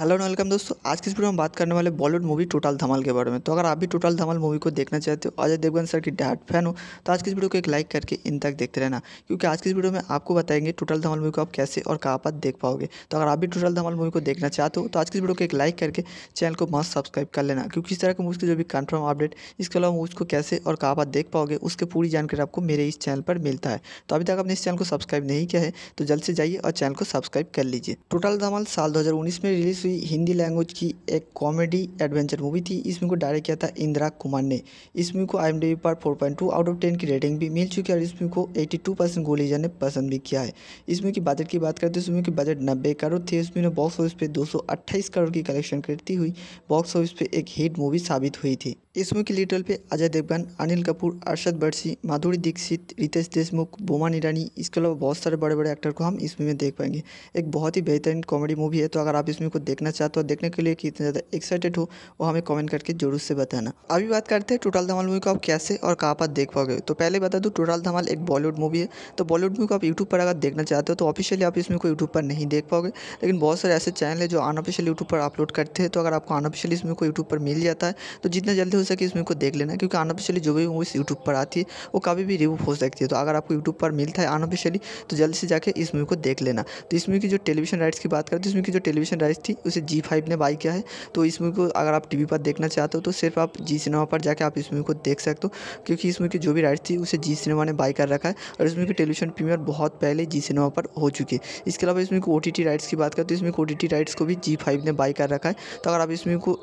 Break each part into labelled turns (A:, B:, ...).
A: hello and welcome दोस्तों आज की इस वीडियो में बात करने वाले बॉलीवुड मूवी टोटल धमाल के बारे में तो अगर आप भी टोटल धमाल मूवी को देखना चाहते हो अजय देवगन सर की डाट फैन हो तो आज की इस वीडियो को एक लाइक करके इन तक देखते रहना क्योंकि आज की इस वीडियो में आपको बताएंगे टोटल धमाल मूवी को आप कैसे और कहाँ पर देख पाओगे तो अगर आप भी टोटल धमाल मूवी को देखना चाहते हो तो आज की इस वीडियो को एक लाइक करके चैनल को मस्त सब्सक्राइब कर लेना क्योंकि इस तरह की मूवी की जो भी कन्फर्म अपडेट इसके अलावा मूवी को कैसे और कहाँ पर देख पाओगे उसकी पूरी जानकारी आपको मेरे इस चैनल पर मिलता है तो अभी तक आपने इस चैनल को सब्सक्राइब नहीं किया है तो जल्द से जाइए और चैनल को सब्सक्राइब कर लीजिए टोटल धमाल साल दो में रिलीज दूसरी हिंदी लैंग्वेज की एक कॉमेडी एडवेंचर मूवी थी इस मूवी को डायरेक्ट किया था इंदिरा कुमार ने इस मूवी को आई पर 4.2 आउट ऑफ 10 की रेटिंग भी मिल चुकी है और इस मूवी को 82 परसेंट गोलीजा ने पसंद भी किया है इस मूवी की बजट की बात करें तो इस मूवी की बजट नब्बे करोड़ थी इसमें बॉक्स ऑफिस पर दो करोड़ की कलेक्शन करती हुई बॉक्स ऑफिस पर एक हिट मूवी साबित हुई थी इस मुख्य लीड रोल पे अजय देवगन अनिल कपूर अरशद बर्सी माधुरी दीक्षित रितेश देशमुख बोमा ईरानी इसके अलावा बहुत सारे बड़े बड़े एक्टर को हम इस मूवी में देख पाएंगे एक बहुत ही बेहतरीन कॉमेडी मूवी है तो अगर आप इस मूवी को देखना चाहते हो देखने के लिए कितने ज़्यादा एक्साइटेड हो वो हमें कमेंट करके जरूर से बताना अभी बात करते हैं टोटल धमाल मूवी को आप कैसे और कहाँ पर देख पाओगे तो पहले बता दूँ टोटल धमाल एक बॉलीवुड मूवी है तो बॉलीवुड मूवी को आप यूट्यूब पर अगर देखना चाहते हो तो ऑफिशियली आप इसमें को यूट्यूब पर नहीं देख पाओगे लेकिन बहुत सारे ऐसे चैनल है जो अनऑफिशियल यूट्यूब पर अपलोड करते हैं तो अगर आपको अनऑफिशियल इसमें को यूट्यूब पर मिल जाता है तो जितना जल्दी सके इस मूवी को देख लेना क्योंकि अनऑफिशियली जो भी मूवीज़ यूट्यूब पर आती है वो कभी भी रिमूव हो सकती है तो अगर आपको यूट्यूब पर मिलता है अनऑफिशियली तो जल्दी से जाकर इस मूवी को देख लेना तो इस मूवी की जो टेलीविजन राइट्स की बात करें तो इस मूवी की जो टेलीविजन राइट्स थी उसे जी फाइव ने बाई किया है तो इस मूवी को अगर आप टी पर देखना चाहते हो तो सिर्फ आप जी सिनेमा पर जाकर आप इस मूवी को देख सकते हो क्योंकि इस मूवी की जो भी राइट्स थी उसे जी सिनेमा ने बाई कर रखा है और इसमें की टेलीविजन प्रीमियर बहुत पहले जी सिनेमा पर हो चुकी है इसके अलावा इसमें ओ टी राइट्स की बात करें तो इसमें ओ टी राइट्स को भी जी फाइव ने बाई कर रखा है तो अगर आप इसमें को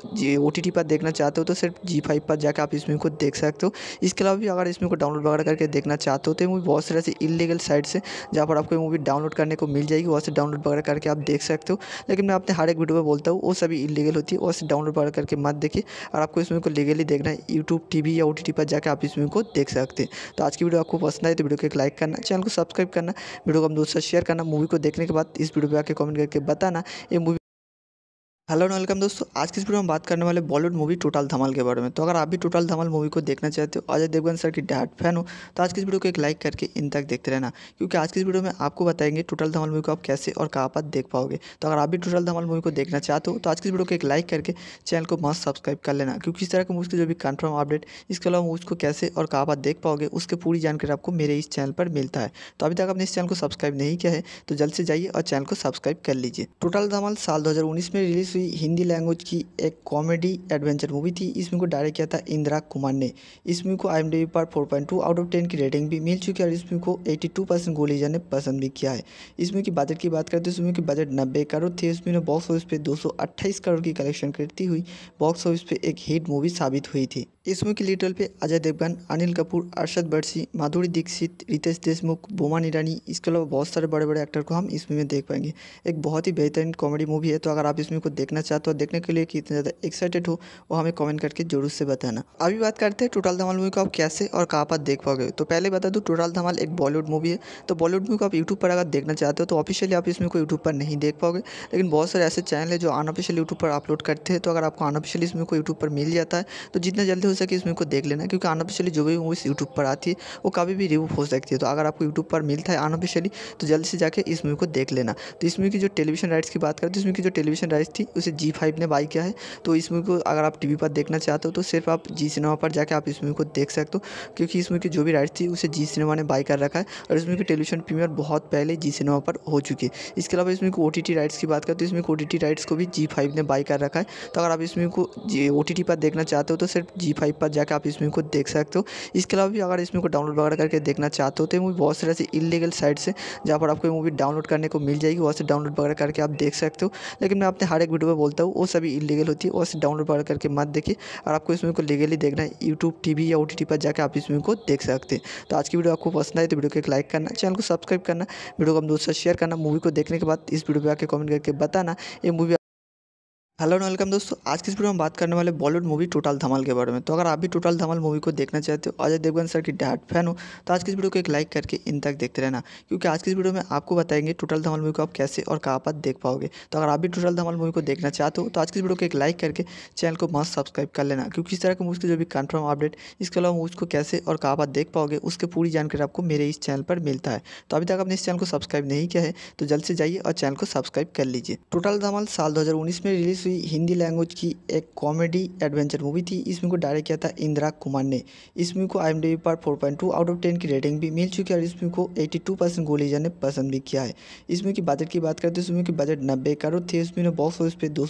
A: ओ टी पर देखना चाहते हो तो सिर्फ जी फाइव फाइव पर जाकर आप इस मूवी को देख सकते हो इसके अलावा भी अगर इस मूवी को डाउनलोड वगैरह करके देखना चाहते हो तो मूवी बहुत सारे ऐसे इलीगल साइट से जहाँ पर आपको मूवी डाउनलोड करने को मिल जाएगी वहाँ से डाउनलोड वगैरह करके आप देख सकते हो लेकिन मैं अपने हर एक वीडियो में बोलता हूँ वो सभी इलीगल होती है वहाँ से डाउनलोड वगैरह करके मत देखिए और आपको इस मूवी को लीगली देखना है यूट्यूब टी या ओ पर जाकर आप इस मूवी को देख सकते हैं तो आज की वीडियो आपको पसंद आए तो वीडियो को एक लाइक करना चैनल को सब्सक्राइब करना वीडियो को हम दोस्तों शेयर करना मूवी को देखने के बाद इस वीडियो पर आकर कमेंट करके बताना ये मूवी हेलो एंड वेलकम दोस्तों आज की इस वीडियो में बात करने वाले बॉलीवुड मूवी टोटल धमाल के बारे में तो अगर आप भी टोटल धमाल मूवी को देखना चाहते हो अजय देवगन सर की डाट फैन हो तो आज की इस वीडियो को एक लाइक करके इन तक देखते रहना क्योंकि आज की इस वीडियो में आपको बताएंगे टोटल धमाल मूवी को आप कैसे और कहाँ पर देख पाओगे तो अगर आप भी टोटल धमाल मूवी को देखना चाहते हो तो आज की इस वीडियो को एक लाइक करके चैनल को मस्त सब्सक्राइब कर लेना क्योंकि इस तरह के मूवी की जो भी कन्फर्म अपडेट इसके अलावा मूवी को कैसे और कहाँ पर देख पाओगे उसकी पूरी जानकारी आपको मेरे इस चैनल पर मिलता है तो अभी तक आपने इस चैनल को सब्सक्राइब नहीं किया है तो जल्द से जाइए और चैनल को सब्सक्राइब कर लीजिए टोटल धमाल साल दो में रिलीज़ सी हिंदी लैंग्वेज की एक कॉमेडी एडवेंचर मूवी थी इसमें को डायरेक्ट किया था इंदिरा कुमार ने इस मूवी को आई पर टू आउट ऑफ टेन की रेटिंग भी मिल चुकी है और इसमें को एट्टी टू परसेंट गोलीजा ने पसंद भी किया है इस मूवी की बजट की बात करें तो इसमें की बजट नब्बे करोड़ थे इस बॉक्स ऑफिस पर दो करोड़ की कलेक्शन करती हुई बॉक्स ऑफिस पर एक हिट मूवी साबित हुई थी इस मूवी की लीड पे अजय देवगन अनिल कपूर अरशद बर्सी माधुरी दीक्षित रितेश देशमुख बोमान ईरानी इसके अलावा बहुत सारे बड़े बड़े एक्टर को हम इस मूवी में देख पाएंगे एक बहुत ही बेहतरीन कॉमेडी मूवी है तो अगर आप इस मूवी को देख देखना चाहते हो देखने के लिए कितने ज़्यादा एक्साइटेड हो वो हमें कमेंट करके जरूर से बताना अभी बात करते हैं टोटल धमाल मूवी को आप कैसे और कहाँ पर देख पाओगे तो पहले बता दूँ टोटल धमाल एक बॉलीवुड मूवी है तो बॉलीवुड मूवी को आप यूट्यूब पर अगर देखना चाहते हो तो ऑफिशियली आप इसमें को यूट्यूब पर नहीं देख पाओगे लेकिन बहुत सारे ऐसे चैनल है जो अनऑफिशियल यूट्यूब पर अपलोड करते हैं तो अगर आपको अनऑफिशियली इसमें को यूट्यूब पर मिल जाता है तो जितना जल्दी हो सके इसमें को देख लेना क्योंकि अनऑफिशियली जो भी मूवीज़ यूट्यूब पर आती है वो कभी भी रिव्यू हो सकती है तो अगर आपको यूट्यूब पर मिलता है अनऑफिशियली तो जल्दी से जाकर इस मूवी को देख लेना तो इस मूवी की जो टेलीविजन राइट्स की बात करें तो इसमें की जो टेलीविजन राइट्स थी उसे जी फाइव ने बाई किया है तो इस मूवी को अगर आप टी वी पर देखना चाहते हो तो सिर्फ आप जी सिनेमा पर जाकर आप इस मूवी को देख सकते हो क्योंकि इस मूवी की जो भी राइट थी उसे जी सिनेमा ने बाई कर रखा है और इस मूवी की टेलीविजन प्रीमियर बहुत पहले जी सिनेमा पर हो चुकी है इसके अलावा इसमें ओ टी राइट्स की बात करें तो इसमें ओ टी राइट्स को भी जी फाइव ने बाई कर रखा है तो अगर आप इस मूवी को जी ओ टी पर देखना चाहते हो तो सिर्फ जी फाइव पर जाकर आप इस मूवी को देख सकते हो इसके अलावा भी अगर इस मूवी को डाउनलोड वगैरह करके देखना चाहते हो तो मूवी बहुत सारे ऐसे इलीगल साइट्स है जहाँ पर आपको मूवी डाउनलोड करने को मिल जाएगी वहाँ से डाउनलोड वगैरह करके आप देख सकते हो लेकिन मैं अपने हर एक वीडियो वीडियो में बोलता हूँ वो सभी इलीगल होती है और सिर्फ डाउनलोड वगैरह करके मत देखिए और आपको इस मूवी को लीगली देखना है यूट्यूब टी या ओ पर जाकर आप इस मूवी को देख सकते हैं तो आज की वीडियो आपको पसंद आए तो वीडियो को एक लाइक करना चैनल को सब्सक्राइब करना वीडियो को हम दोस्तों शेयर करना मूवी को देखने के बाद इस वीडियो पर आकर कॉमेंट करके बताना ये मूवी हेलो एंड वेलकम दोस्तों आज की इस वीडियो में बात करने वाले बॉलीवुड मूवी टोटल धमाल के बारे में तो अगर आप भी टोटल धमाल मूवी को देखना चाहते हो अजय देवगन सर की डाट फैन हो तो आज की इस वीडियो को एक लाइक करके इन तक देखते रहना क्योंकि आज की इस वीडियो में आपको बताएंगे टोटल धमाल मूवी को आप कैसे और कहाँ पर देख पाओगे तो अगर आप भी टोटल धमाल मूवी को देखना चाहते हो तो आज की इस वीडियो को एक लाइक करके चैनल को मस्त सब्सक्राइब कर लेना क्योंकि इस तरह के मूवी के जो भी कन्फर्म अपडेट इसके अलावा मूवी को कैसे और कहाँ पर देख पाओगे उसकी पूरी जानकारी आपको मेरे इस चैनल पर मिलता है तो अभी तक आपने इस चैनल को सब्सक्राइब नहीं किया है तो जल्द से जाइए और चैनल को सब्सक्राइब कर लीजिए टोटल धमाल साल दो में रिलीज़ दूसरी हिंदी लैंग्वेज की एक कॉमेडी एडवेंचर मूवी थी इस मूवी को डायरेक्ट किया था इंदिरा कुमार ने इस मूवी को आई पर 4.2 आउट ऑफ 10 की रेटिंग भी मिल चुकी है और इस मूवी को 82 परसेंट गोलीजा ने पसंद भी किया है इस मूवी की बजट की बात करें तो इस मूवी की बजट नब्बे करोड़ थी इस मूवी ने बॉक्स ऑफिस पर दो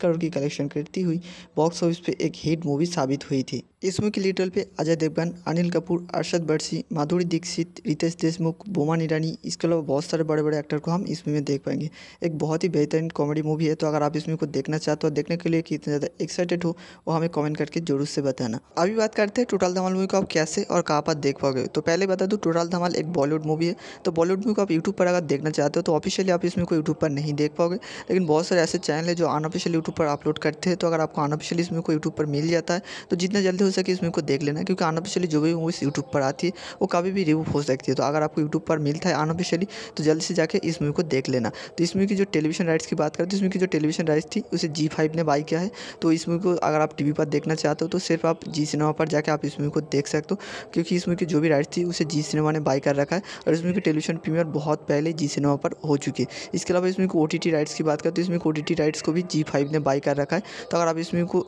A: करोड़ की कलेक्शन करती हुई बॉक्स ऑफिस पर एक हिट मूवी साबित हुई थी इस मूवी की लिटल पे अजय देवगन अनिल कपूर अरशद बर्सी माधुरी दीक्षित रितेश देशमुख बोमान ईरानी इसके अलावा बहुत सारे बड़े बड़े एक्टर को हम इस मूवी में देख पाएंगे एक बहुत ही बेहतरीन कॉमेडी मूवी है तो अगर आप इस मूवी को देख देखना चाहते हो देखने के लिए कितना ज़्यादा एक्साइटेड हो वो हमें कमेंट करके जरूर से बताना अभी बात करते हैं टोटल धमाल मूवी को आप कैसे और कहाँ पर देख पाओगे तो पहले बता दूँ टोटल धमाल एक बॉलीवुड मूवी है तो बॉलीवुड मूवी को आप यूट्यूब पर अगर देखना चाहते हो तो ऑफिशियली आप इसमें को यूट्यूब पर नहीं देख पाओगे लेकिन बहुत सारे ऐसे चैनल है जो अनऑफिशियल यूट्यूब पर अपलोड करते हैं तो अगर आपको अनऑफिशियली इसमें को यूट्यूब पर मिल जाता है तो जितना जल्दी हो सके इसमें को देख लेना क्योंकि अनऑफिशियली जो भी मूवीज़ यूट्यूब पर आती है वो कभी भी रिव्यू हो सकती है तो अगर आपको यूट्यूब पर मिलता है अनऑफिशियली तो जल्दी से जाकर इस मूवी को देख लेना तो इस मूवी की जो टेलीविजन राइट्स की बात करते हैं इसमें की जो टेलीविजन तो राइट्स थी उसे जी फाइव ने बाई किया है तो इस मूवी को अगर आप टी वी पर देखना चाहते हो तो सिर्फ आप जी सिनेमा पर जाकर आप इस मूवी को देख सकते हो क्योंकि इस मूवी की जो भी राइट्स थी उसे जी सिनेमा ने बाई कर रखा है और इस मूवी की टेलीविजन प्रीमियर बहुत पहले जी सिनेमा पर हो चुकी है इसके अलावा इसमें ओ टी टी राइट्स की बात करें तो इसमें ओ टी टी राइट्स को भी जी फाइव ने बाई कर रखा है तो अगर आप इस मूवी को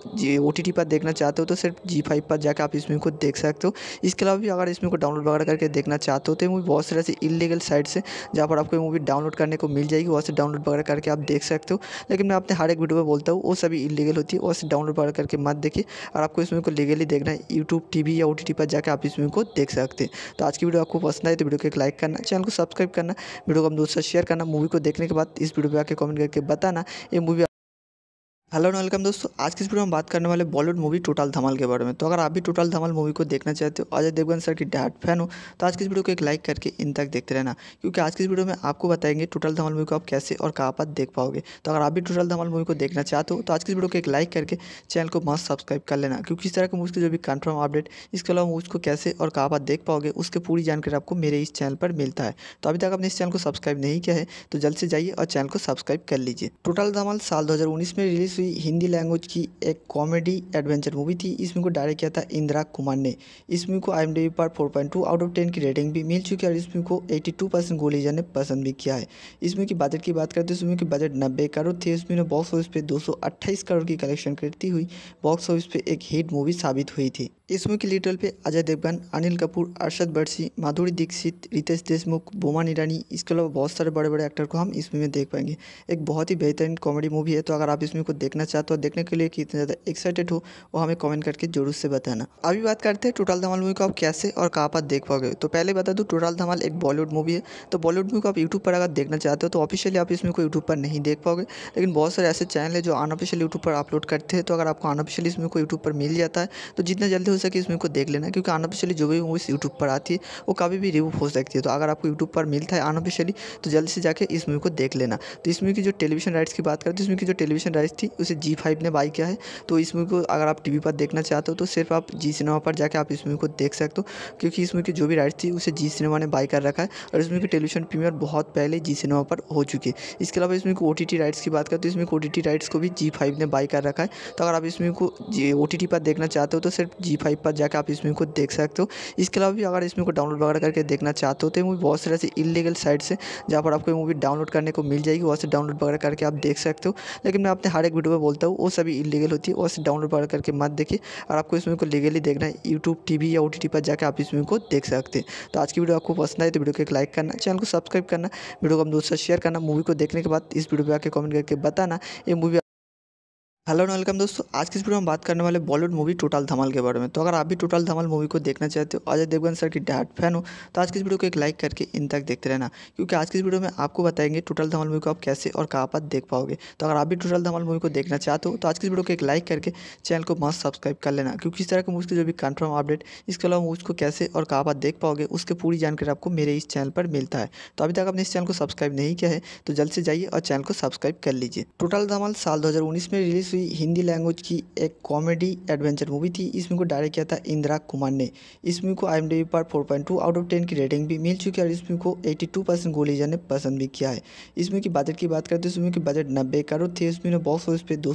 A: ओ टी टी पर देखना चाहते हो तो सिर्फ जी फाइव पर जाकर आप इस मूवी को देख सकते हो इसके अलावा भी अगर इस मूवी को डाउनलोड वगैरह करके देखना चाहते हो तो मूवी बहुत सारे ऐसे इलीगल साइट्स हैं जहाँ पर आपको मूवी डाउनलोड करने को मिल जाएगी वहाँ से डाउनलोड वगैरह करके आप देख सकते हो लेकिन मैं अपने हर एक वीडियो में बोलता हूँ वो सभी इलीगल होती है और उसे डाउनलोड बार करके मत देखिए और आपको इस मूवी को लीगली देखना है यूट्यूब टी या ओ पर जाकर आप इस मूवी को देख सकते हैं तो आज की वीडियो आपको पसंद आए तो वीडियो को एक लाइक करना चैनल को सब्सक्राइब करना वीडियो को हम दोस्तों शेयर करना मूवी को देखने के बाद इस वीडियो पर आकर कॉमेंट करके बताना ये मूवी हेलो एंड वेलकम दोस्तों आज की इस वीडियो में बात करने वाले बॉलीवुड मूवी टोटल धमाल के बारे में तो अगर आप भी टोटल धमाल मूवी को देखना चाहते हो अजय देवगन सर की डैड फैन हो तो आज की इस वीडियो को एक लाइक करके इन तक देखते रहना क्योंकि आज की इस वीडियो में आपको बताएंगे टोटल धमाल मूवी को आप कैसे और कहाँ पर देख पाओगे तो अगर आप भी टोटल धमाल मूवी को देखना चाहते हो तो आज की इस वीडियो को एक लाइक करके चैनल को मस्त सब्सक्राइब कर लेना क्योंकि इस तरह के मूवी की जो भी कन्फर्म अपडेट इसके अलावा मूवी को कैसे और कहाँ पर देख पाओगे उसकी पूरी जानकारी आपको मेरे इस चैनल पर मिलता है तो अभी तक आपने इस चैनल को सब्सक्राइब नहीं किया है तो जल्द से जाइए और चैनल को सब्सक्राइब कर लीजिए टोटल धमाल साल दो में रिलीज वी हिंदी लैंग्वेज की एक कॉमेडी एडवेंचर मूवी थी इसमें को डायरेक्ट किया था इंदिरा कुमार ने इस मूवी को आई पर 4.2 आउट ऑफ 10 की रेटिंग भी मिल चुकी है और इस मूवी को 82 परसेंट गोलीजा ने पसंद भी किया है इस मूवी की बजट की बात करें तो इस मूवी की बजट नब्बे करोड़ थी इसमें ने बॉक्स ऑफिस पर दो करोड़ की कलेक्शन करती हुई बॉक्स ऑफिस पर एक हिट मूवी साबित हुई थी इस मुख्य लिटल पे अजय देवगन अनिल कपूर अरशद बर्सी माधुरी दीक्षित रितेश देशमुख बोमान ईरानी इसके अलावा बहुत सारे बड़े बड़े एक्टर को हम इस मूवी में देख पाएंगे एक बहुत ही बेहतरीन कॉमेडी मूवी है तो अगर आप इस मूवी को देखना चाहते हो देखने के लिए कितना ज़्यादा एक्साइटेड हो वो हमें कॉमेंट करके जरूर से बताना अभी बात करते हैं टोटल धमाल मूवी को आप कैसे और कहाँ पर देख पाओगे तो पहले बता दूँ टोटल धमाल एक बॉलीवुड मूवी है तो बॉलीवुड मूवी को आप यूट्यूब पर अगर देखना चाहते हो तो ऑफिशियली आप इसमें को यूट्यूब पर नहीं देख पाओगे लेकिन बहुत सारे ऐसे चैनल है जो अनऑफिशियल यूट्यूब पर अपलोड करते हैं तो अगर आपको अनऑफिशियल इसमें को यूट्यूब पर मिल जाता है तो जितना जल्दी सके इस इसमें को देख लेना क्योंकि अनऑफिशियली जो भी मूवीज़ यूट्यूब पर आती है वो कभी भी रिव्यू हो सकती है तो अगर आपको यूट्यूब पर मिलता है अनऑफिशियली तो जल्दी से जाकर इस मूवी को देख लेना तो इस मूवी की जो टेलीविजन राइट्स की बात करें तो इसमें की जो टेलीविजन राइट्स थी उसे जी फाइव ने बाई किया है तो इस मूवी को अगर आप टी पर देखना चाहते हो तो सिर्फ आप जी सिनेमा पर जाकर आप इस मूवी को देख सकते हो क्योंकि इस मूवी की जो भी राइट्स थी उसे जी सिनेमा ने बाई कर रखा है और इस मूवी की टेलीविजन प्रीमियर बहुत पहले जी सिनेमा पर हो चुकी है इसके अलावा इसमें को ओ राइट्स की बात करें तो इसमें ओ राइट्स को भी जी फाइव ने बाई कर रखा है तो अगर आप इसमें को ओ पर देखना चाहते हो तो सिर्फ जी फाइव फाइव पर जाकर आप इस मूवी को देख सकते हो इसके अलावा भी अगर इस मूवी को डाउनलोड वगैरह करके देखना चाहते हो तो मूवी बहुत सारे ऐसे इलीगल साइट्स है जहाँ पर आपको मूवी डाउनलोड करने को मिल जाएगी वहाँ से डाउनलोड वगैरह करके आप देख सकते हो लेकिन मैं अपने हर एक वीडियो में बोलता हूँ वो सभी इलीगल होती है वहाँ से डाउनलोड वगैरह करके मत देखिए और आपको इस मूवी को लीगली देखना है यूट्यूब टी या ओ पर जाकर आप इस मूवी को देख सकते हैं तो आज की वीडियो आपको पसंद आई तो वीडियो को एक लाइक करना चैनल को सब्सक्राइब करना वीडियो को हम दोस्तों शेयर करना मूवी को देखने के बाद इस वीडियो पर आकर कमेंट करके बताना ये मूवी हेलो एंड वेलकम दोस्तों आज की इस वीडियो में बात करने वाले बॉलीवुड मूवी टोटल धमाल के बारे में तो अगर आप भी टोटल धमाल मूवी को देखना चाहते हो अजय देवगन सर की डैड फैन हो तो आज की इस वीडियो को एक लाइक करके इन तक देखते रहना क्योंकि आज की इस वीडियो में आपको बताएंगे टोटल धमाल मूवी को आप कैसे और कहाँ पर देख पाओगे तो अगर आप भी टोटल धमाल मूवी को देखना चाहते हो तो आज की इस वीडियो को एक लाइक करके चैनल को मस्त सब्सक्राइब कर लेना क्योंकि इस तरह की मूवी की जो भी कन्फर्म अपडेट इसके अलावा मूवी को कैसे और कहाँ पर देख पाओगे उसकी पूरी जानकारी आपको मेरे इस चैनल पर मिलता है तो अभी तक आपने इस चैनल को सब्सक्राइब नहीं किया है तो जल्द से जाइए और चैनल को सब्सक्राइब कर लीजिए टोटल धमाल साल दो में रिलीज हुई हिंदी लैंग्वेज की एक कॉमेडी एडवेंचर मूवी थी इस मूवी को डायरेक्ट किया था इंदिरा कुमार ने इस मूवी को आई पर 4.2 आउट ऑफ 10 की रेटिंग भी मिल चुकी है और इस मूवी को 82 परसेंट गोलीजा ने पसंद भी किया है इस मूवी की बजट की बात करें तो इस मूवी की बजट नब्बे करोड़ थी इस मूवी ने बॉक्स ऑफिस पर दो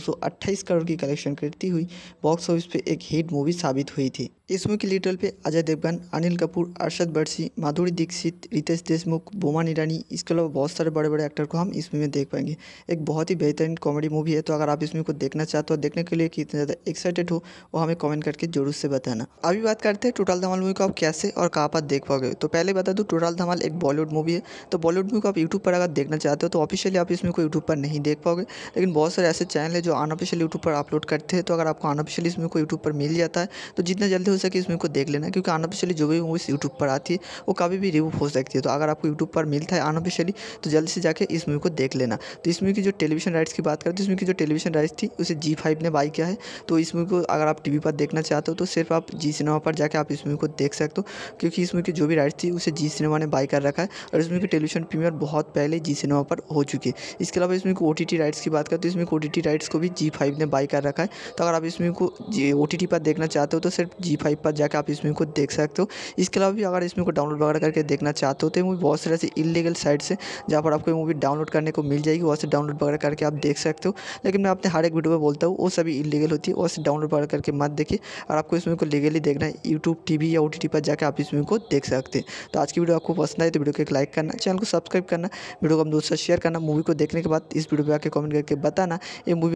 A: करोड़ की कलेक्शन करती हुई बॉक्स ऑफिस पर एक हिट मूवी साबित हुई थी इस मूवी की लीड पे अजय देवगन अनिल कपूर अरशद बर्सी माधुरी दीक्षित रितेश देशमुख बोमान ईरानी इसके अलावा बहुत सारे बड़े बड़े एक्टर को हम इस मूवी में देख पाएंगे एक बहुत ही बेहतरीन कॉमेडी मूवी है तो अगर आप इस मूवी को देख देखना चाहते हो देखने के लिए कितने ज़्यादा एक्साइटेड हो वो हमें कमेंट करके जरूर से बताना अभी बात करते हैं टोटल धमाल मूवी को आप कैसे और कहाँ पर देख पाओगे तो पहले बता दूँ टोटल धमाल एक बॉलीवुड मूवी है तो बॉलीवुड मूवी को आप यूट्यूब पर अगर देखना चाहते हो तो ऑफिशियली आप इसमें को यूट्यूब पर नहीं देख पाओगे लेकिन बहुत सारे ऐसे चैनल है जो अनऑफिशियल यूट्यूब पर अपलोड करते हैं तो अगर आपको अनऑफिशियली इसमें को यूट्यूब पर मिल जाता है तो जितना जल्दी हो सके इसमें को देख लेना क्योंकि अनऑफिशियली जो भी मूवीज़ यूट्यूब पर आती है वो कभी भी रिमूव हो सकती है तो अगर आपको यूट्यूब पर मिलता है अनऑफिशियली तो जल्दी से जाकर इस मूवी को देख लेना तो इस मूवी की जो टेलीविजन राइट्स की बात करते हैं इसमें की जो टेलीविजन राइट्स थी उसे जी फाइव ने बाई किया है तो इस मूवी को अगर आप टी वी पर देखना चाहते हो तो सिर्फ आप जी सिनेमा पर जाकर आप इस मूवी को देख सकते हो क्योंकि इस मूवी की जो भी राइट्स थी उसे जी सिनेमा ने बाई कर रखा है और इस मूवी की टेलीविजन प्रीमियर बहुत पहले जी सिनेमा पर हो चुकी है इसके अलावा इसमें ओ टी टी राइट्स की बात करें तो इसमें ओ टी टी राइट्स को भी जी फाइव ने बाई कर रखा है तो अगर आप इस मूवी को जी ओ टी टी पर देखना चाहते हो तो सिर्फ जी फाइव पर जाकर आप इस मूवी को देख सकते हो इसके अलावा भी अगर इस मूवी को डाउनलोड वगैरह करके देखना चाहते हो तो मूवी बहुत सारे ऐसे इलीगल साइट्स हैं जहाँ पर आपको मूवी डाउनलोड करने को मिल जाएगी वहाँ से डाउनलोड वगैरह करके आप देख सकते हो लेकिन मैं अपने हर एक वीडियो वीडियो में बोलता हूँ वो सभी इलीगल होती है और उसे डाउनलोड पर करके मत देखिए और आपको इस मूवी को लीगली देखना है यूट्यूब टी या ओ पर जाकर आप इस मूवी को देख सकते हैं तो आज की वीडियो आपको पसंद आए तो वीडियो को एक लाइक करना चैनल को सब्सक्राइब करना वीडियो को हम दोस्तों शेयर करना मूवी को देखने के बाद इस वीडियो पर आकर कॉमेंट करके बताना ये मूवी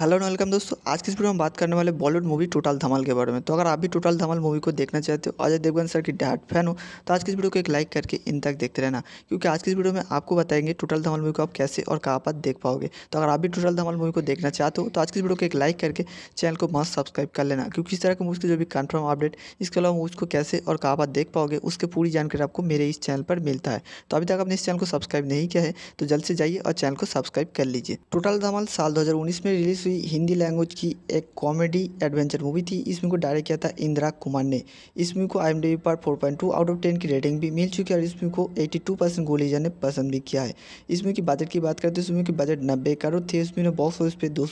A: हेलो एंड वेलकम दोस्तों आज की इस वीडियो में बात करने वाले बॉलीवुड मूवी टोटल धमाल के बारे में तो अगर आप भी टोटल धमाल मूवी को देखना चाहते हो अजय देवगन सर की डाट फैन हो तो आज की इस वीडियो को एक लाइक करके इन तक देखते रहना क्योंकि आज की इस वीडियो में आपको बताएंगे टोटल धमाल मूवी को आप कैसे और कहाँ पर देख पाओगे तो अगर आप भी टोटल धमाल मूवी को देखना चाहते हो तो आज की इस वीडियो को एक लाइक करके चैनल को मस्त सब्सक्राइब कर लेना क्योंकि इस तरह के मूवी की जो भी कन्फर्म अपडेट इसके अलावा मूवीज़ को कैसे और कहाँ पर देख पाओगे उसकी पूरी जानकारी आपको मेरे इस चैनल पर मिलता है तो अभी तक आपने इस चैनल को सब्सक्राइब नहीं किया है तो जल्द से जाइए और चैनल को सब्सक्राइब कर लीजिए टोटल धमाल साल दो में रिलीज़ सी हिंदी लैंग्वेज की एक कॉमेडी एडवेंचर मूवी थी इस मूवी को डायरेक्ट किया था इंदिरा कुमार ने इस मूवी को आई पर 4.2 आउट ऑफ 10 की रेटिंग भी मिल चुकी है और इस मूवी को 82 परसेंट गोलीजा ने पसंद भी किया है इस मूवी की बजट की बात करते हैं इस मूवी की बजट नब्बे करोड़ थी इसमें बॉक्स ऑफिस पर दो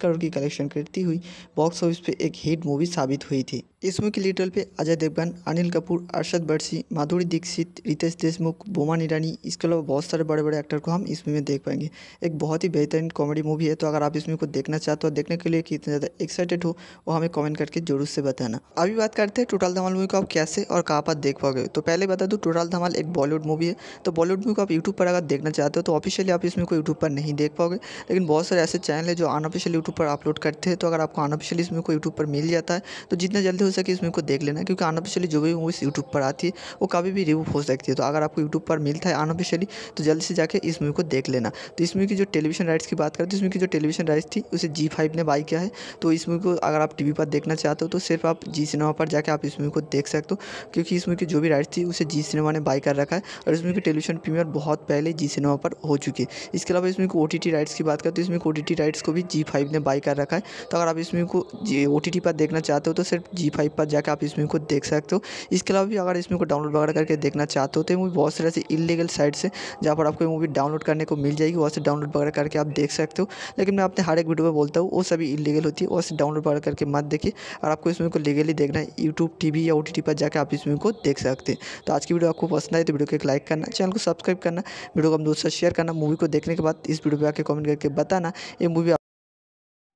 A: करोड़ की कलेक्शन करती हुई बॉक्स ऑफिस पर एक हिट मूवी साबित हुई थी इसमें की लिटल पे अजय देवगन अनिल कपूर अरशद बर्सी माधुरी दीक्षित रितेश देशमुख बोमान ईरानी इसके अलावा बहुत सारे बड़े बड़े एक्टर को हम इस मूवी में देख पाएंगे एक बहुत ही बेहतरीन कॉमेडी मूवी है तो अगर आप इस मूवी को देखना चाहते हो देखने के लिए कितना ज़्यादा एक्साइटेड हो वो हमें कॉमेंट करके जरूर से बताना अभी बात करते हैं टोटल धमाल मूवी को आप कैसे और कहाँ पर देख पाओगे तो पहले बता दूँ टोटल धमाल एक बॉलीवुड मूवी है तो बॉलीवुड मूवी को आप यूट्यूब पर अगर देखना चाहते हो तो ऑफिशियली आप इसमें को यूट्यूब पर नहीं देख पाओगे लेकिन बहुत सारे ऐसे चैनल है जो अनऑफिशियल यूट्यूब पर अपलोड करते हैं तो अगर आपको अनऑफिशियल इसमें को यूट्यूब पर मिल जाता है तो जितना जल्दी हो सके इस मूवी को देख लेना क्योंकि अनऑफिशियली जो भी मूवीज़ यूट्यूब पर आती है वो कभी भी रिव्यू हो सकती है तो अगर आपको यूट्यूब पर मिलता है अनऑफिशियली तो जल्दी से जाकर इस मूवी को देख लेना तो इस मूवी की जो टेलीविजन राइट्स की बात करें तो इस मूवी की जो टेलीविजन राइट्स थी उसे जी फाइव ने बाई किया है तो इस मूवी को अगर आप टी पर देखना चाहते हो तो सिर्फ आप जी सिनेमा पर जाकर आप इस मूवी को देख सकते हो क्योंकि इस मूवी की जो भी राइट्स थी उसे जी सिनेमा ने बाई कर रखा है और इस मूवी की टेलीविजन प्रीमियर बहुत पहले जी सिनेमा पर हो चुकी है इसके अलावा इसमें ओ टी राइट्स की बात करें तो इसमें ओ टी राइट्स को भी जी फाइव ने बाई कर रखा है तो अगर आप इसमें को ओ टी पर देखना चाहते हो तो सिर्फ जी फाइव पर जाकर आप इस मूवी को देख सकते हो इसके अलावा भी अगर इस मूवी को डाउनलोड वगैरह करके देखना चाहते हो तो मूवी बहुत सारे ऐसे इलीगल साइट से जहाँ पर आपको मूवी डाउनलोड करने को मिल जाएगी वहाँ से डाउनलोड वगैरह करके आप देख सकते हो लेकिन मैं अपने हर एक वीडियो में बोलता हूँ वो सभी इलीगल होती है वहाँ से डाउनलोड वगैरह करके मत देखिए और आपको इस मूवी को लीगली देखना है यूट्यूब टी या ओ पर जाकर आप इस मूवी को देख सकते हैं तो आज की वीडियो आपको पसंद आई तो वीडियो को एक लाइक करना चैनल को सब्सक्राइब करना वीडियो को हम दोस्तों शेयर करना मूवी को देखने के बाद इस वीडियो पर आकर कमेंट करके बताना ये मूवी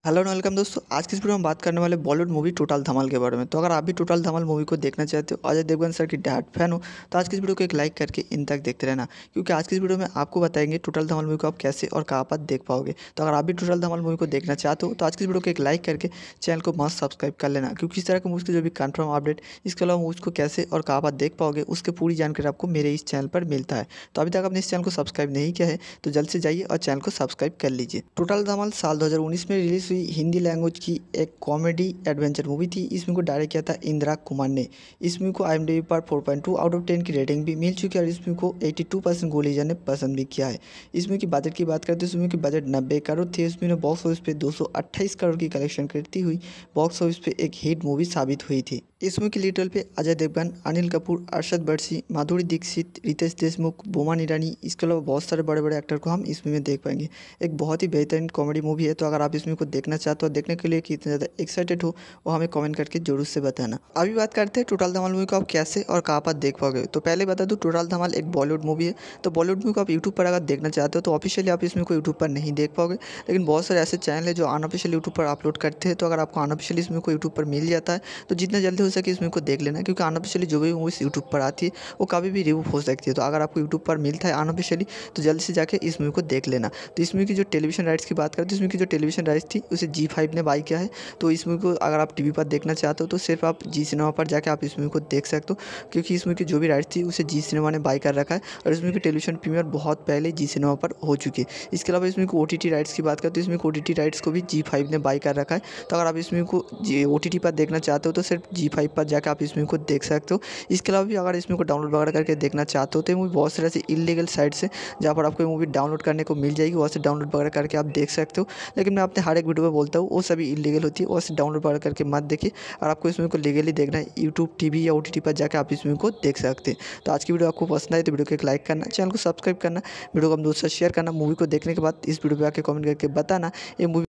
A: हेलो एंड वेलकम दोस्तों आज की इस वीडियो में बात करने वाले बॉलीवुड मूवी टोटल धमाल के बारे में तो अगर आप भी टोटल धमाल मूवी को देखना चाहते हो अजय देवगन सर की डैड फैन हो तो आज की इस वीडियो को एक लाइक करके इन तक देखते रहना क्योंकि आज की इस वीडियो में आपको बताएंगे टोटल धमाल मूवी को आप कैसे और कहाँ पर देख पाओगे तो अगर आप भी टोटल धमाल मूवी को देखना चाहते हो तो आज की इस वीडियो को एक लाइक करके चैनल को मस्त सब्सक्राइब कर लेना क्योंकि इस तरह की मूवी की जो भी कन्फर्म अपडेट इसके अलावा मूवी को कैसे और कहाँ पर देख पाओगे उसकी पूरी जानकारी आपको मेरे इस चैनल पर मिलता है तो अभी तक आपने इस चैनल को सब्सक्राइब नहीं किया है तो जल्द से जाइए और चैनल को सब्सक्राइब कर लीजिए टोटल धमाल साल दो में रिलीज दूसरी हिंदी लैंग्वेज की एक कॉमेडी एडवेंचर मूवी थी इस मूवी को डायरेक्ट किया था इंदिरा कुमार ने इस मूवी को आई पर 4.2 आउट ऑफ 10 की रेटिंग भी मिल चुकी है और इस मूवी को 82 परसेंट गोलीजा ने पसंद भी किया है इस मूवी की बजट की बात करें तो इस मूवी की बजट नब्बे करोड़ थी इसमें बॉक्स ऑफिस पे दो करोड़ की कलेक्शन करती हुई बॉक्स ऑफिस पे एक हिट मूवी साबित हुई थी इस मूवी की लीडर पे अजय देवगन अनिल कपूर अरशद बर्सी माधुरी दीक्षित रितेश देशमुख बोमा ईरानी इसके अलावा बहुत सारे बड़े बड़े एक्टर को हम इस मूवी में देख पाएंगे एक बहुत ही बेहतरीन कॉमेडी मूवी है तो अगर आप इस मूवी को देख देखना चाहते हो देखने के लिए कितना ज़्यादा एक्साइटेड हो वो हमें कमेंट करके जरूर से बताना अभी बात करते हैं टोटल धमाल मूवी को आप कैसे और कहाँ पर देख पाओगे तो पहले बता दूँ टोटल धमाल एक बॉलीवुड मूवी है तो बॉलीवुड मूवी को आप यूट्यूब पर अगर देखना चाहते हो तो ऑफिशियली आप इसमें को यूट्यूब पर नहीं देख पाओगे लेकिन बहुत सारे ऐसे चैनल है जो अनऑफिशियल यूट्यूब पर अपलोड करते हैं तो अगर आपको अनऑफिशियली इसमें को यूट्यूब पर मिल जाता है तो जितना जल्दी हो सके इसमें को देख लेना क्योंकि अनऑफिशियली जो भी मूवीज़ यूट्यूब पर आती है वो कभी भी रिव्यू हो सकती है तो अगर आपको यूट्यूब पर मिलता है अनऑफिशियली तो जल्दी से जाकर इस मूवी को देख लेना तो इस मूवी की जो टेलीविजन राइट्स की बात करें तो इसमें की जो टेलीविजन राइट्स थी उसे जी फाइव ने बाई किया है तो इस मूवी को अगर आप टी वी पर देखना चाहते हो तो सिर्फ आप जी सिनेमा पर जाकर आप इस मूवी को देख सकते हो क्योंकि इस मूवी की जो भी राइट थी उसे जी सिनेमा ने बाई कर रखा है और इसमें की टेलीविजन प्रीमियर बहुत पहले जी सिनेमा पर हो चुकी है इसके अलावा इसमें ओ टी राइट्स की बात करें तो इसमें ओ टी राइट्स को भी जी फाइव ने बाई कर रखा है तो अगर आप इस मूवी को जी ओ पर देखना चाहते हो तो सिर्फ जी फाइव पर जाकर आप इस मूवी को देख सकते हो इसके अलावा भी अगर इसमें को डाउनलोड वगैरह करके देखना चाहते हो तो मूवी बहुत सारे ऐसे इलीगल साइट है जहाँ पर आपको मूवी डाउनलोड करने को मिल जाएगी वहाँ से डाउनलोड वगैरह करके आप देख सकते हो लेकिन मैं अपने हर एक वीडियो यूट्यूब पर बोलता हूँ वो सभी इलीगल होती है वो डाउनलोड बार करके मत देखिए और आपको इस मूवी को लीगली देखना है यूट्यूब टी या ओ पर जाकर आप इस मूवी को देख सकते हैं तो आज की वीडियो आपको पसंद आए तो वीडियो को एक लाइक करना चैनल को सब्सक्राइब करना वीडियो को हम दोस्तों शेयर करना मूवी को देखने के बाद इस वीडियो पर आकर कॉमेंट करके बताना ये मूवी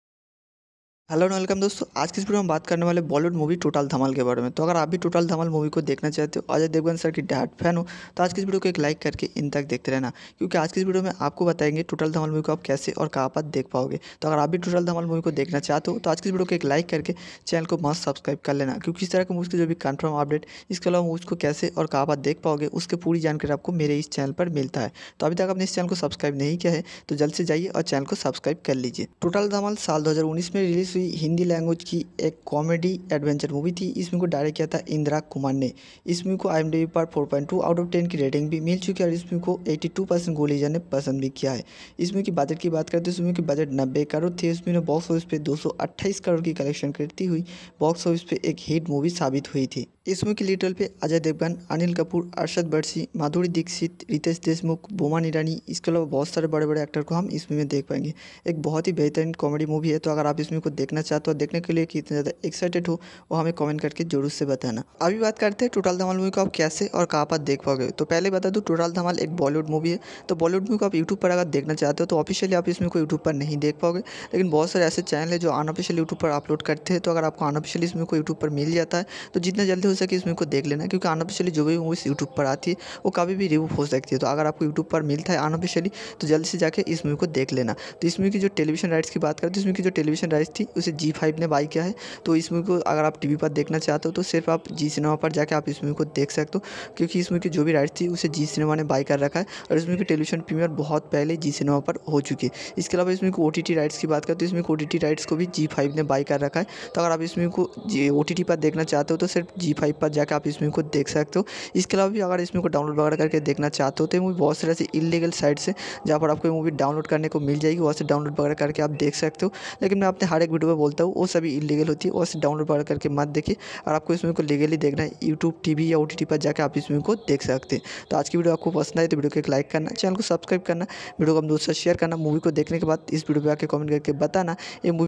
A: हेलो एंड वेलकम दोस्तों आज की इस वीडियो में बात करने वाले बॉलीवुड मूवी टोटल धमाल के बारे में तो अगर आप भी टोटल धमाल मूवी को देखना चाहते हो अजय देवगन सर की डैड फैन हो तो आज की इस वीडियो को एक लाइक करके इन तक देखते रहना क्योंकि आज की इस वीडियो में आपको बताएंगे टोटल धमाल मूवी को आप कैसे और कहाँ पर देख पाओगे तो अगर आप भी टोटल धमाल मूवी को देखना चाहते हो तो आज की इस वीडियो को एक लाइक करके चैनल को मस्त सब्सक्राइब कर लेना क्योंकि इस तरह की मूवी की जो भी कन्फर्म अपडेट इसके अलावा मूवी को कैसे और कहाँ पर देख पाओगे उसकी पूरी जानकारी आपको मेरे इस चैनल पर मिलता है तो अभी तक आपने इस चैनल को सब्सक्राइब नहीं किया है तो जल्द से जाइए और चैनल को सब्सक्राइब कर लीजिए टोटल धमाल साल दो में रिलीज़ हुई मूवी हिंदी लैंग्वेज की एक कॉमेडी एडवेंचर मूवी थी इस मूवी को डायरेक्ट किया था इंदिरा कुमार ने इस मूवी को आई पर 4.2 आउट ऑफ 10 की रेटिंग भी मिल चुकी है और इस मूवी को 82 परसेंट गोलीजा ने पसंद भी किया है इस मूवी की बजट की बात करते हैं इस मूवी की बजट नब्बे करोड़ थी इस मूवी ने बॉक्स ऑफिस पर दो करोड़ की कलेक्शन करती हुई बॉक्स ऑफिस पर एक हिट मूवी साबित हुई थी इस मूवी की लीडल पे अजय देवगन अनिल कपूर अरशद बर्सी माधुरी दीक्षित रितेश देशमुख बोमान ईरानी इसके अलावा बहुत सारे बड़े बड़े एक्टर को हम इस मूवी में देख पाएंगे एक बहुत ही बेहतरीन कॉमेडी मूवी है तो अगर आप इस मूवी को देखना चाहते हो देखने के लिए इतना ज़्यादा एक्साइटेड हो वो हमें कमेंट करके जरूर से बताना अभी बात करते हैं टोटल धमाल मूवी को आप कैसे और कहाँ पर देख पाओगे तो पहले बता दूँ टोटल धमाल एक बॉलीवुड मूवी है तो बॉलीवुड मूवी को आप यूट्यूब पर अगर देखना चाहते हो तो ऑफिशियली आप इसमें कोई यूट्यूब पर नहीं देख पाओगे लेकिन बहुत सारे ऐसे चैनल है जो अनऑफिशियल यूट्यूब पर अपलोड करते हैं तो अगर आपको अनऑफिशियली इसमें को यूट्यूब पर मिल जाता है तो जितना जल्दी हो सके इसमें को देख लेना क्योंकि अनऑफिशियली जो भी मूवीज़ यूट्यूब पर आती है वो कभी भी रिव्यू हो सकती है तो अगर आपको यूट्यूब पर मिलता है अनऑफिशियली तो जल्दी से जाकर इस मूवी को देख लेना तो इस मूवी की जो टेलीविजन राइट्स की बात करते हैं तो इसमें की जो टेलीविजन राइट्स थी उसे जी फाइव ने बाई किया है तो इस मूवी को अगर आप टी पर देखना चाहते हो तो सिर्फ आप जी सिनेमा पर जाकर आप इस मूवी को देख सकते हो क्योंकि इस मूवी की जो भी राइट्स थी उसे जी सिनेमा ने बाई कर रखा है और इस मूवी की टेलीविजन प्रीमियर बहुत पहले जी सिनेमा पर हो चुकी है इसके अलावा इसमें ओ टी राइट्स की बात करें तो इसमें ओ टी राइट्स को भी जी फाइव ने बाई कर रखा है तो अगर आप इस मूवी को जी ओ टी पर देखना चाहते हो तो सिर्फ जी फाइव पर जाकर आप इस मूवी को देख सकते हो इसके अलावा भी अगर इस मूवी को डाउनलोड वगैरह करके देखना चाहते हो तो मूवी बहुत सारे ऐसे इलीगल साइट्स है जहाँ पर आपको मूवी डाउनलोड करने को मिल जाएगी वहाँ से डाउनलोड वगैरह करके आप देख सकते हो लेकिन मैं अपने हर एक यूट्यूब पर बोलता हूँ वो सभी इलीगल होती है उसे डाउनलोड करके मत देखिए और आपको इस मूवी को लीगली देखना है यूट्यूब टीवी या ओ पर जाकर आप इस मूवी को देख सकते हैं तो आज की वीडियो आपको पसंद आई तो वीडियो को एक लाइक करना चैनल को सब्सक्राइब करना वीडियो को हम दोस्तों शेयर करना मूवी को देखने के बाद इस वीडियो पर आकर कॉमेंट करके बताना ये मूवी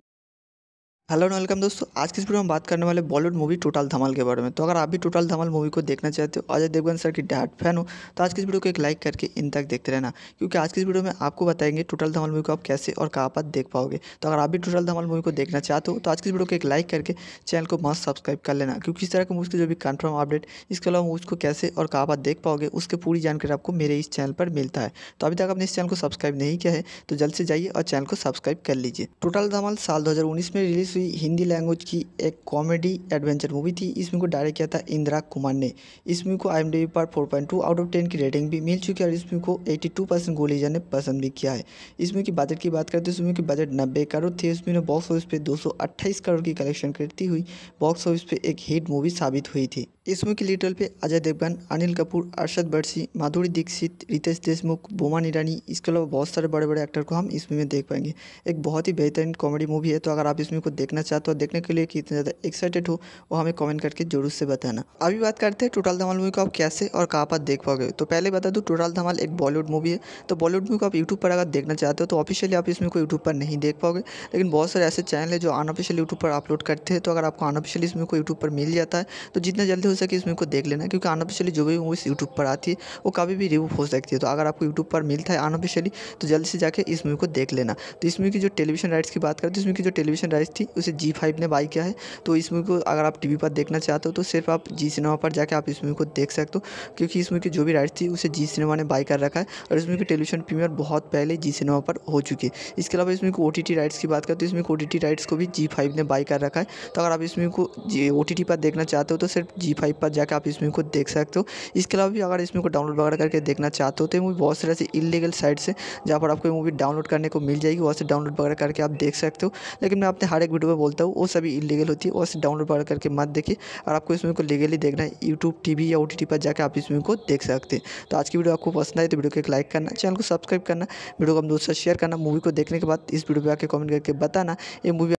A: हेलो एंड वेलकम दोस्तों आज की इस वीडियो में बात करने वाले बॉलीवुड मूवी टोटल धमाल के बारे में तो अगर आप भी टोटल धमाल मूवी को देखना चाहते हो अजय देवगन सर की डाट फैन हो तो आज की इस वीडियो को एक लाइक करके इन तक देखते रहना क्योंकि आज की इस वीडियो में आपको बताएंगे टोटल धमाल मूवी को आप कैसे और कहाँ पर देख पाओगे तो अगर आप भी टोटल धमाल मूवी को देखना चाहते हो तो आज की इस वीडियो को एक लाइक करके चैनल को मस्त सब्सक्राइब कर लेना क्योंकि इस तरह के मूवी के जो भी कन्फर्म अपडेट इसके अलावा मूवी को कैसे और कहाँ पर देख पाओगे उसकी पूरी जानकारी आपको मेरे इस चैनल पर मिलता है तो अभी तक आपने इस चैनल को सब्सक्राइब नहीं किया है तो जल्द से जाइए और चैनल को सब्सक्राइब कर लीजिए टोटल धमाल साल दो में रिलीज़ दूसरी हिंदी लैंग्वेज की एक कॉमेडी एडवेंचर मूवी थी इस मूवी को डायरेक्ट किया था इंदिरा कुमार ने इस मूवी को आई पर 4.2 आउट ऑफ 10 की रेटिंग भी मिल चुकी है और इस मूवी को 82 परसेंट गोलीजा ने पसंद भी किया है इस मूवी की बजट की बात करें तो इस मूवी की बजट नब्बे करोड़ थी इस मूवी ने बॉक्स ऑफिस पर दो करोड़ की कलेक्शन करती हुई बॉक्स ऑफिस पर एक हिट मूवी साबित हुई थी इसमें की लिटल पे अजय देवगन अनिल कपूर अरशद बर्सी माधुरी दीक्षित रितेश देशमुख बोमान ईरानी इसके अलावा बहुत सारे बड़े बड़े एक्टर को हम इस मूवी में देख पाएंगे एक बहुत ही बेहतरीन कॉमेडी मूवी है तो अगर आप इस मूवी को देखना चाहते हो देखने के लिए कितने ज़्यादा एक्साइटेड हो वो हमें कमेंट करके जरूर से बताना अभी बात करते हैं टोटल धमाल मूवी को आप कैसे और कहाँ पर देख पाओगे तो पहले बता दूँ टोटल धमाल एक बॉलीवुड मूवी है तो बॉलीवुड मूवी को आप यूट्यूब पर अगर देखना चाहते हो तो ऑफिशियली आप इस मूवी को यूट्यूब पर नहीं देख पाओगे लेकिन बहुत सारे ऐसे चैनल है जो अनऑफिशियल यूट्यूब पर अपलोड करते हैं तो अगर आपको अनऑफिशियल इस मूवी को यूट्यूब पर मिल जाता है तो जितना जल्दी हो सके इस मूवी को देख लेना क्योंकि अनऑफिशियली जो भी मूवीज़ यूट्यूब पर आती है वो कभी भी रिव्यू हो सकती है तो अगर आपको यूट्यूब पर मिलता है अनऑफिशियली तो जल्दी से जाकर इस मूवी को देख लेना तो इस मूवी की जो टेलीविजन राइट्स की बात करें तो इस मूवी की जो टेलीविजन राइट्स थी उसे जी फाइव ने बाई किया है तो इस मूवी को अगर आप टीवी पर देखना चाहते हो तो सिर्फ आप जी सिनेमा पर जाकर आप इस मूवी को देख सकते हो क्योंकि इस मूवी की जो भी राइट्स थी उसे जी सिनेमा ने बाई कर रखा है और इस मूवी की टेलीविजन प्रीमियर बहुत पहले जी सिनेमा पर हो चुकी है इसके अलावा इसमें ओ टी राइट्स की बात करें तो इसमें ओ टी राइट्स को भी जी फाइव ने बाई कर रखा है तो अगर आप इसमें को ओ टी पर देखना चाहते हो तो सिर्फ जी फाइव पर जाकर आप इस मूवी को देख सकते हो इसके अलावा भी अगर इस मूवी को डाउनलोड वगैरह करके देखना चाहते हो तो मूवी बहुत सारे ऐसे इलीगल साइट से जहाँ पर आपको मूवी डाउनलोड करने को मिल जाएगी वहाँ से डाउनलोड वगैरह करके आप देख सकते हो लेकिन मैं अपने हर एक वीडियो में बोलता हूँ वो सभी इलीगल होती है वहाँ से डाउनलोड वगैरह करके मत देखिए और आपको इस मूवी को लीगली देखना है यूट्यूब टी या ओ पर जाकर आप इस मूवी को देख सकते हैं तो आज की वीडियो आपको पसंद आए तो वीडियो को एक लाइक करना चैनल को सब्सक्राइब करना वीडियो को हम दोस्तों शेयर करना मूवी को देखने के बाद इस वीडियो पर आकर कमेंट करके बताना ये मूवी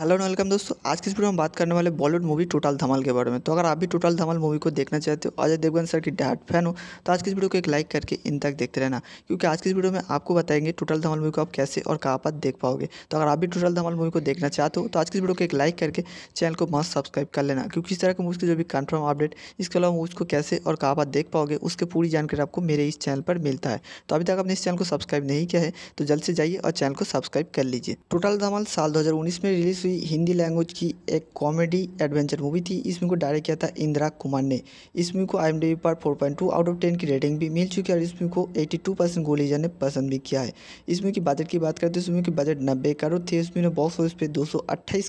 A: हेलो एंड वेलकम दोस्तों आज की इस वीडियो में बात करने वाले बॉलीवुड मूवी टोटल धमाल के बारे में तो अगर आप भी टोटल धमाल मूवी को देखना चाहते हो अजय देवगन सर की डैड फैन हो तो आज की इस वीडियो को एक लाइक करके इन तक देखते रहना क्योंकि आज की इस वीडियो में आपको बताएंगे टोटल धमाल मूवी को आप कैसे और कहाँ पर देख पाओगे तो अगर आप भी टोटल धमाल मूवी को देखना चाहते हो तो आज की इस वीडियो को एक लाइक करके चैनल को मस्त सब्सक्राइब कर लेना क्योंकि इस तरह के मूवी की जो भी कन्फर्म अपडेट इसके अलावा मूवी को कैसे और कहाँ पर देख पाओगे उसकी पूरी जानकारी आपको मेरे इस चैनल पर मिलता है तो अभी तक आपने इस चैनल को सब्सक्राइब नहीं किया है तो जल्द से जाइए और चैनल को सब्सक्राइब कर लीजिए टोटल धमाल साल दो में रिलीज़ वी हिंदी लैंग्वेज की एक कॉमेडी एडवेंचर मूवी थी इसमें को डायरेक्ट किया था इंदिरा कुमार ने इस मूवी को आई पर 4.2 आउट ऑफ 10 की रेटिंग भी मिल चुकी है और इस मूवी को 82 परसेंट गोलीजा ने पसंद भी किया है इस मूवी की बजट की बात करें तो इस मूवी की बजट नब्बे करोड़ थी इसमें ने बॉक्स ऑफिस पे दो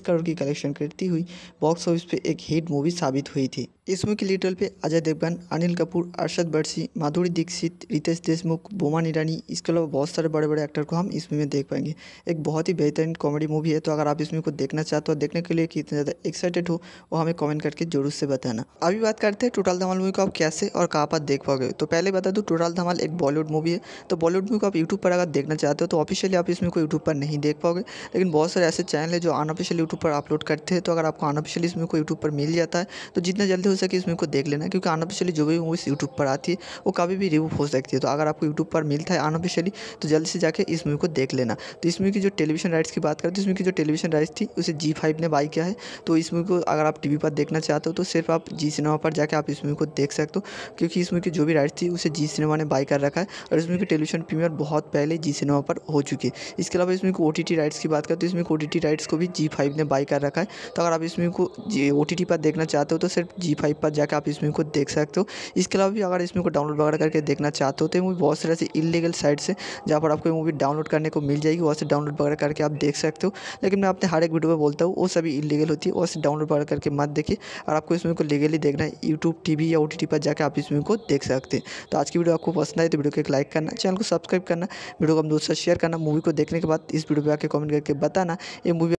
A: करोड़ की कलेक्शन करती हुई बॉक्स ऑफिस पे एक हिट मूवी साबित हुई थी इस मूवी के पे अजय देवगन अनिल कपूर अरशद बरसी माधुरी दीक्षित रितेश देशमुख बोमान ईरानी इसके अलावा बहुत सारे बड़े बड़े एक्टर को हम इस मूवी में देख पाएंगे एक बहुत ही बेहतरीन कॉमेडी मूवी है तो अगर आप इसमें को देख देखना चाहते हो देखने के लिए कितने ज़्यादा एक्साइटेड हो वो हमें कमेंट करके जरूर से बताना अभी बात करते हैं टोटल धमाल मूवी को आप कैसे और कहाँ पर देख पाओगे तो पहले बता दूँ टोटल धमाल एक बॉलीवुड मूवी है तो बॉलीवुड मूवी को आप यूट्यूब पर अगर देखना चाहते हो तो ऑफिशियली आप इसमें को यूट्यूब पर नहीं देख पाओगे लेकिन बहुत सारे ऐसे चैनल है जो अनऑफिशियल यूट्यूब पर अपलोड करते हैं तो अगर आपको अनऑफिशियली इसमें को यूट्यूब पर मिल जाता है तो जितना जल्दी हो सके इसमें को देख लेना क्योंकि अनऑफिशियली जो भी मूवीज़ यूट्यूब पर आती है वो कभी भी रिव्यू हो सकती है तो अगर आपको यूट्यूब पर मिलता है अनऑफिशियली तो जल्दी से जाकर इस मूवी को देख लेना तो इस मूवी की जो टेलीविजन राइट्स की बात करें तो इसमें की जो टेलीविजन राइट्स थी उसे जी फाइव ने बाई किया है तो इस मूवी को अगर आप टी पर देखना चाहते हो तो सिर्फ आप जी सिनेमा पर जाकर आप इस मूवी को देख सकते हो क्योंकि इस मूवी की जो भी राइट्स थी उसे जी सिनेमा ने बाई कर रखा है और इस मूवी की टेलीविजन प्रीमियर बहुत पहले जी सिनेमा पर हो चुकी है इसके अलावा इसमें ओ टी राइट्स की बात करें तो इसमें ओ टी राइट्स को भी जी फाइव ने बाई कर रखा है तो अगर आप इस मूवी को टी ओ पर देखना चाहते हो तो सिर्फ जी फाइव पर जाकर आप इस मूवी को देख सकते हो इसके अलावा भी अगर इस मूवी को डाउनलोड वगैरह करके देखना चाहते हो तो मूवी बहुत सारे ऐसे इलीगल साइट्स है जहाँ पर आपको मूवी डाउनलोड करने को मिल जाएगी वहाँ से डाउनलोड वगैरह करके आप देख सकते हो लेकिन मैं अपने हर एक वीडियो सुबह बोलता हूँ वो सभी इलीगल होती है और डाउनलोड बार करके मत देखिए और आपको इस मूवी को लीगली देखना है यूट्यूब टीवी या ओ पर जाकर आप इस मूवी को देख सकते हैं तो आज की वीडियो आपको पसंद आए तो वीडियो को एक लाइक करना चैनल को सब्सक्राइब करना वीडियो को हम दोस्तों शेयर करना मूवी को देखने के बाद इस वीडियो पर आकर कॉमेंट करके बताना ये मूवी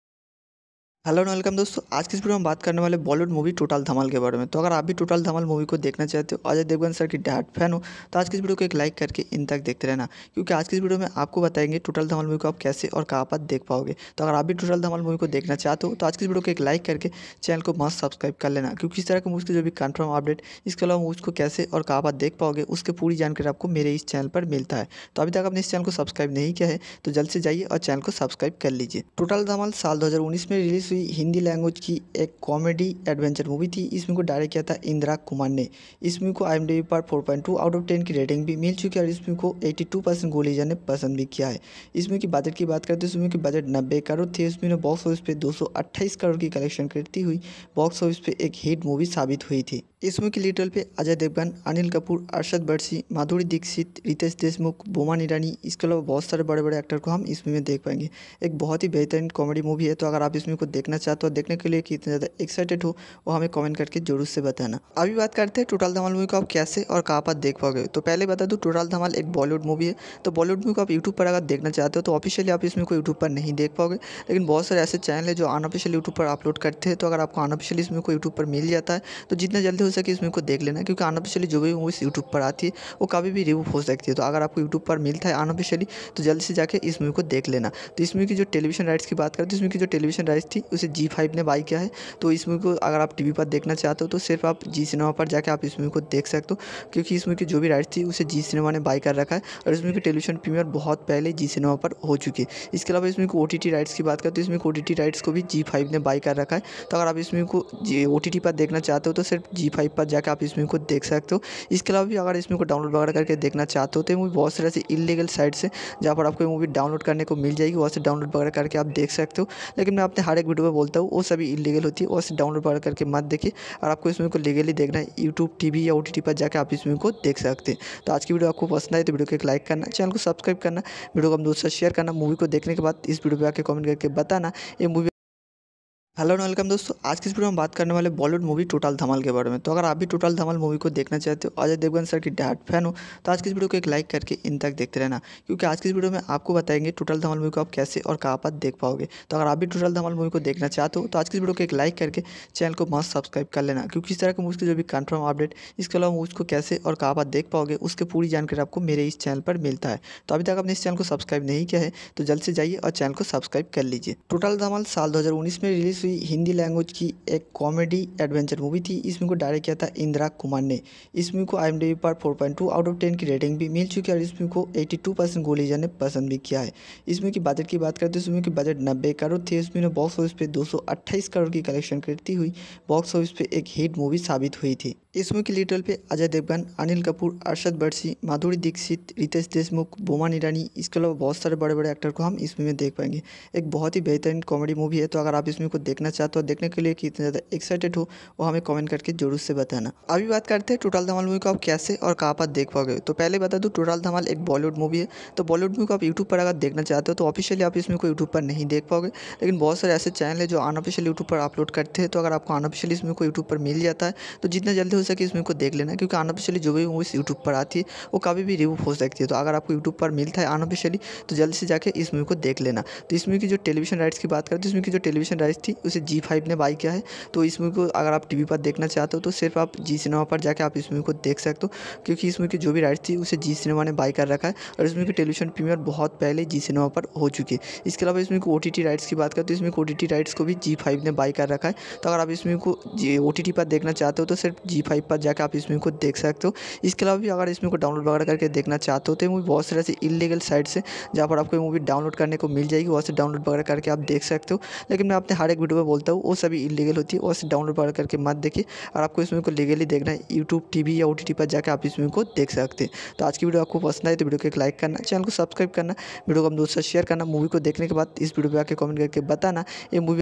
A: हेलो एंड वेलकम दोस्तों आज की इस वीडियो में बात करने वाले बॉलीवुड मूवी टोटल धमाल के बारे में तो अगर आप भी टोटल धमाल मूवी को देखना चाहते हो अजय देवगन सर की डायट फैन हो तो आज की इस वीडियो को एक लाइक करके इन तक देखते रहना क्योंकि आज की इस वीडियो में आपको बताएंगे टोटल धमाल मूवी को आप कैसे और कहाँ पर देख पाओगे तो अगर आप भी टोटल धमाल मूवी को देखना चाहते हो तो आज की इस वीडियो को एक लाइक करके चैनल को मस्त सब्सक्राइब कर लेना क्योंकि इस तरह की मूवी की जो भी कन्फर्म अपडेट इसके अलावा मूवी को कैसे और कहाँ पर देख पाओगे उसकी पूरी जानकारी आपको मेरे इस चैनल पर मिलता है तो अभी तक आपने इस चैनल को सब्सक्राइब नहीं किया है तो जल्द से जाइए और चैनल को सब्सक्राइब कर लीजिए टोटल धमाल साल दो में रिलीज रिलीज़ हिंदी लैंग्वेज की एक कॉमेडी एडवेंचर मूवी थी इसमें को डायरेक्ट किया था इंदिरा कुमार ने इस मूवी को आई पर 4.2 आउट ऑफ 10 की रेटिंग भी मिल चुकी है और इसमें को को 82 परसेंट गोलीजा ने पसंद भी किया है इसमें की बजट की बात करें तो इसमें की बजट नब्बे करोड़ थी इसमें बॉक्स ऑफिस पर दो करोड़ की कलेक्शन करती हुई बॉक्स ऑफिस पर एक हिट मूवी साबित हुई थी इस मूवी के लीड पे अजय देवगन अनिल कपूर अरशद बर्सी माधुरी दीक्षित रितेश देशमुख बोमान ईरानी इसके अलावा बहुत सारे बड़े बड़े एक्टर को हम इस मूवी में देख पाएंगे एक बहुत ही बेहतरीन कॉमेडी मूवी है तो अगर आप इस मूवी को देखना चाहते हो देखने के लिए कितने ज़्यादा एक्साइटेड हो वो हमें कमेंट करके जरूर से बताना अभी बात करते हैं टोटल धमाल मूवी को आप कैसे और कहाँ पर देख पाओगे तो पहले बता दूँ टोटल धमाल एक बॉलीवुड मूवी है तो बॉलीवुड मूवी को आप यूट्यूब पर अगर देखना चाहते हो तो ऑफिशियली आप इस मूवी को यूट्यूब पर नहीं देख पाओगे लेकिन बहुत सारे ऐसे चैनल है जो अनऑफिशियल यूट्यूब पर अपलोड करते हैं तो अगर आपको अनऑफिशियल इस मूवी को यूट्यूब पर मिल जाता है तो जितना जल्दी जैसा कि इस मूवी को देख लेना क्योंकि अनऑफिशियली जो भी मूवीज़ यूट्यूब पर आती है वो कभी भी रिमूव हो सकती है तो अगर आपको यूट्यूब पर मिलता है अनऑफिशियली तो जल्दी से जाकर इस मूवी को देख लेना तो इस मूवी की जो टेलीविजन राइट्स की बात करें तो इस मूवी की जो टेलीविजन राइट्स थी उसे जी फाइव ने बाई किया है तो इस मूवी को अगर आप टी पर देखना चाहते हो तो सिर्फ आप जी सिनेमा पर जाकर आप इस मूवी को देख सकते हो क्योंकि इस मूवी की जो भी राइट्स थी उसे जी सिनेमा ने बाई कर रखा है और इस मूवी की टेलीविजन प्रीमियर बहुत पहले जी सिनेमा पर हो चुकी है इसके अलावा इसमें ओ टी राइट्स की बात करें तो इसमें ओ टी राइट्स को भी जी फाइव ने बाई कर रखा है तो अगर आप इसमें को ओ टी पर देखना चाहते हो तो सिर्फ जी फाइव पर जाकर आप इस मूवी को देख सकते हो इसके अलावा भी अगर इस मूवी को डाउनलोड वगैरह करके देखना चाहते हो तो मूवी बहुत सारे ऐसे इलीगल साइट से जहाँ पर आपको मूवी डाउनलोड करने को मिल जाएगी वहाँ से डाउनलोड वगैरह करके आप देख सकते हो लेकिन मैं अपने हर एक वीडियो में बोलता हूँ वो सभी इलीगल होती है वहाँ से डाउनलोड वगैरह करके मत देखिए और आपको इस मूवी को लीगली देखना है यूट्यूब टी या ओ पर जाकर आप इस मूवी को देख सकते हैं तो आज की वीडियो आपको पसंद आए तो वीडियो को एक लाइक करना चैनल को सब्सक्राइब करना वीडियो को हम दोस्तों शेयर करना मूवी को देखने के बाद इस वीडियो पर आकर कमेंट करके बताना ये मूवी हेलो एंड वेलकम दोस्तों आज की इस वीडियो में बात करने वाले बॉलीवुड मूवी टोटल धमाल के बारे में तो अगर आप भी टोटल धमाल मूवी को देखना चाहते हो अजय देवगन सर की डाट फैन हो तो आज की इस वीडियो को एक लाइक करके इन तक देखते रहना क्योंकि आज की इस वीडियो में आपको बताएंगे टोटल धमाल मूवी को आप कैसे और कहाँ पर देख पाओगे तो अगर आप भी टोटल धमाल मूवी को देखना चाहते हो तो आज की इस वीडियो को एक लाइक करके चैनल को मस्त सब्सक्राइब कर लेना क्योंकि इस तरह के मूवी की जो भी कन्फर्म अपडेट इसके अलावा मूवीज़ को कैसे और कहाँ पर देख पाओगे उसकी पूरी जानकारी आपको मेरे इस चैनल पर मिलता है तो अभी तक आपने इस चैनल को सब्सक्राइब नहीं किया है तो जल्द से जाइए और चैनल को सब्सक्राइब कर लीजिए टोटल धमाल साल दो में रिलीज़ हुई भी हिंदी लैंग्वेज की एक कॉमेडी एडवेंचर मूवी थी इस मूवी को डायरेक्ट किया था इंदिरा कुमार ने इस मूवी को आई पर 4.2 आउट ऑफ 10 की रेटिंग भी मिल चुकी है और इस मूवी को 82 परसेंट गोलीजा ने पसंद भी किया है इस मूवी की बजट की बात करें तो इस मूवी की बजट नब्बे करोड़ थी इस मूवी ने बॉक्स ऑफिस पर दो करोड़ की कलेक्शन करती हुई बॉक्स ऑफिस पर एक हिट मूवी साबित हुई थी इस मूवी की लीडल पे अजय देवगन अनिल कपूर अरशद बर्सी माधुरी दीक्षित रितेश देशमुख बोमान ईरानी इसके अलावा बहुत सारे बड़े बड़े एक्टर को हम इस मूवी में देख पाएंगे एक बहुत ही बेहतरीन कॉमेडी मूवी है तो अगर आप इस मूवी को देख देखना चाहते हो देखने के लिए कितना ज़्यादा एक्साइटेड हो वो हमें कमेंट करके जरूर से बताना अभी बात करते हैं टोटल धमाल मूवी को आप कैसे और कहाँ पर देख पाओगे तो पहले बता दूँ टोटल धमाल एक बॉलीवुड मूवी है तो बॉलीवुड मूवी को आप यूट्यूब पर अगर देखना चाहते हो तो ऑफिशियली आप इसमें को यूट्यूब पर नहीं देख पाओगे लेकिन बहुत सारे ऐसे चैनल है जो अनऑफिशियल यूट्यूब पर अपलोड करते हैं तो अगर आपको अनऑफिशियली इसमें को यूट्यूब पर मिल जाता है तो जितना जल्दी हो सके इसमें को देख लेना क्योंकि अनऑफिशियली जो भी मूवीज़ यूट्यूब पर आती है वो कभी भी रिव्यू हो सकती है तो अगर आपको यूट्यूब पर मिलता है अनऑफिशियली तो जल्दी से जाकर इस मूवी को देख लेना तो इस मूवी की जो टेलीविजन राइट्स की बात करते हैं तो इसमें की जो टेलीविजन राइट्स थी उसे जी फाइव ने बाई किया है तो इस मूवी को अगर आप टी पर देखना चाहते हो तो सिर्फ आप जी सिनेमा पर जाकर आप इस मूवी को देख सकते हो क्योंकि इस मूवी की जो भी राइट्स थी उसे जी सिनेमा ने बाई कर रखा है और इस मूवी की टेलीविजन प्रीमियर बहुत पहले जी सिनेमा पर हो चुकी है इसके अलावा इसमें ओ टी राइट्स की बात करें तो इसमें ओ टी राइट्स को भी जी फाइव ने बाई कर रखा है तो अगर आप इस मूवी को जी ओ टी पर देखना चाहते हो तो सिर्फ जी फाइव पर जाकर आप इस मूवी को देख सकते हो इसके अलावा भी अगर इस मूवी को डाउनलोड वगैरह करके देखना चाहते हो तो मूवी बहुत सारे ऐसे इलीगल साइट्स है जहाँ पर आपको मूवी डाउनलोड करने को मिल जाएगी वहाँ से डाउनलोड वगैरह करके आप देख सकते हो लेकिन मैं अपने हर एक वीडियो पर बोलता हूँ वो सभी इलीगल होती है और उसे डाउनलोड करके मत देखिए और आपको इस मूवी को लीगली देखना है यूट्यूब टी या ओ पर जाकर आप इस मूवी को देख सकते हैं तो आज की वीडियो आपको पसंद आई तो वीडियो को एक लाइक करना चैनल को सब्सक्राइब करना वीडियो को हम दोस्तों शेयर करना मूवी को देखने के बाद इस वीडियो पर आकर कॉमेंट करके बताना ये मूवी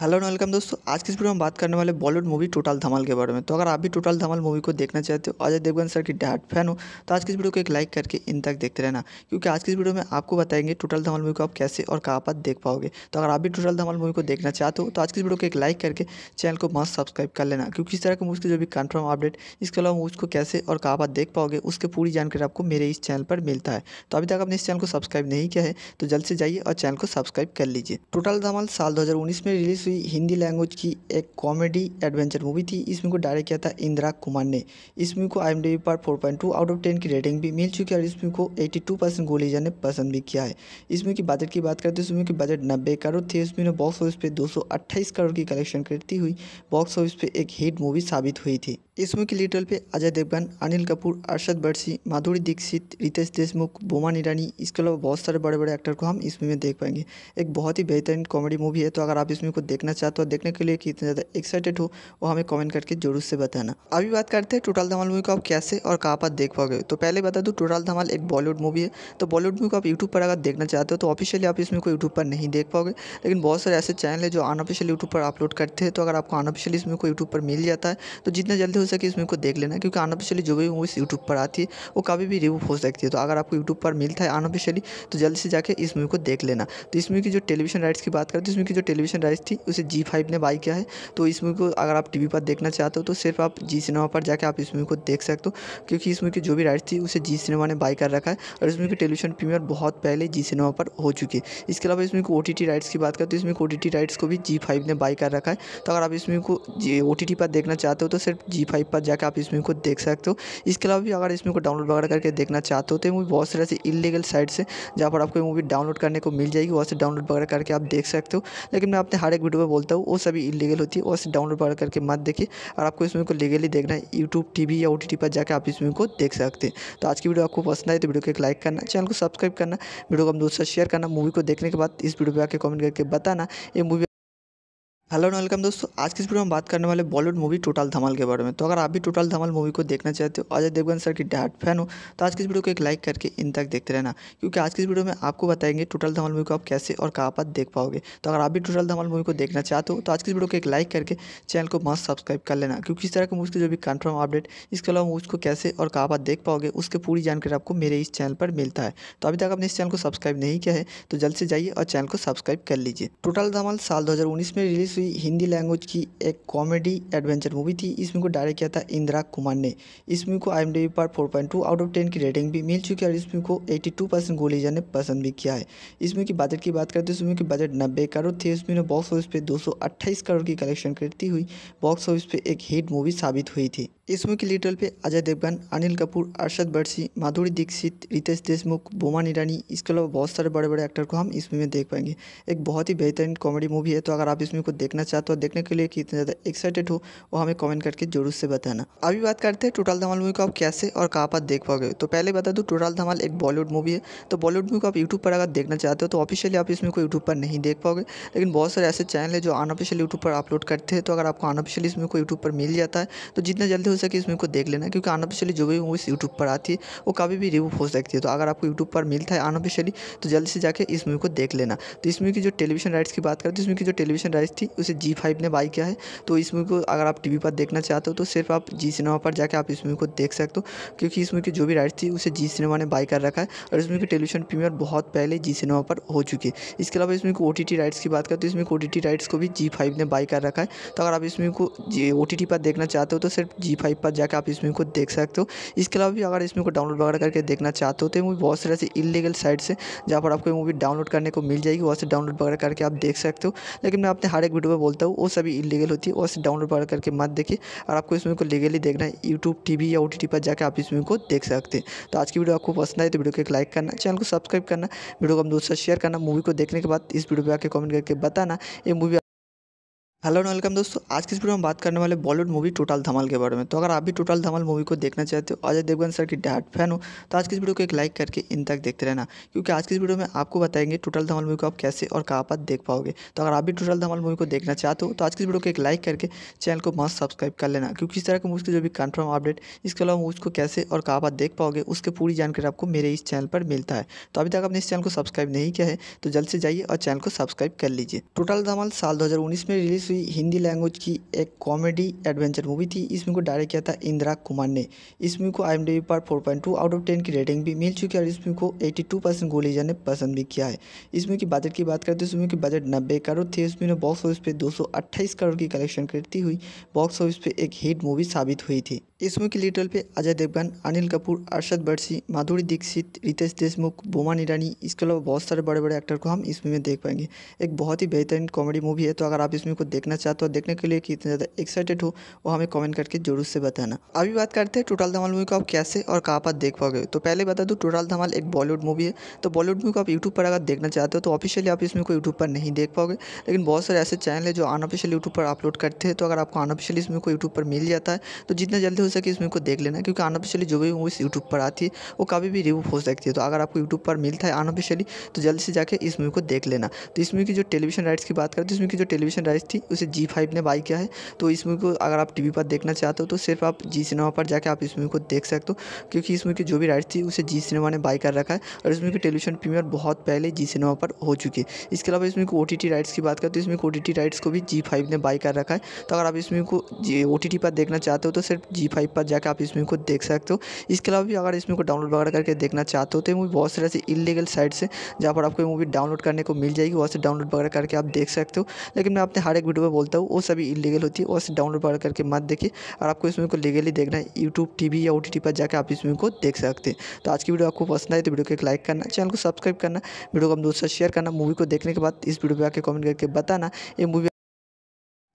A: हेलो एंड वेलकम दोस्तों आज की इस वीडियो में बात करने वाले बॉलीवुड मूवी टोटल धमाल के बारे में तो अगर आप भी टोटल धमाल मूवी को देखना चाहते हो अजय देवगन सर की डैड फैन हो तो आज की इस वीडियो को एक लाइक करके इन तक देखते रहना क्योंकि आज की इस वीडियो में आपको बताएंगे टोटल धमाल मूवी को आप कैसे और कहाँ पर देख पाओगे तो अगर आप भी टोटल धमाल मूवी को देखना चाहते हो तो आज की इस वीडियो को एक लाइक करके चैनल को मस्त सब्सक्राइब कर लेना क्योंकि इस तरह की मूवी की जो भी कन्फर्म अपडेट इसके अलावा मूवी को कैसे और कहाँ पर देख पाओगे उसकी पूरी जानकारी आपको मेरे इस चैनल पर मिलता है तो अभी तक आपने इस चैनल को सब्सक्राइब नहीं किया है तो जल्द से जाइए और चैनल को सब्सक्राइब कर लीजिए टोटल धमाल साल दो में रिलीज सी हिंदी लैंग्वेज की एक कॉमेडी एडवेंचर मूवी थी इस मूवी को डायरेक्ट किया था इंदिरा कुमार ने इस मूवी को आई पर 4.2 आउट ऑफ 10 की रेटिंग भी मिल चुकी है और इस मूवी को 82 परसेंट गोलीजा ने पसंद भी किया है इस मूवी की बजट की बात करें तो इस मूवी की बजट नब्बे करोड़ थी इस मूवी ने बॉक्स ऑफिस पर दो करोड़ की कलेक्शन करती हुई बॉक्स ऑफिस पर एक हिट मूवी साबित हुई थी इस मुख्य लीड रोल पे अजय देवगन अनिल कपूर अरशद बर्सी माधुरी दीक्षित रितेश देशमुख बोमा ईरानी इसके अलावा बहुत सारे बड़े बड़े एक्टर को हम इस मूवी में देख पाएंगे एक बहुत ही बेहतरीन कॉमेडी मूवी है तो अगर आप इस मूवी को देखना चाहते हो देखने के लिए कितने ज़्यादा एक्साइटेड हो वो हमें कमेंट करके जरूर से बताना अभी बात करते हैं टोटल धमाल मूवी को आप कैसे और कहाँ पर देख पाओगे तो पहले बता दूँ टोटल धमाल एक बॉलीवुड मूवी है तो बॉलीवुड मूवी को आप यूट्यूब पर अगर देखना चाहते हो तो ऑफिशियली आप इस मूवी को यूट्यूब पर नहीं देख पाओगे लेकिन बहुत सारे ऐसे चैनल है जो अनऑफिशियल यूट्यूब पर अपलोड करते हैं तो अगर आपको अनऑफिशियल इस मूवी को यूट्यूब पर मिल जाता है तो जितना जल्दी सके इस मूवी को देख लेना क्योंकि अनऑफिशियली जो भी मूवीज़ यूट्यूब पर आती है वो कभी भी रिव्यू हो सकती है तो अगर आपको यूट्यूब पर मिलता है अनऑफिशियली तो जल्दी से जाकर इस मूवी को देख लेना तो इस मूवी की जो टेलीविजन राइट्स की बात करें तो इस मूवी की जो टेलीविजन राइट्स थी उसे जी फाइव ने बाई किया है तो इस मूवी को अगर आप टी पर देखना चाहते हो तो सिर्फ आप जी सिनेमा पर जाकर आप इस मूवी को देख सकते हो क्योंकि इस मूवी की जो भी राइट्स थी उसे जी सिनेमा ने बाई कर रखा है और इसमें की टेलीविजन प्रीमियर बहुत पहले जी सिनेमा पर हो चुकी है इसके अलावा इसमें ओ टी राइट्स की बात करें तो इसमें ओ टी राइट्स को भी जी फाइव ने बाई कर रखा है तो अगर आप इसमें को ओ टी पर देखना चाहते हो तो सिर्फ जी फाइव फाइव पर जाकर आप इस मूवी को देख सकते हो इसके अलावा भी अगर इस मूवी को डाउनलोड वगैरह करके देखना चाहते हो तो मूवी बहुत सारे ऐसे इलीगल साइट से जहाँ पर आपको मूवी डाउनलोड करने को मिल जाएगी वहाँ से डाउनलोड वगैरह करके आप देख सकते हो लेकिन मैं अपने हर एक वीडियो में बोलता हूँ वो सभी इलीगल होती है वहाँ से डाउनलोड वगैरह करके मत देखिए और आपको इस मूवी को लीगली देखना है यूट्यूब टी या ओ पर जाकर आप इस मूवी को देख सकते हैं तो आज की वीडियो आपको पसंद आए तो वीडियो को एक लाइक करना चैनल को सब्सक्राइब करना वीडियो को हम दूसरा शेयर करना मूवी को देखने के बाद इस वीडियो पर आकर कमेंट करके बताना ये मूवी हेलो एंड वेलकम दोस्तों आज की इस वीडियो में बात करने वाले बॉलीवुड मूवी टोटल धमाल के बारे में तो अगर आप भी टोटल धमाल मूवी को देखना चाहते हो अजय देवगन सर की डाट फैन हो तो आज की इस वीडियो को एक लाइक करके इन तक देखते रहना क्योंकि आज की इस वीडियो में आपको बताएंगे टोटल धमाल मूवी को आप कैसे और कहाँ पर देख पाओगे तो अगर आप भी टोटल धमाल मूवी को देखना चाहते हो तो आज की इस वीडियो को एक लाइक करके चैनल को मस्त सब्सक्राइब कर लेना क्योंकि इस तरह के मूवी की जो भी कन्फर्म अपडेट इसके अलावा मूवी को कैसे और कहाँ पर देख पाओगे उसकी पूरी जानकारी आपको मेरे इस चैनल पर मिलता है तो अभी तक आपने इस चैनल को सब्सक्राइब नहीं किया है तो जल्द से जाइए और चैनल को सब्सक्राइब कर लीजिए टोटल धमाल साल दो में रिलीज दूसरी हिंदी लैंग्वेज की एक कॉमेडी एडवेंचर मूवी थी इस मूवी को डायरेक्ट किया था इंदिरा कुमार ने इस मूवी को आई पर 4.2 आउट ऑफ 10 की रेटिंग भी मिल चुकी है और इस मूवी को 82 परसेंट गोली जाने पसंद भी किया है इस मूवी की बजट की बात करते हैं इस मूवी की बजट नब्बे करोड़ थी इस मूवी ने बॉक्स ऑफिस पर दो करोड़ की कलेक्शन करती हुई बॉक्स ऑफिस पर एक हिट मूवी साबित हुई थी इस मुख्य लिटल पे अजय देवगन अनिल कपूर अरशद बर्सी माधुरी दीक्षित रितेश देशमुख बोमा ईरानी इसके अलावा बहुत सारे बड़े बड़े एक्टर को हम इस मूवी में देख पाएंगे एक बहुत ही बेहतरीन कॉमेडी मूवी है तो अगर आप इस मूवी को देखना चाहते हो देखने के लिए कितना ज़्यादा एक्साइटेड हो वो हमें कमेंट करके जरूर से बताना अभी बात करते हैं टोटल धमाल मूवी को आप कैसे और कहाँ पर देख पाओगे तो पहले बता दूँ टोटल धमाल एक बॉलीवुड मूवी है तो बॉलीवुड मूवी को आप यूट्यूब पर अगर देखना चाहते हो तो ऑफिशियली आप इस मूवी को यूट्यूब पर नहीं देख पाओगे लेकिन बहुत सारे ऐसे चैनल है जो अनऑफिशियल यूट्यूब पर अपलोड करते हैं तो अगर आपको अनऑफिशियल इसमें को यूट्यूब पर मिल जाता है तो जितना जल्दी सके इस मूवी को देख लेना क्योंकि अनऑफिशियली जो भी मूवीज़ यूट्यूब पर आती है वो कभी भी रिव्यू हो सकती है तो अगर आपको यूट्यूब पर मिलता है अनऑफिशियली तो जल्दी से जाकर इस मूवी को देख लेना तो इस मूवी की जो टेलीविजन राइट्स की बात करें तो इस मूवी की जो टेलीविजन राइट्स थी उसे जी फाइव ने बाई किया है तो इस मूवी को अगर आप टी पर देखना चाहते हो तो सिर्फ आप जी सिनेमा पर जाकर आप इस मूवी को देख सकते हो क्योंकि इस मूवी की जो भी राइट्स थी उसे जी सिनेमा ने बाई कर रखा है और इस मूवी की टेलीविजन प्रीमियर बहुत पहले जी सिनेमा पर हो चुकी है इसके अलावा इसमें ओ टी राइट्स की बात करें तो इसमें ओ टी राइट्स को भी जी फाइव ने बाई कर रखा है तो अगर आप इसमें को ओ टी पर देखना चाहते हो तो सिर्फ जी फाइव फाइव पर जाकर आप इस मूवी को देख सकते हो इसके अलावा भी अगर इस मूवी को डाउनलोड वगैरह करके देखना चाहते हो तो मूवी बहुत सारे ऐसे इलीगल साइट से जहाँ पर आपको मूवी डाउनलोड करने को मिल जाएगी वहाँ से डाउनलोड वगैरह करके आप देख सकते हो लेकिन मैं अपने हर एक वीडियो में बोलता हूँ वो सभी इलीगल होती है वहाँ से डाउनलोड वगैरह करके मत देखिए और आपको इस मूवी को लीगली देखना है यूट्यूब टी या ओ पर जाकर आप इस मूवी को देख सकते हैं तो आज की वीडियो आपको पसंद आए तो वीडियो को एक लाइक करना चैनल को सब्सक्राइब करना वीडियो को हम दोस्तों शेयर करना मूवी को देखने के बाद इस वीडियो पर आकर कमेंट करके बताना ये मूवी हेलो एंड वेलकम दोस्तों आज की इस वीडियो में बात करने वाले बॉलीवुड मूवी टोटल धमाल के बारे में तो अगर आप भी टोटल धमाल मूवी को देखना चाहते हो अजय देवगन सर की डाट फैन हो तो आज की इस वीडियो को एक लाइक करके इन तक देखते रहना क्योंकि आज की इस वीडियो में आपको बताएंगे टोटल धमाल मूवी को आप कैसे और कहाँ पर देख पाओगे तो अगर आप भी टोटल धमाल मूवी को देखना चाहते हो तो आज की इस वीडियो को एक लाइक करके चैनल को मस्त सब्सक्राइब कर लेना क्योंकि इस तरह के मूवी के जो भी कन्फर्म अपडेट इसके अलावा मूवी को कैसे और कहाँ पर देख पाओगे उसके पूरी जानकारी आपको मेरे इस चैनल पर मिलता है तो अभी तक आपने इस चैनल को सब्सक्राइब नहीं किया है तो जल्द से जाइए और चैनल को सब्सक्राइब कर लीजिए टोटल धमाल साल दो में रिलीज़ दूसरी हिंदी लैंग्वेज की एक कॉमेडी एडवेंचर मूवी थी इस मूवी को डायरेक्ट किया था इंदिरा कुमार ने इस मूवी को आई पर 4.2 आउट ऑफ 10 की रेटिंग भी मिल चुकी है और इस मूवी को 82 परसेंट गोलीजा ने पसंद भी किया है इस मूवी की बजट की बात करें तो इस मूवी की बजट नब्बे करोड़ थी इस मूवी ने बॉक्स ऑफिस पर दो करोड़ की कलेक्शन करती हुई बॉक्स ऑफिस पर एक हिट मूवी साबित हुई थी इस मूवी की लीडल पे अजय देवगन अनिल कपूर अरशद बर्सी माधुरी दीक्षित रितेश देशमुख बोमान ईरानी इसके अलावा बहुत सारे बड़े बड़े एक्टर को हम इस मूवी में देख पाएंगे एक बहुत ही बेहतरीन कॉमेडी मूवी है तो अगर आप इस मूवी को देखना चाहते हो देखने के लिए कितने ज़्यादा एक्साइटेड हो वो हमें कमेंट करके जरूर से बताना अभी बात करते हैं टोटल धमाल मूवी को आप कैसे और कहाँ पर देख पाओगे तो पहले बता दूँ टोटल धमाल एक बॉलीवुड मूवी है तो बॉलीवुड मूवी को आप यूट्यूब पर अगर देखना चाहते हो तो ऑफिशियली आप इसमें को यूट्यूब पर नहीं देख पाओगे लेकिन बहुत सारे ऐसे चैनल है जो अनऑफिशियल यूट्यूब पर अपलोड करते हैं तो अगर आपको अनऑफिशियली इसमें को यूट्यूब पर मिल जाता है तो जितना जल्दी हो सके इसमें को देख लेना क्योंकि अनऑफिशियली जो भी मूवीज़ यूट्यूब पर आती है वो कभी भी रिव्यू हो सकती है तो अगर आपको यूट्यूब पर मिलता है अनऑफिशियली तो जल्दी से जाकर इस मूवी को देख लेना तो इस मूवी की जो टेलीविजन राइट्स की बात करें तो इसमें की जो टेलीविजन राइट्स थी उसे जी फाइव ने बाई किया है तो इस मूवी को अगर आप टी वी पर देखना चाहते हो तो सिर्फ आप जी सिनेमा पर जाकर आप इस मूवी को देख सकते हो क्योंकि इस मूवी की जो भी राइट्स थी उसे जी सिनेमा ने बाई कर रखा है और इस मूवी की टेलीविजन प्रीमियर बहुत पहले जी सिनेमा पर हो चुकी है इसके अलावा इसमें ओ टी टी राइट्स की बात करें तो इसमें ओ टी टी राइट्स को भी जी फाइव ने बाई कर रखा है तो अगर आप इस मूवी को ओ टी टी पर देखना चाहते हो तो सिर्फ जी फाइव पर जाकर आप इस मूवी को देख सकते हो इसके अलावा भी अगर इस मूवी को डाउनलोड वगैरह करके देखना चाहते हो तो मूवी बहुत सारे ऐसे इलीगल साइट्स हैं जहाँ पर आपको मूवी डाउनलोड करने को मिल जाएगी वहाँ से डाउनलोड वगैरह करके आप देख सकते हो लेकिन मैं अपने हर एक वीडियो में बोलता हूँ वो सभी इलीगल होती है उसे डाउनलोड वगैरह करके मत देखिए और आपको इसमें को लीगली देखना है यूट्यूब टी या ओ पर जाकर आप इसमें को देख सकते हैं तो आज की वीडियो आपको पसंद आए तो वीडियो को एक लाइक करना चैनल को सब्सक्राइब करना वीडियो को हम दोस्तों शेयर करना मूवी को देखने के बाद इस वीडियो पर आकर कॉमेंट करके बताना ये मूवी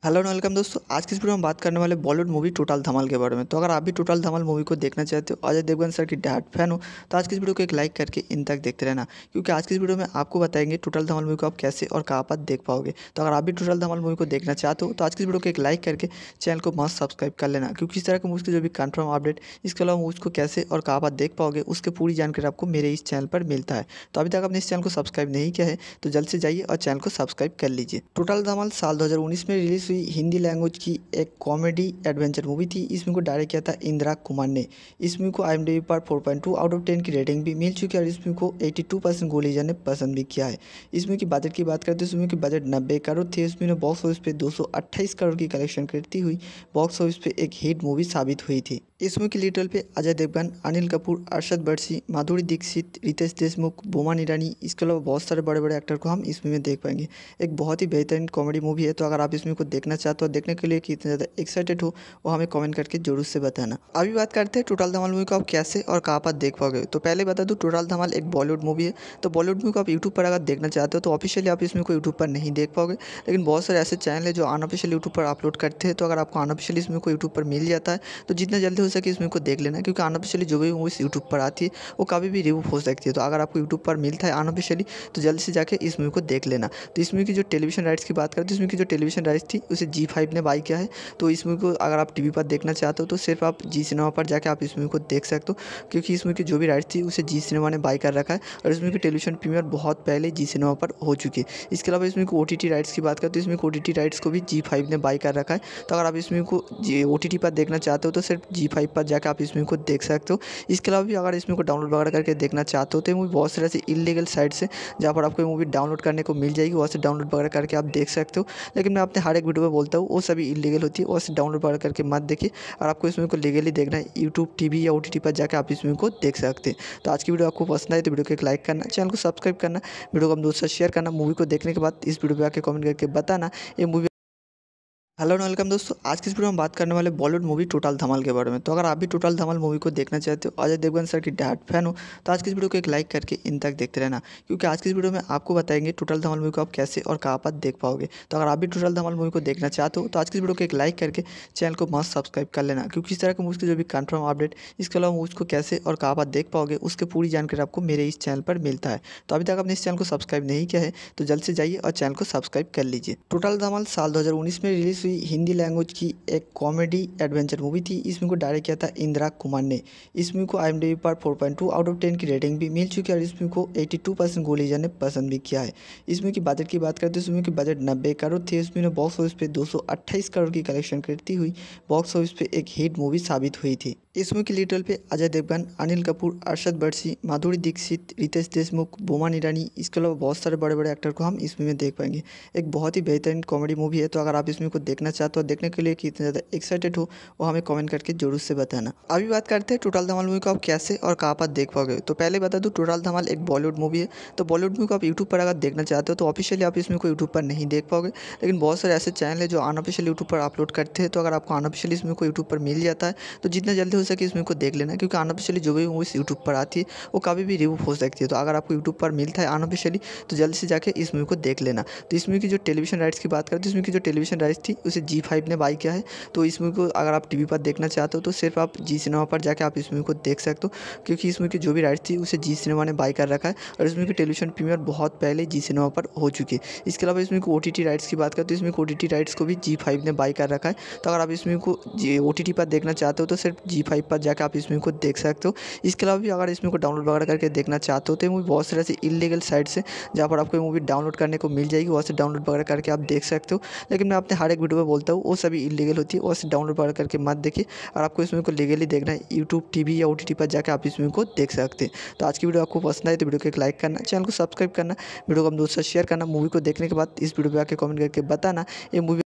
A: हेलो एंड वेलकम दोस्तों आज की इस वीडियो में बात करने वाले बॉलीवुड मूवी टोटल धमाल के बारे में तो अगर आप भी टोटल धमाल मूवी को देखना चाहते हो अजय देवगन सर की डाट फैन हो तो आज की इस वीडियो को एक लाइक करके इन तक देखते रहना क्योंकि आज की इस वीडियो में आपको बताएंगे टोटल धमाल मूवी को आप कैसे और कहाँ पर देख पाओगे तो अगर आप भी टोटल धमाल मूवी को देखना चाहते हो तो आज की इस वीडियो को एक लाइक करके चैनल को मस्त सब्सक्राइब कर लेना क्योंकि इस तरह के मूवी की जो भी कन्फर्म अपडेट इसके अलावा मूवी को कैसे और कहाँ पर देख पाओगे उसकी पूरी जानकारी आपको मेरे इस चैनल पर मिलता है तो अभी तक आपने इस चैनल को सब्सक्राइब नहीं किया है तो जल्द से जाइए और चैनल को सब्सक्राइब कर लीजिए टोटल धमाल साल दो में रिलीज़ वी हिंदी लैंग्वेज की एक कॉमेडी एडवेंचर मूवी थी इसमें को डायरेक्ट किया था इंदिरा कुमार ने इस मूवी को आई पर 4.2 आउट ऑफ 10 की रेटिंग भी मिल चुकी है और इस मूवी को 82 परसेंट गोलीजा ने पसंद भी किया है इस मूवी की बजट की बात करें तो इस मूवी की बजट नब्बे करोड़ थी इसमें ने बॉक्स ऑफिस पर दो करोड़ की कलेक्शन करती हुई बॉक्स ऑफिस पर एक हिट मूवी साबित हुई थी इस मुख्य लिटल पे अजय देवगन अनिल कपूर अरशद बर्सी माधुरी दीक्षित रितेश देशमुख बोमान ईरानी इसके अलावा बहुत सारे बड़े बड़े एक्टर को हम इस मूवी में देख पाएंगे एक बहुत ही बेहतरीन कॉमेडी मूवी है तो अगर आप इस मूवी को देखना चाहते हो देखने के लिए कितने ज़्यादा एक्साइटेड हो वो हमें कॉमेंट करके जरूर से बताना अभी बात करते हैं टोटल धमाल मूवी को आप कैसे और कहाँ पर देख पाओगे तो पहले बता दूँ टोटल धमाल एक बॉलीवुड मूवी है तो बॉलीवुड मूवी को आप यूट्यूब पर अगर देखना चाहते हो तो ऑफिशियली आप इस मूवी को यूट्यूब पर नहीं देख पाओगे लेकिन बहुत सारे ऐसे चैनल है जो अनऑफिशियल यूट्यूब पर अपलोड करते हैं तो अगर आपको अनऑफिशियल इस मूवी को यूट्यूब पर मिल जाता है तो जितना जल्दी सके इस इसमें को देख लेना क्योंकि अनऑफिशियली जो भी मूवीज़ यूट्यूब पर आती है वो कभी भी रिव्यू हो सकती है तो अगर आपको यूट्यूब पर मिलता है अनऑफिशियली तो जल्दी से जाकर इस मूवी को देख लेना तो इस मूवी की जो टेलीविजन राइट्स की बात करें तो इसमें की जो टेलीविजन राइट्स थी उसे जी फाइव ने बाई किया है तो इस मूवी को अगर आप टी पर देखना चाहते हो तो सिर्फ आप जी सिनेमा पर जाकर आप इस मूवी को देख सकते हो क्योंकि इस मूवी की जो भी राइट्स थी उसे जी सिनेमा ने बाई कर रखा है और इस मूवी की टेलीविजन प्रीमियर बहुत पहले जी सिनेमा पर हो चुकी है इसके अलावा इसमें को ओ राइट्स की बात करें तो इसमें ओ राइट्स को भी जी फाइव ने बाई कर रखा है तो अगर आप इसमें को ओ पर देखना चाहते हो तो सिर्फ जी फाइव फाइव पर जाकर आप इस मूवी को देख सकते हो इसके अलावा भी अगर इस मूवी को डाउनलोड वगैरह करके देखना चाहते हो तो मूवी बहुत सारे ऐसे इलीगल साइट से जहाँ पर आपको मूवी डाउनलोड करने को मिल जाएगी वहाँ से डाउनलोड वगैरह करके आप देख सकते हो लेकिन मैं अपने हर एक वीडियो में बोलता हूँ वो सभी इलीगल होती है वहाँ से डाउनलोड वगैरह करके मत देखिए और आपको इस मूवी को लीगली देखना है यूट्यूब टी या ओ पर जाकर आप इस मूवी को देख सकते हैं तो आज की वीडियो आपको पसंद आए तो वीडियो को एक लाइक करना चैनल को सब्सक्राइब करना वीडियो को हम दोस्तों शेयर करना मूवी को देखने के बाद इस वीडियो पर आकर कमेंट करके बताना ये मूवी हेलो एंड वेलकम दोस्तों आज की इस वीडियो में बात करने वाले बॉलीवुड मूवी टोटल धमाल के बारे में तो अगर आप भी टोटल धमाल मूवी को देखना चाहते हो अजय देवगन सर की डाट फैन हो तो आज की इस वीडियो को एक लाइक करके इन तक देखते रहना क्योंकि आज की इस वीडियो में आपको बताएंगे टोटल धमाल मूवी को आप कैसे और कहाँ पर देख पाओगे तो अगर आप भी टोटल धमाल मूवी को देखना चाहते हो तो आज की इस वीडियो को एक लाइक करके चैनल को मस्त सब्सक्राइब कर लेना क्योंकि इस तरह की मूवी की जो भी कन्फर्म अपडेट इसके अलावा मूवी को कैसे और कहाँ पर देख पाओगे उसकी पूरी जानकारी आपको मेरे इस चैनल पर मिलता है तो अभी तक आपने इस चैनल को सब्सक्राइब नहीं किया है तो जल्द से जाइए और चैनल को सब्सक्राइब कर लीजिए टोटल धमाल साल दो में रिलीज़ सी हिंदी लैंग्वेज की एक कॉमेडी एडवेंचर मूवी थी इस मूवी को डायरेक्ट किया था इंदिरा कुमार ने इस मूवी को आई पर टू आउट ऑफ टेन की रेटिंग भी मिल चुकी है और इस मूवी को टू परसेंट गोली जाने पसंद भी किया है इस मूवी की बजट की बात करते हैं इस मूवी की बजट नब्बे करोड़ थे इस बॉक्स ऑफिस पर दो करोड़ की कलेक्शन करती हुई बॉक्स ऑफिस पर एक हिट मूवी साबित हुई थी इस मूवी की लीड पे अजय देवगन अनिल कपूर अरशद बर्सी माधुरी दीक्षित रितेश देशमुख बोमान ईरानी इसके अलावा बहुत सारे बड़े बड़े एक्टर को हम इस मूवी में देख पाएंगे एक बहुत ही बेहतरीन कॉमेडी मूवी है तो अगर आप इस मूवी को देख देखना चाहते हो देखने के लिए कितने ज़्यादा एक्साइटेड हो वो हमें कमेंट करके जरूर से बताना अभी बात करते हैं टोटल धमाल मूवी को आप कैसे और कहाँ पर देख पाओगे तो पहले बता दूँ टोटल धमाल एक बॉलीवुड मूवी है तो बॉलीवुड मूवी को आप यूट्यूब पर अगर देखना चाहते हो तो ऑफिशियली आप इसमें को यूट्यूब पर नहीं देख पाओगे लेकिन बहुत सारे ऐसे चैनल है जो अनऑफिशियल यूट्यूब पर अपलोड करते हैं तो अगर आपको अनऑफिशियली इसमें को यूट्यूब पर मिल जाता है तो जितना जल्दी हो सके इसमें को देख लेना क्योंकि अनऑफिशियली जो भी मूवीज़ यूट्यूब पर आती है वो कभी भी रिमूव हो सकती है तो अगर आपको यूट्यूब पर मिलता है अनऑफिशियली तो जल्दी से जाकर इस मूवी को देख लेना तो इस मूवी की जो टेलीविजन राइट्स की बात करते हैं इसमें की जो टेलीविजन राइट्स थी उसे जी फाइव ने बाई किया है तो इस मूवी को अगर आप टी वी पर देखना चाहते हो तो सिर्फ आप जी सिनेमा पर जाकर आप इस मूवी को देख सकते हो क्योंकि इस मूवी की जो भी राइट्स थी उसे जी सिनेमा ने बाई कर रखा है और इस मूवी की टेलीविजन प्रीमियर बहुत पहले जी सिनेमा पर हो चुकी है इसके अलावा इसमें ओ टी राइट्स की बात करें तो इसमें ओ टी राइट्स को भी जी फाइव ने बाई कर रखा है तो अगर आप इस मूवी को ओ टी पर देखना चाहते हो तो सिर्फ जी फाइव पर जाकर आप इस मूवी को देख सकते हो इसके अलावा भी अगर इस मूवी को डाउनलोड वगैरह करके देखना चाहते हो तो मूवी बहुत सारे ऐसे इलीगल साइट्स हैं जहाँ पर आपको मूवी डाउनलोड करने को मिल जाएगी वहाँ से डाउनलोड वगैरह करके आप देख सकते हो लेकिन मैं अपने हर एक वीडियो में बोलता हूँ वो सभी इलीगल होती है और उसे डाउनलोड पर करके मत देखिए और आपको इस मूवी को लीगली देखना है यूट्यूब टी या ओ पर जाकर आप इस मूवी को देख सकते हैं तो आज की वीडियो आपको पसंद आए तो वीडियो को एक लाइक करना चैनल को सब्सक्राइब करना वीडियो को हम दोस्तों शेयर करना मूवी को देखने के बाद इस वीडियो पर आकर कॉमेंट करके बताना ये मूवी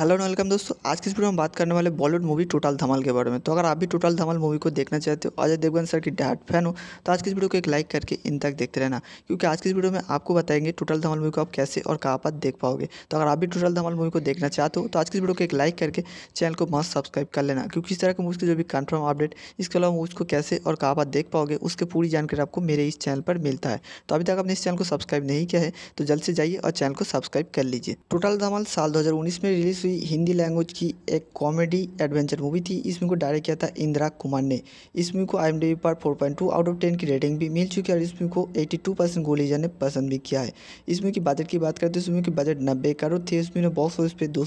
A: हेलो एंड वेलकम दोस्तों आज की इस वीडियो में बात करने वाले बॉलीवुड मूवी टोटल धमाल के बारे में तो अगर आप भी टोटल धमाल मूवी को देखना चाहते हो अजय देवगन सर की डैड फैन हो तो आज की इस वीडियो को एक लाइक करके इन तक देखते रहना क्योंकि आज की इस वीडियो में आपको बताएंगे टोटल धमाल मूवी को आप कैसे और कहाँ पर देख पाओगे तो अगर आप भी टोटल धमाल मूवी को देखना चाहते हो तो आज की इस वीडियो को एक लाइक करके चैनल को मस्त सब्सक्राइब कर लेना क्योंकि इस तरह के मूवी की जो भी कन्फर्म अपडेट इसके अलावा मूवी को कैसे और कहाँ पर देख पाओगे उसकी पूरी जानकारी आपको मेरे इस चैनल पर मिलता है तो अभी तक आपने इस चैनल को सब्सक्राइब नहीं किया है तो जल्द से जाइए और चैनल को सब्सक्राइब कर लीजिए टोटल धमाल साल दो में रिलीज़ फिल्मों हिंदी लैंग्वेज की एक कॉमेडी एडवेंचर मूवी थी इस मूवी को डायरेक्ट किया था इंदिरा कुमार ने इस मूवी को आई पर 4.2 आउट ऑफ 10 की रेटिंग भी मिल चुकी है और इस मूवी को 82 परसेंट गोलीजा ने पसंद भी किया है इस मूवी की बजट की बात करें तो इस मूवी की बजट नब्बे करोड़ थी इसमें ने बॉक्स ऑफिस पे दो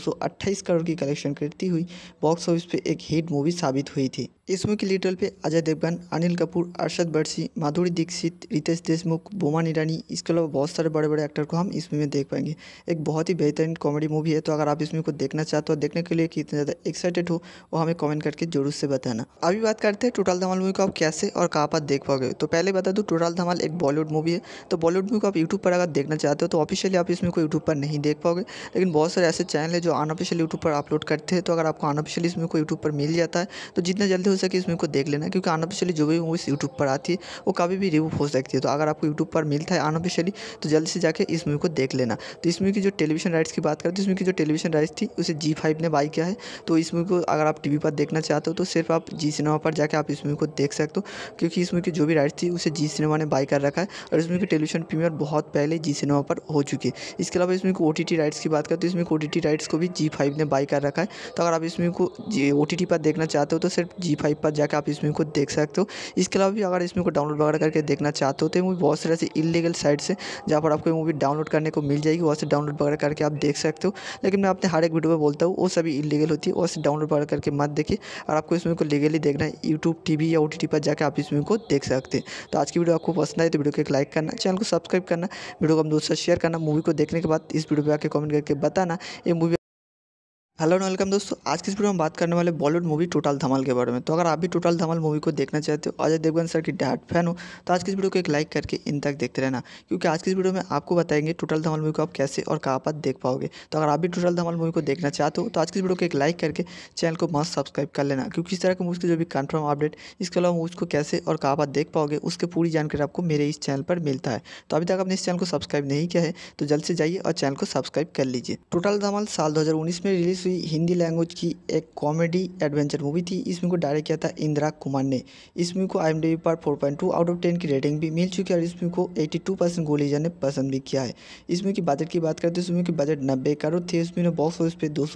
A: करोड़ की कलेक्शन करती हुई बॉक्स ऑफिस पे एक हिट मूवी साबित हुई थी इस मूवी के पे अजय देवगन अनिल कपूर अरशद बरसी माधुरी दीक्षित रितेश देशमुख बोमान ईरानी इसके अलावा बहुत सारे बड़े बड़े एक्टर को हम इस मूवी में देख पाएंगे एक बहुत ही बेहतरीन कॉमेडी मूवी है तो अगर आप इसमें को देख देखना चाहते हो देखने के लिए कितने ज़्यादा एक्साइटेड हो वो हमें कमेंट करके जरूर से बताना अभी बात करते हैं टोटल धमाल मूवी को आप कैसे और कहाँ पर देख पाओगे तो पहले बता दूँ टोटल धमाल एक बॉलीवुड मूवी है तो बॉलीवुड मूवी को आप यूट्यूब पर अगर देखना चाहते हो तो ऑफिशियली आप इसमें को यूट्यूब पर नहीं देख पाओगे लेकिन बहुत सारे ऐसे चैनल है जो अनऑफिशियल यूट्यूब पर अपलोड करते हैं तो अगर आपको अनऑफिशियली इसमें को यूट्यूब पर मिल जाता है तो जितना जल्दी हो सके इसमें को देख लेना क्योंकि अनऑफिशियली जो भी मूवीज़ यूट्यूब पर आती है वो कभी भी रिव्यू हो सकती है तो अगर आपको यूट्यूब पर मिलता है अनऑफिशियली तो जल्दी से जाकर इस मूवी को देख लेना तो इस मूवी की जो टेलीविजन राइट्स की बात करें तो इसमें की जो टेलीविजन राइट्स थी उसे जी फाइव ने बाई किया है तो इस मूवी को अगर आप टी पर देखना चाहते हो तो सिर्फ आप जी सिनेमा पर जाकर आप इस मूवी को देख सकते हो क्योंकि इस मूवी की जो भी राइट्स थी उसे जी सिनेमा ने बाई कर रखा है और इस मूवी की टेलीविजन प्रीमियर बहुत पहले जी सिनेमा पर हो चुकी है इसके अलावा इसमें ओ टी राइट्स की बात करें तो इसमें ओ टी राइट्स को भी जी फाइव ने बाई कर रखा है तो अगर आप इस मूवी को टी ओ पर देखना चाहते हो तो सिर्फ जी फाइव पर जाकर आप इस मूवी को देख सकते हो इसके अलावा भी अगर इस मूवी को डाउनलोड वगैरह करके देखना चाहते हो तो मूवी बहुत सारे ऐसे इलीगल साइट्स है जहाँ पर आपको मूवी डाउनलोड करने को मिल जाएगी वहाँ से डाउनलोड वगैरह करके आप देख सकते हो लेकिन मैं अपने हर एक वीडियो में बोलता हूँ वो सभी इलीगल होती है और डाउनलोड करके मत देखिए और आपको इस मूवी को लीगली देखना है यूट्यूब टीवी या ओ पर जाकर आप इस मूवी को देख सकते हैं तो आज की वीडियो आपको पसंद आए तो वीडियो को एक लाइक करना चैनल को सब्सक्राइब करना वीडियो को हम दोस्तों शेयर करना मूवी को देखने के बाद इस वीडियो पर आकर कॉमेंट करके बताना ये मूवी हेलो एंड वेलकम दोस्तों आज की इस वीडियो में बात करने वाले बॉलीवुड मूवी टोटल धमाल के बारे में तो अगर आप भी टोटल धमाल मूवी को देखना चाहते हो अजय देवगन सर की डैड फैन हो तो आज की इस वीडियो को एक लाइक करके इन तक देखते रहना क्योंकि आज की इस वीडियो में आपको बताएंगे टोटल धमाल मूवी को आप कैसे और कहाँ पर देख पाओगे तो अगर आप भी टोटल धमाल मूवी को देखना चाहते हो तो आज की इस वीडियो को एक लाइक करके चैनल को मस्त सब्सक्राइब कर लेना क्योंकि इस तरह के मूवी की जो भी कन्फर्म अपडेट इसके अलावा मूवी को कैसे और कहाँ पर देख पाओगे उसकी पूरी जानकारी आपको मेरे इस चैनल पर मिलता है तो अभी तक आपने इस चैनल को सब्सक्राइब नहीं किया है तो जल्द से जाइए और चैनल को सब्सक्राइब कर लीजिए टोटल धमाल साल दो में रिलीज हुई भी हिंदी लैंग्वेज की एक कॉमेडी एडवेंचर मूवी थी इस मूवी को डायरेक्ट किया था इंदिरा कुमार ने इस मूवी को आई पर 4.2 आउट ऑफ 10 की रेटिंग भी मिल चुकी है और इस मूवी को 82 परसेंट गोलीजा ने पसंद भी किया है इस मूवी की बजट की बात करते हैं इस मूवी की बजट नब्बे करोड़ थी इसमें बॉक्स ऑफिस पर दो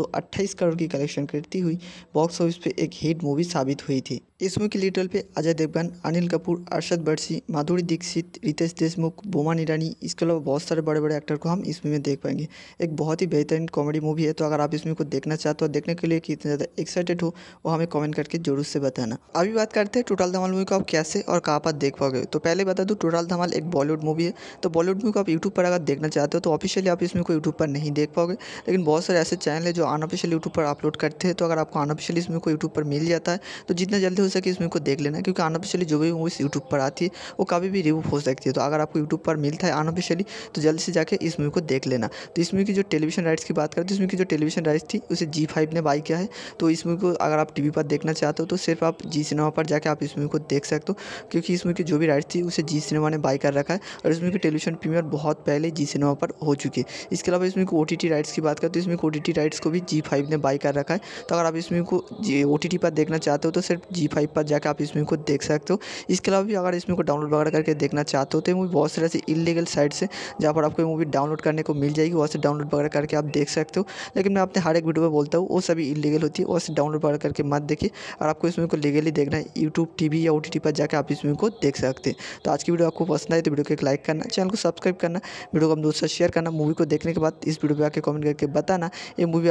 A: करोड़ की कलेक्शन करती हुई बॉक्स ऑफिस पर एक हिट मूवी साबित हुई थी इसमें की लिटल पे अजय देवगन अनिल कपूर अरशद बर्सी माधुरी दीक्षित रितेश देशमुख बोमान ईरानी इसके अलावा बहुत सारे बड़े बड़े एक्टर को हम इसमें में देख पाएंगे एक बहुत ही बेहतरीन कॉमेडी मूवी है तो अगर आप इसमें को देखना चाहते हो देखने के लिए कितना ज़्यादा एक्साइटेड हो वो हमें कॉमेंट करके जरूर से बताना अभी बात करते हैं टोटल धमाल मूवी को आप कैसे और कहाँ पर देख पाओगे तो पहले बता दूँ टोटल धमाल एक बॉलीवुड मूवी है तो बॉलीवुड मूवी को आप यूट्यूब पर अगर देखना चाहते हो तो ऑफिशियली आप इसमें को यूट्यूब पर नहीं देख पाओगे लेकिन बहुत सारे ऐसे चैनल है जो अनऑफिशियल यूट्यूब पर अपलोड करते हैं तो अगर आपको अनऑफिशियल इसमें को यूट्यूब पर मिल जाता है तो जितना जल्दी हो सके इस मूवी को देख लेना क्योंकि अनऑफिशियली जो भी मूवीज़ यूट्यूब पर आती है वो कभी भी रिव्यू हो सकती है तो अगर आपको यूट्यूब पर मिलता है अनऑफिशियली तो जल्दी से जाकर इस मूवी को देख लेना तो इस मूवी की जो टेलीविजन राइट्स की बात करते हैं इसमें की जो टेलीविजन तो राइट्स थी उसे जी फाइव ने बाई किया है तो इस मूवी को अगर आप टी पर देखना चाहते हो तो सिर्फ आप जी सिनेमा पर जाकर आप इस मूवी को देख सकते हो क्योंकि इस मूवी की जो भी राइट्स थी उसे जी सिनेमा ने बाई कर रखा है और इस मूवी की टेलीविजन प्रीमियर बहुत पहले जी सिनेमा पर हो चुकी है इसके अलावा इसमें ओ टी राइट्स की बात करते हैं तो इसमें ओ टी राइट्स को भी जी फाइव ने बाई कर रखा है तो अगर आप इस मूवी को ओ टी पर देखना चाहते हो तो सिर्फ जी फाइव पर जाकर आप इस मूवी को देख सकते हो इसके अलावा भी अगर इस मूवी को डाउनलोड वगैरह करके देखना चाहते हो तो मूवी बहुत सारे ऐसे इलीगल साइट्स है जहाँ पर आपको मूवी डाउनलोड करने को मिल जाएगी वहाँ से डाउनलोड वगैरह करके आप देख सकते हो लेकिन मैं अपने हर एक वीडियो में बोलता हूँ वो सभी इलीगल होती है वैसे डाउनलोड वगैरह करके मत देखिए और आपको इस मूवी को लीगली देखना है यूट्यूब टी या ओ पर जाकर आप इस मूवी को देख सकते हैं तो आज की वीडियो आपको पसंद आई तो वीडियो को एक लाइक करना चैनल को सब्सक्राइब करना वीडियो को हम दोस्तों शेयर करना मूवी को देखने के बाद इस वीडियो पर आकर कॉमेंट करके बताना ये मूवी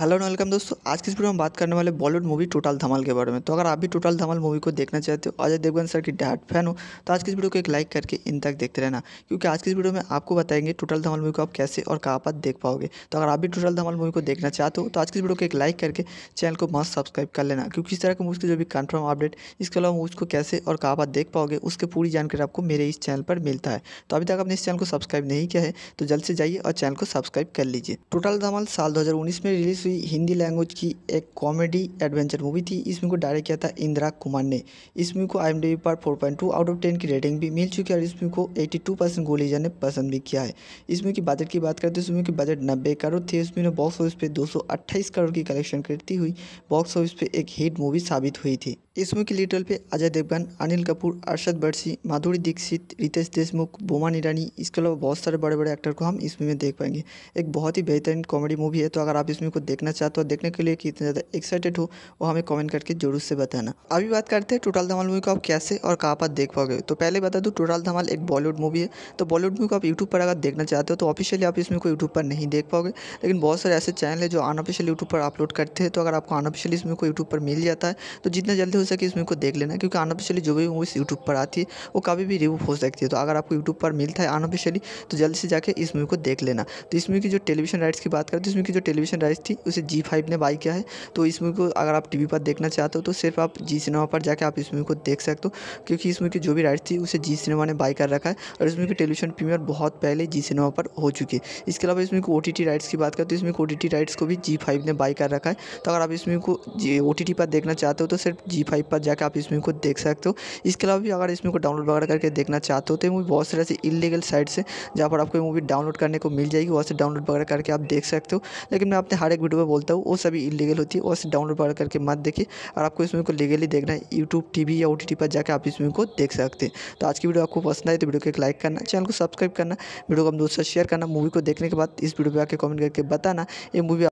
A: हेलो एंड वेलकम दोस्तों आज की इस वीडियो में बात करने वाले बॉलीवुड मूवी टोटल धमाल के बारे में तो अगर आप भी टोटल धमाल मूवी को देखना चाहते हो अजय देवगन सर की डाट फैन हो तो आज की इस वीडियो को एक लाइक करके इन तक देखते रहना क्योंकि आज की इस वीडियो में आपको बताएंगे टोटल धमाल मूवी को आप कैसे और कहाँ पर देख पाओगे तो अगर आप भी टोटल धमाल मूवी को देखना चाहते हो तो आज की इस वीडियो को एक लाइक करके चैनल को मस्त सब्सक्राइब कर लेना क्योंकि इस तरह के मूवी की जो भी कन्फर्म अपडेट इसके अलावा मूवी को कैसे और कहाँ पर देख पाओगे उसकी पूरी जानकारी आपको मेरे इस चैनल पर मिलता है तो अभी तक आपने इस चैनल को सब्सक्राइब नहीं किया है तो जल्द से जाइए और चैनल को सब्सक्राइब कर लीजिए टोटल धमाल साल दो में रिलीज सी हिंदी लैंग्वेज की एक कॉमेडी एडवेंचर मूवी थी इस मूवी को डायरेक्ट किया था इंदिरा कुमार ने इस मूवी को आई पर 4.2 आउट ऑफ 10 की रेटिंग भी मिल चुकी है और इस मूवी को 82 परसेंट गोली जाने पसंद भी किया है इस मूवी की बजट की बात करते हैं इस मूवी की बजट नब्बे करोड़ थी इस मूवी ने बॉक्स ऑफिस पे दो करोड़ की कलेक्शन करती हुई बॉक्स ऑफिस पे एक हिट मूवी साबित हुई थी इस मूवी की लीडर पे अजय देवगन अनिल कपूर अरशद बर्सी माधुरी दीक्षित रितेश देशमुख बोमा ईरानी इसके अलावा बहुत सारे बड़े बड़े एक्टर को हम इस मूवी में देख पाएंगे एक बहुत ही बेहतरीन कॉमेडी मूवी है तो अगर आप इस मूवी को देख देखना चाहते हो देखने के लिए कितना ज़्यादा एक्साइटेड हो वो हमें कमेंट करके जरूर से बताना अभी बात करते हैं टोटल धमाल मूवी को आप कैसे और कहाँ पर देख पाओगे तो पहले बता दूँ टोटल धमाल एक बॉलीवुड मूवी है तो बॉलीवुड मूवी को आप यूट्यूब पर अगर देखना चाहते हो तो ऑफिशियली आप इसमें को यूट्यूब पर नहीं देख पाओगे लेकिन बहुत सारे ऐसे चैनल है जो अनऑफिशियल यूट्यूब पर अपलोड करते हैं तो अगर आपको अनऑफिशियली इसमें को यूट्यूब पर मिल जाता है तो जितना जल्दी हो सके इसमें को देख लेना क्योंकि अनऑफिशियली जो भी मूवीज़ यूट्यूब पर आती है वो कभी भी रिव्यू हो सकती है तो अगर आपको यूट्यूब पर मिलता है अनऑफिशियली तो जल्दी से जाकर इस मूवी को देख लेना तो इस मूवी की जो टेलीविजन राइट्स की बात करें तो इसमें की जो टेलीविजन राइट्स थी उसे जी फाइव ने बाई किया है तो इस मूवी को अगर आप टी वी पर देखना चाहते हो तो सिर्फ आप जी सिनेमा पर जाकर आप इस मूवी को देख सकते हो क्योंकि इस मूवी की जो भी राइट थी उसे जी सिनेमा ने बाई कर रखा है और इस मूवी की टेलीविजन प्रीमियर बहुत पहले जी सिनेमा पर हो चुकी है इसके अलावा इसमें ओ टी राइट्स की बात करें तो इसमें ओ टी राइट्स को भी जी फाइव ने बाई कर रखा है तो अगर आप इस मूवी को जी ओ टी टी पर देखना चाहते हो तो सिर्फ जी फाइव पर जाकर आप इस मूवी को देख सकते हो इसके अलावा भी अगर इस मूवी को डाउनलोड वगैरह करके देखना चाहते हो तो मूवी बहुत सारे ऐसे इलीगल साइट्स हैं जहाँ पर आपको मूवी डाउनलोड करने को मिल जाएगी वहाँ से डाउनलोड वगैरह करके आप देख सकते हो लेकिन मैं अपने हर एक वीडियो वीडियो में बोलता हूँ वो सभी इलीगल होती है वो डाउनलोड वगैरह करके मत देखिए और आपको इस मूवी को लीगली देखना है यूट्यूब टी या ओ पर जाकर आप इस मूवी को देख सकते हैं तो आज की वीडियो आपको पसंद आए तो वीडियो को एक लाइक करना चैनल को सब्सक्राइब करना वीडियो को हम दोस्तों शेयर करना मूवी को देखने के बाद इस वीडियो पर आकर कॉमेंट करके बताना ये मूवी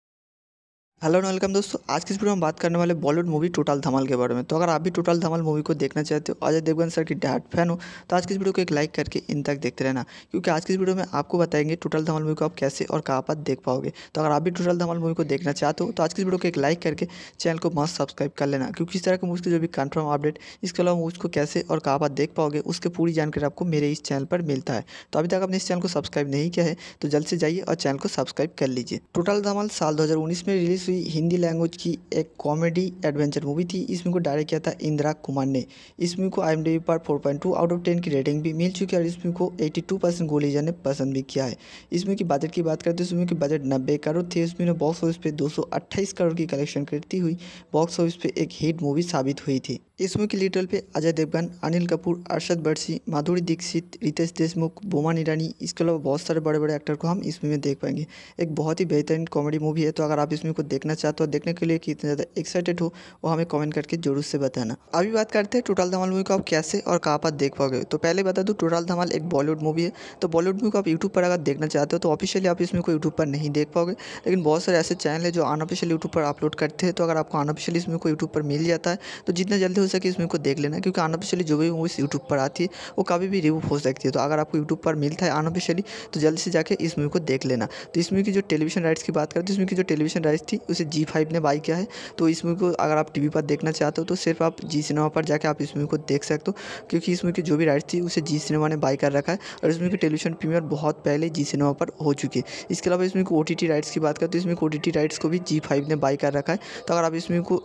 A: हेलो एंड वेलकम दोस्तों आज की इस वीडियो में बात करने वाले बॉलीवुड मूवी टोटल धमाल के बारे में तो अगर आप भी टोटल धमाल मूवी को देखना चाहते हो अजय देवगन सर की डाट फैन हो तो आज की इस वीडियो को एक लाइक करके इन तक देखते रहना क्योंकि आज की इस वीडियो में आपको बताएंगे टोटल धमाल मूवी को आप कैसे और कहाँ पर देख पाओगे तो अगर आप भी टोटल धमाल मूवी को देखना चाहते हो तो आज की इस वीडियो को एक लाइक करके चैनल को मस्त सब्सक्राइब कर लेना क्योंकि इस तरह की मूवी की जो भी कन्फर्म अपडेट इसके अलावा मूवी को कैसे और कहाँ पर देख पाओगे उसकी पूरी जानकारी आपको मेरे इस चैनल पर मिलता है तो अभी तक आपने इस चैनल को सब्सक्राइब नहीं किया है तो जल्द से जाइए और चैनल को सब्सक्राइब कर लीजिए टोटल धमाल साल दो में रिलीज़ हुई दूसरी हिंदी लैंग्वेज की एक कॉमेडी एडवेंचर मूवी थी इस मूवी को डायरेक्ट किया था इंदिरा कुमार ने इस मूवी को आई पर 4.2 आउट ऑफ 10 की रेटिंग भी मिल चुकी है और इस मूवी को 82 परसेंट गोलीजा ने पसंद भी किया है इस मूवी की बजट की बात करें तो इस मूवी की बजट नब्बे करोड़ थी इसमें बॉक्स ऑफिस पर दो करोड़ की कलेक्शन करती हुई बॉक्स ऑफिस पर एक हिट मूवी साबित हुई थी इसमें की लिटल पे अजय देवगन अनिल कपूर अरशद बर्सी माधुरी दीक्षित रितेश देशमुख बोमान ईरानी इसके अलावा बहुत सारे बड़े बड़े एक्टर को हम इस मूवी में देख पाएंगे एक बहुत ही बेहतरीन कॉमेडी मूवी है तो अगर आप इस मूवी को देखना चाहते हो देखने के लिए कितना ज़्यादा एक्साइटेड हो वो हमें कॉमेंट करके जरूर से बताना अभी बात करते हैं टोटल धमाल मूवी को आप कैसे और कहाँ पर देख पाओगे तो पहले बता दूँ टोटल धमाल एक बॉलीवुड मूवी है तो बॉलीवुड मूवी को आप यूट्यूब पर अगर देखना चाहते हो तो ऑफिशियली आप इसमें को यूट्यूब पर नहीं देख पाओगे लेकिन बहुत सारे ऐसे चैनल है जो अनऑफिशियल यूट्यूब पर अपलोड करते हैं तो अगर आपको अनऑफिशियल इसमें को यूट्यूब पर मिल जाता है तो जितना जल्दी हो सके इस मूवी को देख लेना क्योंकि अनऑफिशियली जो भी मूवीज़ यूट्यूब पर आती है वो कभी भी रिव्यू हो सकती है तो अगर आपको यूट्यूब पर मिलता है अनऑफिशियली तो जल्दी से जाकर इस मूवी को देख लेना तो इस मूवी की जो टेलीविजन राइट्स की बात करें तो इस मूवी की जो टेलीविजन राइट्स थी उसे जी फाइव ने बाई किया है तो इस मूवी को अगर आप टी पर देखना चाहते हो तो सिर्फ आप जी सिनेमा पर जाकर आप इस मूवी को देख सकते हो क्योंकि इस मूवी की जो भी राइट्स थी उसे जी सिनेमा ने बाई कर रखा है और इस मूवी की टेलीविजन प्रीमियर बहुत पहले जी सिनेमा पर हो चुकी है इसके अलावा इसमें ओ टी राइट्स की बात करें तो इसमें ओ टी राइट्स को भी जी फाइव ने बाई कर रखा है तो अगर आप इसमें को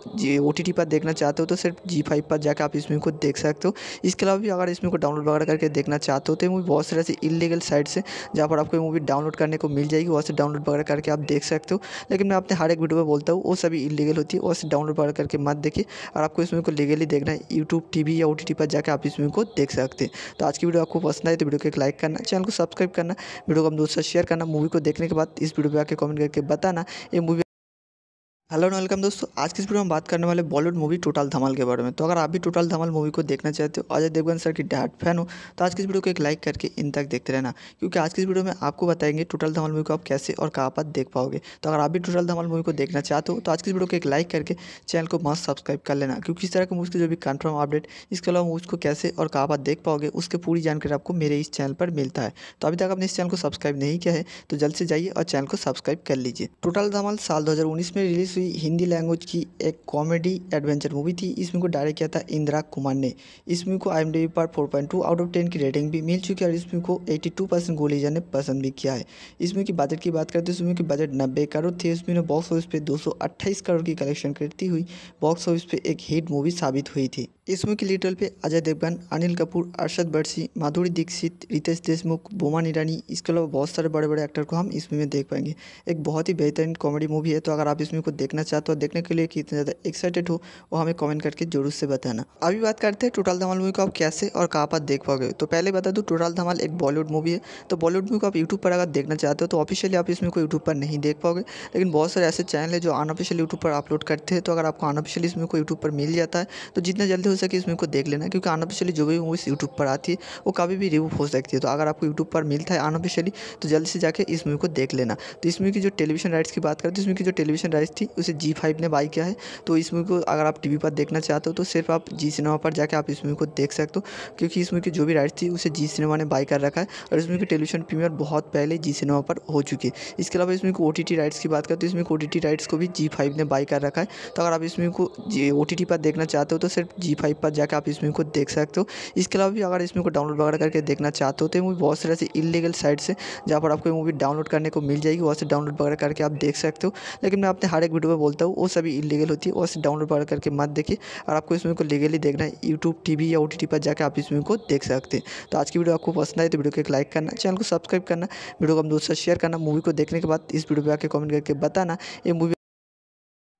A: ओ टी पर देखना चाहते हो तो सिर्फ जी फाइव पर जाकर आप इस मूवी को देख सकते हो इसके अलावा भी अगर इस मूवी को डाउनलोड वगैरह करके देखना चाहते हो तो मूवी बहुत सारे ऐसे इलीगल साइट से जहाँ पर आपको मूवी डाउनलोड करने को मिल जाएगी वहाँ से डाउनलोड वगैरह करके आप देख सकते हो लेकिन मैं अपने हर एक वीडियो में बोलता हूँ वो सभी इलीगल होती है वैसे डाउनलोड वगैरह करके मत देखिए और आपको इस मूवी को लीगली देखना है यूट्यूब टी या ओ पर जाकर आप इस मूवी को देख सकते हैं तो आज की वीडियो आपको पसंद आई तो वीडियो को एक लाइक करना चैनल को सब्सक्राइब करना वीडियो को हम दोस्तों शेयर करना मूवी को देखने के बाद इस वीडियो पर आकर कॉमेंट करके बताना ये मूवी हेलो एंड वेलकम दोस्तों आज की इस वीडियो में बात करने वाले बॉलीवुड मूवी टोटल धमाल के बारे में तो अगर आप भी टोटल धमाल मूवी को देखना चाहते हो अजय देवगन सर की डाट फैन हो तो आज की इस वीडियो को एक लाइक करके इन तक देखते रहना क्योंकि आज की इस वीडियो में आपको बताएंगे टोटल धमाल मूवी को आप कैसे और कहाँ पर देख पाओगे तो अगर आप भी टोटल धमाल मूवी को देखना चाहते हो तो आज की इस वीडियो को एक लाइक करके चैनल को मस्त सब्सक्राइब कर लेना क्योंकि इस तरह के मूवी की जो भी कन्फर्म अपडेट इसके अलावा मूवी को कैसे और कहाँ पर देख पाओगे उसके पूरी जानकारी आपको मेरे इस चैनल पर मिलता है तो अभी तक आपने इस चैनल को सब्सक्राइब नहीं किया है तो जल्द से जाइए और चैनल को सब्सक्राइब कर लीजिए टोटल धमाल साल दो में रिलीज़ सी हिंदी लैंग्वेज की एक कॉमेडी एडवेंचर मूवी थी इसमें को डायरेक्ट किया था इंदिरा कुमार ने इस मूवी को आई पर 4.2 आउट ऑफ 10 की रेटिंग भी मिल चुकी है और इस मूवी को 82 परसेंट गोलीजा ने पसंद भी किया है इस मूवी की बजट की बात करें तो इस मूवी की बजट नब्बे करोड़ थी इसमें बॉक्स ऑफिस पर दो करोड़ की कलेक्शन करती हुई बॉक्स ऑफिस पर एक हिट मूवी साबित हुई थी इस मूवी की लीडल पे अजय देवगन अनिल कपूर अरशद बर्सी माधुरी दीक्षित रितेश देशमुख बोमान ईरानी इसके अलावा बहुत सारे बड़े बड़े एक्टर को हम इस मूवी में देख पाएंगे एक बहुत ही बेहतरीन कॉमेडी मूवी है तो अगर आप इसमें को देख देखना चाहते हो देखने के लिए कितने ज़्यादा एक्साइटेड हो वो हमें कमेंट करके जरूर से बताना अभी बात करते हैं टोटल धमाल मूवी को आप कैसे और कहाँ पर देख पाओगे तो पहले बता दूँ टोटल धमाल एक बॉलीवुड मूवी है तो बॉलीवुड मूवी को आप यूट्यूब पर अगर देखना चाहते हो तो ऑफिशियली आप इसमें को यूट्यूब पर नहीं देख पाओगे लेकिन बहुत सारे ऐसे चैनल है जो अनऑफिशियल यूट्यूब पर अपलोड करते हैं तो अगर आपको अनऑफिशियली इसमें को यूट्यूब पर मिल जाता है तो जितना जल्दी हो सके इसमें को देख लेना क्योंकि अनऑफिशियली जो भी मूवीज़ यूट्यूब पर आती है वो कभी भी रिव्यू हो सकती है तो अगर आपको यूट्यूब पर मिलता है अनऑफिशियली तो जल्दी से जाकर इस मूवी को देख लेना तो इस मूवी की जो टेलीविजन राइट्स की बात करें तो इसमें की जो टेलीविजन राइट्स थी उसे जी फाइव ने बाई किया है तो इस मूवी को अगर आप टी पर देखना चाहते हो तो सिर्फ आप जी सिनेमा पर जाकर आप इस मूवी को देख सकते हो क्योंकि इस मूवी की जो भी राइट्स थी उसे जी सिनेमा ने बाई कर रखा है और इस मूवी की टेलीविजन प्रीमियर बहुत पहले जी सिनेमा पर हो चुकी है इसके अलावा इसमें को ओ राइट्स की बात करें तो इसमें ओ राइट्स को भी जी फाइव ने बाई कर रखा है तो अगर आप इस मूवी को टी ओ पर देखना चाहते हो तो सिर्फ जी फाइव पर जाकर आप इस मूवी को देख सकते हो इसके अलावा भी अगर इस मूवी को डाउनलोड वगैरह करके देखना चाहते हो तो मूवी बहुत सारे ऐसे इलीगल साइट्स है जहाँ पर आपको मूवी डाउनलोड करने को मिल जाएगी वहाँ से डाउनलोड वगैरह करके आप देख सकते हो लेकिन मैं अपने हर एक वीडियो सुबह बोलता हूँ वो सभी इलीगल होती है और डाउनलोड बार करके मत देखिए और आपको इस मूवी को लीगली देखना है यूट्यूब टीवी या ओ पर जाकर आप इस मूवी को देख सकते हैं तो आज की वीडियो आपको पसंद आए तो वीडियो को एक लाइक करना चैनल को सब्सक्राइब करना वीडियो को हम दोस्तों शेयर करना मूवी को देखने के बाद इस वीडियो पर आकर कॉमेंट करके बताना ये मूवी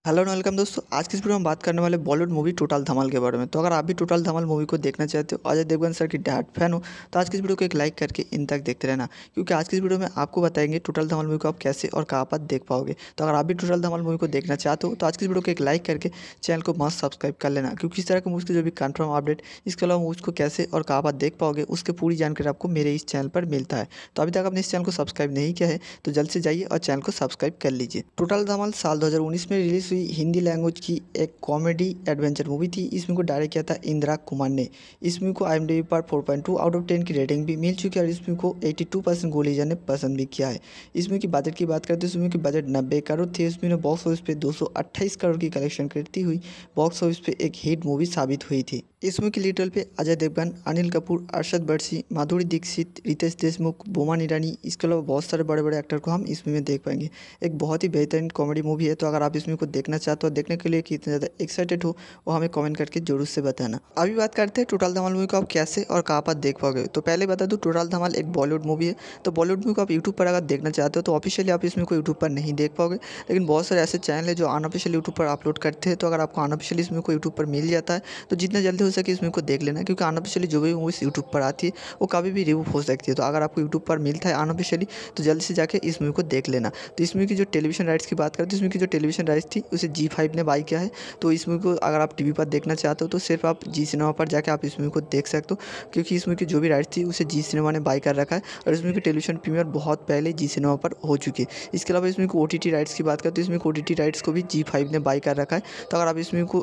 A: हेलो एंड वेलकम दोस्तों आज की इस वीडियो में बात करने वाले बॉलीवुड मूवी टोटल धमाल के बारे में तो अगर आप भी टोटल धमाल मूवी को देखना चाहते हो अजय देवगन सर की डाट फैन हो तो आज की इस वीडियो को एक लाइक करके इन तक देखते रहना क्योंकि आज की इस वीडियो में आपको बताएंगे टोटल धमाल मूवी को आप कैसे और कहाँ पर देख पाओगे तो अगर आप भी टोटल धमाल मूवी को देखना चाहते हो तो आज की इस वीडियो को एक लाइक करके चैनल को मस्त सब्सक्राइब कर लेना क्योंकि इस तरह की मूवी के जो भी कन्फर्म अपडेट इसके अलावा मूवी को कैसे और कहाँ पर देख पाओगे उसकी पूरी जानकारी आपको मेरे इस चैनल पर मिलता है तो अभी तक आपने इस चैनल को सब्सक्राइब नहीं किया है तो जल्द से जाइए और चैनल को सब्सक्राइब कर लीजिए टोटल धमाल साल दो में रिलीज सी हिंदी लैंग्वेज की एक कॉमेडी एडवेंचर मूवी थी इस मूवी को डायरेक्ट किया था इंदिरा कुमार ने इस मूवी को आई एम पर four point two out of ten की रेटिंग भी मिल चुकी है और इस मूवी को टू परसेंट गोली जाने पसंद भी किया है इस मूवी की बजट की बात करें तो इस मूवी की बजट नब्बे करोड़ थे इसमें बॉक्स ऑफिस पर दो करोड़ की कलेक्शन करती हुई बॉक्स ऑफिस पर एक हिट मूवी साबित हुई थी इसमें की लिटल पे अजय देवगन अनिल कपूर अरशद बर्सी माधुरी दीक्षित रितेश देशमुख बोमान ईरानी इसके अलावा बहुत सारे बड़े बड़े एक्टर को हम इस मूवी में देख पाएंगे एक बहुत ही बेहतरीन कॉमेडी मूवी है तो अगर आप इस मूवी को देखना चाहते हो देखने के लिए कितना ज़्यादा एक्साइटेड हो वो हमें कमेंट करके जरूर से बताना अभी बात करते हैं टोटल धमाल मूवी को आप कैसे और कहाँ पर देख पाओगे तो पहले बता दूँ टोटल धमाल एक बॉलीवुड मूवी है तो बॉलीवुड मूवी को आप यूट्यूब पर अगर देखना चाहते हो तो ऑफिशियली आप इस मूवी को यूट्यूब पर नहीं देख पाओगे लेकिन बहुत सारे ऐसे चैनल है जो अनऑफिशियल यूट्यूब पर अपलोड करते हैं तो अगर आपको अनऑफिशियल इस मूवी को यूट्यूब पर मिल जाता है तो जितना जल्दी हो सके इस मूवी को देख लेना क्योंकि अनऑफिशियली जो भी मूवीज़ यूट्यूब पर आती है वो कभी भी रिव्यू हो सकती है तो अगर आपको यूट्यूब पर मिलता है अनऑफिशियली तो जल्दी से जाकर इस मूवी को देख लेना तो इस मूवी की जो टेलीविजन राइट्स की बात करें तो इस मूवी की जो टेलीविजन राइट्स थी उसे जी फाइव ने बाई किया है तो इस मूवी को अगर आप टीवी पर देखना चाहते हो तो सिर्फ आप जी सिनेमा पर जाकर आप इस मूवी को देख सकते हो क्योंकि इस मूवी की जो भी राइट्स थी उसे जी सिनेमा ने बाई कर रखा है और इस मूवी की टेलीविजन प्रीमियर बहुत पहले जी सिनेमा पर हो चुकी है इसके अलावा इसमें ओ राइट्स की बात करें तो इसमें ओ राइट्स को भी जी फाइव ने बाई कर रखा है तो अगर आप इसमें को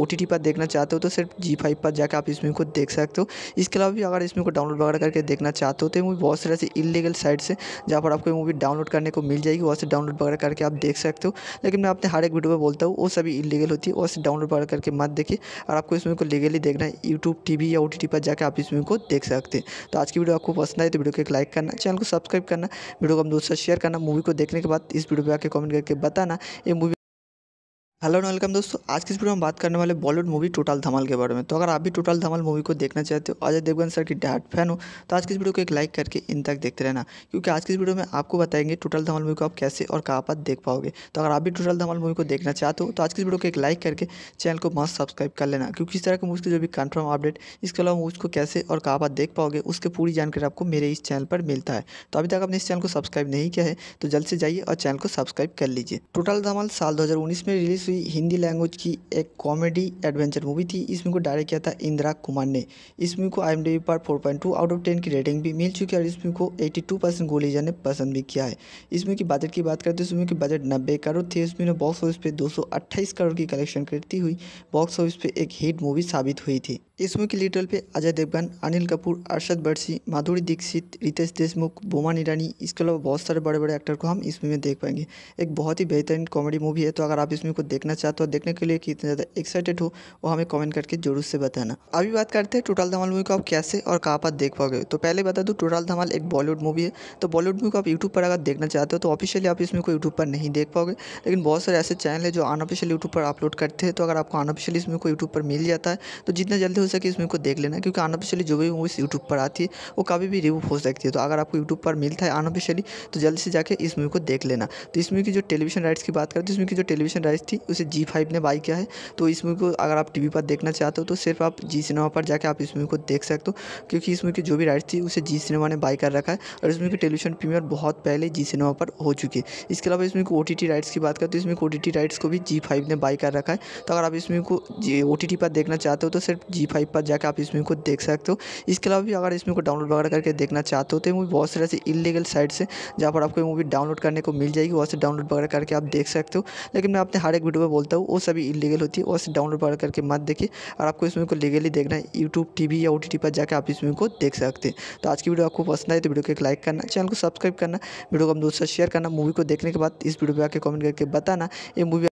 A: ओ पर देखना चाहते हो तो सिर्फ जी फाइव पर जाकर आप इस मूवी को देख सकते हो इसके अलावा भी अगर इस मूवी को डाउनलोड वगैरह करके देखना चाहते हो तो मूवी बहुत सारे ऐसे इलीगल साइट से जहाँ पर आपको मूवी डाउनलोड करने को मिल जाएगी वहाँ से डाउनलोड वगैरह करके आप देख सकते हो लेकिन मैं अपने हर एक वीडियो में बोलता हूँ वो सभी इलीगल होती है वहाँ से डाउनलोड वगैरह करके मत देखिए और आपको इस मूवी को लीगली देखना है यूट्यूब टी या ओ पर जाकर आप इस मूवी को देख सकते हैं तो आज की वीडियो आपको पसंद आए तो वीडियो को एक लाइक करना चैनल को सब्सक्राइब करना वीडियो को हम दोस्तों शेयर करना मूवी को देखने के बाद इस वीडियो पर आकर कमेंट करके बताना ये मूवी हेलो एंड वेलकम दोस्तों आज की इस वीडियो में बात करने वाले बॉलीवुड मूवी टोटल धमाल के बारे में तो अगर आप भी टोटल धमाल मूवी को देखना चाहते हो अजय देवगन सर की डायट फैन हो तो आज की इस वीडियो को एक लाइक करके इन तक देखते रहना क्योंकि आज की इस वीडियो में आपको बताएंगे टोटल धमाल मूवी को आप कैसे और कहाँ पर देख पाओगे तो अगर आप भी टोटल धमाल मूवी को देखना चाहते हो तो आज की इस वीडियो को एक लाइक करके चैनल को मस्त सब्सक्राइब कर लेना क्योंकि इस तरह की मूवी की जो भी कन्फर्म अपडेट इसके अलावा मूवी को कैसे और कहाँ पर देख पाओगे उसकी पूरी जानकारी आपको मेरे इस चैनल पर मिलता है तो अभी तक आपने इस चैनल को सब्सक्राइब नहीं किया है तो जल्द से जाइए और चैनल को सब्सक्राइब कर लीजिए टोटल धमाल साल दो में रिलीज़ सी हिंदी लैंग्वेज की एक कॉमेडी एडवेंचर मूवी थी इस मूवी को डायरेक्ट किया था इंदिरा कुमार ने इस मूवी को आई पर 4.2 आउट ऑफ 10 की रेटिंग भी मिल चुकी है और इस मूवी को 82 परसेंट गोली जाने पसंद भी किया है इस मूवी की बजट की बात करें तो इस मूवी की बजट नब्बे करोड़ थी इस मूवी ने बॉक्स ऑफिस पर दो करोड़ की कलेक्शन करती हुई बॉक्स ऑफिस पर एक हिट मूवी साबित हुई थी इस इसमें की रोल पे अजय देवगन अनिल कपूर अरशद बर्सी माधुरी दीक्षित रितेश देशमुख बोमान ईरानी इसके अलावा बहुत सारे बड़े बड़े एक्टर को हम इसमें में देख पाएंगे एक बहुत ही बेहतरीन कॉमेडी मूवी है तो अगर आप इसमें को देखना चाहते हो देखने के लिए कितने ज़्यादा एक्साइटेड हो वो हमें कॉमेंट करके जरूर से बताना अभी बात करते हैं टोटल धमाल मूवी को आप कैसे और कहाँ पर देख पाओगे तो पहले बता दूँ टोटल धमाल एक बॉलीवुड मूवी है तो बॉलीवुड मूवी को आप यूट्यूब पर अगर देखना चाहते हो तो ऑफिशियली आप इसमें को यूट्यूब पर नहीं देख पाओगे लेकिन बहुत सारे ऐसे चैनल है जो अनऑफिशियल यूट्यूब पर अपलोड करते हैं तो अगर आपको अनऑफिशियल इसमें को यूट्यूब पर मिल जाता है तो जितना जल्दी हो सके इस मूवी को देख लेना क्योंकि अनऑफिशियली जो भी मूवीज़ यूट्यूब पर आती है वो कभी भी रिव्यू हो सकती है तो अगर आपको यूट्यूब पर मिलता है अनऑफिशियली तो जल्दी से जाकर इस मूवी को देख लेना तो इस मूवी की जो टेलीविजन राइट्स की बात करें तो इस मूवी की जो टेलीविजन राइट्स थी उसे जी फाइव ने बाई किया है तो इस मूवी को अगर आप टीवी पर देखना चाहते हो तो सिर्फ आप जी सिनेमा पर जाकर आप इस मूवी को देख सकते हो क्योंकि इस मूवी की जो भी राइट्स थी उसे जी सिनेमा ने बाई कर रखा है और इस मूवी की टेलीविजन प्रीमियर बहुत पहले जी सिनेमा पर हो चुकी है इसके अलावा इसमें ओ टी राइट्स की बात करें तो इसमें ओ टी राइट्स को भी जी फाइव ने बाई कर रखा है तो अगर आप इसमें को ओ टी पर देखना चाहते हो तो सिर्फ जी फाइव पर जाकर आप इस मूवी को देख सकते हो इसके अलावा भी अगर इस मूवी को डाउनलोड वगैरह करके देखना चाहते हो तो मूवी बहुत सारे ऐसे इलीगल साइट से जहाँ पर आपको मूवी डाउनलोड करने को मिल जाएगी वहाँ से डाउनलोड वगैरह करके आप देख सकते हो लेकिन मैं अपने हर एक वीडियो में बोलता हूँ वो सभी इलीगल होती है वहाँ से डाउनलोड वगैरह करके मत देखिए और आपको इस मूवी को लीगली देखना है यूट्यूब टी या ओ पर जाकर आप इस मूवी को देख सकते हैं तो आज की वीडियो आपको पसंद आए तो वीडियो को एक लाइक करना चैनल को सब्सक्राइब करना वीडियो को हम दोस्तों शेयर करना मूवी को देखने के बाद इस वीडियो पर आकर कमेंट करके बताना ये मूवी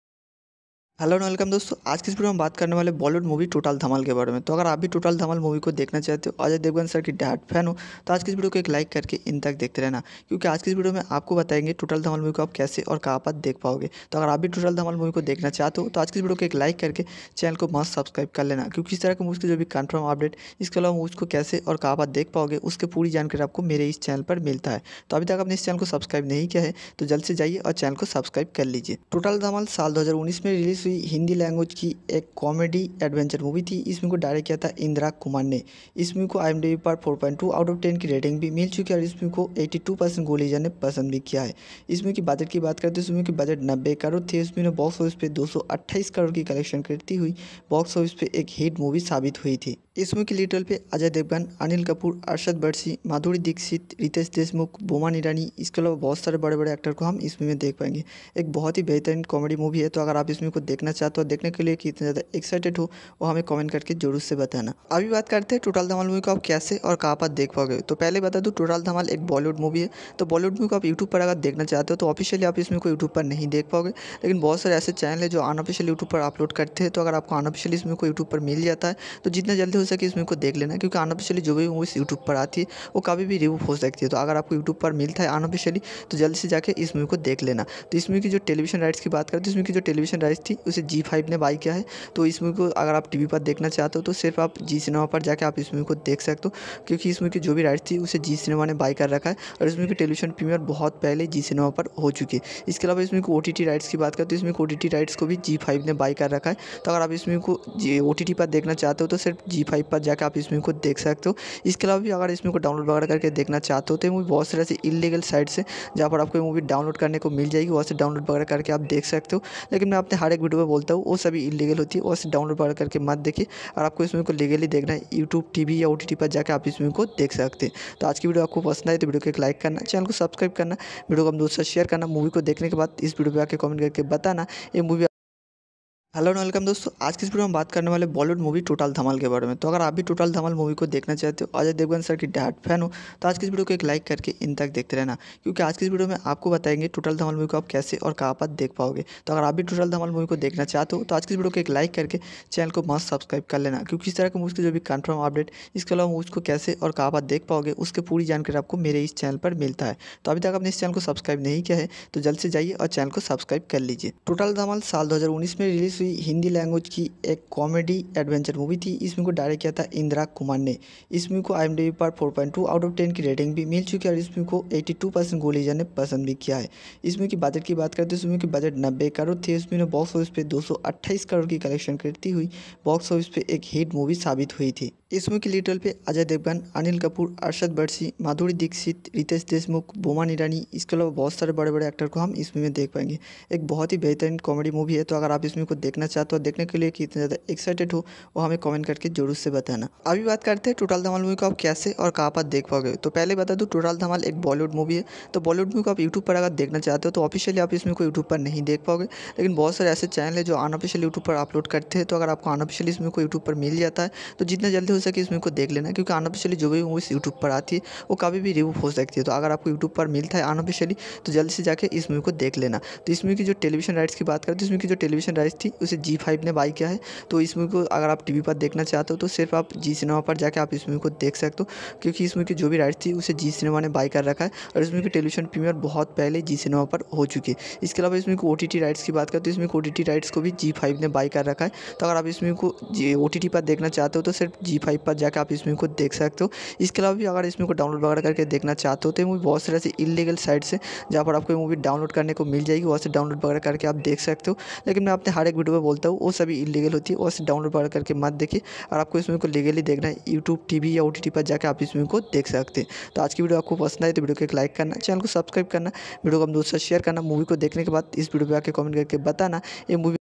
A: हेलो एंड वेलकम दोस्तों आज की इस वीडियो में बात करने वाले बॉलीवुड मूवी टोटल धमाल के बारे में तो अगर आप भी टोटल धमाल मूवी को देखना चाहते हो अजय देवगन सर की डैड फैन हो तो आज की इस वीडियो को एक लाइक करके इन तक देखते रहना क्योंकि आज की इस वीडियो में आपको बताएंगे टोटल धमाल मूवी को आप कैसे और कहाँ पर देख पाओगे तो अगर आप भी टोटल धमाल मूवी को देखना चाहते हो तो आज की इस वीडियो को एक लाइक करके चैनल को मस्त सब्सक्राइब कर लेना क्योंकि इस तरह के मूवी जो भी कन्फर्म अपडेट इसके अलावा मूवी को कैसे और कहाँ पर देख पाओगे उसकी पूरी जानकारी आपको मेरे इस चैनल पर मिलता है तो अभी तक आपने इस चैनल को सब्सक्राइब नहीं किया है तो जल्द से जाइए और चैनल को सब्सक्राइब कर लीजिए टोटल धमाल साल दो में रिलीज़ हुई भी हिंदी लैंग्वेज की एक कॉमेडी एडवेंचर मूवी थी इस मूवी को डायरेक्ट किया था इंदिरा कुमार ने इस मूवी को आई पर 4.2 आउट ऑफ 10 की रेटिंग भी मिल चुकी है और इस मूवी को 82 परसेंट गोलीजा ने पसंद भी किया है इस मूवी की बजट की बात करते हैं इस मूवी की बजट नब्बे करोड़ थी इस मूवी ने बॉक्स ऑफिस पर दो करोड़ की कलेक्शन करती हुई बॉक्स ऑफिस पर एक हिट मूवी साबित हुई थी इस मूवी के लीडर पे अजय देवगन अनिल कपूर अरशद बरसी माधुरी दीक्षित रितेश देशमुख बोमान ईरानी इसके अलावा बहुत सारे बड़े बड़े एक्टर को हम इस मूवी में देख पाएंगे एक बहुत ही बेहतरीन कॉमेडी मूवी है तो अगर आप इस मूवी को देख देखना चाहते हो देखने के लिए कितना ज़्यादा एक्साइटेड हो वो हमें कमेंट करके जरूर से बताना अभी बात करते हैं टोटल धमाल मूवी को आप कैसे और कहाँ पर देख पाओगे तो पहले बता दूँ टोटल धमाल एक बॉलीवुड मूवी है तो बॉलीवुड मूवी को आप यूट्यूब पर अगर देखना चाहते हो तो ऑफिशियली आप इसमें को यूट्यूब पर नहीं देख पाओगे लेकिन बहुत सारे ऐसे चैनल है जो अनऑफिशियल यूट्यूब पर अपलोड करते हैं तो अगर आपको अनऑफिशियली इसमें को यूट्यूब पर मिल जाता है तो जितना जल्दी हो सके इसमें को देख लेना क्योंकि अनऑफिशियली जो भी मूवीज़ यूट्यूब पर आती है वो कभी भी रिव्यू हो सकती है तो अगर आपको यूट्यूब पर मिलता है अनऑफिशियली तो जल्दी से जाकर इस मूवी को देख लेना तो इस मूवी की जो टेलीविजन राइट्स की बात करते हैं इसमें की जो टेलीविजन राइट्स थी उसे जी फाइव ने बाई किया है तो इस मूवी को अगर आप टी पर देखना चाहते हो तो सिर्फ आप जी सिनेमा पर जाकर आप इस मूवी को देख सकते हो क्योंकि इस मूवी की जो भी राइट्स थी उसे जी सिनेमा ने बाई कर रखा है और इस मूवी की टेलीविजन प्रीमियर बहुत पहले जी सिनेमा पर हो चुकी है इसके अलावा इसमें ओ टी राइट्स की बात करें तो इसमें ओ टी राइट्स को भी जी फाइव ने बाई कर रखा है तो अगर आप इस मूवी को जी ओ टी पर देखना चाहते हो तो सिर्फ जी फाइव पर जाकर आप इस मूवी को देख सकते हो इसके अलावा भी अगर इस मूवी को डाउनलोड वगैरह करके देखना चाहते हो तो मूवी बहुत सारे ऐसे इलीगल साइट्स हैं जहाँ पर आपको मूवी डाउनलोड करने को मिल जाएगी वहाँ से डाउनलोड वगैरह करके आप देख सकते हो लेकिन मैं अपने हर एक वीडियो में बोलता हूँ वो सभी इलीगल होती है उसे डाउनलोड पर करके मत देखिए और आपको इस मूवी को लीगली देखना है यूट्यूब टी या ओ पर जाकर आप इस मूवी को देख सकते हैं तो आज की वीडियो आपको पसंद आए तो वीडियो को एक लाइक करना चैनल को सब्सक्राइब करना वीडियो को हम दोस्तों शेयर करना मूवी को देखने के बाद इस वीडियो पर आकर कॉमेंट करके बताना ये मूवी हेलो एंड वेलकम दोस्तों आज की इस वीडियो में बात करने वाले बॉलीवुड मूवी टोटल धमाल के बारे में तो अगर आप भी टोटल धमाल मूवी को देखना चाहते हो अजय देवगन सर की डाट फैन हो तो आज की इस वीडियो को एक लाइक करके इन तक देखते रहना क्योंकि आज की इस वीडियो में आपको बताएंगे टोटल धमाल मूवी को आप कैसे और कहाँ पर देख पाओगे तो अगर आप भी टोटल धमाल मूवी को देखना चाहते हो तो आज की इस वीडियो को एक लाइक करके चैनल को मस्त सब्सक्राइब कर लेना क्योंकि इस तरह के मूवी की जो भी कन्फर्म अपडेट इसके अलावा मूवी को कैसे और कहाँ पर देख पाओगे उसकी पूरी जानकारी आपको मेरे इस चैनल पर मिलता है तो अभी तक आपने इस चैनल को सब्सक्राइब नहीं किया है तो जल्द से जाइए और चैनल को सब्सक्राइब कर लीजिए टोटल धमाल साल दो में रिलीज दूसरी हिंदी लैंग्वेज की एक कॉमेडी एडवेंचर मूवी थी इस मूवी को डायरेक्ट किया था इंदिरा कुमार ने इस मूवी को आई पर 4.2 आउट ऑफ 10 की रेटिंग भी मिल चुकी है और इस मूवी को 82 परसेंट गोली जाने पसंद भी किया है इस मूवी की बजट की बात करते हैं इस मूवी की बजट नब्बे करोड़ थी इस मूवी ने बॉक्स ऑफिस पर दो करोड़ की कलेक्शन करती हुई बॉक्स ऑफिस पर एक हिट मूवी साबित हुई थी इस मुख्य लिटल पे अजय देवगन अनिल कपूर अरशद बर्सी माधुरी दीक्षित रितेश देशमुख बोमा ईरानी इसके अलावा बहुत सारे बड़े बड़े एक्टर को हम इस मूवी में देख पाएंगे एक बहुत ही बेहतरीन कॉमेडी मूवी है तो अगर आप इस मूवी को देखना चाहते हो देखने के लिए कितना ज़्यादा एक्साइटेड हो वो हमें कमेंट करके जरूर से बताना अभी बात करते हैं टोटल धमाल मूवी को आप कैसे और कहाँ पर देख पाओगे तो पहले बता दूँ टोटल धमाल एक बॉलीवुड मूवी है तो बॉलीवुड मूवी को आप यूट्यूब पर अगर देखना चाहते हो तो ऑफिशियली आप इस मूवी को यूट्यूब पर नहीं देख पाओगे लेकिन बहुत सारे ऐसे चैनल है जो अनऑफिशियल यूट्यूब पर अपलोड करते हैं तो अगर आपको अनऑफिशियल इसमें को यूट्यूब पर मिल जाता है तो जितना जल्दी सके इस मूवी को देख लेना क्योंकि अनऑफिशियली जो भी मूवीज़ यूट्यूब पर आती है वो कभी भी रिव्यू हो सकती है तो अगर आपको यूट्यूब पर मिलता है अनऑफिशियली तो जल्दी से जाकर इस मूवी को देख लेना तो इस मूवी की जो टेलीविजन राइट्स की बात करें तो इस मूवी की जो टेलीविजन राइट्स थी उसे जी फाइव ने बाई किया है तो इस मूवी को अगर आप टी पर देखना चाहते हो तो सिर्फ आप जी सिनेमा पर जाकर आप इस मूवी को देख सकते हो क्योंकि इस मूवी की जो भी राइट्स थी उसे जी सिनेमा ने बाई कर रखा है और इस मूवी की टेलीविजन प्रीमियर बहुत पहले जी सिनेमा पर हो चुकी है इसके अलावा इसमें ओ टी राइट्स की बात करें तो इसमें ओ टी राइट्स को भी जी फाइव ने बाई कर रखा है तो अगर आप इसमें को ओ टी पर देखना चाहते हो तो सिर्फ जी फाइव फाइव पर जाकर आप इस मूवी को देख सकते हो इसके अलावा भी अगर इस मूवी को डाउनलोड वगैरह करके देखना चाहते हो तो मूवी बहुत सारे ऐसे इलीगल साइट से जहाँ पर आपको मूवी डाउनलोड करने को मिल जाएगी वहाँ से डाउनलोड वगैरह करके आप देख सकते हो लेकिन मैं अपने हर एक वीडियो में बोलता हूँ वो सभी इलीगल होती है वहाँ से डाउनलोड वगैरह करके मत देखिए और आपको इस मूवी को लीगली देखना है यूट्यूब टी या ओ पर जाकर आप इस मूवी को देख सकते हैं तो आज की वीडियो आपको पसंद आए तो वीडियो को एक लाइक करना चैनल को सब्सक्राइब करना वीडियो को हम दोस्तों शेयर करना मूवी को देखने के बाद इस वीडियो पर आकर कमेंट करके बताना ये मूवी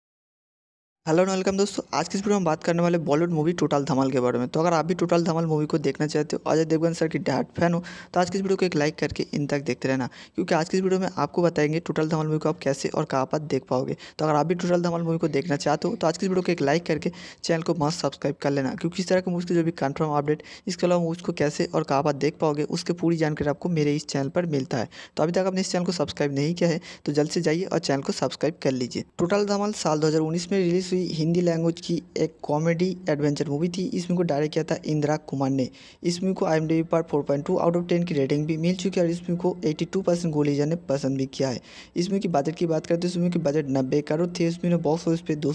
A: हेलो एंड वेलकम दोस्तों आज की इस वीडियो में बात करने वाले बॉलीवुड मूवी टोटल धमाल के बारे में तो अगर आप भी टोटल धमाल मूवी को देखना चाहते हो अजय देवगन सर की डाट फैन हो तो आज की इस वीडियो को एक लाइक करके इन तक देखते रहना क्योंकि आज की इस वीडियो में आपको बताएंगे टोटल धमाल मूवी को आप कैसे और कहाँ पर देख पाओगे तो अगर आप भी टोटल धमाल मूवी को देखना चाहते हो तो आज की इस वीडियो को एक लाइक करके चैनल को मस्त सब्सक्राइब कर लेना क्योंकि इस तरह की मूवी की जो भी कन्फर्म अपडेट इसके अलावा मूवी को कैसे और कहाँ पर देख पाओगे उसकी पूरी जानकारी आपको मेरे इस चैनल पर मिलता है तो अभी तक आपने इस चैनल को सब्सक्राइब नहीं किया है तो जल्द से जाइए और चैनल को सब्सक्राइब कर लीजिए टोटल धमाल साल दो में रिलीज़ हुई दूसरी हिंदी लैंग्वेज की एक कॉमेडी एडवेंचर मूवी थी इस मूवी को डायरेक्ट किया था इंदिरा कुमार ने इस मूवी को आई पर 4.2 आउट ऑफ 10 की रेटिंग भी मिल चुकी है और इस मूवी को 82 परसेंट गोलीजा ने पसंद भी किया है इस मूवी की बजट की बात करें तो इस मूवी की बजट नब्बे करोड़ थी इस मूवी ने बॉक्स ऑफिस पर दो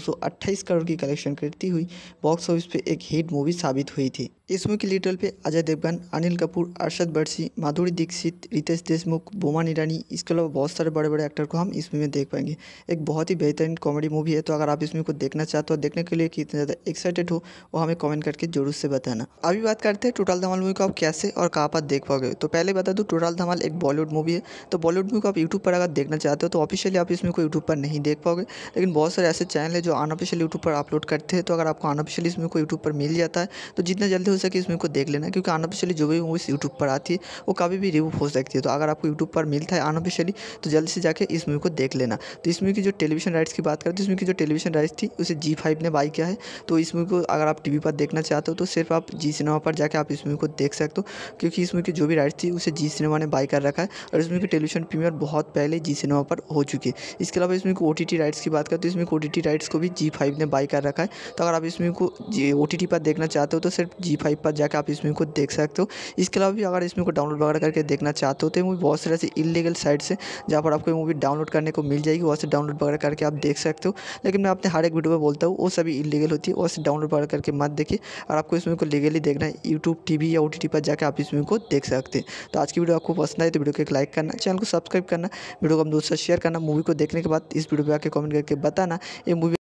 A: करोड़ की कलेक्शन करती हुई बॉक्स ऑफिस पर एक हिट मूवी साबित हुई थी इस मूवी की लीडल पे अजय देवगन अनिल कपूर अरशद बर्सी माधुरी दीक्षित रितेश देशमुख बोमान ईरानी इसके अलावा बहुत सारे बड़े बड़े एक्टर को हम इस मूवी में देख पाएंगे एक बहुत ही बेहतरीन कॉमेडी मूवी है तो अगर आप इस मूवी को देख देखना चाहते हो देखने के लिए कितने ज़्यादा एक्साइटेड हो वो हमें कमेंट करके जरूर से बताना अभी बात करते हैं टोटल धमाल मूवी को आप कैसे और कहाँ पर देख पाओगे तो पहले बता दूँ टोटल धमाल एक बॉलीवुड मूवी है तो बॉलीवुड मूवी को आप यूट्यूब पर अगर देखना चाहते हो तो ऑफिशियली आप इसमें को यूट्यूब पर नहीं देख पाओगे लेकिन बहुत सारे ऐसे चैनल है जो अनऑफिशियल यूट्यूब पर अपलोड करते हैं तो अगर आपको अनऑफिशियली इसमें को यूट्यूब पर मिल जाता है तो जितना जल्दी हो सके इसमें को देख लेना क्योंकि अनऑफिशियली जो भी मूवीज़ यूट्यूब पर आती है वो कभी भी रिव्यू हो सकती है तो अगर आपको यूट्यूब पर मिलता है अनऑफिशियली तो जल्दी से जाकर इस मूवी को देख लेना तो इस मूवी की जो टेलीविजन राइट्स की बात करते हैं इसमें की जो टेलीविजन राइट्स थी उसे जी फाइव ने बाई किया है तो इस मूवी को अगर आप टी पर देखना चाहते हो तो सिर्फ आप जी सिनेमा पर जाकर आप इस मूवी को देख सकते हो क्योंकि इस मूवी की जो भी राइट्स थी उसे जी सिनेमा ने बाई कर रखा है और इस मूवी की टेलीविजन प्रीमियर बहुत पहले जी सिनेमा पर हो चुकी है इसके अलावा इसमें ओ टी राइट्स की बात करें तो इसमें ओ टी राइट्स को भी जी फाइव ने बाई कर रखा है तो अगर आप इस मूवी को जी ओ टी पर देखना चाहते हो तो सिर्फ जी फाइव पर जाकर आप इस मूवी को देख सकते हो इसके अलावा भी अगर इस मूवी को डाउनलोड वगैरह करके देखना चाहते हो तो मूवी बहुत सारे ऐसे इलीगल साइट्स हैं जहाँ पर आपको मूवी डाउनलोड करने को मिल जाएगी वहाँ से डाउनलोड वगैरह करके आप देख सकते हो लेकिन मैं अपने हर एक वीडियो में बोलता हूँ वो सभी इलीगल होती है उसे डाउनलोड पर करके मत देखिए और आपको इस मूवी को लीगली देखना है यूट्यूब टीवी या ओ पर जाकर आप इस मूवी को देख सकते हैं तो आज की वीडियो आपको पसंद आई तो वीडियो को एक लाइक करना चैनल को सब्सक्राइब करना वीडियो को हम दोस्तों शेयर करना मूवी को देखने के बाद इस वीडियो पर आकर कॉमेंट करके बताना ये मूवी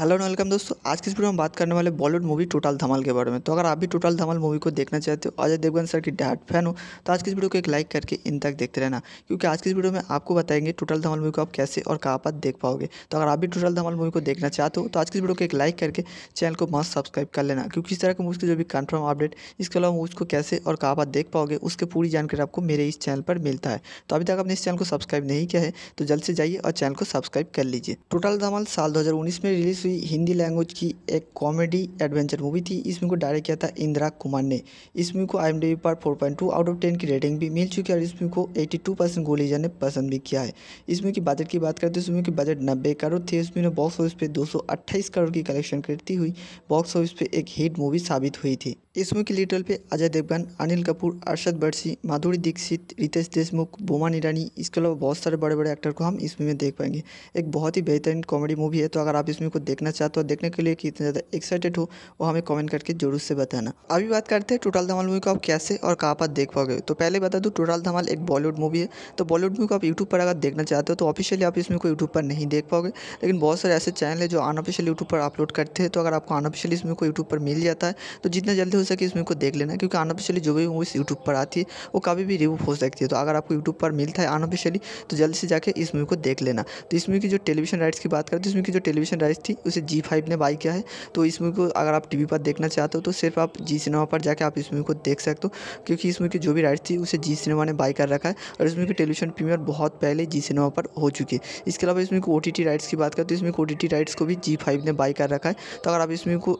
A: हेलो एंड वेलकम दोस्तों आज की इस वीडियो में बात करने वाले बॉलीवुड मूवी टोटल धमाल के बारे में तो अगर आप भी टोटल धमाल मूवी को देखना चाहते हो अजय देवगन सर की डाट फैन हो तो आज की इस वीडियो को एक लाइक करके इन तक देखते रहना क्योंकि आज की इस वीडियो में आपको बताएंगे टोटल धमाल मूवी को आप कैसे और कहाँ पर देख पाओगे तो अगर आप भी टोटल धमाल मूवी को देखना चाहते हो तो आज की इस वीडियो को एक लाइक करके चैनल को मस्त सब्सक्राइब कर लेना क्योंकि इस तरह के मूवी की जो भी कन्फर्म अपडेट इसके अलावा मूवी को कैसे और कहाँ पर देख पाओगे उसकी पूरी जानकारी आपको मेरे इस चैनल पर मिलता है तो अभी तक आपने इस चैनल को सब्सक्राइब नहीं किया है तो जल्द से जाइए और चैनल को सब्सक्राइब कर लीजिए टोटल धमाल साल दो में रिलीज़ वी हिंदी लैंग्वेज की एक कॉमेडी एडवेंचर मूवी थी इस मूवी को डायरेक्ट किया था इंदिरा कुमार ने इस मूवी को आई पर 4.2 आउट ऑफ 10 की रेटिंग भी मिल चुकी है और इस मूवी को 82 परसेंट गोलीजा ने पसंद भी किया है इस मूवी की बजट की बात करें तो इस मूवी की बजट नब्बे करोड़ थी इसमें बॉक्स ऑफिस पर दो करोड़ की कलेक्शन करती हुई बॉक्स ऑफिस पर एक हिट मूवी साबित हुई थी इस मुख्य लिटल पे अजय देवगन अनिल कपूर अरशद बर्सी माधुरी दीक्षित रितेश देशमुख बोमान ईरानी इसके अलावा बहुत सारे बड़े बड़े एक्टर को हम इस मूवी में देख पाएंगे एक बहुत ही बेहतरीन कॉमेडी मूवी है तो अगर आप इस मूवी को देखना चाहते हो देखने के लिए कितना ज़्यादा एक्साइटेड हो वो हमें कॉमेंट करके जरूर से बताना अभी बात करते हैं टोटल धमाल मूवी को आप कैसे और कहाँ पर देख पाओगे तो पहले बता दूँ टोटल धमाल एक बॉलीवुड मूवी है तो बॉलीवुड मूवी को आप यूट्यूब पर अगर देखना चाहते हो तो ऑफिशियली आप इस मूवी को यूट्यूब पर नहीं देख पाओगे लेकिन बहुत सारे ऐसे चैनल है जो अनऑफिशियल यूट्यूब पर अपलोड करते हैं तो अगर आपको अनऑफिशियल इस मूवी को यूट्यूब पर मिल जाता है तो जितना जल्दी सके इस मूवी को देख लेना क्योंकि अनऑफिशियली जो भी मूवीज़ यूट्यूब पर आती है वो कभी भी रिव्यू हो सकती है तो अगर आपको यूट्यूब पर मिलता है अनऑफिशियली तो जल्दी से जाकर इस मूवी को देख लेना तो इस मूवी की जो टेलीविजन राइट्स की बात करें तो इस मूवी की जो टेलीविजन राइट्स थी उसे जी फाइव ने बाई किया है तो इस मूवी को अगर आप टी पर देखना चाहते हो तो सिर्फ आप जी सिनेमा पर जाकर आप इस मूवी को देख सकते हो क्योंकि इस मूवी की जो भी राइट्स थी उसे जी सिनेमा ने बाई कर रखा है और इस मूवी की टेलीविजन प्रीमियर बहुत पहले जी सिनेमा पर हो चुकी है इसके अलावा इसमें को ओ राइट्स की बात करें तो इसमें ओ राइट्स को भी जी फाइव ने बाई कर रखा है तो अगर आप इसमें को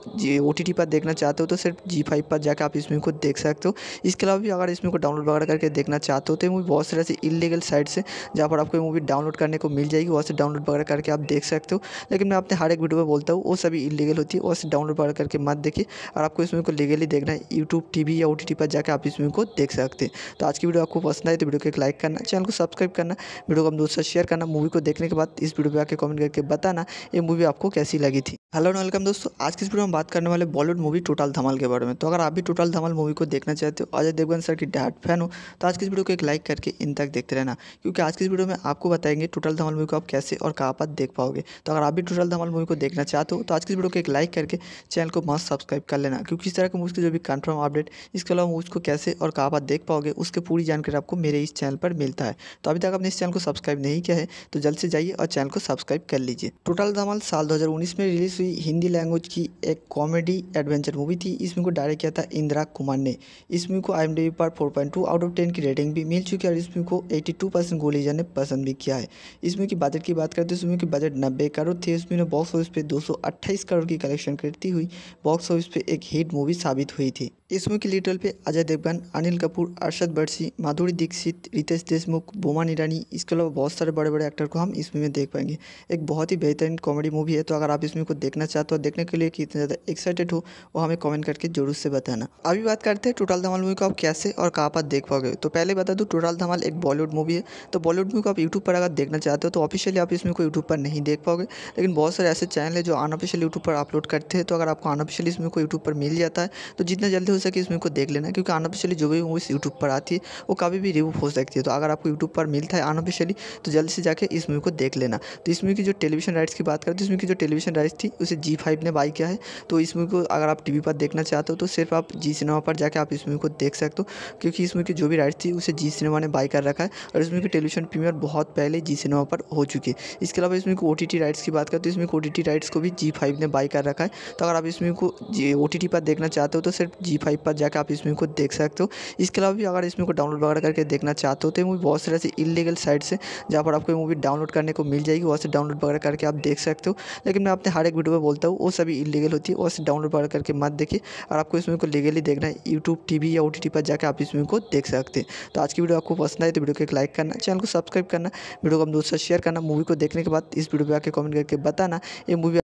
A: ओ पर देखना चाहते हो तो सिर्फ जी फाइव फाइव पर जाकर आप इस मूवी को देख सकते हो इसके अलावा भी अगर इस मूवी को डाउनलोड वगैरह करके देखना चाहते हो तो मूवी बहुत सारे ऐसे इलीगल साइट से जहाँ पर आपको मूवी डाउनलोड करने को मिल जाएगी वहाँ से डाउनलोड वगैरह करके आप देख सकते हो लेकिन मैं अपने हर एक वीडियो में बोलता हूँ वो सभी इलीगल होती है वहाँ से डाउनलोड वगैरह करके मत देखिए और आपको इस मूवी को लीगली देखना है यूट्यूब टी या ओ पर जाकर आप इस मूवी को देख सकते हैं तो आज की वीडियो आपको पसंद आई तो वीडियो को एक लाइक करना चैनल को सब्सक्राइब करना वीडियो को हम दोस्तों शेयर करना मूवी को देखने के बाद इस वीडियो पर आकर कमेंट करके बताना ये मूवी आपको कैसी लगी थी हेलो वेलकम दोस्तों आज की इस वीडियो में बात करने वाले बॉलीवुड मूवी टोटल धमाल के बारे में तो अगर आप भी टोटल धमाल मूवी को देखना चाहते हो अजय देवगन सर की डाट फैन हो तो आज की इस वीडियो को एक लाइक करके इन तक देखते रहना क्योंकि आज की इस वीडियो में आपको बताएंगे टोटल धमाल मूवी को आप कैसे और कहाँ पर देख पाओगे तो अगर आप भी टोटल धमाल मूवी को देखना चाहते हो तो आज की इस वीडियो को एक लाइक करके चैनल को मस्त सब्सक्राइब कर लेना क्योंकि इस तरह के मूवी के जो भी कन्फर्म अपडेट इसके अलावा मूवी को कैसे और कहाँ पर देख पाओगे उसकी पूरी जानकारी आपको मेरे इस चैनल पर मिलता है तो अभी तक आपने इस चैनल को सब्सक्राइब नहीं किया है तो जल्द से जाइए और चैनल को सब्सक्राइब कर लीजिए टोटल धमाल साल दो में रिलीज़ हुई हिंदी लैंग्वेज की एक कॉमेडी एडवेंचर मूवी थी इसमें को डायरेक्ट डायरेक्ट किया था इंदिरा कुमार ने इस मूवी को आई पर 4.2 आउट ऑफ 10 की रेटिंग भी मिल चुकी है और इस मूवी को 82 परसेंट गोलीजा ने पसंद भी किया है इस मूवी की बजट की बात करें तो इस मूवी की बजट नब्बे करोड़ थी इस मूवी ने बॉक्स ऑफिस पे 228 करोड़ की कलेक्शन करती हुई बॉक्स ऑफिस पे एक हिट मूवी साबित हुई थी इस मूवी की लीड पे अजय देवगन अनिल कपूर अरशद बर्सी माधुरी दीक्षित रितेश देशमुख बोमान ईरानी इसके अलावा बहुत सारे बड़े बड़े एक्टर को हम इस मूवी में देख पाएंगे एक बहुत ही बेहतरीन कॉमेडी मूवी है तो अगर आप इस मूवी को देखना चाहते हो देखने के लिए कितने ज़्यादा एक्साइटेड हो वो हमें कॉमेंट करके जरूर उससे बताना अभी बात करते हैं टोटल धमाल मूवी को आप कैसे और कहाँ पर देख पाओगे तो पहले बता दूँ टोटल धमाल एक बॉलीवुड मूवी है तो बॉलीवुड मूवी को आप यूट्यूब पर अगर देखना चाहते हो तो ऑफिशियली आप इसमें को यूट्यूब पर नहीं देख पाओगे लेकिन बहुत सारे ऐसे चैनल है जो अनऑफिशियल यूट्यूब पर अपलोड करते हैं तो अगर आपको अनऑफिशियली इसमें को यूट्यूब पर मिल जाता है तो जितना जल्दी हो सके इसमें को देख लेना क्योंकि अनऑफिशियली जो भी मूवीज़ यूट्यूब पर आती है वो कभी भी रिमूव हो सकती है तो अगर आपको यूट्यूब पर मिलता है अनऑफिशियली तो जल्दी से जाकर इस मूवी को देख लेना तो इस मूवी की जो टेलीविजन राइट्स की बात करें तो इसमें की जो टेलीविजन राइट्स थी उसे जी फाइव ने बाई किया है तो इस मूवी को अगर आप टी पर देखना चाहते हो तो सिर्फ आप जी सिनेमा पर जाकर आप इस मूवी को देख सकते हो क्योंकि इस मूवी की जो भी राइट्स थी उसे जी सिनेमा ने बाई कर रखा है और इस मूवी की टेलीविजन प्रीमियर बहुत पहले जी सिनेमा पर हो चुकी है इसके अलावा इसमें ओ टी राइट्स की बात करें तो इसमें ओ टी राइट्स को भी जी फाइव ने बाई कर रखा है तो अगर आप इस मूवी को ओ टी पर देखना चाहते हो तो सिर्फ जी फाइव पर जाकर आप इस मूवी को देख सकते हो इसके अलावा भी अगर इस मूवी को डाउनलोड वगैरह करके देखना चाहते हो तो मूवी बहुत सारे ऐसे इलीगल साइट्स है जहाँ पर आपको मूवी डाउनलोड करने को मिल जाएगी वहाँ से डाउनलोड वगैरह करके आप देख सकते हो लेकिन मैं अपने हर एक वीडियो में बोलता हूँ वो सभी इलीगल होती है वहाँ से डाउनलोड वगैरह करके मत देखिए और आपको इस मूवी को लीगली देखना है यूट्यूब टीवी या ओ पर जाकर आप इस मूवी को देख सकते हैं तो आज की वीडियो आपको पसंद आए तो वीडियो को एक लाइक करना चैनल को सब्सक्राइब करना वीडियो को हम दोस्तों शेयर करना मूवी को देखने के बाद इस वीडियो पर आकर कॉमेंट करके बताना ये मूवी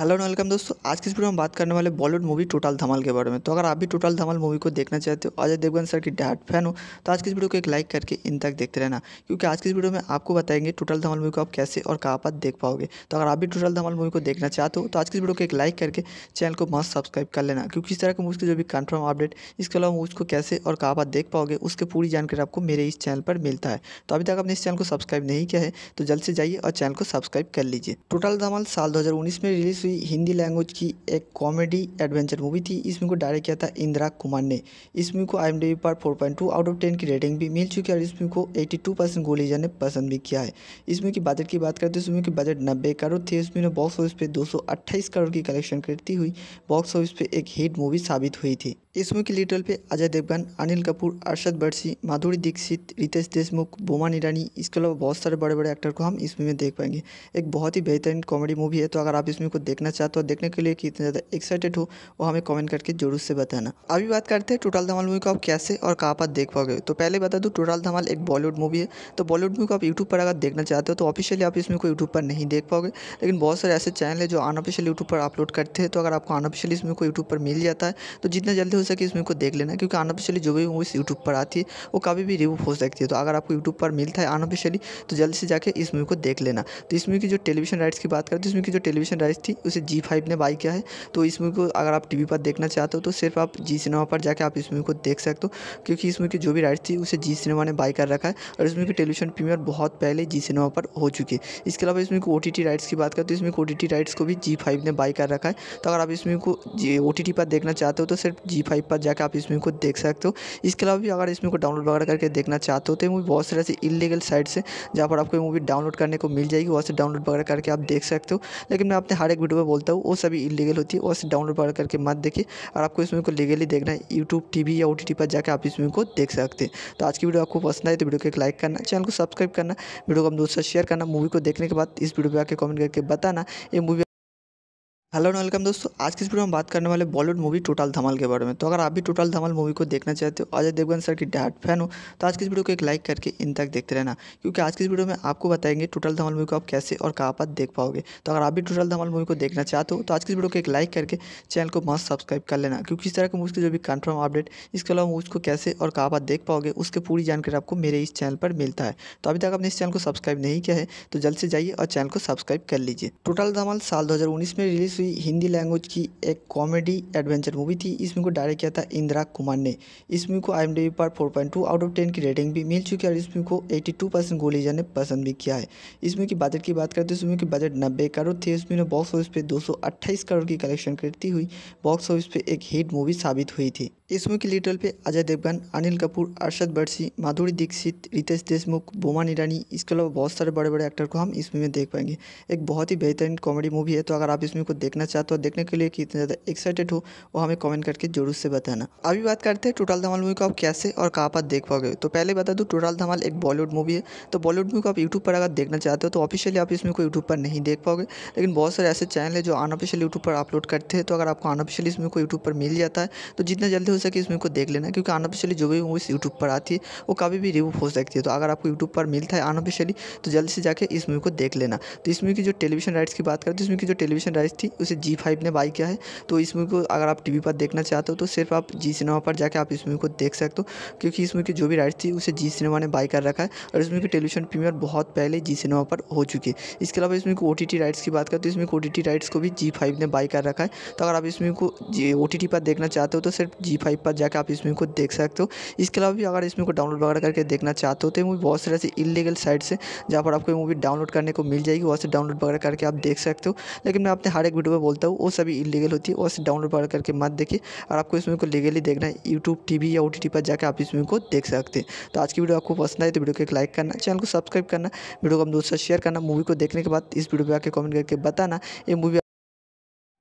A: हेलो एंड वेलकम दोस्तों आज की इस वीडियो में बात करने वाले बॉलीवुड मूवी टोटल धमाल के बारे में तो अगर आप भी टोटल धमाल मूवी को देखना चाहते हो अजय देवगन सर की डायट फैन हो तो आज की इस वीडियो को एक लाइक करके इन तक देखते रहना क्योंकि आज की इस वीडियो में आपको बताएंगे टोटल धमाल मूवी को आप कैसे और कहाँ पर देख पाओगे तो अगर आप भी टोटल धमाल मूवी को देखना चाहते हो तो आज की इस वीडियो को एक लाइक करके चैनल को मस्त सब्सक्राइब कर लेना क्योंकि इस तरह के मूवी के जो भी कन्फर्म अपडेट इसके अलावा मूवी को कैसे और कहाँ पर देख पाओगे उसकी पूरी जानकारी आपको मेरे इस चैनल पर मिलता है तो अभी तक आपने इस चैनल को सब्सक्राइब नहीं किया है तो जल्द से जाइए और चैनल को सब्सक्राइब कर लीजिए टोटल धमाल साल दो में रिलीज़ सी हिंदी लैंग्वेज की एक कॉमेडी एडवेंचर मूवी थी इस मूवी को डायरेक्ट किया था इंदिरा कुमार ने इस मूवी को आई पर टू आउट ऑफ टेन की रेटिंग भी मिल चुकी है और इस मूवी को टू परसेंट गोलीजा ने पसंद भी किया है इस मूवी की बजट की बात करें तो इस मूवी की बजट नब्बे करोड़ थी इस बॉक्स ऑफिस पर दो करोड़ की कलेक्शन करती हुई बॉक्स ऑफिस पर एक हिट मूवी साबित हुई थी इस मूवी की लिटल पे अजय देवगन अनिल कपूर अरशद बरसी माधुरी दीक्षित रितेश देशमुख बोमान ईरानी इसके अलावा बहुत सारे बड़े बड़े एक्टर को हम इस मूवी में देख पाएंगे एक बहुत ही बेहतरीन कॉमेडी मूवी है तो अगर आप इसमें को को देखना चाहते हो देखने के लिए कितने ज़्यादा एक्साइटेड हो वो हमें कमेंट करके जरूर से बताना अभी बात करते हैं टोटल धमाल मूवी को आप कैसे और कहाँ पर देख पाओगे तो पहले बता दूँ टोटल धमाल एक बॉलीवुड मूवी है तो बॉलीवुड मूवी को आप यूट्यूब पर अगर देखना चाहते हो तो ऑफिशियली आप इसमें को यूट्यूब पर नहीं देख पाओगे लेकिन बहुत सारे ऐसे चैनल है जो अनऑफिशियल यूट्यूब पर अपलोड करते हैं तो अगर आपको अनऑफिशियली इसमें को यूट्यूब पर मिल जाता है तो जितना जल्दी हो सके इसमें को देख लेना क्योंकि अनऑफिशियली जो भी मूवीज़ यूट्यूब पर आती है वो कभी भी रिव्यू हो सकती है तो अगर आपको यूट्यूब पर मिलता है अनऑफिशियली तो जल्दी से जाकर इस मूवी को देख लेना तो इस मूवी की जो टेलीविजन राइट्स की बात करते हैं इसमें की जो टेलीविजन तो राइट्स थी उसे जी फाइव ने बाई किया है तो इस मूवी को अगर आप टी पर देखना चाहते हो तो सिर्फ आप जी सिनेमा पर जाकर आप इस मूवी को देख सकते हो क्योंकि इस मूवी की जो भी राइट्स थी उसे जी सिनेमा ने बाई कर रखा है और इस मूवी की टेलीविजन प्रीमियर बहुत पहले जी सिनेमा पर हो चुकी है इसके अलावा इसमें ओ टी राइट्स की बात करें तो इसमें ओ टी राइट्स को भी जी फाइव ने बाई कर रखा है तो अगर आप इस मूवी को ओ टी पर देखना चाहते हो तो सिर्फ जी फाइव पर जाकर आप इस मूवी को देख सकते हो इसके अलावा भी अगर इस मूवी को डाउनलोड वगैरह करके देखना चाहते हो तो मूवी बहुत सारे ऐसे इलीगल साइट्स है जहाँ पर आपको मूवी डाउनलोड करने को मिल जाएगी वहाँ से डाउनलोड वगैरह करके आप देख सकते हो लेकिन मैं अपने हर एक वीडियो वीडियो में बोलता हूँ वो सभी इलीगल होती है उसे डाउनलोड पर करके मत देखिए और आपको इस मूवी को लीगली देखना है यूट्यूब टी या ओ पर जाकर आप इस मूवी को देख सकते हैं तो आज की वीडियो आपको पसंद आए तो वीडियो को एक लाइक करना चैनल को सब्सक्राइब करना वीडियो को हम दोस्तों शेयर करना मूवी को देखने के बाद इस वीडियो पर आकर कॉमेंट करके बताना ये मूवी हेलो एंड वेलकम दोस्तों आज की इस वीडियो में बात करने वाले बॉलीवुड मूवी टोटल धमाल के बारे में तो अगर आप भी टोटल धमाल मूवी को देखना चाहते हो अजय देवगन सर की डाट फैन हो तो आज की इस वीडियो को एक लाइक करके इन तक देखते रहना क्योंकि आज की इस वीडियो में आपको बताएंगे टोटल धमाल मूवी को आप कैसे और कहाँ पर देख पाओगे तो अगर आप भी टोटल धमाल मूवी को देखना चाहते हो तो आज की इस वीडियो को एक लाइक करके चैनल को मस्त सब्सक्राइब कर लेना क्योंकि इस तरह की मूवी की जो भी कन्फर्म अपडेट इसके अलावा मूवी को कैसे और कहाँ पर देख पाओगे उसकी पूरी जानकारी आपको मेरे इस चैनल पर मिलता है तो अभी तक आपने इस चैनल को सब्सक्राइब नहीं किया है तो जल्द से जाइए और चैनल को सब्सक्राइब कर लीजिए टोटल धमाल साल दो में रिलीज दूसरी हिंदी लैंग्वेज की एक कॉमेडी एडवेंचर मूवी थी इस मूवी को डायरेक्ट किया था इंदिरा कुमार ने इस मूवी को आई पर 4.2 आउट ऑफ 10 की रेटिंग भी मिल चुकी है और इस मूवी को 82 परसेंट गोलीजा ने पसंद भी किया है इस मूवी की बजट की बात करें तो इस मूवी की बजट नब्बे करोड़ थी इसमें बॉक्स ऑफिस पर दो करोड़ की कलेक्शन करती हुई बॉक्स ऑफिस पर एक हिट मूवी साबित हुई थी इस मुख्य लिटल पे अजय देवगन अनिल कपूर अरशद बर्सी माधुरी दीक्षित रितेश देशमुख बोमान ईरानी इसके अलावा बहुत सारे बड़े बड़े एक्टर को हम इस मूवी में देख पाएंगे एक बहुत ही बेहतरीन कॉमेडी मूवी है तो अगर आप इस मूवी को देखना चाहते हो देखने के लिए कितना ज़्यादा एक्साइटेड हो वो हमें कॉमेंट करके जरूर से बताना अभी बात करते हैं टोटल धमाल मूवी को आप कैसे और कहाँ पर देख पाओगे तो पहले बता दूँ टोटल धमाल एक बॉलीवुड मूवी है तो बॉलीवुड मूवी को आप यूट्यूब पर अगर देखना चाहते हो तो ऑफिशियली आप इस मूवी को यूट्यूब पर नहीं देख पाओगे लेकिन बहुत सारे ऐसे चैनल है जो अनऑफिशियल यूट्यूब पर अपलोड करते हैं तो अगर आपको अनऑफिशियल इस मूवी को यूट्यूब पर मिल जाता है तो जितना जल्दी सके इस मूवी को देख लेना क्योंकि अनऑफिशियली जो भी मूवीज़ यूट्यूब पर आती है वो कभी भी रिमूव हो सकती है तो अगर आपको यूट्यूब पर मिलता है अनऑफिशियली तो जल्दी से जाकर इस मूवी को देख लेना तो इस मूवी की जो टेलीविजन राइट्स की बात करें तो इस मूवी की जो टेलीविजन राइट्स थी उसे जी फाइव ने बाई किया है तो इस मूवी को अगर आप टी पर देखना चाहते हो तो सिर्फ आप जी सिनेमा पर जाकर आप इस मूवी को देख सकते हो क्योंकि इस मूवी की जो भी राइट्स थी उसे जी सिनेमा ने बाई कर रखा है और इस मूवी की टेलीविजन प्रीमियर बहुत पहले जी सिनेमा पर हो चुकी है इसके अलावा इसमें को ओ राइट्स की बात करें तो इसमें ओ राइट्स को भी जी फाइव ने बाई कर रखा है तो अगर आप इसमें को ओ पर देखना चाहते हो तो सिर्फ जी फाइव फाइव पर जाकर आप इस मूवी को देख सकते हो इसके अलावा भी अगर इस मूवी को डाउनलोड वगैरह करके देखना चाहते हो तो मूवी बहुत सारे ऐसे इलीगल साइट से जहाँ पर आपको मूवी डाउनलोड करने को मिल जाएगी वहाँ से डाउनलोड वगैरह करके आप देख सकते हो लेकिन मैं अपने हर एक वीडियो में बोलता हूँ वो सभी इलीगल होती है वहाँ से डाउनलोड वगैरह करके मत देखिए और आपको इस मूवी को लीगली देखना है यूट्यूब टी या ओ पर जाकर आप इस मूवी को देख सकते हैं तो आज की वीडियो आपको पसंद आई तो वीडियो को एक लाइक करना चैनल को सब्सक्राइब करना वीडियो को हम दोस्तों शेयर करना मूवी को देखने के बाद इस वीडियो पर आकर कमेंट करके बताना ये मूवी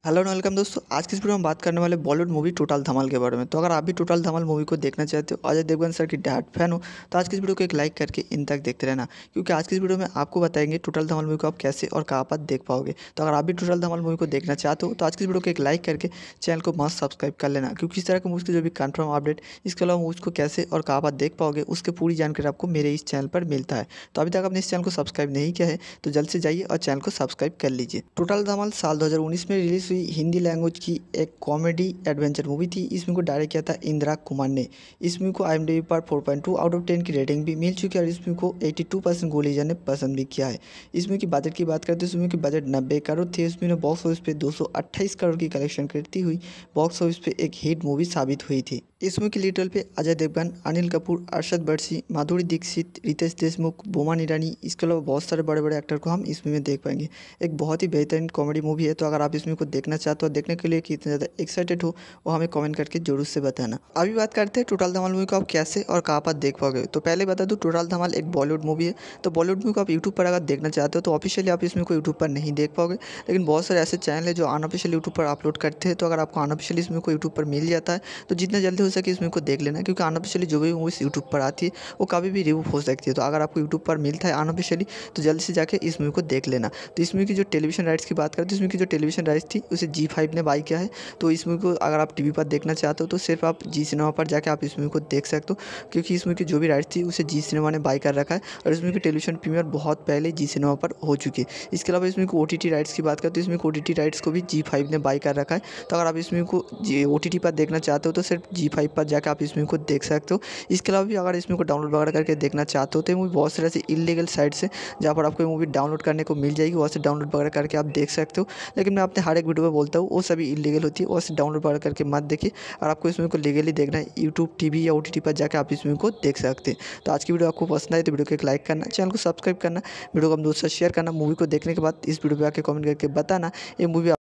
A: हेलो एंड वेलकम दोस्तों आज की इस वीडियो में बात करने वाले बॉलीवुड मूवी टोटल धमाल के बारे में तो अगर आप भी टोटल धमाल मूवी को देखना चाहते हो अजय देवगन सर की डार्ट फैन हो तो आज की इस वीडियो को एक लाइक करके इन तक देखते रहना क्योंकि आज की इस वीडियो में आपको बताएंगे टोटल धमाल मूवी को आप कैसे और कहाँ पर देख पाओगे तो अगर आप भी टोटल धमाल मूवी को देखना चाहते हो तो आज की इस वीडियो को एक लाइक करके चैनल को मस्त सब्सक्राइब कर लेना क्योंकि इस तरह की मूवी की जो भी कन्फर्म अपडेट इसके अलावा मूवी को कैसे और कहाँ पर देख पाओगे उसकी पूरी जानकारी आपको मेरे इस चैनल पर मिलता है तो अभी तक आपने इस चैनल को सब्सक्राइब नहीं किया है तो जल्द से जाइए और चैनल को सब्सक्राइब कर लीजिए टोटल धमाल साल दो में रिलीज दूसरी हिंदी लैंग्वेज की एक कॉमेडी एडवेंचर मूवी थी इस मूवी को डायरेक्ट किया था इंदिरा कुमार ने इस मूवी को आई पर 4.2 आउट ऑफ 10 की रेटिंग भी मिल चुकी है और इस मूवी को 82 परसेंट गोलीजा ने पसंद भी किया है इस मूवी की बजट की बात करते हैं इस मूवी की बजट नब्बे करोड़ थी इस मूवी ने बॉक्स ऑफिस पे दो करोड़ की कलेक्शन करती हुई बॉक्स ऑफिस पे एक हिट मूवी साबित हुई थी इस मूवी की लीडर पे अजय देवगन अनिल कपूर अरशद बर्सी माधुरी दीक्षित रितेश देशमुख बोमा ईरानी इसके अलावा बहुत सारे बड़े बड़े एक्टर को हम इस मूवी में देख पाएंगे एक बहुत ही बेहतरीन कॉमेडी मूवी है तो अगर आप इस मूवी को देख देखना चाहते हो देखने के लिए कितना ज़्यादा एक्साइटेड हो वो हमें कमेंट करके जरूर से बताना अभी बात करते हैं टोटल धमाल मूवी को आप कैसे और कहाँ पर देख पाओगे तो पहले बता दूँ टोटल धमाल एक बॉलीवुड मूवी है तो बॉलीवुड मूवी को आप यूट्यूब पर अगर देखना चाहते हो तो ऑफिशियली आप इसमें को यूट्यूब पर नहीं देख पाओगे लेकिन बहुत सारे ऐसे चैनल है जो अनऑफिशियल यूट्यूब पर अपलोड करते हैं तो अगर आपको अनऑफिशियली इसमें को यूट्यूब पर मिल जाता है तो जितना जल्दी हो सके इस मूवी को देख लेना क्योंकि अनऑफिशियली जो भी मूवीज़ यूट्यूब पर आती है वो कभी भी रिव्यू हो सकती है तो अगर आपको यूट्यूब पर मिलता है अनऑफिशियली तो जल्दी से जाकर इस मूवी को देख लेना तो इस मूवी की जो टेलीविजन राइट्स की बात करें तो इसमें की जो टेलीविजन राइट्स थी उसे जी फाइव ने बाई किया है तो इस मूवी को अगर आप टी वी पर देखना चाहते हो तो सिर्फ आप जी सिनेमा पर जाकर आप इस मूवी को देख सकते हो क्योंकि इस मूवी की जो भी राइट्स थी उसे जी सिनेमा ने बाई कर रखा है और इस मूवी की टेलीविजन प्रीमियर बहुत पहले जी सिनेमा पर हो चुकी है इसके अलावा इसमें ओ टी राइट्स की बात करें तो इसमें ओ टी राइट्स को भी जी फाइव ने बाई कर रखा है तो अगर आप इस मूवी को जी ओ टी पर देखना चाहते हो तो सिर्फ जी फाइव पर जाकर आप इस मूवी को देख सकते हो इसके अलावा भी अगर इस मूवी को डाउनलोड वगैरह करके देखना चाहते हो तो मूवी बहुत सारे ऐसे इलीगल साइट्स हैं जहाँ पर आपको मूवी डाउनलोड करने को मिल जाएगी वहाँ से डाउनलोड वगैरह करके आप देख सकते हो लेकिन मैं अपने हर एक वीडियो वीडियो में बोलता हूँ वो सभी इलीगल होती है वो डाउनलोड वगैरह करके मत देखिए और आपको इस मूवी को लीगली देखना है यूट्यूब टी या ओ पर जाकर आप इस मूवी को देख सकते हैं तो आज की वीडियो आपको पसंद आए तो वीडियो को एक लाइक करना चैनल को सब्सक्राइब करना वीडियो को हम दोस्तों शेयर करना मूवी को देखने के बाद इस वीडियो पर आकर कॉमेंट करके बताना ये मूवी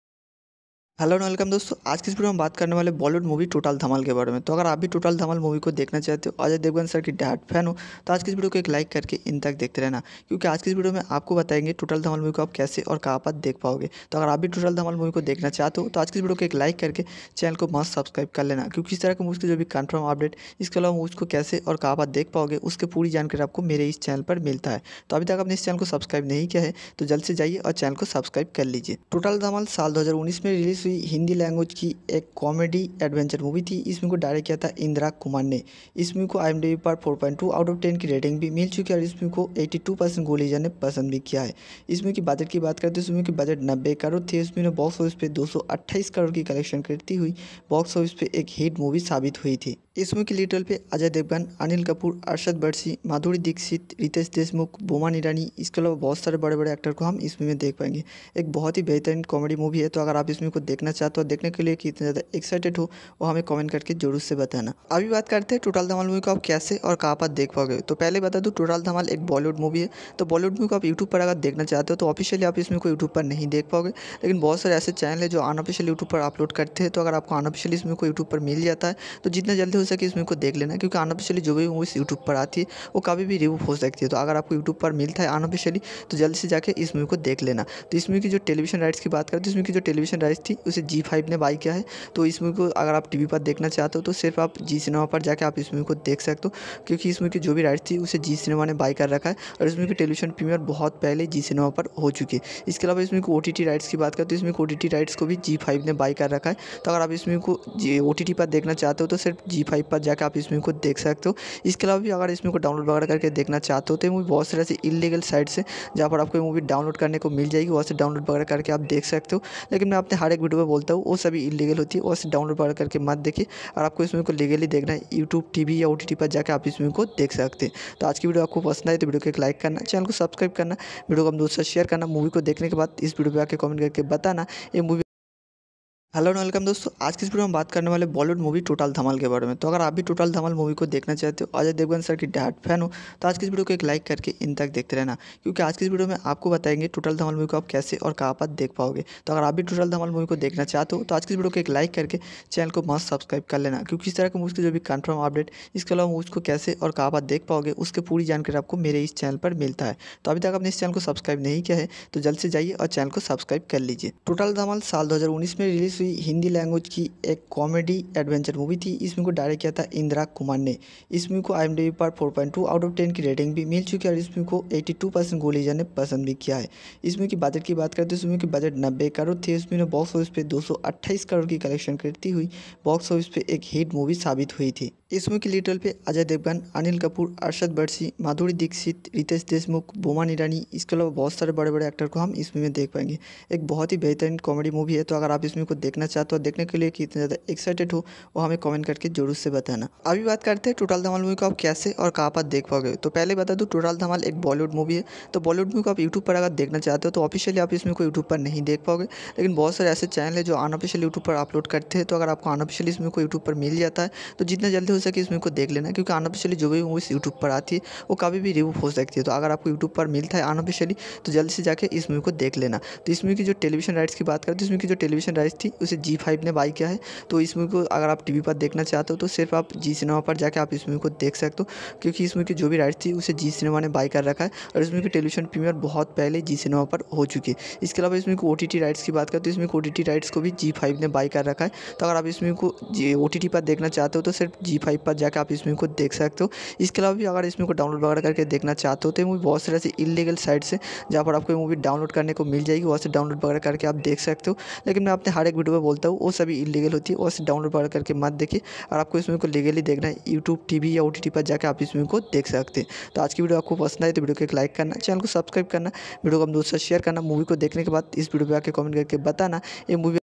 A: हेलो एंड वेलकम दोस्तों आज की इस वीडियो में बात करने वाले बॉलीवुड मूवी टोटल धमाल के बारे में तो अगर आप भी टोटल धमाल मूवी को देखना चाहते हो अजय देवगन सर की डाट फैन हो तो आज की इस वीडियो को एक लाइक करके इन तक देखते रहना क्योंकि आज की इस वीडियो में आपको बताएंगे टोटल धमाल मूवी को आप कैसे और कहाँ पर देख पाओगे तो अगर आप भी टोटल धमाल मूवी को देखना चाहते हो तो आज की इस वीडियो को एक लाइक करके चैनल को मस्त सब्सक्राइब कर लेना क्योंकि इस तरह के मूवी की जो भी कन्फर्म अपडेट इसके अलावा मूवी को कैसे और कहाँ पर देख पाओगे उसकी पूरी जानकारी आपको मेरे इस चैनल पर मिलता है तो अभी तक आपने इस चैनल को सब्सक्राइब नहीं किया है तो जल्द से जाइए और चैनल को सब्सक्राइब कर लीजिए टोटल धमाल साल दो में रिलीज़ हुई दूसरी हिंदी लैंग्वेज की एक कॉमेडी एडवेंचर मूवी थी इस मूवी को डायरेक्ट किया था इंदिरा कुमार ने इस मूवी को आई पर 4.2 आउट ऑफ 10 की रेटिंग भी मिल चुकी है और इस मूवी को 82 परसेंट गोलीजा ने पसंद भी किया है इस मूवी की बजट की बात करें तो इस मूवी की बजट नब्बे करोड़ थी इसमें बॉक्स ऑफिस पर दो करोड़ की कलेक्शन करती हुई बॉक्स ऑफिस पर एक हिट मूवी साबित हुई थी इसमें की लिटल पे अजय देवगन अनिल कपूर अरशद बर्सी माधुरी दीक्षित रितेश देशमुख बोमान ईरानी इसके अलावा बहुत सारे बड़े बड़े एक्टर को हम इसमें में देख पाएंगे एक बहुत ही बेहतरीन कॉमेडी मूवी है तो अगर आप इसमें को देखना चाहते हो देखने के लिए कितने ज़्यादा एक्साइटेड हो वो हमें कॉमेंट करके जरूर से बताना अभी बात करते हैं टोटल धमाल मूवी को आप कैसे और कहाँ पर देख पाओगे तो पहले बता दूँ टोटल धमाल एक बॉलीवुड मूवी है तो बॉलीवुड मूवी को आप यूट्यूब पर अगर देखना चाहते हो तो ऑफिशियली आप इसमें को यूट्यूब पर नहीं देख पाओगे लेकिन बहुत सारे ऐसे चैनल है जो अनऑफिशियल यूट्यूब पर अपलोड करते हैं तो अगर आपको अनऑफिशियल इसमें को यूट्यूब पर मिल जाता है तो जितना जल्दी हो सके इस मूवी को देख लेना क्योंकि अनऑफिशियली जो भी मूवीज़ यूट्यूब पर आती है वो कभी भी रिव्यू हो सकती है तो अगर आपको यूट्यूब पर मिलता है अनऑफिशियली तो जल्दी से जाकर इस मूवी को देख लेना तो इस मूवी की जो टेलीविजन राइट्स की बात करें तो इस मूवी की जो टेलीविजन राइट्स थी उसे जी फाइव ने बाई किया है तो इस मूवी को अगर आप टी पर देखना चाहते हो तो सिर्फ आप जी सिनेमा पर जाकर आप इस मूवी को देख सकते हो क्योंकि इस मूवी की जो भी राइट्स थी उसे जी सिनेमा ने बाई कर रखा है और इस मूवी की टेलीविजन प्रीमियर बहुत पहले जी सिनेमा पर हो चुकी है इसके अलावा इसमें ओ टी राइट्स की बात करें तो इसमें ओ टी राइट्स को भी जी फाइव ने बाई कर रखा है तो अगर आप इसमें को ओ टी पर देखना चाहते हो तो सिर्फ जी फाइव पर जाकर आप इस मूवी को देख सकते हो इसके अलावा भी अगर इस मूवी को डाउनलोड वगैरह करके देखना चाहते हो तो मूवी बहुत सारे ऐसे इलीगल साइट्स है जहाँ पर आपको मूवी डाउनलोड करने को मिल जाएगी वहाँ से डाउनलोड वगैरह करके आप देख सकते हो लेकिन मैं अपने हर एक वीडियो में बोलता हूँ वो सभी इलीगल होती है वहाँ डाउनलोड वगैरह करके मत देखिए और आपको इस मूवी को लीगली देखना है यूट्यूब टी या ओ पर जाकर आप इस मूवी को देख सकते हैं तो आज की वीडियो आपको पसंद आई तो वीडियो को एक लाइक करना चैनल को सब्सक्राइब करना वीडियो को हम दोस्तों शेयर करना मूवी को देखने के बाद इस वीडियो पर आकर कॉमेंट करके बताना ये मूवी हेलो एंड वेलकम दोस्तों आज की इस वीडियो में बात करने वाले बॉलीवुड मूवी टोटल धमाल के बारे में तो अगर आप भी टोटल धमाल मूवी को देखना चाहते हो अजय देवगन सर की डाट फैन हो तो आज की इस वीडियो को एक लाइक करके इन तक देखते रहना क्योंकि आज की इस वीडियो में आपको बताएंगे टोटल धमाल मूवी को आप कैसे और कहाँ पर देख पाओगे तो अगर आप भी टोटल धमाल मूवी को देखना चाहते हो तो आज की इस वीडियो को एक लाइक करके चैनल को मस्त सब्सक्राइब कर लेना क्योंकि इस तरह के मूवी की जो भी कन्फर्म अपडेट इसके अलावा मूवी को कैसे और कहाँ पर देख पाओगे उसकी पूरी जानकारी आपको मेरे इस चैनल पर मिलता है तो अभी तक आपने इस चैनल को सब्सक्राइब नहीं किया है तो जल्द से जाइए और चैनल को सब्सक्राइब कर लीजिए टोटल धमाल साल दो में रिलीज दूसरी हिंदी लैंग्वेज की एक कॉमेडी एडवेंचर मूवी थी इस मूवी को डायरेक्ट किया था इंदिरा कुमार ने इस मूवी को आई पर 4.2 आउट ऑफ 10 की रेटिंग भी मिल चुकी है और इस मूवी को 82 परसेंट गोली जाने पसंद भी किया है इस मूवी की बजट की बात करें तो इस मूवी की बजट नब्बे करोड़ थी इस मूवी ने बॉक्स ऑफिस पर दो करोड़ की कलेक्शन करती हुई बॉक्स ऑफिस पर एक हिट मूवी साबित हुई थी इस मूवी की लीडल पे अजय देवगन अनिल कपूर अरशद बर्सी माधुरी दीक्षित रितेश देशमुख बोमा ईरानी इसके अलावा बहुत सारे बड़े बड़े एक्टर को हम इस मूवी में देख पाएंगे एक बहुत ही बेहतरीन कॉमेडी मूवी है तो अगर आप इस मूवी को देख देखना चाहते हो देखने के लिए कितना ज़्यादा एक्साइटेड हो वो हमें कमेंट करके जरूर से बताना अभी बात करते हैं टोटल धमाल मूवी को आप कैसे और कहाँ पर देख पाओगे तो पहले बता दूँ टोटल धमाल एक बॉलीवुड मूवी है तो बॉलीवुड मूवी को आप यूट्यूब पर अगर देखना चाहते हो तो ऑफिशियली आप इसमें को यूट्यूब पर नहीं देख पाओगे लेकिन बहुत सारे ऐसे चैनल है जो अनऑफिशियल यूट्यूब पर अपलोड करते हैं तो अगर आपको अनऑफिशियली इसमें को यूट्यूब पर मिल जाता है तो जितना जल्दी हो सके इसमें को देख लेना क्योंकि अनऑफिशियली जो भी मूवीज़ यूट्यूब पर आती है वो कभी भी रिव्यू हो सकती है तो अगर आपको यूट्यूब पर मिलता है अनऑफिशियली तो जल्दी से जाकर इस मूवी को देख लेना तो इस मूवी की जो टेलीविजन राइट्स की बात करें तो इसमें की जो टेलीविजन राइट्स थी उसे जी फाइव ने बाई किया है तो इस मूवी को अगर आप टी वी पर देखना चाहते हो तो सिर्फ आप जी सिनेमा पर जाकर आप इस मूवी को देख सकते हो क्योंकि इस मूवी की जो भी राइट थी उसे जी सिनेमा ने बाई कर रखा है और इस मूवी की टेलीविजन प्रीमियर बहुत पहले जी सिनेमा पर हो चुकी है इसके अलावा इसमें ओ टी टी राइट्स की बात करें तो इसमें ओ टी राइट्स को भी जी फाइव ने बाई कर रखा है तो अगर आप इस मूवी को जी ओ टी टी पर देखना चाहते हो तो सिर्फ जी फाइव पर जाकर आप इस मूवी को देख सकते हो इसके अलावा भी अगर इसमें को डाउनलोड वगैरह करके देखना चाहते हो तो मूवी बहुत सारे ऐसे इलीगल साइट से जहाँ पर आपको मूवी डाउनलोड करने को मिल जाएगी वहाँ से डाउनलोड वगैरह करके आप देख सकते हो लेकिन मैं अपने हर एक वीडियो यूट्यूब पर बोलता हूँ वो सभी इलीगल होती है वो डाउनलोड वगैरह करके मत देखिए और आपको इस मूवी को लीगली देखना है यूट्यूब टी या ओ पर जाकर आप इस मूवी को देख सकते हैं तो आज की वीडियो आपको पसंद आए तो वीडियो को एक लाइक करना चैनल को सब्सक्राइब करना वीडियो को हम दोस्तों शेयर करना मूवी को देखने के बाद इस वीडियो पर आकर कॉमेंट करके बताना ये मूवी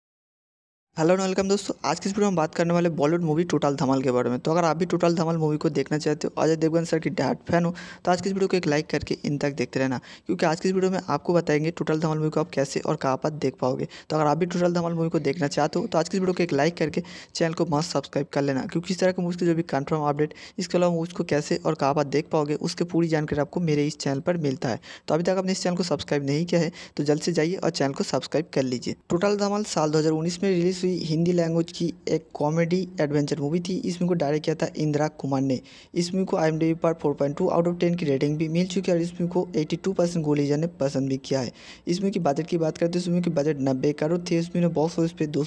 A: हेलो एंड वेलकम दोस्तों आज की इस वीडियो में बात करने वाले बॉलीवुड मूवी टोटल धमाल के बारे में तो अगर आप भी टोटल धमाल मूवी को देखना चाहते हो अजय देवगन सर की डाट फैन हो तो आज की इस वीडियो को एक लाइक करके इन तक देखते रहना क्योंकि आज की इस वीडियो में आपको बताएंगे टोटल धमाल मूवी को आप कैसे और कहाँ पर देख पाओगे तो अगर आप भी टोटल धमाल मूवी को देखना चाहते हो तो आज की इस वीडियो को एक लाइक करके चैनल को मस्त सब्सक्राइब कर लेना क्योंकि इस तरह की मूवी की जो भी कन्फर्म अपडेट इसके अलावा को कैसे और कहाँ पर देख पाओगे उसकी पूरी जानकारी आपको मेरे इस चैनल पर मिलता है तो अभी तक आपने इस चैनल को सब्सक्राइब नहीं किया है तो जल्द से जाइए और चैनल को सब्सक्राइब कर लीजिए टोटल धमाल साल दो में रिलीज दूसरी हिंदी लैंग्वेज की एक कॉमेडी एडवेंचर मूवी थी इस मूवी को डायरेक्ट किया था इंदिरा कुमार ने इस मूवी को आई पर 4.2 आउट ऑफ 10 की रेटिंग भी मिल चुकी है और इस मूवी को 82 परसेंट गोलीजा ने पसंद भी किया है इस मूवी की बजट की बात करें तो इस मूवी की बजट नब्बे करोड़ थी इस मूवी ने बॉक्स ऑफिस पर दो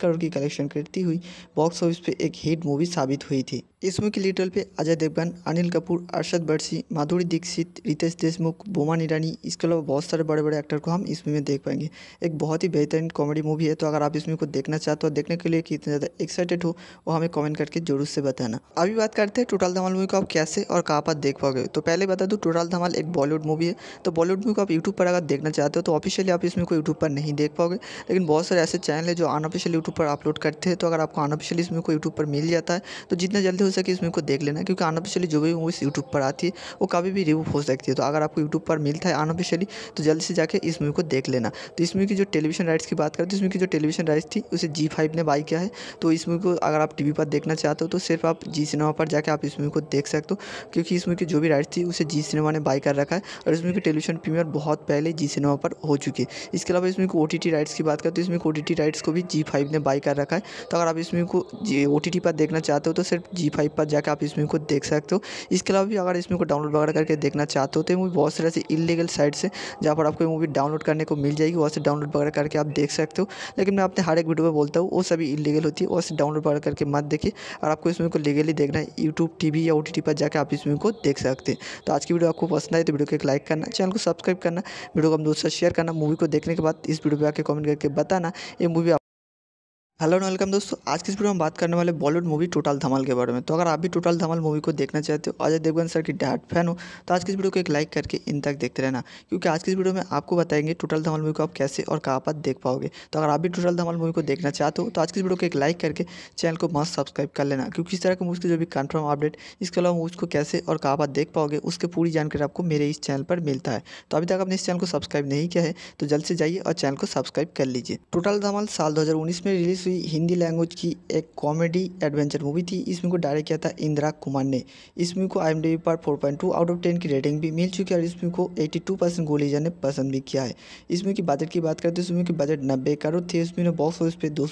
A: करोड़ की कलेक्शन करती हुई बॉक्स ऑफिस पर एक हिट मूवी साबित हुई थी इस मूवी की लीडल पे अजय देवगन अनिल कपूर अरशद बरसी माधुरी दीक्षित रितेश देशमुख बोमान ईरानी इसके अलावा बहुत सारे बड़े बड़े एक्टर को हम इस मूवी में देख पाएंगे एक बहुत ही बेहतरीन कॉमेडी मूवी है तो अगर आप इस मूवी को देख देखना चाहते हो देखने के लिए कितने ज़्यादा एक्साइटेड हो वो हमें कमेंट करके जरूर से बताना अभी बात करते हैं टोटल धमाल मूवी को आप कैसे और कहाँ पर देख पाओगे तो पहले बता दूँ टोटल धमाल एक बॉलीवुड मूवी है तो बॉलीवुड मूवी को आप यूट्यूब पर अगर देखना चाहते हो तो ऑफिशियली आप इसमें को यूट्यूब पर नहीं देख पाओगे लेकिन बहुत सारे ऐसे चैनल है जो अनऑफिशियल यूट्यूब पर अपलोड करते हैं तो अगर आपको अनऑफिशियल इसमें को यूट्यूब पर मिल जाता है तो जितना जल्दी हो सके इसमें को देख लेना क्योंकि अनऑफिशियली जो भी मूवीज़ यूट्यूब पर आती है वो कभी भी रिव्यू हो सकती है तो अगर आपको यूट्यूब पर मिलता है अनऑफिशियली तो जल्दी से जाकर इस मूवी को देख लेना तो इस मूवी की जो टेलीविजन राइट्स की बात करें तो इसमें की जो टेलीविजन राइट्स थी उसे जी फाइव ने बाई किया है तो इस मूवी को अगर आप टी वी पर देखना चाहते हो तो सिर्फ आप जी सिनेमा पर जाकर आप इस मूवी को देख सकते हो क्योंकि इस मूवी की जो भी राइट्स थी उसे जी सिनेमा ने बाई कर रखा है और इस मूवी की टेलीविजन प्रीमियर बहुत पहले जी सिनेमा पर हो चुकी है इसके अलावा इसमें को ओ राइट्स की बात करते तो इसमें ओ राइट्स को भी जी फाइव ने बाई कर रखा है तो अगर आप इस मूवी को जी ओ पर देखना चाहते हो तो सिर्फ जी फाइव पर जाकर आप इस मूवी को देख सकते हो इसके अलावा भी अगर इस मूवी को डाउनलोड वगैरह करके देखना चाहते हो तो मूवी बहुत सारे ऐसे इलीगल साइट्स है जहाँ पर आपको मूवी डाउनलोड करने को मिल जाएगी वहाँ से डाउनलोड वगैरह करके आप देख सकते हो लेकिन मैं अपने हर एक वीडियो यूट्यूब पर बोलता हूँ वो सभी इलीगल होती है और डाउनलोड बार करके मत देखिए और आपको इसमें को लीगली देखना है यूट्यूब टी या ओ पर जाकर आप इसमें को देख सकते हैं तो आज की वीडियो आपको पसंद आए तो वीडियो को एक लाइक करना चैनल को सब्सक्राइब करना वीडियो को हम दोस्तों शेयर करना मूवी को देखने के बाद इस वीडियो पर आकर कॉमेंट करके बताना ये मूवी हेलो एंड वेलकम दोस्तों आज की इस वीडियो में बात करने वाले बॉलीवुड मूवी टोटल धमाल के बारे में तो अगर आप भी टोटल धमाल मूवी को देखना चाहते हो अजय देवगन सर की डायट फैन हो तो आज की इस वीडियो को एक लाइक करके इन तक देखते रहना क्योंकि आज की इस वीडियो में आपको बताएंगे टोटल धमाल मूवी को आप कैसे और कहाँ पर देख पाओगे तो अगर आप भी टोटल धमाल मूवी को देखना चाहते हो तो आज की इस वीडियो को एक लाइक करके चैनल को मस्त सब्सक्राइब कर लेना क्योंकि इस तरह के मूवी की जो भी कन्फर्म अपडेट इसके अलावा मूवी को कैसे और कहाँ पर देख पाओगे उसकी पूरी जानकारी आपको मेरे इस चैनल पर मिलता है तो अभी तक आपने इस चैनल को सब्सक्राइब नहीं किया है तो जल्द से जाइए और चैनल को सब्सक्राइब कर लीजिए टोटल धमाल साल दो में रिलीज़ सी हिंदी लैंग्वेज की एक कॉमेडी एडवेंचर मूवी थी इसमें को डायरेक्ट किया था इंदिरा कुमार ने इस मूवी को आई एम पर four point two out of ten की रेटिंग भी मिल चुकी है और इसमें को एट्टी टू परसेंट गोलीजा ने पसंद भी किया है इसमें की बजट की बात करें तो इसमें की बजट नब्बे करोड़ थी इसमें बॉक्स ऑफिस पर दो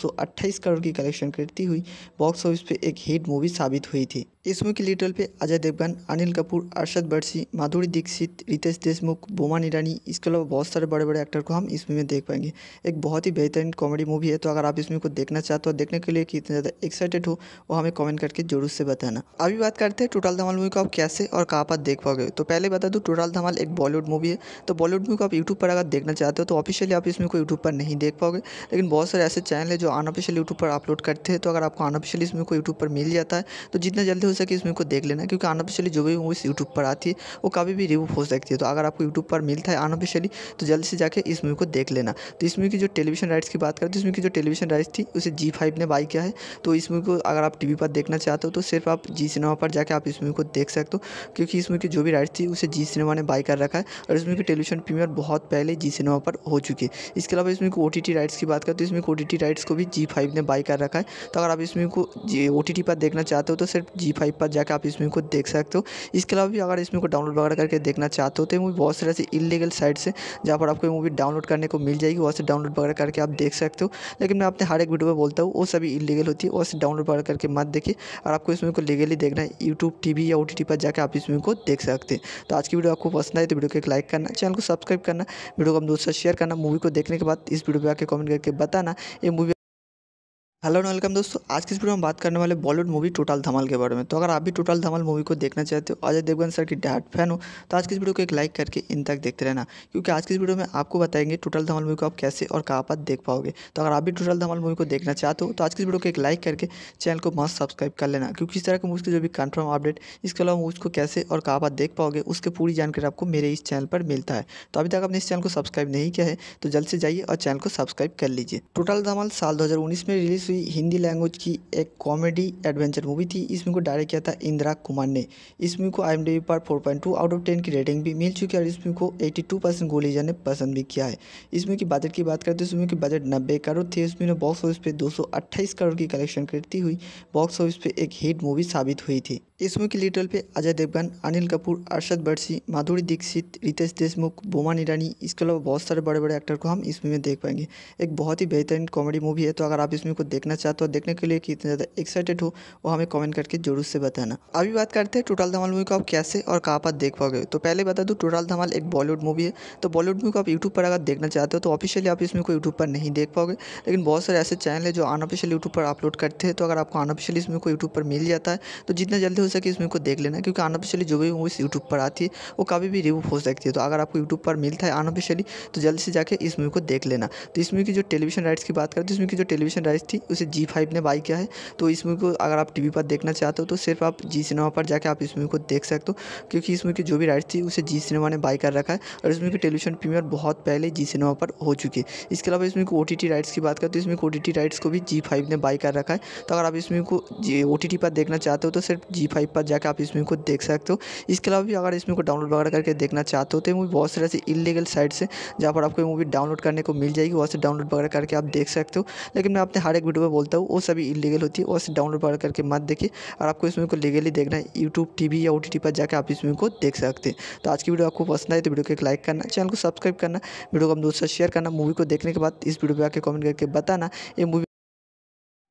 A: करोड़ की कलेक्शन करती हुई बॉक्स ऑफिस पर एक हिट मूवी साबित हुई थी इस मूवी के लीडल पे अजय देवगन अनिल कपूर अरशद बर्सी माधुरी दीक्षित रितेश देशमुख बोमान ईरानी इसके अलावा बहुत सारे बड़े बड़े एक्टर को हम इस मूवी में देख पाएंगे एक बहुत ही बेहतरीन कॉमेडी मूवी है तो अगर आप इस मूवी को देखना चाहते हो देखने के लिए कितने ज़्यादा एक्साइटेड हो वो हमें कॉमेंट करके जरूर से बताना अभी बात करते हैं टोटल धमाल मूवी को आप कैसे और कहाँ पर देख पाओगे तो पहले बता दूँ टोटल धमाल एक बॉलीवुड मूवी है तो बॉलीवुड मूवी को आप यूट्यूब पर अगर देखना चाहते हो तो ऑफिशियली आप इस मूवी को यूट्यूब पर नहीं देख पाओगे लेकिन बहुत सारे ऐसे चैनल है जो अनऑफिशियल यूट्यूब पर अपलोड करते हैं तो अगर आपको अनऑफिशियल इस मूवी को यूट्यूब पर मिल जाता है तो जितना जल्दी हो सके इस मूवी को देख लेना क्योंकि अनऑफिशियली जो भी मूवीज़ यूट्यूब पर आती है वो कभी भी रिव्यू हो सकती है तो अगर आपको यूट्यूब पर मिलता है अनऑफिशियली तो जल्दी से जाकर इस मूवी को देख लेना तो इस मूवी की जो टेलीविजन राइट्स की बात करते तो इस मूवी की जो टेलीविजन राइट्स थी उसे जी फाइव ने बाई किया है तो इस मूवी को अगर आप टी पर देखना चाहते हो तो सिर्फ आप जी सिनेमा पर जाकर आप इस मूवी को देख सकते हो क्योंकि इस मूवी की जो भी राइट्स थी उसे जी सिनेमा ने बाई कर रखा है और इस मूवी की टेलीविजन प्रीमियर बहुत पहले जी सिनेमा पर हो चुकी है इसके अलावा इसमें ओ टी राइट्स की बात करें तो इसमें ओ टी राइट्स को भी जी फाइव ने बाई कर रखा है तो अगर आप इसमें को ओ टी पर देखना चाहते हो तो सिर्फ जी फाइव पर जाकर आप इस मूवी को देख सकते हो इसके अलावा भी अगर इस मूवी को डाउनलोड वगैरह करके देखना चाहते हो तो मूवी बहुत सारे ऐसे इलीगल साइट से जहाँ पर आपको मूवी डाउनलोड करने को मिल जाएगी वहाँ से डाउनलोड वगैरह करके आप देख सकते हो लेकिन मैं अपने हर एक वीडियो में बोलता हूँ वो सभी इलीगल होती है वहाँ से डाउनलोड वगैरह करके मत देखिए और आपको इस मूवी को लीगली देखना है यूट्यूब टी या ओ पर जाकर आप इस मूवी को देख सकते हैं तो आज की वीडियो आपको पसंद आए तो वीडियो को एक लाइक करना चैनल को सब्सक्राइब करना वीडियो को हम दोस्तों शेयर करना मूवी को देखने के बाद इस वीडियो पर आकर कमेंट करके बताना ये मूवी हेलो एंड वेलकम दोस्तों आज की इस वीडियो में बात करने वाले बॉलीवुड मूवी टोटल धमाल के बारे में तो अगर आप भी टोटल धमाल मूवी को देखना चाहते हो अजय देवगन सर की डाट फैन हो तो आज की इस वीडियो को एक लाइक करके इन तक देखते रहना क्योंकि आज की इस वीडियो में आपको बताएंगे टोटल धमाल मूवी को आप कैसे और कहाँ पर देख पाओगे तो अगर आप भी टोटल धमाल मूवी को देखना चाहते हो तो आज की इस वीडियो को एक लाइक करके चैनल को मस्त सब्सक्राइब कर लेना क्योंकि इस तरह की मूवी की जो भी कन्फर्म अपडेट इसके अलावा मूवी को कैसे और कहाँ पर देख पाओगे उसके पूरी जानकारी आपको मेरे इस चैनल पर मिलता है तो अभी तक आपने इस चैनल को सब्सक्राइब नहीं किया है तो जल्द से जाइए और चैनल को सब्सक्राइब कर लीजिए टोटल धमाल साल दो में रिलीज दूसरी हिंदी लैंग्वेज की एक कॉमेडी एडवेंचर मूवी थी इस मूवी को डायरेक्ट किया था इंदिरा कुमार ने इस मूवी को आई पर 4.2 आउट ऑफ 10 की रेटिंग भी मिल चुकी है और इस मूवी को 82 परसेंट गोली ने पसंद भी किया है इस मूवी की बजट की बात करें तो इस मूवी की बजट नब्बे करोड़ थी इस मूवी बॉक्स ऑफिस पर दो करोड़ की कलेक्शन करती हुई बॉक्स ऑफिस पर एक हिट मूवी साबित हुई थी इस मूवी की लीडल पे अजय देवगन अनिल कपूर अरशद बरसी माधुरी दीक्षित रितेश देशमुख बोमान ईरानी इसके अलावा बहुत सारे बड़े बड़े एक्टर को हम इस मूवी में देख पाएंगे एक बहुत ही बेहतरीन कॉमेडी मूवी है तो अगर आप इस मूवी को देख देखना चाहते हो देखने के लिए कितने ज़्यादा एक्साइटेड हो वो हमें कमेंट करके जरूर से बताना अभी बात करते हैं टोटल धमाल मूवी को आप कैसे और कहाँ पर देख पाओगे तो पहले बता दूँ टोटल धमाल एक बॉलीवुड मूवी है तो बॉलीवुड मूवी को आप यूट्यूब पर अगर देखना चाहते हो तो ऑफिशियली आप इसमें को यूट्यूब पर नहीं देख पाओगे लेकिन बहुत सारे ऐसे चैनल है जो अनऑफिशियल यूट्यूब पर अपलोड करते हैं तो अगर आपको अनऑफिशियली इसमें को यूट्यूब पर मिल जाता है तो जितना जल्दी हो सके इसमें को देख लेना क्योंकि अनऑफिशियली जो भी मूवीज़ यूट्यूब पर आती है वो कभी भी रिव्यू हो सकती है तो अगर आपको यूट्यूब पर मिलता है अनऑफिशियली तो जल्दी से जाकर इस मूवी को देख लेना तो इस मूवी की जो टेलीविजन राइट्स की बात करें तो इसमें की जो टेलीविजन राइट्स थी उसे जी फाइव ने बाई किया है तो इस मूवी को अगर आप टी वी पर देखना चाहते हो तो सिर्फ आप जी सिनेमा पर जाकर आप इस मूवी को देख सकते हो क्योंकि इस मूवी की जो भी राइट थी उसे जी सिनेमा ने बाई कर रखा है और इस मूवी की टेलीविजन प्रीमियर बहुत पहले जी सिनेमा पर हो चुकी है इसके अलावा इसमें को ओ राइट्स की बात करते तो इसमें ओ राइट्स को भी जी फाइव ने बाई कर रखा है तो अगर आप इस मूवी को जी ओ पर देखना चाहते हो तो सिर्फ जी फाइव पर जाकर आप इस मूवी को देख सकते हो इसके अलावा भी अगर इस मूवी को डाउनलोड वगैरह करके देखना चाहते हो तो मूवी बहुत सारे ऐसे इलीगल साइट्स हैं जहाँ पर आपको मूवी डाउनलोड करने को मिल जाएगी वहाँ से डाउनलोड वगैरह करके आप देख सकते हो लेकिन मैं अपने हर एक वीडियो पर बोलता हूँ वो सभी इलीगल होती है और डाउनलोड वगैरह करके मत देखिए और आपको इसमें को लीगली देखना है यूट्यूब टीवी या ओ पर जाकर आप इसमें को देख सकते हैं तो आज की वीडियो आपको पसंद आए तो वीडियो को एक लाइक करना चैनल को सब्सक्राइब करना वीडियो को हम दोस्तों शेयर करना मूवी को देखने के बाद इस वीडियो पर आकर कॉमेंट करके बताना ये मूवी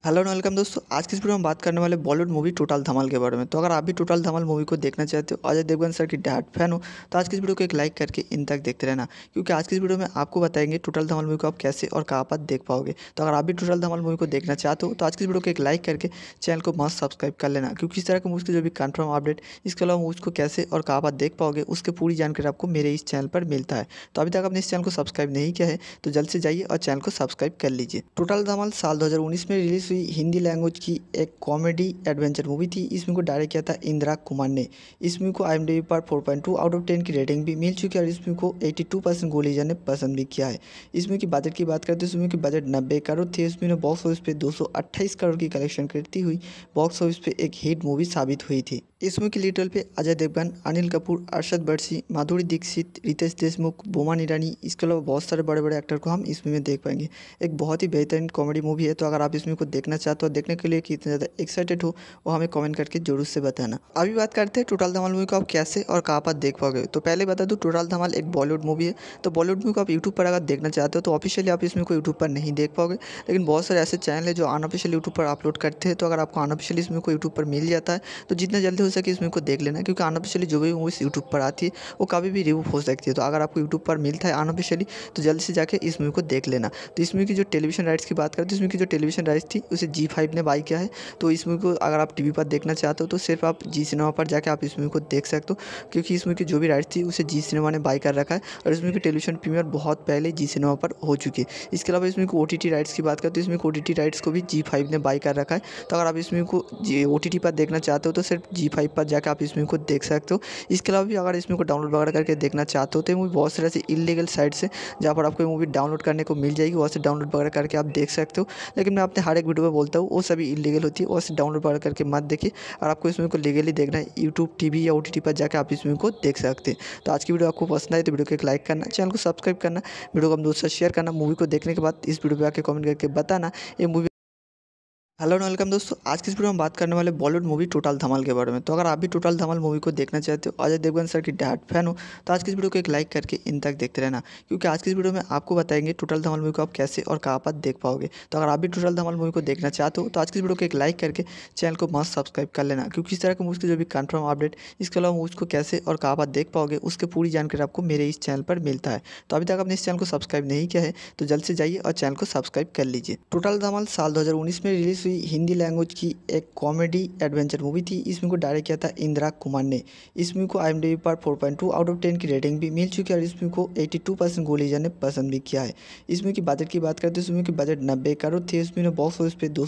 A: हेलो एंड वेलकम दोस्तों आज की इस वीडियो में बात करने वाले बॉलीवुड मूवी टोटल धमाल के बारे में तो अगर आप भी टोटल धमाल मूवी को देखना चाहते हो अजय देवगन सर की डाट फैन हो तो आज की इस वीडियो को एक लाइक करके इन तक देखते रहना क्योंकि आज की इस वीडियो में आपको बताएंगे टोटल धमाल मूवी को आप कैसे और कहाँ पर देख पाओगे तो अगर आप भी टोटल धमाल मूवी को देखना चाहते हो तो आज की इस वीडियो को एक लाइक करके चैनल को मस्त सब्सक्राइब कर लेना क्योंकि इस तरह के मूवी की जो भी कन्फर्म अपडेट इसके अलावा मूवी को कैसे और कहाँ पर देख पाओगे उसकी पूरी जानकारी आपको मेरे इस चैनल पर मिलता है तो अभी तक आपने इस चैनल को सब्सक्राइब नहीं किया है तो जल्द से जाइए और चैनल को सब्सक्राइब कर लीजिए टोटल धमाल साल दो में रिलीज दूसरी हिंदी लैंग्वेज की एक कॉमेडी एडवेंचर मूवी थी इस मूवी को डायरेक्ट किया था इंदिरा कुमार ने इस मूवी को आई पर 4.2 आउट ऑफ 10 की रेटिंग भी मिल चुकी है और इस मूवी को 82 परसेंट गोलीजा ने पसंद भी किया है इस मूवी की बजट की बात करते हैं इस मूवी की बजट नब्बे करोड़ थी इस मूवी ने बॉक्स ऑफिस पर दो करोड़ की कलेक्शन करती हुई बॉक्स ऑफिस पर एक हिट मूवी साबित हुई थी इस मुख्य लिटल पे अजय देवगन अनिल कपूर अरशद बर्सी माधुरी दीक्षित रितेश देशमुख बोमा ईरानी इसके अलावा बहुत सारे बड़े बड़े एक्टर को हम इस मूवी में देख पाएंगे एक बहुत ही बेहतरीन कॉमेडी मूवी है तो अगर आप इस मूवी को देखना चाहते हो देखने के लिए कितना ज़्यादा एक्साइटेड हो वो हमें कॉमेंट करके जरूर से बताना अभी बात करते हैं टोटल धमाल मूवी को आप कैसे और कहाँ पर देख पाओगे तो पहले बता दूँ टोटल धमाल एक बॉलीवुड मूवी है तो बॉलीवुड मूवी को आप यूट्यूब पर अगर देखना चाहते हो तो ऑफिशियली आप इस मूवी को यूट्यूब पर नहीं देख पाओगे लेकिन बहुत सारे ऐसे चैनल है जो अनऑफिशियल यूट्यूब पर अपलोड करते हैं तो अगर आपको अनऑफिशियल इसमें को यूट्यूब पर मिल जाता है तो जितना जल्दी सके इसमें को देख लेना क्योंकि अनऑफिशियली जो भी मूवीज़ यूट्यूब पर आती है वो कभी भी रिव्यू हो सकती है तो अगर आपको यूट्यूब पर मिलता है अनऑफिशियली तो जल्दी से जाकर इस मूवी को देख लेना तो इस मूवी की जो टेलीविजन राइट्स की बात करें तो इसमें की जो टेलीविजन राइट्स थी उसे जी फाइव ने बाई किया है तो इस मूवी को अगर आप टी पर देखना चाहते हो तो सिर्फ आप जी सिनेमा पर जाकर आप इस मूवी को देख सकते हो क्योंकि इस मूवी की जो भी राइट्स थी उसे जी सिनेमा ने बाई कर रखा है और इस मूवी की टेलीविजन प्रीमियर बहुत पहले जी सिनेमा पर हो चुकी है इसके अलावा इसमें ओ टी राइट्स की बात करें तो इसमें ओ टी राइट्स को भी जी फाइव ने बाई कर रखा है तो अगर आप इसमें को ओ टी पर देखना चाहते हो तो सिर्फ जी फाइव फाइव पर जाकर आप इस मूवी को देख सकते हो इसके अलावा भी अगर इस मूवी को डाउनलोड वगैरह करके देखना चाहते हो तो मूवी बहुत सारे ऐसे इलीगल साइट से जहाँ पर आपको मूवी डाउनलोड करने को मिल जाएगी वहाँ से डाउनलोड वगैरह करके आप देख सकते हो लेकिन मैं अपने हर एक वीडियो में बोलता हूँ वो सभी इलीगल होती है वहाँ से डाउनलोड वगैरह करके मत देखिए और आपको इस मूवी को लीगली देखना है यूट्यूब टी या ओ पर जाकर आप इस मूवी को देख सकते हैं तो आज की वीडियो आपको पसंद आए तो वीडियो को एक लाइक करना चैनल को सब्सक्राइब करना वीडियो को हम दोस्तों शेयर करना मूवी को देखने के बाद इस वीडियो पर आकर कमेंट करके बताना ये मूवी हेलो एंड वेलकम दोस्तों आज की इस वीडियो में बात करने वाले बॉलीवुड मूवी टोटल धमाल के बारे में तो अगर आप भी टोटल धमाल मूवी को देखना चाहते हो अजय देवगन सर की डैड फैन हो तो आज की इस वीडियो को एक लाइक करके इन तक देखते रहना क्योंकि आज की इस वीडियो में आपको बताएंगे टोटल धमाल मूवी को आप कैसे और कहाँ पर देख पाओगे तो अगर आप भी टोटल धमाल मूवी को देखना चाहते हो तो आज की इस वीडियो को एक लाइक करके चैनल को मस्त सब्सक्राइब कर लेना क्योंकि इस तरह के मूवी की जो भी कन्फर्म अपडेट इसके अलावा मूवी को कैसे और कहाँ पर देख पाओगे उसकी पूरी जानकारी आपको मेरे इस चैनल पर मिलता है तो अभी तक आपने इस चैनल को सब्सक्राइब नहीं किया है तो जल्द से जाइए और चैनल को सब्सक्राइब कर लीजिए टोटल धमाल साल दो में रिलीज़ हुई दूसरी हिंदी लैंग्वेज की एक कॉमेडी एडवेंचर मूवी थी इस मूवी को डायरेक्ट किया था इंदिरा कुमार ने इस मूवी को आई पर 4.2 आउट ऑफ 10 की रेटिंग भी मिल चुकी है और इस मूवी को 82 परसेंट गोलीजा ने पसंद भी किया है इस मूवी की बजट की बात करें तो इस मूवी की बजट नब्बे करोड़ थी इस बॉक्स ऑफिस पर दो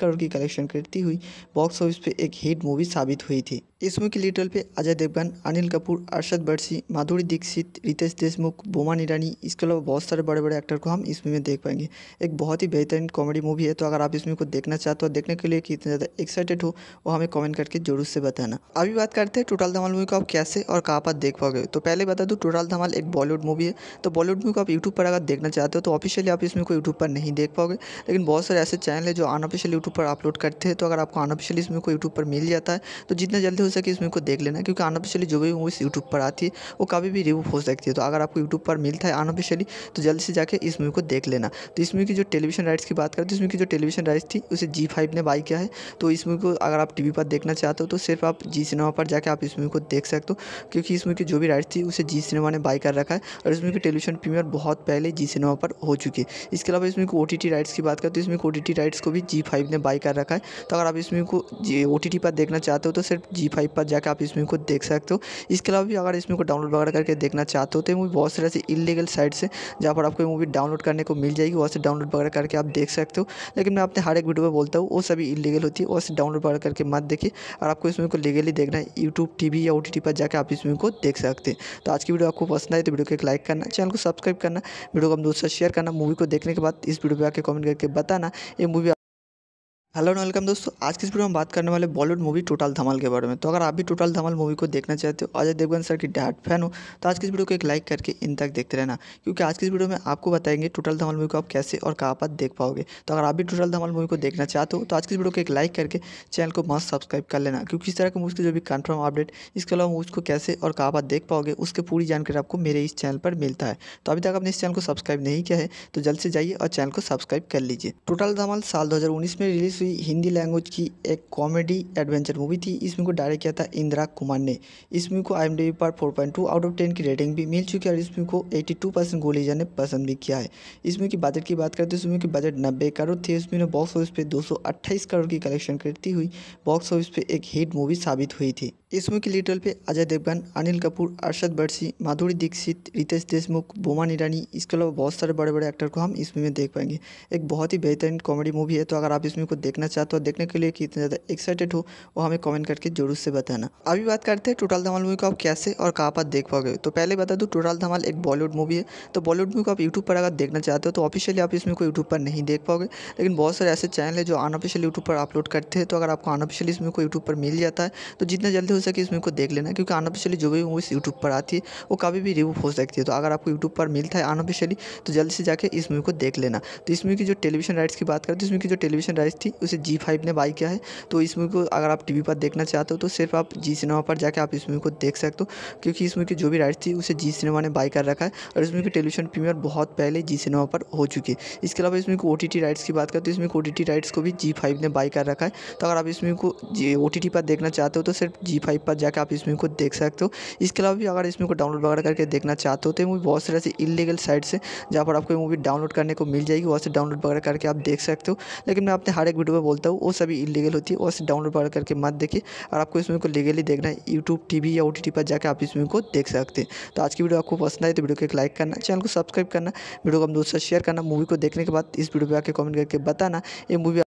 A: करोड़ की कलेक्शन करती हुई बॉक्स ऑफिस पर एक हिट मूवी साबित हुई थी इस मूवी के लीडर पे अजय देवगन अनिल कपूर अरशद बर्सी माधुरी दीक्षित रितेश देशमुख बोमान ईरानी इसके अलावा बहुत सारे बड़े बड़े एक्टर को हम इस मूवी में देख पाएंगे एक बहुत ही बेहतरीन कॉमेडी मूवी है तो अगर आप इस मूवी को देख देखना चाहते हो देखने के लिए कितना ज़्यादा एक्साइटेड हो वो हमें कमेंट करके जरूर से बताना अभी बात करते हैं टोटल धमाल मूवी को आप कैसे और कहाँ पर देख पाओगे तो पहले बता दूँ टोटल धमाल एक बॉलीवुड मूवी है तो बॉलीवुड मूवी को आप यूट्यूब पर अगर देखना चाहते हो तो ऑफिशियली आप इसमें को यूट्यूब पर नहीं देख पाओगे लेकिन बहुत सारे ऐसे चैनल है जो अनऑफिशियल यूट्यूब पर अपलोड करते हैं तो अगर आपको अनऑफिशियली इसमें को यूट्यूब पर मिल जाता है तो जितना जल्दी हो सके इसमें को देख लेना क्योंकि अनऑफिशियली जो भी मूवीज़ यूट्यूब पर आती है वो कभी भी रिव्यू हो सकती है तो अगर आपको यूट्यूब पर मिलता है अनऑफिशियली तो जल्दी से जाकर इस मूवी को देख लेना तो इस मूवी की जो टेलीविजन राइट्स की बात करते हैं इसमें की जो टेलीविजन राइट्स थी उसे जी फाइव ने बाई किया है तो इस मूवी को अगर आप टी पर देखना चाहते हो तो सिर्फ आप जी सिनेमा पर जाकर आप इस मूवी को देख सकते हो क्योंकि इस मूवी की जो भी राइट्स थी उसे जी सिनेमा ने बाई कर रखा है और इस मूवी की टेलीविजन प्रीमियर बहुत पहले जी सिनेमा पर हो चुकी है इसके अलावा इसमें ओ टी राइट्स की बात करें तो इसमें ओ टी राइट्स को भी जी फाइव ने बाई कर रखा है तो अगर आप इस मूवी को जी ओ टी पर देखना चाहते हो तो सिर्फ जी फाइव पर जाकर आप इस मूवी को देख सकते हो इसके अलावा भी अगर इस मूवी को डाउनलोड वगैरह करके देखना चाहते हो तो मूवी बहुत सारे ऐसे इलीगल साइट्स हैं जहाँ पर आपको मूवी डाउनलोड करने को मिल जाएगी वहाँ से डाउनलोड वगैरह करके आप देख सकते हो लेकिन मैं अपने हर एक वीडियो में बोलता हूँ वो सभी इलीगल होती है और डाउनलोड पर करके मत देखिए और आपको इस मूवी को लीगली देखना है यूट्यूब टीवी या ओ पर जाकर आप इस मूवी को देख सकते हैं तो आज की वीडियो आपको पसंद आई तो वीडियो को एक लाइक करना चैनल को सब्सक्राइब करना वीडियो को हम दोस्तों शेयर करना मूवी को देखने के बाद इस वीडियो पर आकर कॉमेंट करके बताना ये मूवी हेलो एंड वेलकम दोस्तों आज किस इस वीडियो में बात करने वाले बॉलीवुड मूवी टोटल धमाल के बारे में तो अगर आप भी टोटल धमाल मूवी को देखना चाहते हो अजय देवगन सर की डैड फैन हो तो आज की इस वीडियो को एक लाइक करके इन तक देखते रहना क्योंकि आज की इस वीडियो में आपको बताएंगे टोटल धमाल मूवी को आप कैसे और कहाँ पर देख पाओगे तो अगर आप भी टोटल धमाल मूवी को देखना चाहते हो तो आज किस इस वीडियो को एक लाइक करके चैनल को मस्त सब्सक्राइब कर लेना क्योंकि इस तरह के मूवी की जो भी कन्फर्म अपडेट इसके अलावा मूवी को कैसे और कहाँ पर देख पाओगे उसकी पूरी जानकारी आपको मेरे इस चैनल पर मिलता है तो अभी तक आपने इस चैनल को सब्सक्राइब नहीं किया है तो जल्द से जाइए और चैनल को सब्सक्राइब कर लीजिए टोटल धमाल साल दो में रिलीज हुई फिल्मी हिंदी लैंग्वेज की एक कॉमेडी एडवेंचर मूवी थी इस मूवी को डायरेक्ट किया था इंदिरा कुमार ने इस मूवी को आई पर 4.2 आउट ऑफ 10 की रेटिंग भी मिल चुकी है और इस मूवी को 82 परसेंट गोलीजा ने पसंद भी किया है इस मूवी की बजट की बात करें तो इस मूवी की बजट नब्बे करोड़ थी इस बॉक्स ऑफिस पर दो करोड़ की कलेक्शन करती हुई बॉक्स ऑफिस पर एक हिट मूवी साबित हुई थी इस मूवी की लीड पे अजय देवगन अनिल कपूर अरशद बरसी माधुरी दीक्षित रितेश देशमुख बोमान ईरानी इसके अलावा बहुत सारे बड़े बड़े एक्टर को हम इस मूवी में देख पाएंगे एक बहुत ही बेहतरीन कॉमेडी मूवी है तो अगर आप इस मूवी को देख देखना चाहते हो देखने के लिए कितना ज़्यादा एक्साइटेड हो वो हमें कमेंट करके जरूर से बताना अभी बात करते हैं टोटल धमाल मूवी को आप कैसे और कहाँ पर देख पाओगे तो पहले बता दूँ टोटल धमाल एक बॉलीवुड मूवी है तो बॉलीवुड मूवी को आप यूट्यूब पर अगर देखना चाहते हो तो ऑफिशियली आप इसमें कोई यूट्यूब पर नहीं देख पाओगे लेकिन बहुत सारे ऐसे चैनल है जो अनऑफिशियल यूट्यूब पर अपलोड करते हैं तो अगर आपको अनऑफिशियली इसमें को यूट्यूब पर मिल जाता है तो जितना जल्दी हो सके इसमें को देख लेना क्योंकि अनऑफिशियली जो भी मूवीज़ यूट्यूब पर आती है वो कभी भी रिव्यू हो सकती है तो अगर आपको यूट्यूब पर मिलता है अनऑफिशियली तो जल्दी से जाकर इस मूवी को देख लेना तो इस मूवी की जो टेलीविजन राइट्स की बात करते हैं इसमें की जो टेलीविजन राइट्स थी उसे जी फाइव ने बाई किया है तो इस मूवी को अगर आप टी पर देखना चाहते हो तो सिर्फ आप जी सिनेमा पर जाकर आप इस मूवी को देख सकते हो क्योंकि इस मूवी की जो भी राइट्स थी उसे जी सिनेमा ने बाई कर रखा है और इस मूवी की टेलीविजन प्रीमियर बहुत पहले जी सिनेमा पर हो चुकी है इसके अलावा इसमें ओ टी राइट्स की बात करें तो इसमें ओ टी राइट्स को भी जी फाइव ने बाई कर रखा है तो अगर आप इस मूवी को ओ टी पर देखना चाहते हो तो सिर्फ जी फाइव पर जाकर आप इस मूवी को देख सकते हो इसके अलावा भी अगर इस मूवी को डाउनलोड वगैरह करके देखना चाहते हो तो मूवी बहुत सारे ऐसे इलीगल साइट्स है जहाँ पर आपको मूवी डाउनलोड करने को मिल जाएगी वहाँ से डाउनलोड वगैरह करके आप देख सकते हो लेकिन मैं अपने हर एक वीडियो में बोलता हूँ वो सभी इलीगल होती है उसे डाउनलोड करके मत देखिए और आपको इस मूवी को लीगली देखना है यूट्यूब टीवी या ओ पर जाकर आप इस मूवी को देख सकते हैं तो आज की वीडियो आपको पसंद आए तो वीडियो को एक लाइक करना चैनल को सब्सक्राइब करना वीडियो को हम दोस्तों शेयर करना मूवी को देखने के बाद इस वीडियो पर आकर कॉमेंट करके बताना ये मूवी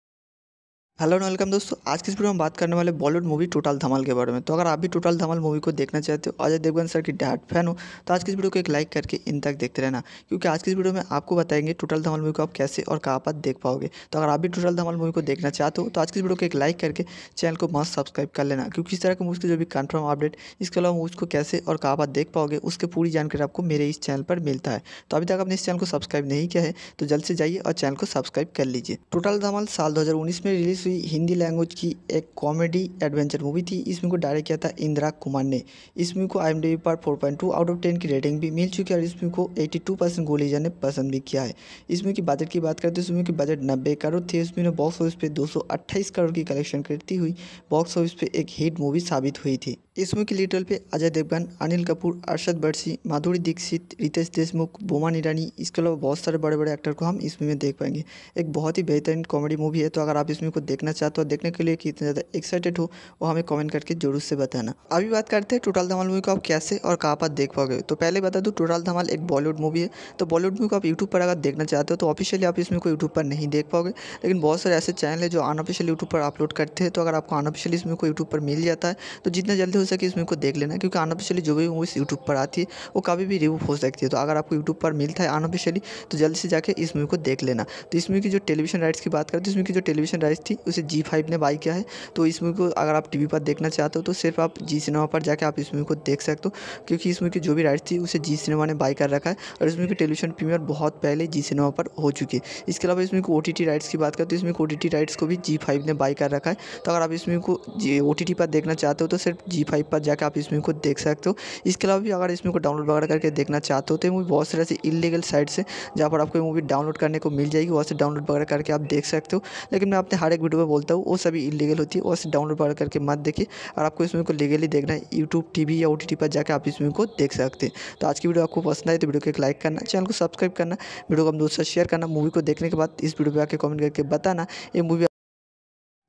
A: हेलो एंड वेलकम दोस्तों आज की इस वीडियो में बात करने वाले बॉलीवुड मूवी टोटल धमाल के बारे में तो अगर आप भी टोटल धमाल मूवी को देखना चाहते हो अजय देवगन सर की डार्ट फैन हो तो आज की इस वीडियो को एक लाइक करके इन तक देखते रहना क्योंकि आज की इस वीडियो में आपको बताएंगे टोटल धमाल मूवी को आप कैसे और कहाँ पर देख पाओगे तो अगर आप भी टोटल धमाल मूवी को देखना चाहते हो तो आज की इस वीडियो को एक लाइक करके चैनल को मस्त सब्सक्राइब कर लेना क्योंकि इस तरह के मूवी की जो भी कन्फर्म अपडेट इसके अलावा मूवी को कैसे और कहाँ पर देख पाओगे उसकी पूरी जानकारी आपको मेरे इस चैनल पर मिलता है तो अभी तक आपने इस चैनल को सब्सक्राइब नहीं किया है तो जल्द से जाइए और चैनल को सब्सक्राइब कर लीजिए टोटल धमाल साल दो में रिलीज दूसरी हिंदी लैंग्वेज की एक कॉमेडी एडवेंचर मूवी थी इस मूवी को डायरेक्ट किया था इंदिरा कुमार ने इस मूवी को आई पर 4.2 आउट ऑफ 10 की रेटिंग भी मिल चुकी है और इस मूवी को 82 परसेंट गोलीजा ने पसंद भी किया है इस मूवी की बजट की बात करते हैं इस मूवी की बजट नब्बे करोड़ थी इस मूवी ने बॉक्स ऑफिस पर दो करोड़ की कलेक्शन करती हुई बॉक्स ऑफिस पर एक हिट मूवी साबित हुई थी इसमें की लिटल पे अजय देवगन अनिल कपूर अरशद बर्सी माधुरी दीक्षित रितेश देशमुख बोमा ईरानी इसके अलावा बहुत सारे बड़े बड़े एक्टर को हम इस मूवी में देख पाएंगे एक बहुत ही बेहतरीन कॉमेडी मूवी है तो अगर आप इस मूवी को देखना चाहते हो देखने के लिए कितना ज़्यादा एक्साइटेड हो वो हमें कॉमेंट करके जरूर से बताना अभी बात करते हैं टोटल धमाल मूवी को आप कैसे और कहाँ पर देख पाओगे तो पहले बता दूँ टोटल धमाल एक बॉलीवुड मूवी है तो बॉलीवुड मूवी को आप यूट्यूब पर अगर देखना चाहते हो तो ऑफिशियली आप इस मूवी को यूट्यूब पर नहीं देख पाओगे लेकिन बहुत सारे ऐसे चैनल है जो अनऑफिशियल यूट्यूब पर अपलोड करते हैं तो अगर आपको अनऑफिशियल इसमें को यूट्यूब पर मिल जाता है तो जितना जल्दी सके इस मूवी को देख लेना क्योंकि अनऑफिशियली जो भी मूवीज़ यूट्यूब पर आती है वो कभी भी रिव्यू हो सकती है तो अगर आपको यूट्यूब पर मिलता है अनऑफिशियली तो जल्दी से जाकर इस मूवी को देख लेना तो इस मूवी की जो टेलीविजन राइट्स की बात करें तो इस मूवी की जो टेलीविजन राइट्स थी उसे जी फाइव ने बाई किया है तो इस मूवी को अगर आप टीवी पर देखना चाहते हो तो सिर्फ आप जी सिनेमा पर जाकर आप इस मूवी को देख सकते हो क्योंकि इस मूवी की जो भी राइट्स थी उसे जी सिनेमा ने बाई कर रखा है और इस मूवी की टेलीविजन प्रीमियर बहुत पहले जी सिनेमा पर हो चुकी है इसके अलावा इसमें ओ टी राइट्स की बात करें तो इसमें ओ टी राइट्स को भी जी फाइव ने बाई कर रखा है तो अगर आप इसमें को ओ टी पर देखना चाहते हो तो सिर्फ जी फाइव फाइव पर जाकर आप इस मूवी को देख सकते हो इसके अलावा भी अगर इस मूवी को डाउनलोड वगैरह करके देखना चाहते हो तो मूवी बहुत सारे ऐसी इलीगल साइट से जहाँ पर आपको मूवी डाउनलोड करने को मिल जाएगी वहाँ से डाउनलोड वगैरह करके आप देख सकते हो लेकिन मैं अपने हर एक वीडियो में बोलता हूँ वो सभी इलीगल होती है वहाँ से डाउनलोड वगैरह करके मत देखिए और आपको इस मूवी को लीगली देखना है यूट्यूब टी या ओ पर जाकर आप इस मूवी को देख सकते हैं तो आज की वीडियो आपको पसंद आए तो वीडियो को एक लाइक करना चैनल को सब्सक्राइब करना वीडियो को हम दोस्तों शेयर करना मूवी को देखने के बाद इस वीडियो पर आकर कमेंट करके बताना ये मूवी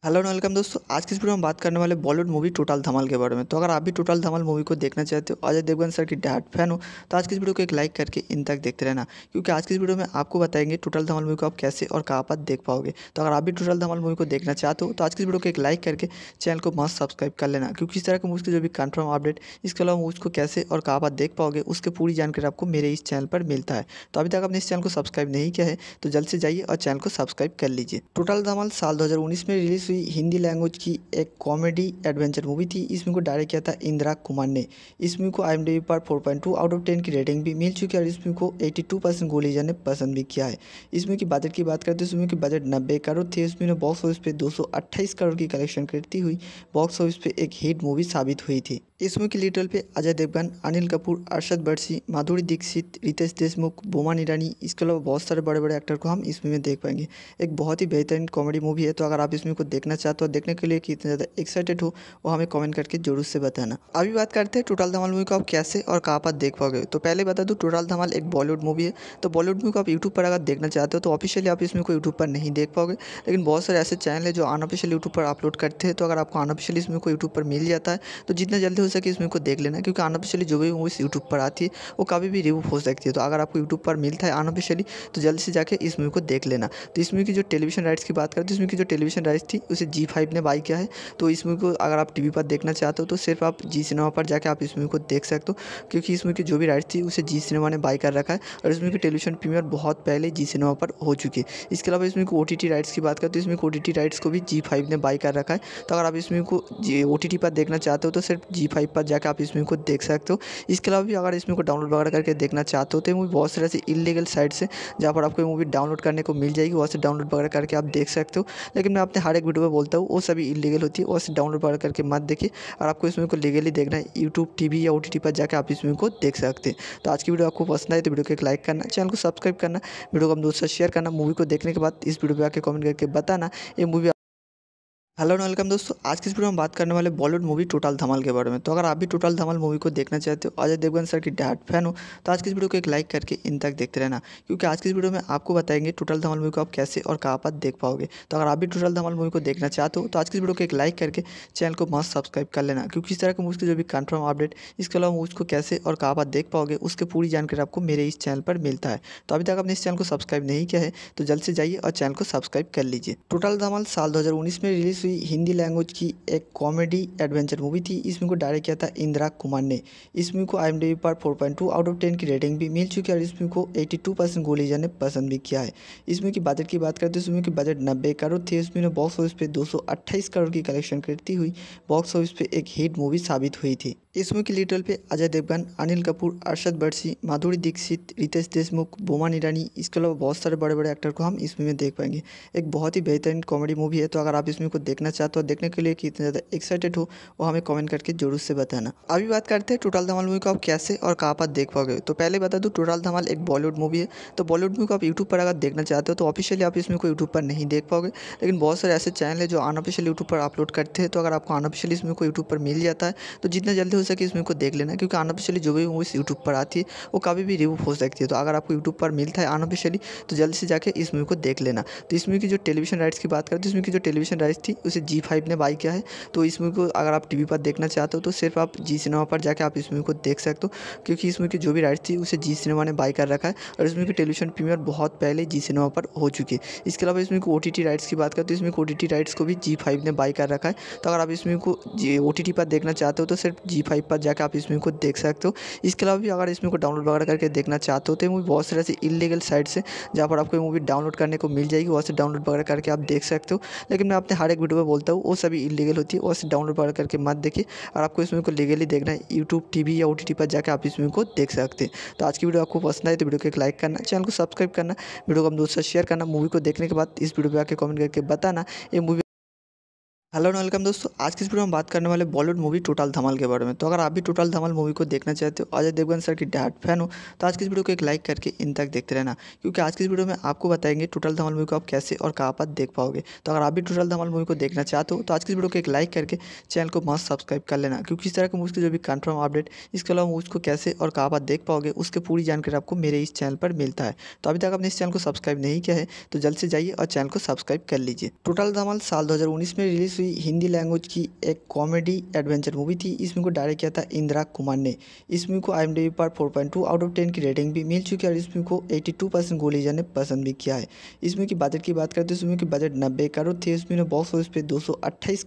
A: हेलो एंड वेलकम दोस्तों आज की इस वीडियो में बात करने वाले बॉलीवुड मूवी टोटल धमाल के बारे में तो अगर आप भी टोटल धमाल मूवी को देखना चाहते हो अजय देवगन सर की डाट फैन हो तो आज की इस वीडियो को एक लाइक करके इन तक देखते रहना क्योंकि आज की इस वीडियो में आपको बताएंगे टोटल धमाल मूवी को आप कैसे और कहाँ पर देख पाओगे तो अगर आप भी टोटल धमाल मूवी को देखना चाहते हो तो आज की इस वीडियो को एक लाइक करके चैनल को मस्त सब्सक्राइब कर लेना क्योंकि इस तरह के मूवी के जो भी कन्फर्म अपडेट इसके अलावा मूवी को कैसे और कहाँ पर देख पाओगे उसकी पूरी जानकारी आपको मेरे इस चैनल पर मिलता है तो अभी तक आपने इस चैनल को सब्सक्राइब नहीं किया है तो जल्द से जाइए और चैनल को सब्सक्राइब कर लीजिए टोटल धमाल साल दो में रिलीज़ सी हिंदी लैंग्वेज की एक कॉमेडी एडवेंचर मूवी थी इस मूवी को डायरेक्ट किया था इंदिरा कुमार ने इस मूवी को आई पर 4.2 आउट ऑफ 10 की रेटिंग भी मिल चुकी है और इस मूवी को 82 परसेंट गोलीजा ने पसंद भी किया है इस मूवी की बजट की बात करें तो इस मूवी की बजट नब्बे करोड़ थी इस बॉक्स ऑफिस पर दो करोड़ की कलेक्शन करती हुई बॉक्स ऑफिस पर एक हिट मूवी साबित हुई थी इस मूवी की लीडल पे अजय देवगन अनिल कपूर अरशद बरसी माधुरी दीक्षित रितेश देशमुख बोमान ईरानी इसके अलावा बहुत सारे बड़े बड़े एक्टर को हम इस मूवी में देख पाएंगे एक बहुत ही बेहतरीन कॉमेडी मूवी है तो अगर आप इसमें को को देखना चाहते हो देखने के लिए कितने ज़्यादा एक्साइटेड हो वो हमें कमेंट करके जरूर से बताना अभी बात करते हैं टोटल धमाल मूवी को आप कैसे और कहाँ पर देख पाओगे तो पहले बता दूँ टोटल धमाल एक बॉलीवुड मूवी है तो बॉलीवुड मूवी को आप यूट्यूब पर अगर देखना चाहते हो तो ऑफिशियली आप इसमें को यूट्यूब पर नहीं देख पाओगे लेकिन बहुत सारे ऐसे चैनल है जो अनऑफिशियल यूट्यूब पर अपलोड करते हैं तो अगर आपको अनऑफिशियली इसमें को यूट्यूब पर मिल जाता है तो जितना जल्दी हो सके इसमें को देख लेना क्योंकि अनऑफिशियली जो भी मूवीज़ यूट्यूब पर आती है वो कभी भी रिव्यू हो सकती है तो अगर आपको यूट्यूब पर मिलता है अनऑफिशियली तो जल्दी से जाकर इस मूवी को देख लेना तो इस मूवी की जो टेलीविजन राइट्स की बात करते हैं इसमें की जो टेलीविजन राइट्स थी उसे जी फाइव ने बाई किया है तो इस मूवी को अगर आप टी पर देखना चाहते हो तो सिर्फ आप जी सिनेमा पर जाकर आप इस मूवी को देख सकते हो क्योंकि इस मूवी की जो भी राइट्स थी उसे जी सिनेमा ने बाई कर रखा है और इस मूवी की टेलीविजन प्रीमियर बहुत पहले जी सिनेमा पर हो चुकी है इसके अलावा इसमें ओ टी राइट्स की बात करें तो इसमें ओ टी राइट्स को भी जी फाइव ने बाई कर रखा है तो अगर आप इस मूवी को ओ टी पर देखना चाहते हो तो सिर्फ जी फाइव पर जाकर आप इस मूवी को देख सकते हो इसके अलावा भी अगर इस मूवी को डाउनलोड वगैरह करके देखना चाहते हो तो मूवी बहुत सारे ऐसे इलीगल साइट्स हैं जहाँ पर आपको मूवी डाउनलोड करने को मिल जाएगी वहाँ से डाउनलोड वगैरह करके आप देख सकते हो लेकिन मैं अपने हर एक वीडियो में बोलता हूँ वो सभी इलीगल होती है उसे डाउनलोड वगैरह करके मत देखिए और आपको इस मूवी को लीगली देखना है यूट्यूब टी या ओ पर जाकर आप इस मूवी को देख सकते हैं तो आज की वीडियो आपको पसंद आए तो वीडियो को एक लाइक करना चैनल को सब्सक्राइब करना वीडियो को हम दोस्तों शेयर करना मूवी को देखने के बाद इस वीडियो पर आकर कॉमेंट करके बताना ये मूवी हेलो एंड वेलकम दोस्तों आज की इस वीडियो में बात करने वाले बॉलीवुड मूवी टोटल धमाल के बारे में तो अगर आप भी टोटल धमाल मूवी को देखना चाहते हो अजय देवगन सर की डैड फैन हो तो आज की इस वीडियो को एक लाइक करके इन तक देखते रहना क्योंकि आज की इस वीडियो में आपको बताएंगे टोटल धमाल मूवी को आप कैसे और कहाँ पर देख पाओगे तो अगर आप भी टोटल धमाल मूवी को देखना चाहते हो तो आज की इस वीडियो को एक लाइक करके चैनल को मस्त सब्सक्राइब कर लेना क्योंकि इस तरह की मूवी की जो भी कन्फर्म अपडेट इसके अलावा मूवी को कैसे और कहाँ पर देख पाओगे उसकी पूरी जानकारी आपको मेरे इस चैनल पर मिलता है तो अभी तक आपने इस चैनल को सब्सक्राइब नहीं किया है तो जल्द से जाइए और चैनल को सब्सक्राइब कर लीजिए टोटल धमाल साल दो में रिलीज दूसरी हिंदी लैंग्वेज की एक कॉमेडी एडवेंचर मूवी थी इस मूवी को डायरेक्ट किया था इंदिरा कुमार ने इस मूवी को आई पर 4.2 आउट ऑफ 10 की रेटिंग भी मिल चुकी है और इस मूवी को 82 परसेंट गोलीजा ने पसंद भी किया है इस मूवी की बजट की बात करें तो इस मूवी की बजट नब्बे करोड़ थी इसमें ने बॉक्स ऑफिस पर दो करोड़ की कलेक्शन करती हुई बॉक्स ऑफिस पर एक हिट मूवी साबित हुई थी इस मुख्य लिटल पे अजय देवगन अनिल कपूर अरशद बर्सी माधुरी दीक्षित रितेश देशमुख बोमान ईरानी इसके अलावा बहुत सारे बड़े बड़े एक्टर को हम इस मूवी में देख पाएंगे एक बहुत ही बेहतरीन कॉमेडी मूवी है तो अगर आप इस मूवी को देखना चाहते हो देखने के लिए कितना ज़्यादा एक्साइटेड हो वो हमें कॉमेंट करके जरूर से बताना अभी बात करते हैं टोटल धमाल मूवी को आप कैसे और कहाँ पर देख पाओगे तो पहले बता दूँ टोटल धमाल एक बॉलीवुड मूवी है तो बॉलीवुड मूवी को आप यूट्यूब पर अगर देखना चाहते हो तो ऑफिशियली आप इस मूवी को यूट्यूब पर नहीं देख पाओगे लेकिन बहुत सारे ऐसे चैनल है जो अनऑफिशियल यूट्यूब पर अपलोड करते हैं तो अगर आपको अनऑफिशियल इस मूवी को यूट्यूब पर मिल जाता है तो जितना जल्दी सके इसमें को देख लेना क्योंकि अनऑफिशियली जो भी मूवीज़ यूट्यूब पर आती है वो कभी भी रिव्यू हो सकती है तो अगर आपको यूट्यूब पर मिलता है अनऑफिशियली तो जल्दी से जाकर इस मूवी को देख लेना तो इस मूवी की जो टेलीविजन राइट्स की बात करें तो इसमें की जो टेलीविजन राइट्स थी उसे जी फाइव ने बाई किया है तो इस मूवी को अगर आप टी पर देखना चाहते हो तो सिर्फ आप जी सिनेमा पर जाकर आप इस मूवी को देख सकते हो क्योंकि इस मूवी की जो भी राइट्स थी उसे जी सिनेमा ने बाई कर रखा है और इस मूवी की टेलीविजन प्रीमियर बहुत पहले जी सिनेमा पर हो चुकी है इसके अलावा इसमें को ओ राइट्स की बात करें तो इसमें ओ राइट्स को भी जी फाइव ने बाई कर रखा है तो अगर आप इसमें को ओ पर देखना चाहते हो तो सिर्फ जी फाइव फाइव पर जाकर आप इस मूवी को देख सकते हो इसके अलावा भी अगर इस मूवी को डाउनलोड वगैरह करके देखना चाहते हो तो मूवी बहुत सारे ऐसे इलीगल साइट से जहाँ पर आपको मूवी डाउनलोड करने को मिल जाएगी वहाँ से डाउनलोड वगैरह करके आप देख सकते हो लेकिन मैं अपने हर एक वीडियो में बोलता हूँ वो सभी इलीगल होती है वहाँ से डाउनलोड वगैरह करके मत देखिए और आपको इस मूवी को लीगली देखना है यूट्यूब टी या ओ पर जाकर आप इस मूवी को देख सकते हैं तो आज की वीडियो आपको पसंद आए तो वीडियो को एक लाइक करना चैनल को सब्सक्राइब करना वीडियो को हम दोस्तों शेयर करना मूवी को देखने के बाद इस वीडियो पर आकर कमेंट करके बताना ये मूवी हेलो एंड वेलकम दोस्तों आज की इस वीडियो में बात करने वाले बॉलीवुड मूवी टोटल धमाल के बारे में तो अगर आप भी टोटल धमाल मूवी को देखना चाहते हो अजय देवगन सर की डाट फैन हो तो आज की इस वीडियो को एक लाइक करके इन तक देखते रहना क्योंकि आज की इस वीडियो में आपको बताएंगे टोटल धमाल मूवी को आप कैसे और कहाँ पर देख पाओगे तो अगर आप भी टोटल धमाल मूवी को देखना चाहते हो तो आज की इस वीडियो को एक लाइक करके चैनल को मस्त सब्सक्राइब कर लेना क्योंकि इस तरह के मूवी की जो भी कन्फर्म अपडेट इसके अलावा मूवी को कैसे और कहाँ पर देख पाओगे उसके पूरी जानकारी आपको मेरे इस चैनल पर मिलता है तो अभी तक आपने इस चैनल को सब्सक्राइब नहीं किया है तो जल्द से जाइए और चैनल को सब्सक्राइब कर लीजिए टोटल धमाल साल दो में रिलीज़ हुई मूवी हिंदी लैंग्वेज की एक कॉमेडी एडवेंचर मूवी थी इस मूवी को डायरेक्ट किया था इंदिरा कुमार ने इस मूवी को आई पर 4.2 आउट ऑफ 10 की रेटिंग भी मिल चुकी है और इस मूवी को 82 परसेंट गोली जाने पसंद भी किया है इस मूवी की बजट की बात करें तो इस मूवी की बजट नब्बे करोड़ थी इस मूवी ने बॉक्स ऑफिस पर दो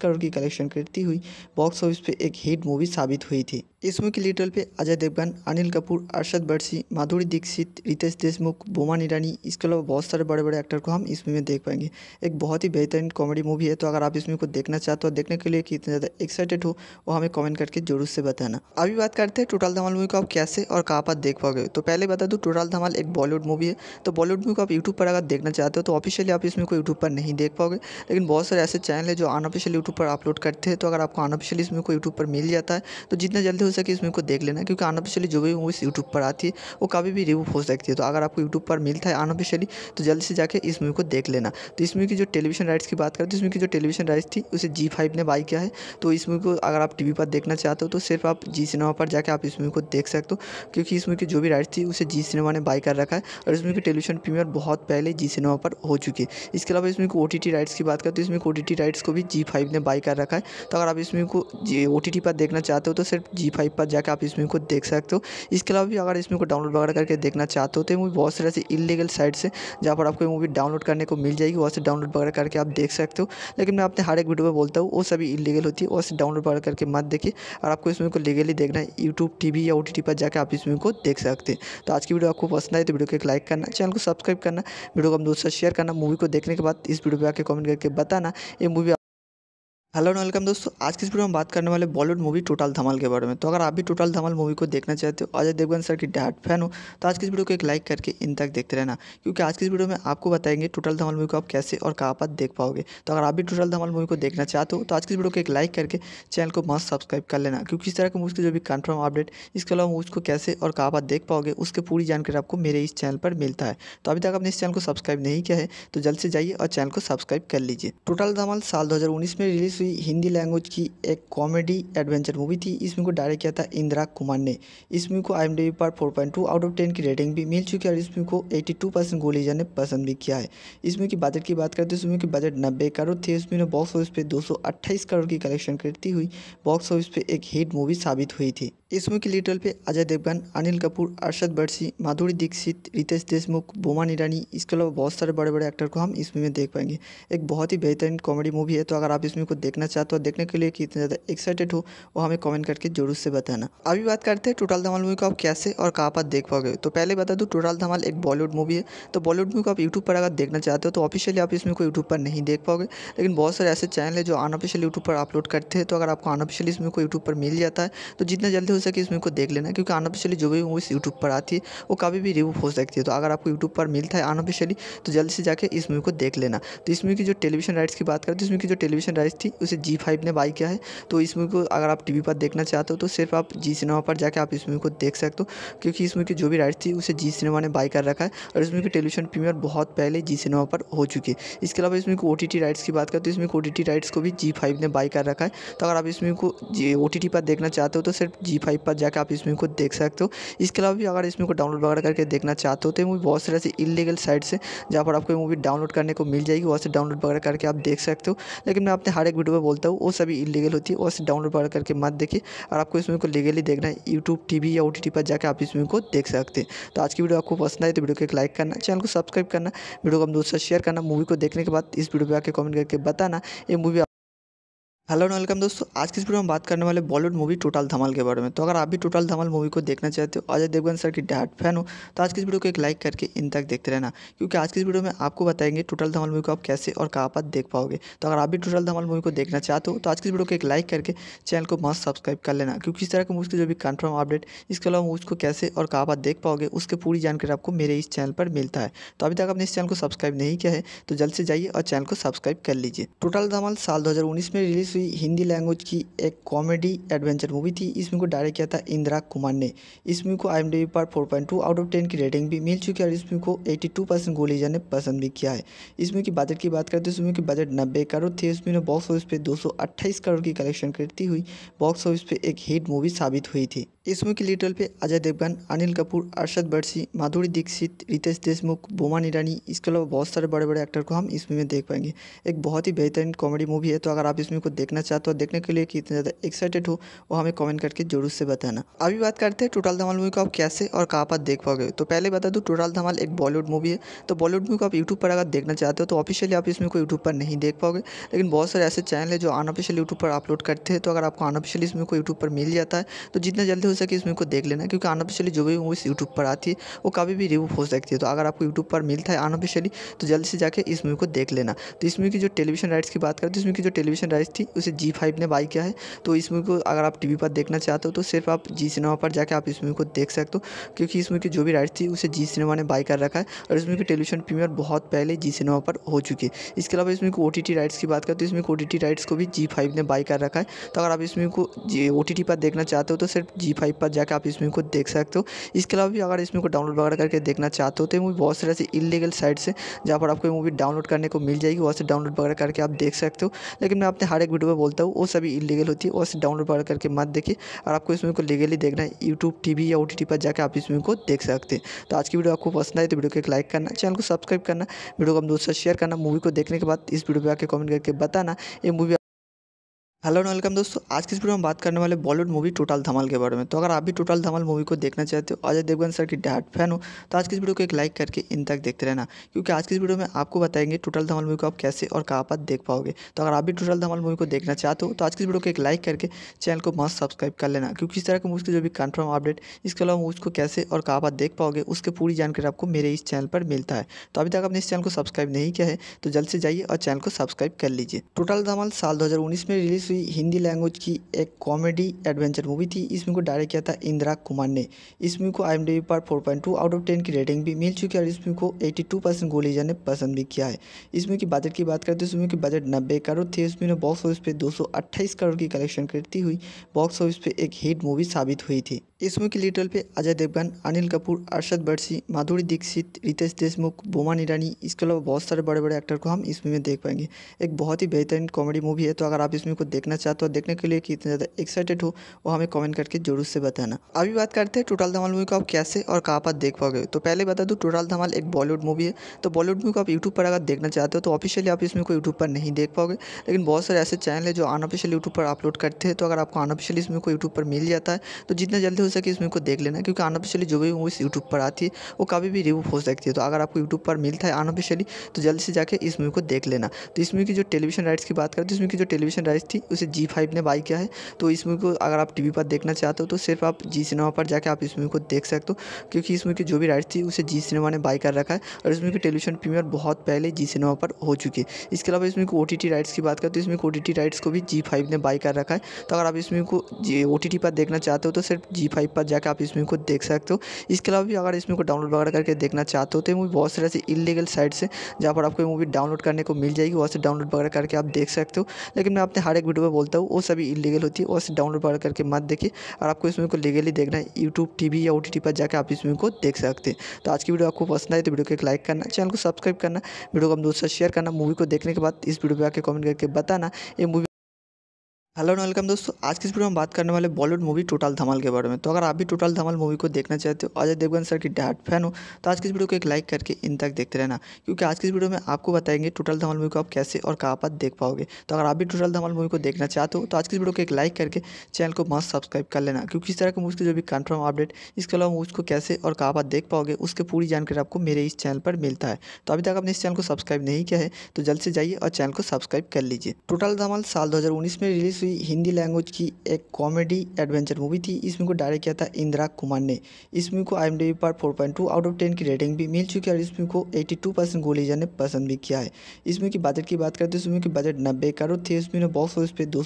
A: करोड़ की कलेक्शन करती हुई बॉक्स ऑफिस पर एक हिट मूवी साबित हुई थी इस मूवी की लीडल पे अजय देवगन अनिल कपूर अरशद बर्सी माधुरी दीक्षित रितेश देशमुख बोमान ईरानी इसके अलावा बहुत सारे बड़े बड़े एक्टर को हम इस मूवी में देख पाएंगे एक बहुत ही बेहतरीन कॉमेडी मूवी है तो अगर आप इस मूवी को देखना चाहते हो देखने के लिए कितने ज़्यादा एक्साइटेड हो वो हमें कमेंट करके जरूर से बताना अभी बात करते हैं टोटल धमाल मूवी को आप कैसे और कहाँ पर देख पाओगे तो पहले बता दूँ टोटल धमाल एक बॉलीवुड मूवी है तो बॉलीवुड मूवी को आप यूट्यूब पर अगर देखना चाहते हो तो ऑफिशियली आप इसमें को यूट्यूब पर नहीं देख पाओगे लेकिन बहुत सारे ऐसे चैनल है जो अनऑफिशियल यूट्यूब पर अपलोड करते हैं तो अगर आपको अनऑफिशियली इसमें को यूट्यूब पर मिल जाता है तो जितना जल्दी हो सके इसमें को देख लेना क्योंकि अनऑफिशियली जो भी मूवीज़ यूट्यूब पर आती है वो कभी भी रिव्यू हो सकती है तो अगर आपको यूट्यूब पर मिलता है अनऑफिशियली तो जल्दी से जाकर इस मूवी को देख लेना तो इस मूवी की जो टेलीविजन राइट्स की बात करें तो इसमें की जो टेलीविजन राइट्स थी उसे जी फाइव ने बाई किया है तो इस मूवी को अगर आप टी पर देखना चाहते हो तो सिर्फ आप जी सिनेमा पर जाकर आप इस मूवी को देख सकते हो क्योंकि इस मूवी की जो भी राइट्स थी उसे जी सिनेमा ने बाई कर रखा है और इस मूवी की टेलीविजन प्रीमियर बहुत पहले जी सिनेमा पर हो चुकी है इसके अलावा इसमें ओ टी राइट्स की बात करें तो इसमें ओ टी राइट्स को भी जी फाइव ने बाई कर रखा है तो अगर आप इस मूवी को ओ टी पर देखना चाहते हो तो सिर्फ जी फाइव पर जाकर आप इस मूवी को देख सकते हो इसके अलावा भी अगर इस मूवी को डाउनलोड वगैरह करके देखना चाहते हो तो मूवी बहुत सारे ऐसे इलीगल साइट्स हैं जहाँ पर आपको मूवी डाउनलोड करने को मिल जाएगी वहाँ से डाउनलोड वगैरह करके आप देख सकते हो लेकिन मैं अपने हर एक वीडियो में बोलता हूँ वो सभी इलीगल होती है उसे डाउनलोड वगैरह करके मत देखिए और आपको इसमें को लीगली देखना है यूट्यूब टी या ओ पर जाकर आप इसमें को देख सकते हैं तो आज की वीडियो आपको पसंद आए तो वीडियो को एक लाइक करना चैनल को सब्सक्राइब करना वीडियो को हम दोस्तों शेयर करना मूवी को देखने के बाद इस वीडियो पर आकर कमेंट करके बताना ये मूवी हेलो एंड वेलकम दोस्तों आज की इस वीडियो में बात करने वाले बॉलीवुड मूवी टोटल धमाल के बारे में तो अगर आप भी टोटल धमाल मूवी को देखना चाहते हो अजय देवगन सर की डाट फैन हो तो आज की इस वीडियो को एक लाइक करके इन तक देखते रहना क्योंकि आज की इस वीडियो में आपको बताएंगे टोटल धमाल मूवी को आप कैसे और कहाँ पर देख पाओगे तो अगर आप भी टोटल धमाल मूवी को देखना चाहते हो तो आज की इस वीडियो को एक लाइक करके चैनल को मस्त सब्सक्राइब कर लेना क्योंकि इस तरह के मूवी की जो भी कन्फर्म अपडेट इसके अलावा मूवी को कैसे और कहाँ पर देख पाओगे उसकी पूरी जानकारी आपको मेरे इस चैनल पर मिलता है तो अभी तक आपने इस चैनल को सब्सक्राइब नहीं किया है तो जल्द से जाइए और चैनल को सब्सक्राइब कर लीजिए टोटल धमाल साल दो में रिलीज दूसरी हिंदी लैंग्वेज की एक कॉमेडी एडवेंचर मूवी थी इस मूवी को डायरेक्ट किया था इंदिरा कुमार ने इस मूवी को आई पर 4.2 आउट ऑफ 10 की रेटिंग भी मिल चुकी है और इस मूवी को 82 परसेंट गोलीजा ने पसंद भी किया है इस मूवी की बजट की बात करते इस मूवी की बजट नब्बे करोड़ थी इस मूवी ने बॉक्स ऑफिस पे दो करोड़ की कलेक्शन करती हुई बॉक्स ऑफिस पे एक हिट मूवी साबित हुई थी इस मूवी की लीड पे अजय देवगन अनिल कपूर अरशद बर्सी माधुरी दीक्षित रितेश देशमुख बोमान ईरानी इसके अलावा बहुत सारे बड़े बड़े एक्टर को हम इस मूवी में देख पाएंगे एक बहुत ही बेहतरीन कॉमेडी मूवी है तो अगर आप इस मूवी को देख देखना चाहते हो देखने के लिए कितने ज़्यादा एक्साइटेड हो वो हमें कमेंट करके जरूर से बताना अभी बात करते हैं टोटल धमाल मूवी को आप कैसे और कहाँ पर देख पाओगे तो पहले बता दूँ टोटल धमाल एक बॉलीवुड मूवी है तो बॉलीवुड मूवी को आप यूट्यूब पर अगर देखना चाहते हो तो ऑफिशियली आप इस मूवी को यूट्यूब पर नहीं देख पाओगे लेकिन बहुत सारे ऐसे चैनल है जो अनऑफिशियल यूट्यूब पर अपलोड करते हैं तो अगर आपको अनऑफिशियली इसमें को यूट्यूब पर मिल जाता है तो जितना जल्दी हो सके इस मूवी को देख लेना क्योंकि अनऑफिशियली जो भी मूवीज़ यूट्यूब पर आती है वो कभी भी रिव्यू हो सकती है तो अगर आपको यूट्यूब पर मिलता है अनऑफिशियली तो जल्दी से जाकर इस मूवी को देख लेना तो इस मूवी की जो टेलीविजन राइट्स की बात करते हैं इसमें की जो टेलीविजन राइट्स थी उसे जी फाइव ने बाई किया है तो इस मूवी को अगर आप टी वी पर देखना चाहते हो तो सिर्फ आप जी सिनेमा पर जाकर आप इस मूवी को देख सकते हो क्योंकि इस मूवी की जो भी राइट्स थी उसे जी सिनेमा ने बाई कर रखा है और इस मूवी की टेलीविजन प्रीमियर बहुत पहले जी सिनेमा पर हो चुकी है इसके अलावा इसमें ओ टी टी राइट्स की बात करें तो इसमें ओ टी राइट्स को भी जी फाइव ने बाई कर रखा है तो अगर आप इस मूवी को जी ओ टी टी पर देखना चाहते हो तो सिर्फ जी फाइव पर जाकर आप इस मूवी को देख सकते हो इसके अलावा भी अगर इस मूवी को डाउनलोड वगैरह करके देखना चाहते हो तो मूवी बहुत सारे ऐसे इलीगल साइट्स है जहाँ पर आपको मूवी डाउनलोड करने को मिल जाएगी वहाँ से डाउनलोड वगैरह करके आप देख सकते हो लेकिन मैं अपने हर एक वीडियो वीडियो में बोलता हूँ वो सभी इलीगल होती है वो से डाउनलोड वगैरह करके मत देखिए और आपको इस मूवी को लीगली देखना है यूट्यूब टी या ओ पर जाकर आप इस मूवी को देख सकते हैं तो आज की वीडियो आपको पसंद आए तो वीडियो को एक लाइक करना चैनल को सब्सक्राइब करना वीडियो को हम दोस्तों शेयर करना मूवी को देखने के बाद इस वीडियो पर आकर कमेंट करके बताना ये मूवी हेलो एंड वेलकम दोस्तों आज की इस वीडियो में बात करने वाले बॉलीवुड मूवी टोटल धमाल के बारे में तो अगर आप भी टोटल धमाल मूवी को देखना चाहते हो अजय देवगन सर की डाट फैन हो तो आज की इस वीडियो को एक लाइक करके इन तक देखते रहना क्योंकि आज की इस वीडियो में आपको बताएंगे टोटल धमाल मूवी को आप कैसे और कहाँ पर देख पाओगे तो अगर आप भी टोटल धमाल मूवी को देखना चाहते हो तो आज की इस वीडियो को एक लाइक करके चैनल को मस्त सब्सक्राइब कर लेना क्योंकि इस तरह के मूवी की जो भी कन्फर्म अपडेट इसके अलावा मूवी को कैसे और कहाँ पर देख पाओगे उसकी पूरी जानकारी आपको मेरे इस चैनल पर मिलता है तो अभी तक आपने इस चैनल को सब्सक्राइब नहीं किया है तो जल्द से जाइए और चैनल को सब्सक्राइब कर लीजिए टोटल धमाल साल दो में रिलीज फिल्मी हिंदी लैंग्वेज की एक कॉमेडी एडवेंचर मूवी थी इस मूवी को डायरेक्ट किया था इंदिरा कुमार ने इस मूवी को आई पर 4.2 आउट ऑफ 10 की रेटिंग भी मिल चुकी है और इस मूवी को 82 परसेंट गोलीजा ने पसंद भी किया है इस मूवी की बजट की बात करें तो इस मूवी की बजट नब्बे करोड़ थी इसमें बॉक्स ऑफिस पर दो करोड़ की कलेक्शन करती हुई बॉक्स ऑफिस पर एक हिट मूवी साबित हुई थी इसमें की लिटल पे अजय देवगन अनिल कपूर अरशद बर्सी माधुरी दीक्षित रितेश देशमुख बोमान ईरानी इसके अलावा बहुत सारे बड़े बड़े एक्टर को हम इस मूवी में देख पाएंगे एक बहुत ही बेहतरीन कॉमेडी मूवी है तो अगर आप इस मूवी को देखना चाहते हो देखने के लिए कितना ज़्यादा एक्साइटेड हो वो हमें कॉमेंट करके जरूर से बताना अभी बात करते हैं टोटल धमाल मूवी को आप कैसे और कहाँ पर देख पाओगे तो पहले बता दूँ टोटल धमाल एक बॉलीवुड मूवी है तो बॉलीवुड मूवी को आप यूट्यूब पर अगर देखना चाहते हो तो ऑफिशियली आप इस मूवी को यूट्यूब पर नहीं देख पाओगे लेकिन बहुत सारे ऐसे चैनल है जो अनऑफिशियल यूट्यूब पर अपलोड करते हैं तो अगर आपको अनऑफिशियल इस मूवी को यूट्यूब पर मिल जाता है तो जितना जल्दी हमेशा की इस मूवी को देख लेना क्योंकि अनऑफिशियली जो भी मूवीज़ यूट्यूब पर आती है वो कभी भी रिव्यू हो सकती है तो अगर आपको यूट्यूब पर मिलता है अनऑफिशियली तो जल्दी से जाकर इस मूवी को देख लेना तो इस मूवी की जो टेलीविजन राइट्स की बात करें तो इस मूवी की जो टेलीविजन राइट्स थी उसे जी फाइव ने बाई किया है तो इस मूवी को अगर आप टी पर देखना चाहते हो तो सिर्फ आप जी सिनेमा पर जाकर आप इस मूवी को देख सकते हो क्योंकि इस मूवी की जो भी राइट्स थी उसे जी सिनेमा ने बाई कर रखा है और इस मूवी की टेलीविजन प्रीमियर बहुत पहले जी सिनेमा पर हो चुकी है इसके अलावा इसमें ओ टी राइट्स की बात करें तो इसमें ओ टी राइट्स को भी जी फाइव ने बाई कर रखा है तो अगर आप इसमें को ओ टी पर देखना चाहते हो तो सिर्फ जी फाइव पर जाकर आप इस मूवी को देख सकते हो इसके अलावा भी अगर इस मूवी को डाउनलोड वगैरह करके देखना चाहते हो तो मूवी बहुत सारे ऐसी इलीगल साइट से जहाँ पर आपको मूवी डाउनलोड करने को मिल जाएगी वहाँ से डाउनलोड वगैरह करके आप देख सकते हो लेकिन मैं अपने हर एक वीडियो में बोलता हूँ वो सभी इलीगल होती है वहाँ से डाउनलोड वगैरह करके मत देखिए और आपको इस मूवी को लीगली देखना है यूट्यूब टी या ओ पर जाकर आप इस मूवी को देख सकते हैं तो आज की वीडियो आपको पसंद आए तो वीडियो को एक लाइक करना चैनल को सब्सक्राइब करना वीडियो को हम दोस्तों शेयर करना मूवी को देखने के बाद इस वीडियो पर आकर कमेंट करके बताना ये मूवी हेलो एंड वेलकम दोस्तों आज की इस वीडियो में बात करने वाले बॉलीवुड मूवी टोटल धमाल के बारे में तो अगर आप भी टोटल धमाल मूवी को देखना चाहते हो अजय देवगन सर की डाट फैन हो तो आज की इस वीडियो को एक लाइक करके इन तक देखते रहना क्योंकि आज की इस वीडियो में आपको बताएंगे टोटल धमाल मूवी को आप कैसे और कहाँ पर देख पाओगे तो अगर आप भी टोटल धमाल मूवी को देखना चाहते हो तो आज की इस वीडियो को एक लाइक करके चैनल को मस्त सब्सक्राइब कर लेना क्योंकि इस तरह के मूवी की जो भी कन्फर्म अपडेट इसके अलावा मूवी को कैसे और कहाँ पर देख पाओगे उसकी पूरी जानकारी आपको मेरे इस चैनल पर मिलता है तो अभी तक आपने इस चैनल को सब्सक्राइब नहीं किया है तो जल्द से जाइए और चैनल को सब्सक्राइब कर लीजिए टोटल धमाल साल दो में रिलीज दूसरी हिंदी लैंग्वेज की एक कॉमेडी एडवेंचर मूवी थी इस मूवी को डायरेक्ट किया था इंदिरा कुमार ने इस मूवी को आई पर 4.2 आउट ऑफ 10 की रेटिंग भी मिल चुकी है और इस मूवी को 82 परसेंट गोलीजा ने पसंद भी किया है इस मूवी की बजट की बात करें तो इस मूवी की बजट नब्बे करोड़ थी इस मूवी ने बॉक्स ऑफिस पे दो करोड़ की कलेक्शन करती हुई बॉक्स ऑफिस पे एक हिट मूवी साबित हुई थी इस मूवी की लीडर पे अजय देवगन अनिल कपूर अरशद बर्सी माधुरी दीक्षित रितेश देशमुख बोमान ईरानी इसके अलावा बहुत सारे बड़े बड़े एक्टर को हम इस मूवी में देख पाएंगे एक बहुत ही बेहतरीन कॉमेडी मूवी है तो अगर आप इस मूवी को देख देखना चाहते हो देखने के लिए कितने ज़्यादा एक्साइटेड हो वो हमें कमेंट करके जरूर से बताना अभी बात करते हैं टोटल धमाल मूवी को आप कैसे और कहाँ पर देख पाओगे तो पहले बता दूँ टोटल धमाल एक बॉलीवुड मूवी है तो बॉलीवुड मूवी को आप यूट्यूब पर अगर देखना चाहते हो तो ऑफिशियली आप इसमें को यूट्यूब पर नहीं देख पाओगे लेकिन बहुत सारे ऐसे चैनल है जो अनऑफिशियल यूट्यूब पर अपलोड करते हैं तो अगर आपको अनऑफिशियली इसमें को यूट्यूब पर मिल जाता है तो जितना जल्दी हो सके इसमें को देख लेना क्योंकि अनऑफिशियली जो भी मूवीज़ यूट्यूब पर आती है वो कभी भी रिव्यू हो सकती है तो अगर आपको यूट्यूब पर मिलता है अनऑफिशियली तो जल्दी से जाकर इस मूवी को देख लेना तो इस मूवी की जो टेलीविजन राइट्स की बात करें तो इसमें की जो टेलीविजन राइट्स थी उसे जी फाइव ने बाई किया है तो इस मूवी को अगर आप टी वी पर देखना चाहते हो तो सिर्फ आप जी सिनेमा पर जाकर आप इस मूवी को देख सकते हो क्योंकि इस मूवी की जो भी राइट्स थी उसे जी सिनेमा ने बाई कर रखा है और इस मूवी की टेलीविजन प्रीमियर बहुत पहले जी सिनेमा पर हो चुकी है इसके अलावा इसमें ओ टी टी राइट्स की बात करें तो इसमें ओ टी टी राइट्स को भी जी फाइव ने बाई कर रखा है तो अगर आप इस मूवी को जी ओ टी टी पर देखना चाहते हो तो सिर्फ जी फाइव पर जाकर आप इस मूवी को देख सकते हो इसके अलावा भी अगर इस मूवी को डाउनलोड वगैरह करके देखना चाहते हो तो मूवी बहुत सारे ऐसी इलीगल साइट्स है जहाँ पर आपको मूवी डाउनलोड करने को मिल जाएगी वहाँ से डाउनलोड वगैरह करके आप देख सकते हो लेकिन मैं अपने हर एक वीडियो वीडियो में बोलता हूँ वो सभी इलीगल होती है वो डाउनलोड वगैरह करके मत देखिए और आपको इस मूवी को लीगली देखना है यूट्यूब टी या ओ पर जाकर आप इस मूवी को देख सकते हैं तो आज की वीडियो आपको पसंद आए तो वीडियो को एक लाइक करना चैनल को सब्सक्राइब करना वीडियो को हम दोस्तों शेयर करना मूवी को देखने के बाद इस वीडियो पर आकर कमेंट करके बताना ये मूवी हेलो एंड वेलकम दोस्तों आज की इस वीडियो में बात करने वाले बॉलीवुड मूवी टोटल धमाल के बारे में तो अगर आप भी टोटल धमाल मूवी को देखना चाहते हो अजय देवगन सर की डाट फैन हो तो आज की इस वीडियो को एक लाइक करके इन तक देखते रहना क्योंकि आज की इस वीडियो में आपको बताएंगे टोटल धमाल मूवी को आप कैसे और कहाँ पर देख पाओगे तो अगर आप भी टोटल धमाल मूवी को देखना चाहते हो तो आज की इस वीडियो को एक लाइक करके चैनल को मस्त सब्सक्राइब कर लेना क्योंकि इस तरह की मूवी की जो भी कन्फर्म अपडेट इसके अलावा मूवी को कैसे और कहाँ पर देख पाओगे उसकी पूरी जानकारी आपको मेरे इस चैनल पर मिलता है तो अभी तक आपने इस चैनल को सब्सक्राइब नहीं किया है तो जल्द से जाइए और चैनल को सब्सक्राइब कर लीजिए टोटल धमाल साल दो में रिलीज़ हुई मूवी हिंदी लैंग्वेज की एक कॉमेडी एडवेंचर मूवी थी इस मूवी को डायरेक्ट किया था इंदिरा कुमार ने इस मूवी को आई पर 4.2 आउट ऑफ 10 की रेटिंग भी मिल चुकी है और इस मूवी को 82 परसेंट गोलीजा ने पसंद भी किया है इस मूवी की बजट की बात करें तो इस मूवी की बजट नब्बे करोड़ थी इस मूवी ने बॉक्स ऑफिस पर दो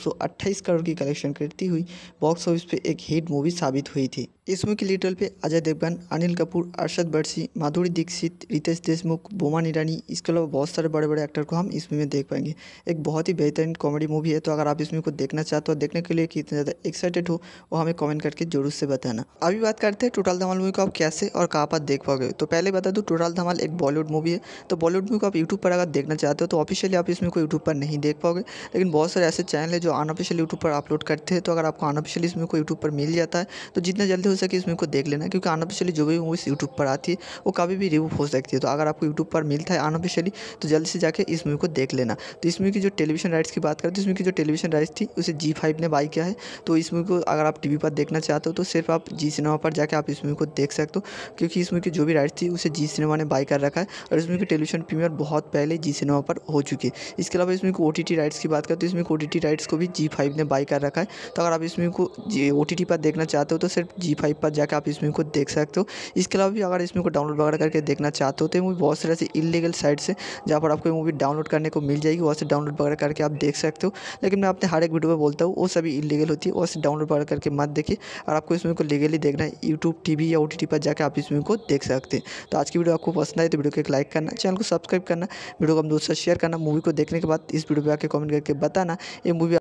A: करोड़ की कलेक्शन करती हुई बॉक्स ऑफिस पर एक हिट मूवी साबित हुई थी इस मूवी के लीडल पे अजय देवगन अनिल कपूर अरशद बर्सी माधुरी दीक्षित रितेश देशमुख बोमान ईरानी इसके अलावा बहुत सारे बड़े बड़े एक्टर को हम इस मूवी में देख पाएंगे एक बहुत ही बेहतरीन कॉमेडी मूवी है तो अगर आप इस मूवी को देखना चाहते हो देखने के लिए कितना ज़्यादा एक्साइटेड हो वो हमें कॉमेंट करके जरूर से बताना अभी बात करते हैं टोटल धमाल मूवी को आप कैसे और कहाँ पर देख पाओगे तो पहले बता दूँ टोटल धमाल एक बॉलीवुड मूवी है तो बॉलीवुड मूवी को आप यूट्यूब पर अगर देखना चाहते हो तो ऑफिशियली आप इस मूवी को यूट्यूब पर नहीं देख पाओगे लेकिन बहुत सारे ऐसे चैनल है जो अनऑफिशियल यूट्यूब पर अपलोड करते हैं तो अगर आपको अनऑफिशियल इस मूवी को यूट्यूब पर मिल जाता है तो जितना जल्दी हो सके इस मूवी को देख लेना क्योंकि अनऑफिशियली जो भी मूवीज़ यूट्यूब पर आती है वो कभी भी रिव्यू हो सकती है तो अगर आपको यूट्यूब पर मिलता है अनऑफिशियली तो जल्द से जाकर इस मूवी को देख लेना तो इस मूवी की जो टेलीविजन राइट्स की बात करते हैं इसमें की जो टेलीविजन राइट्स थी उसे जी फाइव ने बाई किया है तो इस मूवी को अगर आप टी पर देखना चाहते हो तो सिर्फ आप जी सिनेमा पर जाकर आप इस मूवी को देख सकते हो क्योंकि इस मूवी की जो भी राइट्स थी उसे जी सिनेमा ने बाई कर रखा है और इस मूवी की टेलीविजन प्रीमियर बहुत पहले जी सिनेमा पर हो चुकी है इसके अलावा इसमें ओ टी राइट्स की बात करते हैं इसमें ओ टी राइट्स को भी जी फाइव ने बाई कर रखा है तो अगर आप इस मूवी को ओ टी पर देखना चाहते हो तो सिर्फ जी फाइव पर जाकर आप इस मूवी को देख सकते हो इसके अलावा भी अगर इस मूवी को डाउनलोड वगैरह करके देखना चाहते हो तो मूवी बहुत सारे ऐसे इलीगल साइट से जहाँ पर आपको मूवी डाउनलोड करने को मिल जाएगी वहाँ से डाउनलोड वगैरह करके आप देख सकते हो लेकिन मैं अपने हर एक वीडियो में बोलता हूँ वो सभी इलीगल होती है वहाँ से डाउनलोड वगैरह करके मत देखिए और आपको इस मूवी को लीगली देखना है यूट्यूब टी या ओ पर जाकर आप इस मूवी को देख सकते हैं तो आज की वीडियो आपको पसंद आए तो वीडियो को एक लाइक करना चैनल को सब्सक्राइब करना वीडियो को हम दोस्तों शेयर करना मूवी को देखने के बाद इस वीडियो पर आकर कमेंट करके बताना ये मूवी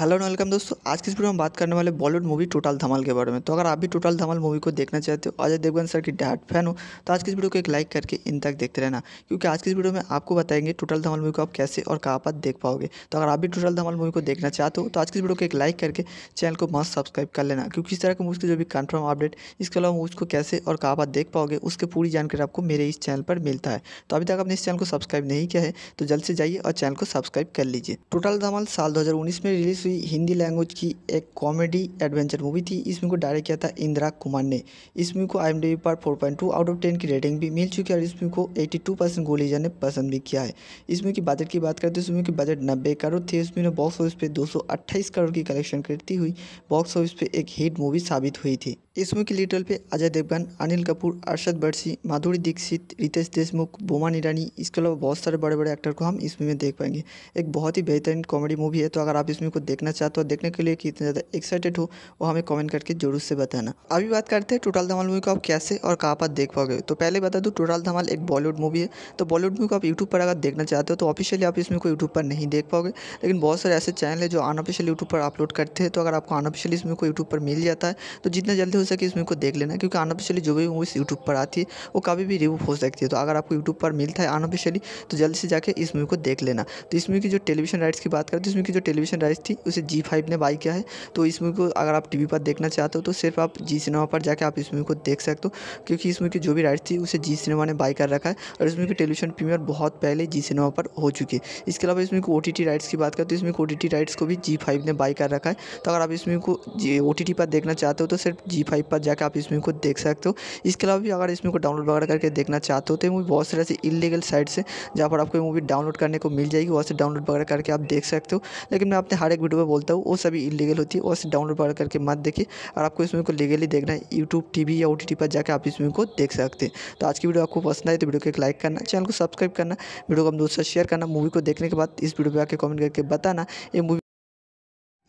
A: हेलो एंड वेलकम दोस्तों आज की इस वीडियो में बात करने वाले बॉलीवुड मूवी टोटल धमाल के बारे में तो अगर आप भी टोटल धमाल मूवी को देखना चाहते हो अजय देवगन सर की डाट फैन हो तो आज की इस वीडियो को एक लाइक करके इन तक देखते रहना क्योंकि आज की इस वीडियो में आपको बताएंगे टोटल धमाल मूवी को आप कैसे और कहाँ पर देख पाओगे तो अगर आप भी टोटल धमाल मूवी को देखना चाहते हो तो आज की इस वीडियो को एक लाइक करके चैनल को मस्त सब्सक्राइब कर लेना क्योंकि इस तरह की मूवी की जो भी कन्फर्म अपडेट इसके अलावा मूवी को कैसे और कहाँ पर देख पाओगे उसकी पूरी जानकारी आपको मेरे इस चैनल पर मिलता है तो अभी तक आपने इस चैनल को सब्सक्राइब नहीं किया है तो जल्द से जाइए और चैनल को सब्सक्राइब कर लीजिए टोटल धमाल साल दो में रिलीज दूसरी हिंदी लैंग्वेज की एक कॉमेडी एडवेंचर मूवी थी इस मूवी को डायरेक्ट किया था इंदिरा कुमार ने इस मूवी को आई पर 4.2 आउट ऑफ 10 की रेटिंग भी मिल चुकी है और इस मूवी को 82 परसेंट गोलीजा ने पसंद भी किया है इस मूवी की बजट की बात करें तो इस मूवी की बजट नब्बे करोड़ थी इस मूवी ने बॉक्स ऑफिस पे 228 करोड़ की कलेक्शन करती हुई बॉक्स ऑफिस पे एक हिट मूवी साबित हुई थी इस मूवी की लीडर पे अजय देवगन अनिल कपूर अरशद बरसी माधुरी दीक्षित रितेश देशमुख बोमान ईरानी इसके अलावा बहुत सारे बड़े बड़े एक्टर को हम इस मूवी में देख पाएंगे एक बहुत ही बेहतरीन कॉमेडी मूवी है तो अगर आप इस मूवी को देख देखना चाहते हो देखने के लिए कितने ज़्यादा एक्साइटेड हो वो हमें कमेंट करके जरूर से बताना अभी बात करते हैं टोटल धमाल मूवी को आप कैसे और कहाँ पर देख पाओगे तो पहले बता दूँ टोटल धमाल एक बॉलीवुड मूवी है तो बॉलीवुड मूवी को आप यूट्यूब पर अगर देखना चाहते हो तो ऑफिशियली आप इसमें को यूट्यूब पर नहीं देख पाओगे लेकिन बहुत सारे ऐसे चैनल है जो अनऑफिशियल यूट्यूब पर अपलोड करते हैं तो अगर आपको अनऑफिशियल इसमें को यूट्यूब पर मिल जाता है तो जितना जल्दी हो सके इसमें को देख लेना क्योंकि अनऑफिशियली जो भी मूवीज़ यूट्यूब पर आती है वो कभी भी रिव्यू हो सकती है तो अगर आपको यूट्यूब पर मिलता है अनऑफिशियली तो जल्दी से जाकर इस मूवी को देख लेना तो इस मूवी की जो टेलीविजन राइट्स की बात करें तो इसमें की जो टेलीविजन राइट्स थी उसे जी फाइव ने बाई किया है तो इस मूवी को अगर आप टी वी पर देखना चाहते हो तो सिर्फ आप जी सिनेमा पर जाकर आप इस मूवी को देख सकते हो क्योंकि इस मूवी की जो भी राइट थी उसे जी सिनेमा ने बाई कर रखा है और इस मूवी की टेलीविजन प्रीमियर बहुत पहले जी सिनेमा पर हो चुकी है इसके अलावा इसमें को टी राइट्स की बात करते तो इसमें ओ राइट्स को भी जी फाइव ने बाई कर रखा है तो अगर आप इस मूवी को जी टी पर देखना चाहते हो तो सिर्फ जी फाइव पर जाकर आप इस मूवी को देख सकते हो इसके अलावा भी अगर इसमें को डाउनलोड वगैरह करके देखना चाहते हो तो मूवी बहुत सारे ऐसे इलीगल साइट्स है जहाँ पर आपको मूवी डाउनलोड करने को मिल जाएगी वहाँ से डाउनलोड वगैरह करके आप देख सकते हो लेकिन मैं अपने हर एक वीडियो यूट्यूब पर बोलता हूँ वो सभी इलीगल होती है और डाउनलोड पर करके मत देखिए और आपको इसमें को लीगली देखना है यूट्यूब टी या ओ पर जाकर आप इसमें को देख सकते हैं तो आज की वीडियो आपको पसंद आए तो वीडियो को एक लाइक करना चैनल को सब्सक्राइब करना वीडियो को हम दोस्तों शेयर करना मूवी को देखने के बाद इस वीडियो पर आकर कॉमेंट करके बताना ये मूवी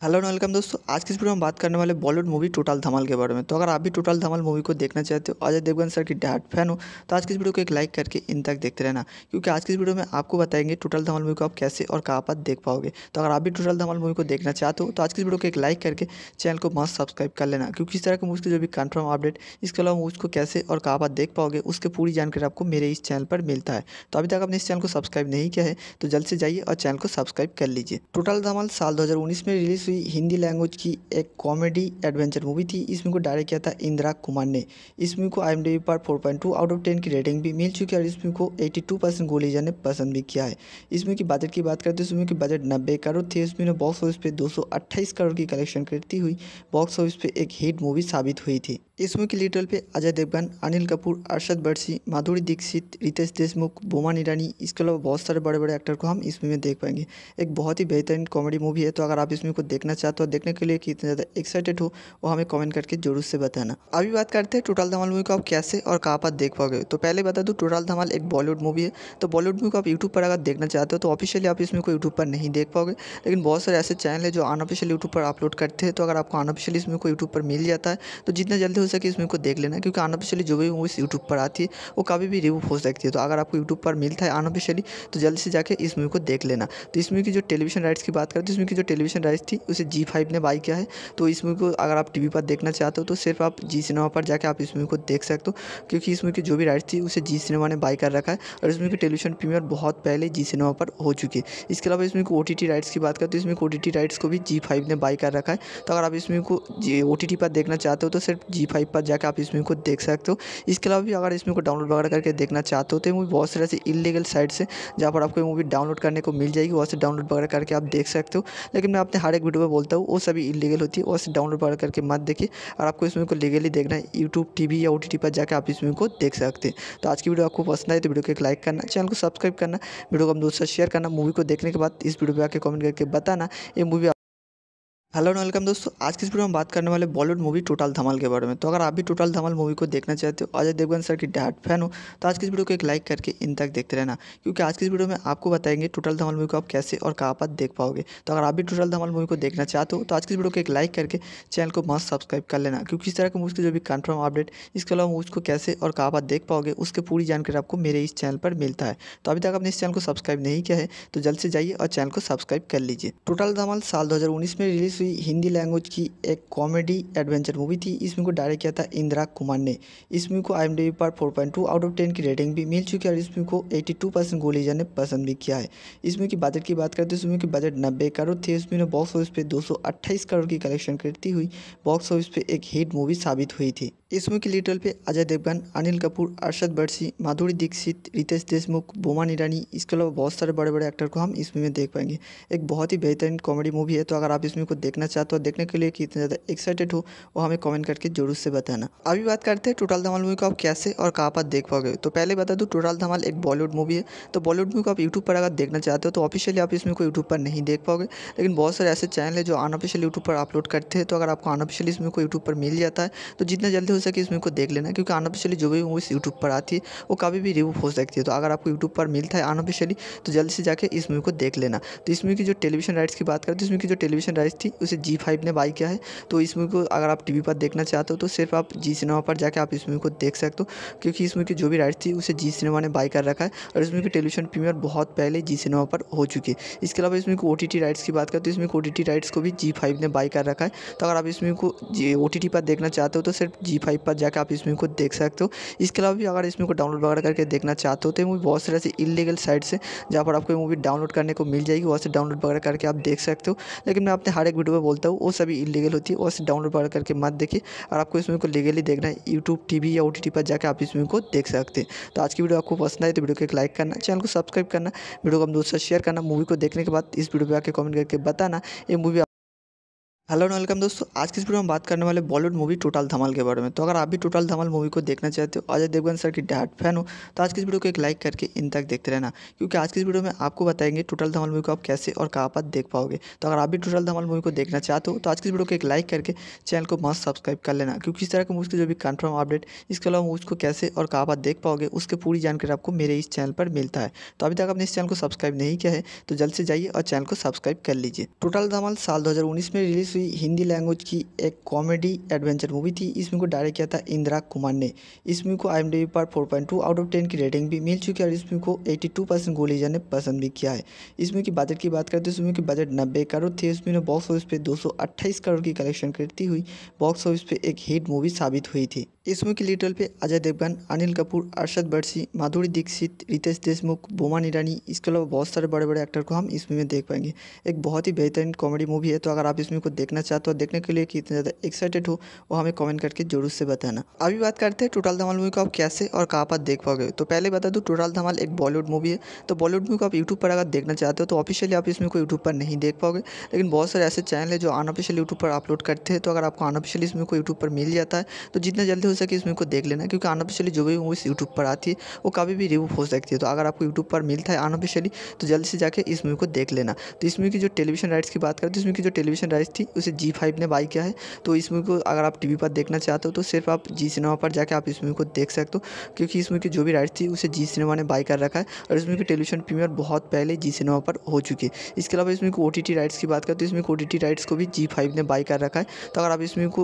A: हेलो एंड वेलकम दोस्तों आज की इस वीडियो में बात करने वाले बॉलीवुड मूवी टोटल धमाल के बारे में तो अगर आप भी टोटल धमाल मूवी को देखना चाहते हो अजय देवगन सर की डाट फैन हो तो आज की इस वीडियो को एक लाइक करके इन तक देखते रहना क्योंकि आज की इस वीडियो में आपको बताएंगे टोटल धमाल मूवी को आप कैसे और कहाँ पर देख पाओगे तो अगर आप भी टोटल धमाल मूवी को देखना चाहते हो तो आज की इस वीडियो को एक लाइक करके चैनल को मस्त सब्सक्राइब कर लेना क्योंकि इस तरह की मूवी की जो भी कन्फर्म अपडेट इसके अलावा उसको कैसे और कहाँ पर देख पाओगे उसके पूरी जानकारी आपको मेरे इस चैनल पर मिलता है तो अभी तक आपने इस चैनल को सब्सक्राइब नहीं किया है तो जल्द से जाइए और चैनल को सब्सक्राइब कर लीजिए टोटल धमाल साल दो में रिलीज दूसरी हिंदी लैंग्वेज की एक कॉमेडी एडवेंचर मूवी थी इस मूवी को डायरेक्ट किया था इंदिरा कुमार ने इस मूवी को आई पर 4.2 आउट ऑफ 10 की रेटिंग भी मिल चुकी है और इस मूवी को 82 परसेंट गोलीजा ने पसंद भी किया है इस मूवी की बजट की बात करें तो इस मूवी की बजट नब्बे करोड़ थी इस मूवी ने बॉक्स ऑफिस पर दो करोड़ की कलेक्शन करती हुई बॉक्स ऑफिस पर एक हिट मूवी साबित हुई थी इस मूवी के लीडर पे अजय देवगन अनिल कपूर अरशद बर्सी माधुरी दीक्षित रितेश देशमुख बोमान ईरानी इसके अलावा बहुत सारे बड़े बड़े एक्टर को हम इस मूवी में देख पाएंगे एक बहुत ही बेहतरीन कॉमेडी मूवी है तो अगर आप इस मूवी को देख देखना चाहते हो देखने के लिए कितना ज़्यादा एक्साइटेड हो वो हमें कमेंट करके जरूर से बताना अभी बात करते हैं टोटल धमाल मूवी को आप कैसे और कहाँ पर देख पाओगे तो पहले बता दूँ टोटल धमाल एक बॉलीवुड मूवी है तो बॉलीवुड मूवी को आप यूट्यूब पर अगर देखना चाहते हो तो ऑफिशियली आप इसमें को यूट्यूब पर नहीं देख पाओगे लेकिन बहुत सारे ऐसे चैनल है जो अनऑफिशियल यूट्यूब पर अपलोड करते हैं तो अगर आपको अनऑफिशियल इसमें को यूट्यूब पर मिल जाता है तो जितना जल्दी हो सके इसमें को देख लेना क्योंकि अनऑफिशियली जो भी मूवीज़ यूट्यूब पर आती है वो कभी भी रिव्यू हो सकती है तो अगर आपको यूट्यूब पर मिलता है अनऑफिशियली तो जल्दी से जाकर इस मूवी को देख लेना तो इस मूवी की जो टेलीविजन राइट्स की बात करें तो इसमें की जो टेलीविजन राइट्स थी उसे जी फाइव ने बाई किया है तो इस मूवी को अगर आप टी वी पर देखना चाहते हो तो सिर्फ आप जी सिनेमा पर जाकर आप इस मूवी को देख सकते हो क्योंकि इस मूवी की जो भी राइट थी उसे जी सिनेमा ने बाई कर रखा है और इस मूवी की टेलीविजन प्रीमियर बहुत पहले जी सिनेमा पर हो चुकी है इसके अलावा इसमें ओ टी राइट्स की बात करते तो इसमें ओ टी राइट्स को भी जी फाइव ने बाई कर रखा है तो अगर आप इस मूवी को जी ओ पर देखना चाहते हो तो सिर्फ जी फाइव पर जाकर आप इस मूवी को देख सकते हो इसके अलावा भी अगर इस मूवी को डाउनलोड वगैरह करके देखना चाहते हो तो मूवी बहुत सारे ऐसे इलीगल साइट्स है जहाँ पर आपको मूवी डाउनलोड करने को मिल जाएगी वहाँ से डाउनलोड वगैरह करके आप देख सकते हो लेकिन मैं अपने हर एक वीडियो यूट्यूब पर बोलता हूँ वो सभी इलीगल होती है वो डाउनलोड वगैरह करके मत देखिए और आपको इस मूवी को लीगली देखना है यूट्यूब टी या ओ पर जाकर आप इस मूवी को देख सकते हैं तो आज की वीडियो आपको पसंद आए तो वीडियो को एक लाइक करना चैनल को सब्सक्राइब करना वीडियो को हम दोस्तों शेयर करना मूवी को देखने के बाद इस वीडियो पर आकर कॉमेंट करके बताना ये मूवी हेलो एंड वेलकम दोस्तों आज की इस वीडियो में बात करने वाले बॉलीवुड मूवी टोटल धमाल के बारे में तो अगर आप भी टोटल धमाल मूवी को देखना चाहते हो अजय देवगन सर की डैड फैन हो तो आज की इस वीडियो को एक लाइक करके इन तक देखते रहना क्योंकि आज की इस वीडियो में आपको बताएंगे टोटल धमाल मूवी को आप कैसे और कहाँ पर देख पाओगे तो अगर आप भी टोटल धमाल मूवी को देखना चाहते हो तो आज की इस वीडियो को एक लाइक करके चैनल को मस्त सब्सक्राइब कर लेना क्योंकि इस तरह के मूवी की जो भी कन्फर्म अपडेट इसके अलावा मूवी को कैसे और कहाँ पर देख पाओगे उसकी पूरी जानकारी आपको मेरे इस चैनल पर मिलता है तो अभी तक आपने इस चैनल को सब्सक्राइब नहीं किया है तो जल्द से जाइए और चैनल को सब्सक्राइब कर लीजिए टोटल धमाल साल दो में रिलीज दूसरी हिंदी लैंग्वेज की एक कॉमेडी एडवेंचर मूवी थी इस मूवी को डायरेक्ट किया था इंदिरा कुमार ने इस मूवी को आई पर 4.2 आउट ऑफ 10 की रेटिंग भी मिल चुकी है और इस मूवी को 82 परसेंट गोलीजा ने पसंद भी किया है इस मूवी की बजट की बात करते हैं इस मूवी की बजट नब्बे करोड़ थी इस मूवी ने बॉक्स ऑफिस पर दो करोड़ की कलेक्शन करती हुई बॉक्स ऑफिस पर एक हिट मूवी साबित हुई थी के की लिटल पे अजय देवगन अनिल कपूर अरशद बर्सी माधुरी दीक्षित रितेश देशमुख बोमा ईरानी इसके अलावा बहुत सारे बड़े बड़े एक्टर को हम इस मूवी में देख पाएंगे एक बहुत ही बेहतरीन कॉमेडी मूवी है तो अगर आप इस मूवी को देखना चाहते हो देखने के लिए कितना ज़्यादा एक्साइटेड हो वो हमें कमेंट करके जरूर से बताना अभी बात करते हैं टोटल धमाल मूवी को आप कैसे और कहाँ पर देख पाओगे तो पहले बता दूँ टोटल धमाल एक बॉलीवुड मूवी है तो बॉलीवुड मूवी को आप यूट्यूब पर अगर देखना चाहते हो तो ऑफिशियली आप इस मूवी को यूट्यूब पर नहीं देख पाओगे लेकिन बहुत सारे ऐसे चैनल है जो अनऑफिशियल यूट्यूब पर अपलोड करते हैं तो अगर आपको अनऑफिशियल इस मूवी को यूट्यूब पर मिल जाता है तो जितना जल्दी सके की इस मूवी को देख लेना क्योंकि अनऑफिशियली जो भी मूवीज़ यूट्यूब पर आती है वो कभी भी रिव्यू हो सकती है तो अगर आपको यूट्यूब पर मिलता है अनऑफिशियली तो जल्दी से जाकर इस मूवी को देख लेना तो इस मूवी की जो टेलीविजन राइट्स की बात करें तो इस मूवी की जो टेलीविजन राइट्स थी उसे जी फाइव ने बाई किया है तो इस मूवी को अगर आप टीवी पर देखना चाहते हो तो सिर्फ आप जी सिनेमा पर जाकर आप इस मूवी को देख सकते हो क्योंकि इस मूवी की जो भी राइट्स थी उसे जी सिनेमा ने बाई कर रखा है और इस मूवी की टेलीविजन प्रीमियर बहुत पहले जी सिनेमा पर हो चुकी है इसके अलावा इसमें ओ टी राइट्स की बात करें तो इसमें ओ टी राइट्स को भी जी फाइव ने बाई कर रखा है तो अगर आप इसमें को ओ टी पर देखना चाहते हो तो सिर्फ जी फाइव फाइव पर जाकर आप इस मूवी को देख सकते हो इसके अलावा भी अगर इस मूवी को डाउनलोड वगैरह करके देखना चाहते हो तो मूवी बहुत सारे ऐसे इलीगल साइट से जहाँ पर आपको मूवी डाउनलोड करने को मिल जाएगी वहाँ से डाउनलोड वगैरह करके आप देख सकते हो लेकिन मैं अपने हर एक वीडियो में बोलता हूँ वो सभी इलीगल होती है वहाँ से डाउनलोड वगैरह करके मत देखिए और आपको इस मूवी को लीगली देखना है यूट्यूब टी या ओ पर जाकर आप इस मूवी को देख सकते हैं तो आज की वीडियो आपको पसंद आए तो वीडियो को एक लाइक करना चैनल को सब्सक्राइब करना वीडियो को हम दोस्तों शेयर करना मूवी को देखने के बाद इस वीडियो पर आकर कमेंट करके बताना ये मूवी हेलो एंड वेलकम दोस्तों आज की इस वीडियो में बात करने वाले बॉलीवुड मूवी टोटल धमाल के बारे में तो अगर आप भी टोटल धमाल मूवी को देखना चाहते हो अजय देवगन सर की डैड फैन हो तो आज की इस वीडियो को एक लाइक करके इन तक देखते रहना क्योंकि आज की इस वीडियो में आपको बताएंगे टोटल धमाल मूवी को आप कैसे और कहाँ पर देख पाओगे तो अगर आप भी टोटल धमाल मूवी को देखना चाहते हो तो आज की इस वीडियो को एक लाइक करके चैनल को मस्त सब्सक्राइब कर लेना क्योंकि इस तरह के मूवी की जो भी कन्फर्म अपडेट इसके अलावा मूवी को कैसे और कहाँ पर देख पाओगे उसकी पूरी जानकारी आपको मेरे इस चैनल पर मिलता है तो अभी तक आपने इस चैनल को सब्सक्राइब नहीं किया है तो जल्द से जाइए और चैनल को सब्सक्राइब कर लीजिए टोटल धमाल साल दो में रिलीज़ फिल्मी हिंदी लैंग्वेज की एक कॉमेडी एडवेंचर मूवी थी इस मूवी को डायरेक्ट किया था इंदिरा कुमार ने इस मूवी को आई पर 4.2 आउट ऑफ 10 की रेटिंग भी मिल चुकी है और इस मूवी को 82 परसेंट गोलीजा ने पसंद भी किया है इस मूवी की बजट की बात करें तो इस मूवी की बजट नब्बे करोड़ थी इस बॉक्स ऑफिस पर दो करोड़ की कलेक्शन करती हुई बॉक्स ऑफिस पर एक हिट मूवी साबित हुई थी इस मूवी की लीड पे अजय देवगन अनिल कपूर अरशद बरसी माधुरी दीक्षित रितेश देशमुख बोमान ईरानी इसके अलावा बहुत सारे बड़े बड़े एक्टर को हम इस मूवी में देख पाएंगे एक बहुत ही बेहतरीन कॉमेडी मूवी है तो अगर आप इस मूवी को देख देखना चाहते हो देखने के लिए कितने ज़्यादा एक्साइटेड हो वो हमें कमेंट करके जरूर से बताना अभी बात करते हैं टोटल धमाल मूवी को आप कैसे और कहाँ पर देख पाओगे तो पहले बता दूँ टोटल धमाल एक बॉलीवुड मूवी है तो बॉलीवुड मूवी को आप यूट्यूब पर अगर देखना चाहते हो तो ऑफिशियली आप इसमें को यूट्यूब पर नहीं देख पाओगे लेकिन बहुत सारे ऐसे चैनल है जो अनऑफिशियल यूट्यूब पर अपलोड करते हैं तो अगर आपको अनऑफिशियली इसमें को यूट्यूब पर मिल जाता है तो जितना जल्दी हो सके इसमें को देख लेना क्योंकि अनऑफिशियली जो भी मूवीज़ यूट्यूब पर आती है वो कभी भी रिव्यू हो सकती है तो अगर आपको यूट्यूब पर मिलता है अनऑफिशियली तो जल्दी से जाकर इस मूवी को देख लेना तो इस मूवी की जो टेलीविजन राइट्स की बात करते तो इसमें की जो टेलीविजन राइट्स थी उसे जी फाइव ने बाई किया है तो इस मूवी को अगर आप टी पर देखना चाहते हो तो सिर्फ आप जी सिनेमा पर जाकर आप इस मूवी को देख सकते हो क्योंकि इस मूवी की जो भी राइट्स थी उसे जी सिनेमा ने बाई कर रखा है और इस मूवी की टेलीविजन प्रीमियर बहुत पहले जी सिनेमा पर हो चुकी है इसके अलावा इसमें ओ टी राइट्स की बात करें तो इसमें ओ टी राइट्स को भी जी फाइव ने बाई कर रखा है तो अगर आप इस मूवी को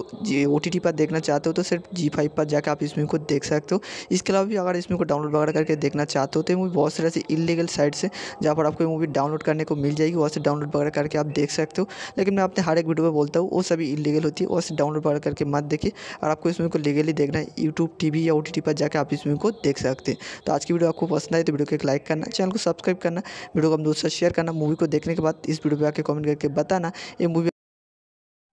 A: ओ टी पर देखना चाहते हो तो सिर्फ जी फाइव पर जाकर आप इस मूवी को देख सकते हो इसके अलावा भी अगर इस मूवी को डाउनलोड वगैरह करके देखना चाहते हो तो मूवी बहुत सारे ऐसे इलीगल साइट्स है जहाँ पर आपको मूवी डाउनलोड करने को मिल जाएगी वहाँ से डाउनलोड वगैरह करके आप देख सकते हो लेकिन मैं अपने हर एक वीडियो में बोलता हूँ वो सभी इलीगल होती है और डाउनलोड करके मत देखिए और आपको इस मूवी को लीगली देखना है यूट्यूब टीवी या ओ पर जाकर आप इस मूवी को देख सकते हैं तो आज की वीडियो आपको पसंद आए तो वीडियो को एक लाइक करना चैनल को सब्सक्राइब करना वीडियो को हम दोस्तों शेयर करना मूवी को देखने के बाद इस वीडियो पर आकर कॉमेंट करके बताना ये मूवी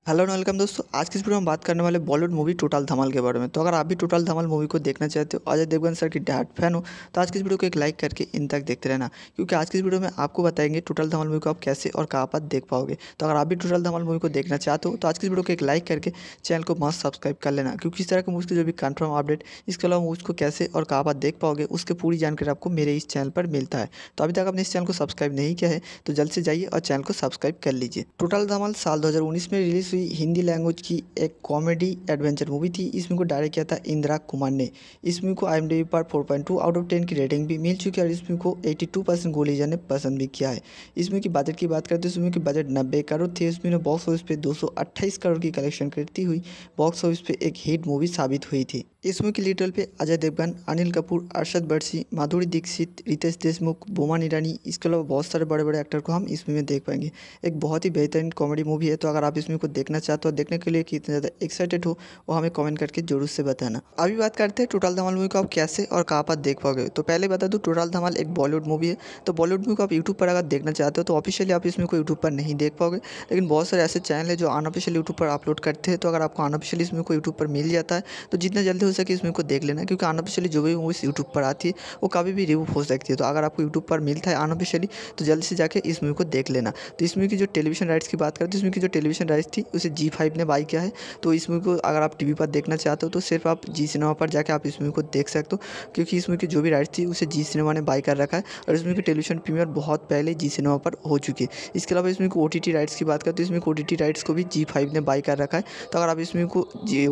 A: हेलो एंड वेलकम दोस्तों आज की इस वीडियो में बात करने वाले बॉलीवुड मूवी टोटल धमाल के बारे में तो अगर आप भी टोटल धमाल मूवी को देखना चाहते हो अजय देवगन सर की डार्ट फैन हो तो आज की इस वीडियो को एक लाइक करके इन तक देखते रहना क्योंकि आज की इस वीडियो में आपको बताएंगे टोटल धमाल मूवी को आप कैसे और कहाँ पर देख पाओगे तो अगर आप भी टोटल धमाल मूवी को देखना चाहते हो तो आज की इस वीडियो को एक लाइक करके चैनल को मस्त सब्सक्राइब कर लेना क्योंकि इस तरह के मूवी की जो भी कन्फर्म अपडेट इसके अलावा मूवी को कैसे और कहाँ पर देख पाओगे उसकी पूरी जानकारी आपको मेरे इस चैनल पर मिलता है तो अभी तक आपने इस चैनल को सब्सक्राइब नहीं किया है तो जल्द से जाइए और चैनल को सब्सक्राइब कर लीजिए टोटल धमाल साल दो में रिलीज दूसरी हिंदी लैंग्वेज की एक कॉमेडी एडवेंचर मूवी थी इस मूवी को डायरेक्ट किया था इंदिरा कुमार ने इस मूवी को आई पर 4.2 आउट ऑफ 10 की रेटिंग भी मिल चुकी है और इस मूवी को 82 परसेंट गोलीजा ने पसंद भी किया है इस मूवी की बजट की बात करें तो इस मूवी की बजट नब्बे करोड़ थी इस मूवी ने बॉक्स ऑफिस पर दो करोड़ की कलेक्शन करती हुई बॉक्स ऑफिस पर एक हिट मूवी साबित हुई थी इसमें की लिटल पे अजय देवगन अनिल कपूर अरशद बर्सी माधुरी दीक्षित रितेश देशमुख बोमा ईरानी इसके अलावा बहुत सारे बड़े बड़े एक्टर को हम इस मूवी में देख पाएंगे एक बहुत ही बेहतरीन कॉमेडी मूवी है तो अगर आप इस मूवी को देखना चाहते हो देखने के लिए कितना ज़्यादा एक्साइटेड हो वो हमें कमेंट करके जरूर से बताना अभी बात करते हैं टोटल धमाल मूवी को आप कैसे और कहाँ पर देख पाओगे तो पहले बता दूँ टोटल धमाल एक बॉलीवुड मूवी है तो बॉलीवुड मूवी को आप यूट्यूब पर अगर देखना चाहते हो तो ऑफिशियली आप इस मूवी को यूट्यूब पर नहीं देख पाओगे लेकिन बहुत सारे ऐसे चैनल है जो अनऑफिशियल यूट्यूब पर अपलोड करते हैं तो अगर आपको अनऑफिशियल इस मूवी को यूट्यूब पर मिल जाता है तो जितना जल्दी सके इस मूवी को देख लेना क्योंकि अनऑफिशियली जो भी मूवीज़ यूट्यूब पर आती है वो कभी भी रिव्यू हो सकती है तो अगर आपको यूट्यूब पर मिलता है अनऑफिशियली तो जल्दी से जाकर इस मूवी को देख लेना तो इस मूवी की जो टेलीविजन राइट्स की बात करें तो इस मूवी की जो टेलीविजन राइट्स थी उसे जी फाइव ने बाई किया है तो इस मूवी को अगर आप टीवी पर देखना चाहते हो तो सिर्फ आप जी सिनेमा पर जाकर आप इस मूवी को देख सकते हो क्योंकि इस मूवी की जो भी राइट्स थी उसे जी सिनेमा ने बाई कर रखा है और इस मूवी की टेलीविजन प्रीमियर बहुत पहले जी सिनेमा पर हो चुकी है इसके अलावा इसमें ओ टी राइट्स की बात करें तो इसमें ओ टी राइट्स को भी जी फाइव ने बाई कर रखा है तो अगर आप इसमें को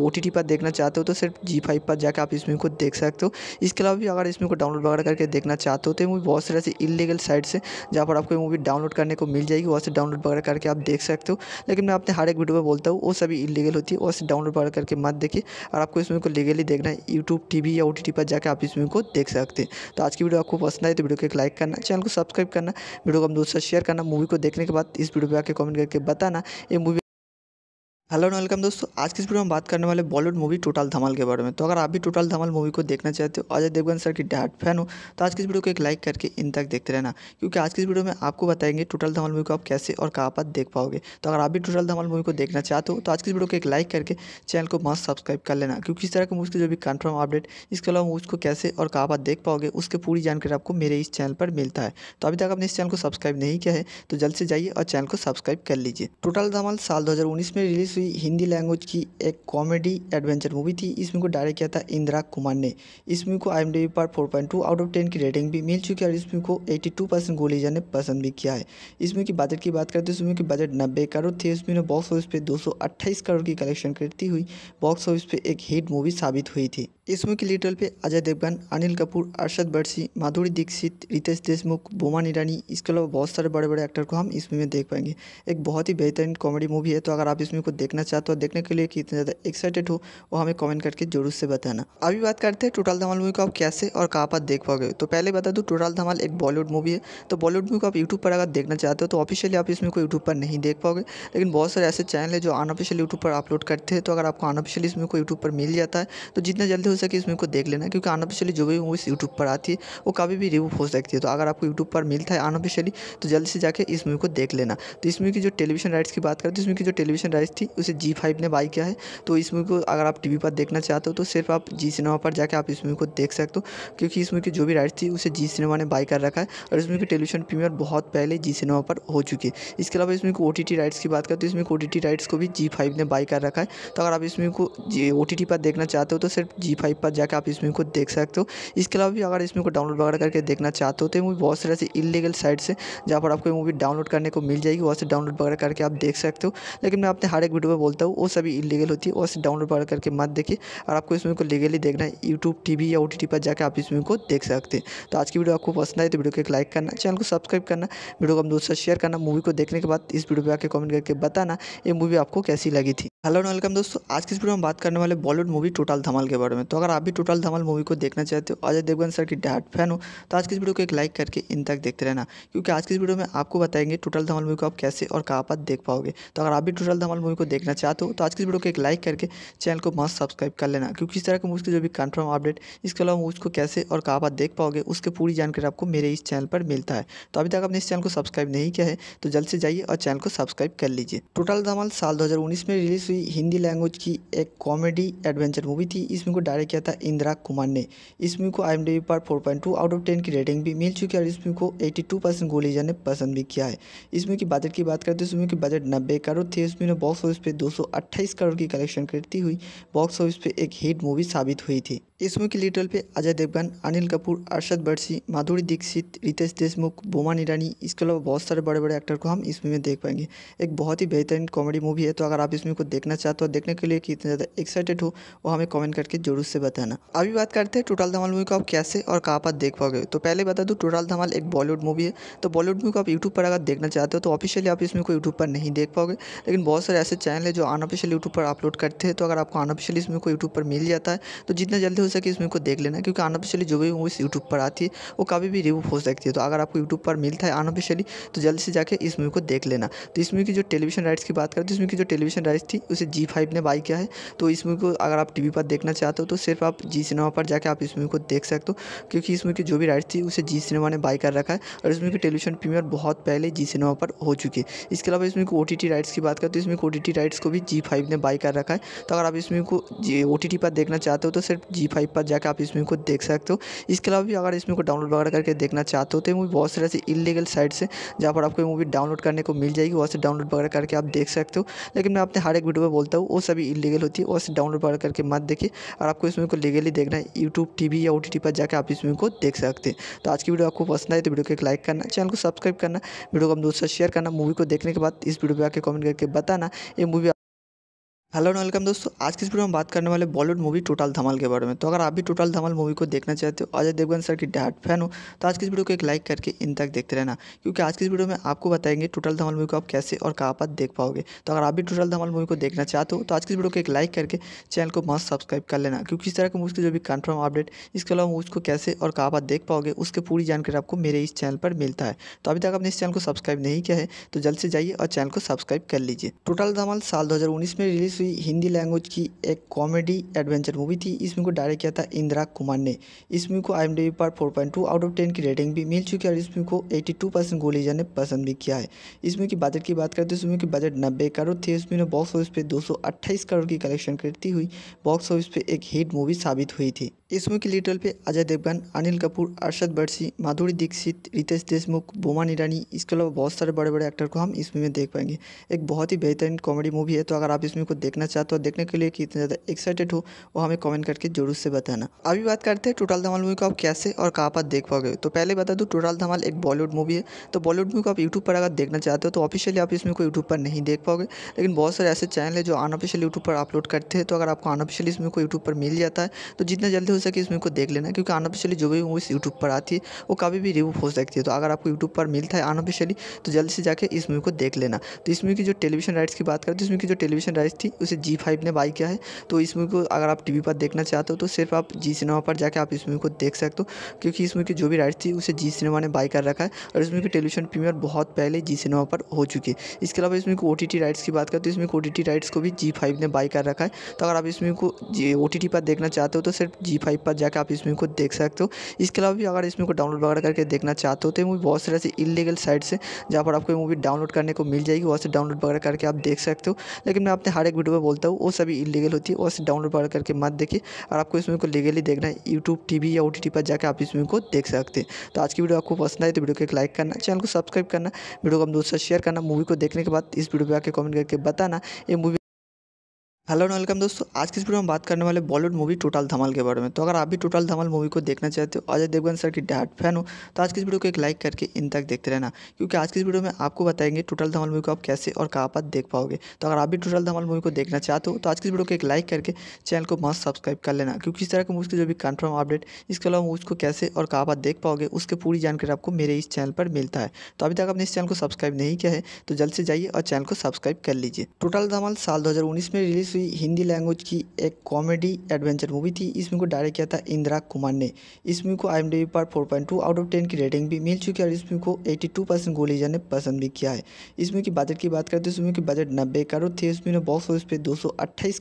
A: ओ टी पर देखना चाहते हो तो सिर्फ जी फाइव फाइव पर जाकर आप इस मूवी को देख सकते हो इसके अलावा भी अगर इस मूवी को डाउनलोड वगैरह करके देखना चाहते हो तो मूवी बहुत सारे ऐसी इलीगल साइट से जहाँ पर आपको मूवी डाउनलोड करने को मिल जाएगी वहाँ से डाउनलोड वगैरह करके आप देख सकते हो लेकिन मैं अपने हर एक वीडियो में बोलता हूँ वो सभी इलीगल होती है वहाँ से डाउनलोड वगैरह करके मत देखिए और आपको इस मूवी को लीगली देखना है यूट्यूब टी या ओ पर जाकर आप इस मूवी को देख सकते हैं तो आज की वीडियो आपको पसंद आए तो वीडियो को एक लाइक करना चैनल को सब्सक्राइब करना वीडियो को हम दोस्तों शेयर करना मूवी को देखने के बाद इस वीडियो पर आकर कमेंट करके बताना ये मूवी हेलो एंड वेलकम दोस्तों आज की इस वीडियो में बात करने वाले बॉलीवुड मूवी टोटल धमाल के बारे में तो अगर आप भी टोटल धमाल मूवी को देखना चाहते हो अजय देवगन सर की डाट फैन हो तो आज की इस वीडियो को एक लाइक करके इन तक देखते रहना क्योंकि आज की इस वीडियो में आपको बताएंगे टोटल धमाल मूवी को आप कैसे और कहाँ पर देख पाओगे तो अगर आप भी टोटल धमाल मूवी को देखना चाहते हो तो आज की इस वीडियो को एक लाइक करके चैनल को मस्त सब्सक्राइब कर लेना क्योंकि इस तरह के मूवी की जो भी कन्फर्म अपडेट इसके अलावा मूवी को कैसे और कहाँ पर देख पाओगे उसकी पूरी जानकारी आपको मेरे इस चैनल पर मिलता है तो अभी तक आपने इस चैनल को सब्सक्राइब नहीं किया है तो जल्द से जाइए और चैनल को सब्सक्राइब कर लीजिए टोटल धमाल साल दो में रिलीज़ हुई दूसरी हिंदी लैंग्वेज की एक कॉमेडी एडवेंचर मूवी थी इस मूवी को डायरेक्ट किया था इंदिरा कुमार ने इस मूवी को आई पर 4.2 आउट ऑफ 10 की रेटिंग भी मिल चुकी है और इस मूवी को 82 परसेंट गोलीजा ने पसंद भी किया है इस मूवी की बजट की बात करें तो इस मूवी की बजट नब्बे करोड़ थी इस बॉक्स ऑफिस पर दो करोड़ की कलेक्शन करती हुई बॉक्स ऑफिस पर एक हिट मूवी साबित हुई थी इस मूवी के लीडर पे अजय देवगन अनिल कपूर अरशद बरसी माधुरी दीक्षित रितेश देशमुख बोमान ईरानी इसके अलावा बहुत सारे बड़े बड़े एक्टर को हम इस मूवी में देख पाएंगे एक बहुत ही बेहतरीन कॉमेडी मूवी है तो अगर आप इस मूवी को देख देखना चाहते हो देखने के लिए कितने ज़्यादा एक्साइटेड हो वो हमें कमेंट करके जरूर से बताना अभी बात करते हैं टोटल धमाल मूवी को आप कैसे और कहाँ पर देख पाओगे तो पहले बता दूँ टोटल धमाल एक बॉलीवुड मूवी है तो बॉलीवुड मूवी को आप यूट्यूब पर अगर देखना चाहते हो तो ऑफिशियली आप इसमें को यूट्यूब पर नहीं देख पाओगे लेकिन बहुत सारे ऐसे चैनल है जो अनऑफिशियल यूट्यूब पर अपलोड करते हैं तो अगर आपको अनऑफिशियली इसमें को यूट्यूब पर मिल जाता है तो जितना जल्दी हो सके इसमें को देख लेना क्योंकि अनऑफिशियली जो भी मूवीज़ यूट्यूब पर आती है वो कभी भी रिव्यू हो सकती है तो अगर आपको यूट्यूब पर मिलता है अनऑफिशियली तो जल्दी से जाकर इस मूवी को देख लेना तो इस मूवी की जो टेलीविजन राइट्स की बात करते हैं इसमें की जो टेलीविजन राइट्स थी उसे जी फाइव ने बाई किया है तो इस मूवी को अगर आप टी पर देखना चाहते हो तो सिर्फ आप जी सिनेमा पर जाकर आप इस मूवी को देख सकते हो क्योंकि इस मूवी की जो भी राइट्स थी उसे जी सिनेमा ने बाई कर रखा है और इस मूवी की टेलीविजन प्रीमियर बहुत पहले जी सिनेमा पर हो चुकी है इसके अलावा इसमें ओ टी राइट्स की बात करें तो इसमें ओ टी राइट्स को भी जी फाइव ने बाई कर रखा है तो अगर आप इस मूवी को ओ टी पर देखना चाहते हो तो सिर्फ जी फाइव पर जाकर आप इस मूवी को देख सकते हो इसके अलावा भी अगर इस मूवी को डाउनलोड वगैरह करके देखना चाहते हो तो मूवी बहुत सारे ऐसे इलीगल साइट्स हैं जहाँ पर आपको मूवी डाउनलोड करने को मिल जाएगी वहाँ से डाउनलोड वगैरह करके आप देख सकते हो लेकिन मैं अपने हर एक वीडियो में बोलता हूँ वो सभी इलीगल होती है उसे डाउनलोड करके मत देखिए और आपको इस मूवी को लीगली देखना है यूट्यूब टी या ओ पर जाकर आप इस मूवी को देख सकते हैं तो आज की वीडियो आपको पसंद आई तो वीडियो को एक लाइक करना चैनल को सब्सक्राइब करना वीडियो को हम दोस्तों शेयर करना मूवी को देखने के बाद इस वीडियो पर आकर कमेंट करके बताना ये मूवी आपको कैसी लगी थी हेलो एंड वेलकम दोस्तों आज की इस वीडियो में बात करने वाले बॉलीवुड मूवी टोटल धमाल के बारे में तो अगर आप भी टोटल धमाल मूवी को देखना चाहते हो अजय देवगन सर की डैट फैन हो तो आज की इस वीडियो को एक लाइक करके इन तक देखते रहना क्योंकि आज की इस वीडियो में आपको बताएंगे टोटल धमाल मूवी को आप कैसे और कहाँ पर देख पाओगे तो अगर आप भी टोटल धमाल मूवी को देखना चाहते हो तो आज की वीडियो को एक लाइक करके चैनल को मस्त सब्सक्राइब कर लेना क्योंकि इस तरह के मुझके जो भी कन्फर्म अपडेट इसके अलावा उसको कैसे और कहाँ बात देख पाओगे उसके पूरी जानकारी आपको मेरे इस चैनल पर मिलता है तो अभी तक आपने इस चैनल को सब्सक्राइब नहीं किया है तो जल्द से जाइए और चैनल को सब्सक्राइब कर लीजिए टोटल धमाल साल दो में रिलीज हुई हिंदी लैंग्वेज की एक कॉमेडी एडवेंचर मूवी थी इसमें को डायरेक्ट किया था इंदिरा कुमार ने इस मूवी को आई पर फोर आउट ऑफ टेन की रेटिंग भी मिल चुकी है और इस मूवी को टू परसेंट ने पसंद भी किया है इस की बजट की बात करते हैं तो इसमें की बजट नब्बे करोड़ थे इसमें बॉक्स ऑफिस पे 228 करोड़ की कलेक्शन करती हुई बॉक्स ऑफिस पे एक हिट मूवी साबित हुई थी इस मुख्य लिटल पे अजय देवगन अनिल कपूर अरशद बर्सी माधुरी दीक्षित रितेश देशमुख बोमान ईरानी इसके अलावा बहुत सारे बड़े बड़े एक्टर को हम इस मूवी में देख पाएंगे एक बहुत ही बेहतरीन कॉमेडी मूवी है तो अगर आप इस मूवी को देखना चाहते हो देखने के लिए कितना ज़्यादा एक्साइटेड हो वो हमें कॉमेंट करके जरूर से बताना अभी बात करते हैं टोटल धमाल मूवी को आप कैसे और कहाँ पर देख पाओगे तो पहले बता दूँ टोटल धमाल एक बॉलीवुड मूवी है तो बॉलीवुड मूवी को आप यूट्यूब पर अगर देखना चाहते हो तो ऑफिशियली आप इस मूवी को यूट्यूब पर नहीं देख पाओगे लेकिन बहुत सारे ऐसे चैनल है जो अनऑफिशियल यूट्यूब पर अपलोड करते हैं तो अगर आपको अनऑफिशियल इस मूवी को यूट्यूब पर मिल जाता है तो जितना जल्दी सके इसमें को देख लेना क्योंकि अनऑफिशियली जो भी मूवीज़ यूट्यूब पर आती है वो कभी भी रिव्यू हो सकती है तो अगर आपको यूट्यूब पर मिलता है अनऑफिशियली तो जल्दी से जाकर इस मूवी को देख लेना तो इस मूवी की जो टेलीविजन राइट्स की बात करें तो इसमें की जो टेलीविजन राइट्स थी उसे जी फाइव ने बाई किया है तो इस मूवी को अगर आप टी पर देखना चाहते हो तो सिर्फ आप जी सिनेमा पर जाकर आप इस मूवी को देख सकते हो क्योंकि इस मूवी की जो भी राइट्स थी उसे जी सिनेमा ने बाई कर रखा है और इस मूवी की टेलीविजन प्रीमियर बहुत पहले जी सिनेमा पर हो चुकी है इसके अलावा इसमें को ओ राइट्स की बात करें तो इसमें ओ राइट्स को भी जी फाइव ने बाई कर रखा है तो अगर आप इसमें को ओ पर देखना चाहते हो तो सिर्फ जी फाइव फाइव पर जाकर आप इस मूवी को देख सकते हो इसके अलावा भी अगर इस मूवी को डाउनलोड वगैरह करके देखना चाहते हो तो मूवी बहुत सारे ऐसे इलीगल साइट से जहाँ पर आपको मूवी डाउनलोड करने को मिल जाएगी वहाँ से डाउनलोड वगैरह करके आप देख सकते हो लेकिन मैं अपने हर एक वीडियो में बोलता हूँ वो सभी इलीगल होती है वहाँ से डाउनलोड वगैरह करके मत देखिए और आपको इस मूवी को लीगली देखना है यूट्यूब टी या ओ पर जाकर आप इस मूवी को देख सकते हैं तो आज की वीडियो आपको पसंद आए तो वीडियो को एक लाइक करना चैनल को सब्सक्राइब करना वीडियो को हम दूसरा शेयर करना मूवी को देखने के बाद इस वीडियो पर आकर कमेंट करके बताना ये मूवी हेलो एंड वेलकम दोस्तों आज की इस वीडियो में बात करने वाले बॉलीवुड मूवी टोटल धमाल के बारे में तो अगर आप भी टोटल धमाल मूवी को देखना चाहते हो अजय देवगन सर की डाट फैन हो तो आज की इस वीडियो को एक लाइक करके इन तक देखते रहना क्योंकि आज की इस वीडियो में आपको बताएंगे टोटल धमाल मूवी को आप कैसे और कहाँ पर देख पाओगे तो अगर आप भी टोटल धमाल मूवी को देखना चाहते हो तो आज की इस वीडियो को एक लाइक करके चैनल को मस्त सब्सक्राइब कर लेना क्योंकि इस तरह के मूवी की जो भी कन्फर्म अपडेट इसके अलावा उसको कैसे और कहाँ पर देख पाओगे उसके पूरी जानकारी आपको मेरे इस चैनल पर मिलता है तो अभी तक आपने इस चैनल को सब्सक्राइब नहीं किया है तो जल्द से जाइए और चैनल को सब्सक्राइब कर लीजिए टोटल धमाल साल दो में रिलीज दूसरी हिंदी लैंग्वेज की एक कॉमेडी एडवेंचर मूवी थी इस मूवी को डायरेक्ट किया था इंदिरा कुमार ने इस मूवी को आई पर 4.2 आउट ऑफ 10 की रेटिंग भी मिल चुकी है और इस मूवी को 82 परसेंट गोलीजा ने पसंद भी किया है इस मूवी की बजट की बात करें तो इस मूवी की बजट नब्बे करोड़ थी इसमें बॉक्स ऑफिस पर दो करोड़ की कलेक्शन करती हुई बॉक्स ऑफिस पर एक हिट मूवी साबित हुई थी इस मुख्य लीड रोल पे अजय देवगन अनिल कपूर अरशद बर्सी माधुरी दीक्षित रितेश देशमुख बोमा ईरानी इसके अलावा बहुत सारे बड़े बड़े एक्टर को हम इस मूवी में देख पाएंगे एक बहुत ही बेहतरीन कॉमेडी मूवी है तो अगर आप इस मूवी को देखना चाहते हो देखने के लिए कितना ज़्यादा एक्साइटेड हो वो हमें कॉमेंट करके जरूर से बताना अभी बात करते हैं टोटल धमाल मूवी को आप कैसे और कहाँ पर देख पाओगे तो पहले बता दूँ टोटल धमाल एक बॉलीवुड मूवी है तो बॉलीवुड मूवी को आप यूट्यूब पर अगर देखना चाहते हो तो ऑफिशियली आप इस मूवी को यूट्यूब पर नहीं देख पाओगे लेकिन बहुत सारे ऐसे चैनल है जो अनऑफिशियल यूट्यूब पर अपलोड करते हैं तो अगर आपको अनऑफिशियल इस मूवी को यूट्यूब पर मिल जाता है तो जितना जल्दी सके इस मूवी को देख लेना क्योंकि अनऑफिशियली जो भी मूवीज़ यूट्यूब पर आती है वो कभी भी रिव्यू हो सकती है तो अगर आपको यूट्यूब पर मिलता है अनऑफिशियली तो जल्दी से जाकर इस मूवी को देख लेना तो इस मूवी की जो टेलीविजन राइट्स की बात करें तो इस मूवी की जो टेलीविजन राइट्स थी उसे जी फाइव ने बाई किया है तो इस मूवी को अगर आप टी पर देखना चाहते हो तो सिर्फ आप जी सिनेमा पर जाकर आप इस मूवी को देख सकते हो क्योंकि इस मूवी की जो भी राइट्स थी उसे जी सिनेमा ने बाई कर रखा है और इस मूवी की टेलीविजन प्रीमियर बहुत पहले जी सिनेमा पर हो चुकी है इसके अलावा इसमें ओ टी राइट्स की बात करें तो इसमें ओ टी राइट्स को भी जी फाइव ने बाई कर रखा है तो अगर आप इसमें को ओ टी पर देखना चाहते हो तो सिर्फ जी फाइव फाइव पर जाकर आप इस मूवी को देख सकते हो इसके अलावा भी अगर इस मूवी को डाउनलोड वगैरह करके देखना चाहते हो तो मूवी बहुत सारे ऐसे इलीगल साइट से जहाँ पर आपको मूवी डाउनलोड करने को मिल जाएगी वहाँ से डाउनलोड वगैरह करके आप देख सकते हो लेकिन मैं अपने हर एक वीडियो में बोलता हूँ वो सभी इलीगल होती है वहाँ से डाउनलोड वगैरह करके मत देखिए और आपको इस मूवी को लीगली देखना है यूट्यूब टी या ओ पर जाकर आप इस मूवी को देख सकते हैं तो आज की वीडियो आपको पसंद आए तो वीडियो को एक लाइक करना चैनल को सब्सक्राइब करना वीडियो को हम दोस्तों शेयर करना मूवी को देखने के बाद इस वीडियो पर आकर कमेंट करके बताना ये मूवी हेलो एंड वेलकम दोस्तों आज की इस वीडियो में बात करने वाले बॉलीवुड मूवी टोटल धमाल के बारे में तो अगर आप भी टोटल धमाल मूवी को देखना चाहते हो अजय देवगन सर की डाट फैन हो तो आज की इस वीडियो को एक लाइक करके इन तक देखते रहना क्योंकि आज की इस वीडियो में आपको बताएंगे टोटल धमाल मूवी को आप कैसे और कहाँ पर देख पाओगे तो अगर आप भी टोटल धमाल मूवी को देखना चाहते हो तो आज की इस वीडियो को एक लाइक करके चैनल को मस्त सब्सक्राइब कर लेना क्योंकि इस तरह के मूवी के जो भी कन्फर्म अपडेट इसके अलावा मूवीज़ को कैसे और कहाँ पर देख पाओगे उसकी पूरी जानकारी आपको मेरे इस चैनल पर मिलता है तो अभी तक आपने इस चैनल को सब्सक्राइब नहीं किया है तो जल्द से जाइए और चैनल को सब्सक्राइब कर लीजिए टोटल धमाल साल दो में रिलीज़ हुई मूवी हिंदी लैंग्वेज की एक कॉमेडी एडवेंचर मूवी थी इस मूवी को डायरेक्ट किया था इंदिरा कुमार ने इस मूवी को आई पर 4.2 आउट ऑफ टेन की रेटिंग भी मिल चुकी है और इस मूवी को एट्टी टू परसेंट गोलीजा ने पसंद भी किया है इस मूवी की बजट की बात करें तो इस मूवी की बजट नब्बे करोड़ थी इस मूवी ने बॉक्स ऑफिस पर दो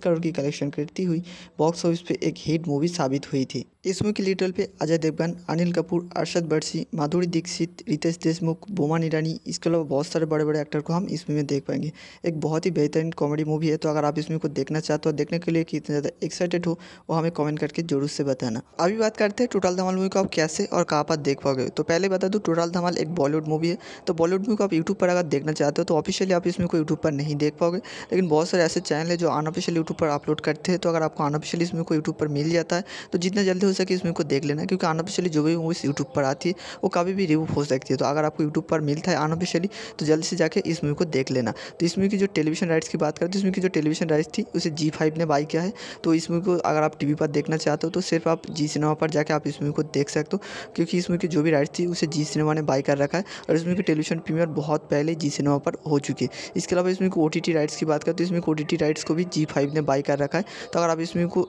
A: करोड़ की कलेक्शन करती हुई बॉक्स ऑफिस पर एक हिट मूवी साबित हुई थी इस मूवी की लीडर पे अजय देवगन अनिल कपूर अरशद बर्सी माधुरी दीक्षित रितेश देशमुख बोमान ईरानी इसके अलावा बहुत सारे बड़े बड़े एक्टर को हम इस मूवी में देख पाएंगे एक बहुत ही बेहतरीन कॉमेडी मूवी है तो अगर आप इस मूवी को देखना चाहते हो देखने के लिए कितने ज़्यादा एक्साइटेड हो वो हमें कमेंट करके जरूर से बताना अभी बात करते हैं टोटल धमाल मूवी को आप कैसे और कहाँ पर देख पाओगे तो पहले बता दूँ टोटल धमाल एक बॉलीवुड मूवी है तो बॉलीवुड मूवी को आप यूट्यूब पर अगर देखना चाहते हो तो ऑफिशियली आप इसमें को यूट्यूब पर नहीं देख पाओगे लेकिन बहुत सारे ऐसे चैनल है जो अनऑफिशियल यूट्यूब पर अपलोड करते हैं तो अगर आपको अनऑफिशियली इसमें को यूट्यूब पर मिल जाता है तो जितना जल्दी हो सके इसमें को देख लेना क्योंकि अनऑफिशियली जो भी मूवीज़ यूट्यूब पर आती है वो कभी भी रिव्यू हो सकती है तो अगर आपको यूट्यूब पर मिलता है अनऑफिशियली तो जल्दी से जाकर इस मूवी को देख लेना तो इस मूवी की जो टेलीविजन राइट्स की बात करते हैं इसमें की जो टेलीविजन राइट्स थी उसे जी फाइव ने बाई किया है तो इस मूवी को अगर आप टी पर देखना चाहते हो तो सिर्फ आप जी सिनेमा पर जाकर आप इस मूवी को देख सकते हो क्योंकि इस मूवी की जो भी राइट्स थी उसे जी सिनेमा ने बाई कर रखा है और इस मूवी की टेलीविजन प्रीमियर बहुत पहले जी सिनेमा पर हो चुकी है इसके अलावा इसमें ओ टी राइट्स की बात करें तो इसमें ओ टी राइट्स को भी जी फाइव ने बाई कर रखा है तो अगर आप इस मूवी को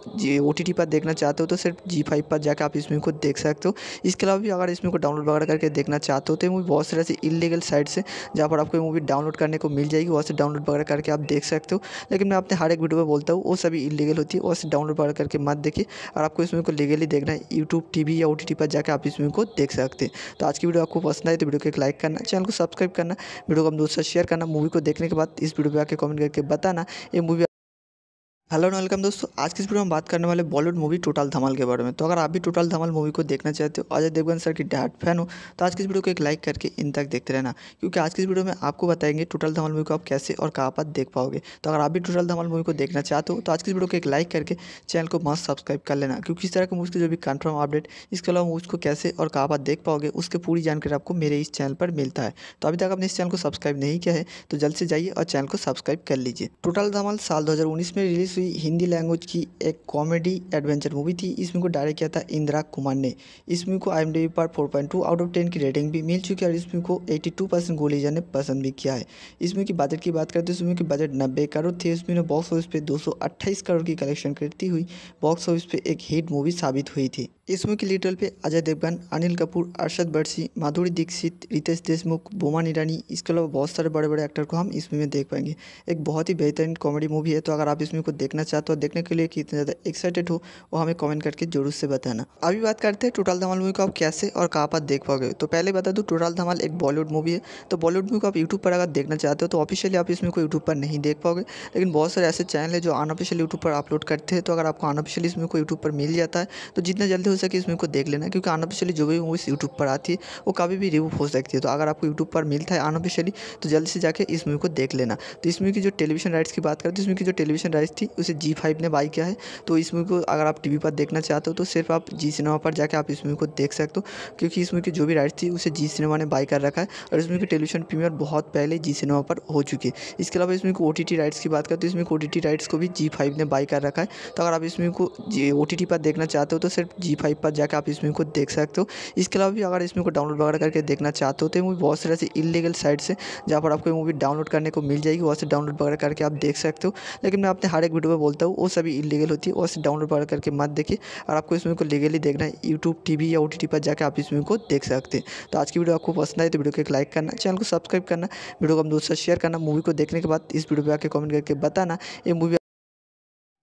A: ओ टी पर देखना चाहते हो तो सिर्फ जी फाइव पर जाकर आप इस मूवी को देख सकते हो इसके अलावा भी अगर इस मूवी को डाउनलोड वगैरह करके देखना चाहते हो तो मूवी बहुत सारे ऐसे इलीगल साइट्स है जहाँ पर आपको मूवी डाउनलोड करने को मिल जाएगी वहाँ से डाउनलोड वगैरह करके आप देख सकते हो लेकिन मैं अपने हर एक वीडियो में बोलता हूँ वो सभी इलीगल होती है वो डाउनलोड वगैरह करके मत देखिए और आपको इसमें को लीगली देखना है यूट्यूब टी या ओ पर जाकर आप इसमें को देख सकते हैं तो आज की वीडियो आपको पसंद आए तो वीडियो को एक लाइक करना चैनल को सब्सक्राइब करना वीडियो को हम दोस्तों शेयर करना मूवी को देखने के बाद इस वीडियो पर आकर कमेंट करके बताना ये मूवी हेलो एंड वेलकम दोस्तों आज की इस वीडियो में बात करने वाले बॉलीवुड मूवी टोटल धमाल के बारे में तो अगर आप भी टोटल धमाल मूवी को देखना चाहते हो अजय देवगन सर की डैड फैन हो तो आज की इस वीडियो को एक लाइक करके इन तक देखते रहना क्योंकि आज की इस वीडियो में आपको बताएंगे टोटल धमाल मूवी को आप कैसे और कहाँ पर देख पाओगे तो अगर आप भी टोटल धमाल मूवी को देखना चाहते हो तो आज की इस वीडियो को एक लाइक करके चैनल को मस्त सब्सक्राइब कर लेना क्योंकि इस तरह के मूवी की जो भी कन्फर्म अपडेट इसके अलावा मूवी को कैसे और कहाँ पर देख पाओगे उसकी पूरी जानकारी आपको मेरे इस चैनल पर मिलता है तो अभी तक आपने इस चैनल को सब्सक्राइब नहीं किया है तो जल्द से जाइए और चैनल को सब्सक्राइब कर लीजिए टोटल धमाल साल दो में रिलीज़ फिल्मी हिंदी लैंग्वेज की एक कॉमेडी एडवेंचर मूवी थी इस मूवी को डायरेक्ट किया था इंदिरा कुमार ने इस मूवी को आई पर 4.2 आउट ऑफ 10 की रेटिंग भी मिल चुकी है और इस मूवी को 82 परसेंट गोलीजा ने पसंद भी किया है इस मूवी की बजट की बात करें तो इस मूवी की बजट नब्बे करोड़ थी इसमें बॉक्स ऑफिस पर दो करोड़ की कलेक्शन करती हुई बॉक्स ऑफिस पर एक हिट मूवी साबित हुई थी इसमें की लिटल पे अजय देवगन अनिल कपूर अरशद बर्सी माधुरी दीक्षित रितेश देशमुख बोमान ईरानी इसके अलावा बहुत सारे बड़े बड़े एक्टर को हम इस मूवी में देख पाएंगे एक बहुत ही बेहतरीन कॉमेडी मूवी है तो अगर आप इस मूवी को देखना चाहते हो देखने के लिए कितना ज़्यादा एक्साइटेड हो वो हमें कॉमेंट करके जरूर से बताना अभी बात करते हैं टोटल धमाल मूवी को आप कैसे और कहाँ पर देख पाओगे तो पहले बता दूँ टोटल धमाल एक बॉलीवुड मूवी है तो बॉलीवुड मूवी को आप यूट्यूब पर अगर देखना चाहते हो तो ऑफिशियली आप इस मूवी को यूट्यूब पर नहीं देख पाओगे लेकिन बहुत सारे ऐसे चैनल है जो अनऑफिशियल यूट्यूब पर अपलोड करते हैं तो अगर आपको अनऑफिशियल इस मूवी को यूट्यूब पर मिल जाता है तो जितना जल्दी हमेशा की इसमें को देख लेना क्योंकि अनऑफिशियली जो भी मूवीज़ यूट्यूब पर आती है वो कभी भी रिव्यू हो सकती है तो अगर आपको यूट्यूब पर मिलता है अनऑफिशियली तो जल्दी से जाकर इस मूवी को देख लेना तो इस मूवी की जो टेलीविजन राइट्स की बात करें तो इस मूवी की जो टेलीविजन राइट्स थी उसे जी फाइव ने बाई किया है तो इस मूवी को अगर आप टी पर देखना चाहते हो तो सिर्फ आप जी सिनेमा पर जाकर आप इस मूवी को देख सकते हो क्योंकि इस मूवी की जो भी राइट्स थी उसे जी सिनेमा ने बाई कर रखा है और इस मूवी की टेलीविजन प्रीमियर बहुत पहले जी सिनेमा पर हो चुकी है इसके अलावा इसमें ओ टी राइट्स की बात करें तो इसमें ओ टी राइट्स को भी जी फाइव ने बाई कर रखा है तो अगर आप इसमें को ओ टी पर देखना चाहते हो तो सिर्फ जी फाइव पर जाकर आप इस मूवी को देख सकते हो इसके अलावा भी अगर इस मूवी को डाउनलोड वगैरह करके देखना चाहते हो तो मूवी बहुत सारे ऐसी इलीगल साइट्स से जहाँ पर आपको मूवी डाउनलोड करने को मिल जाएगी वहाँ से डाउनलोड वगैरह करके आप देख सकते हो लेकिन मैं अपने हर एक वीडियो में बोलता हूँ वो सभी इलीगल होती है वहाँ से डाउनलोड वगैरह करके मत देखिए और आपको इस मूवी को लीगली देखना है यूट्यूब टी या ओ पर जाकर आप इस मूवी को देख सकते हैं तो आज की वीडियो आपको पसंद आई तो वीडियो को एक लाइक करना चैनल को सब्सक्राइब करना वीडियो को हम दोस्तों शेयर करना मूवी को देखने के बाद इस वीडियो पर आकर कमेंट करके बताना ये मूवी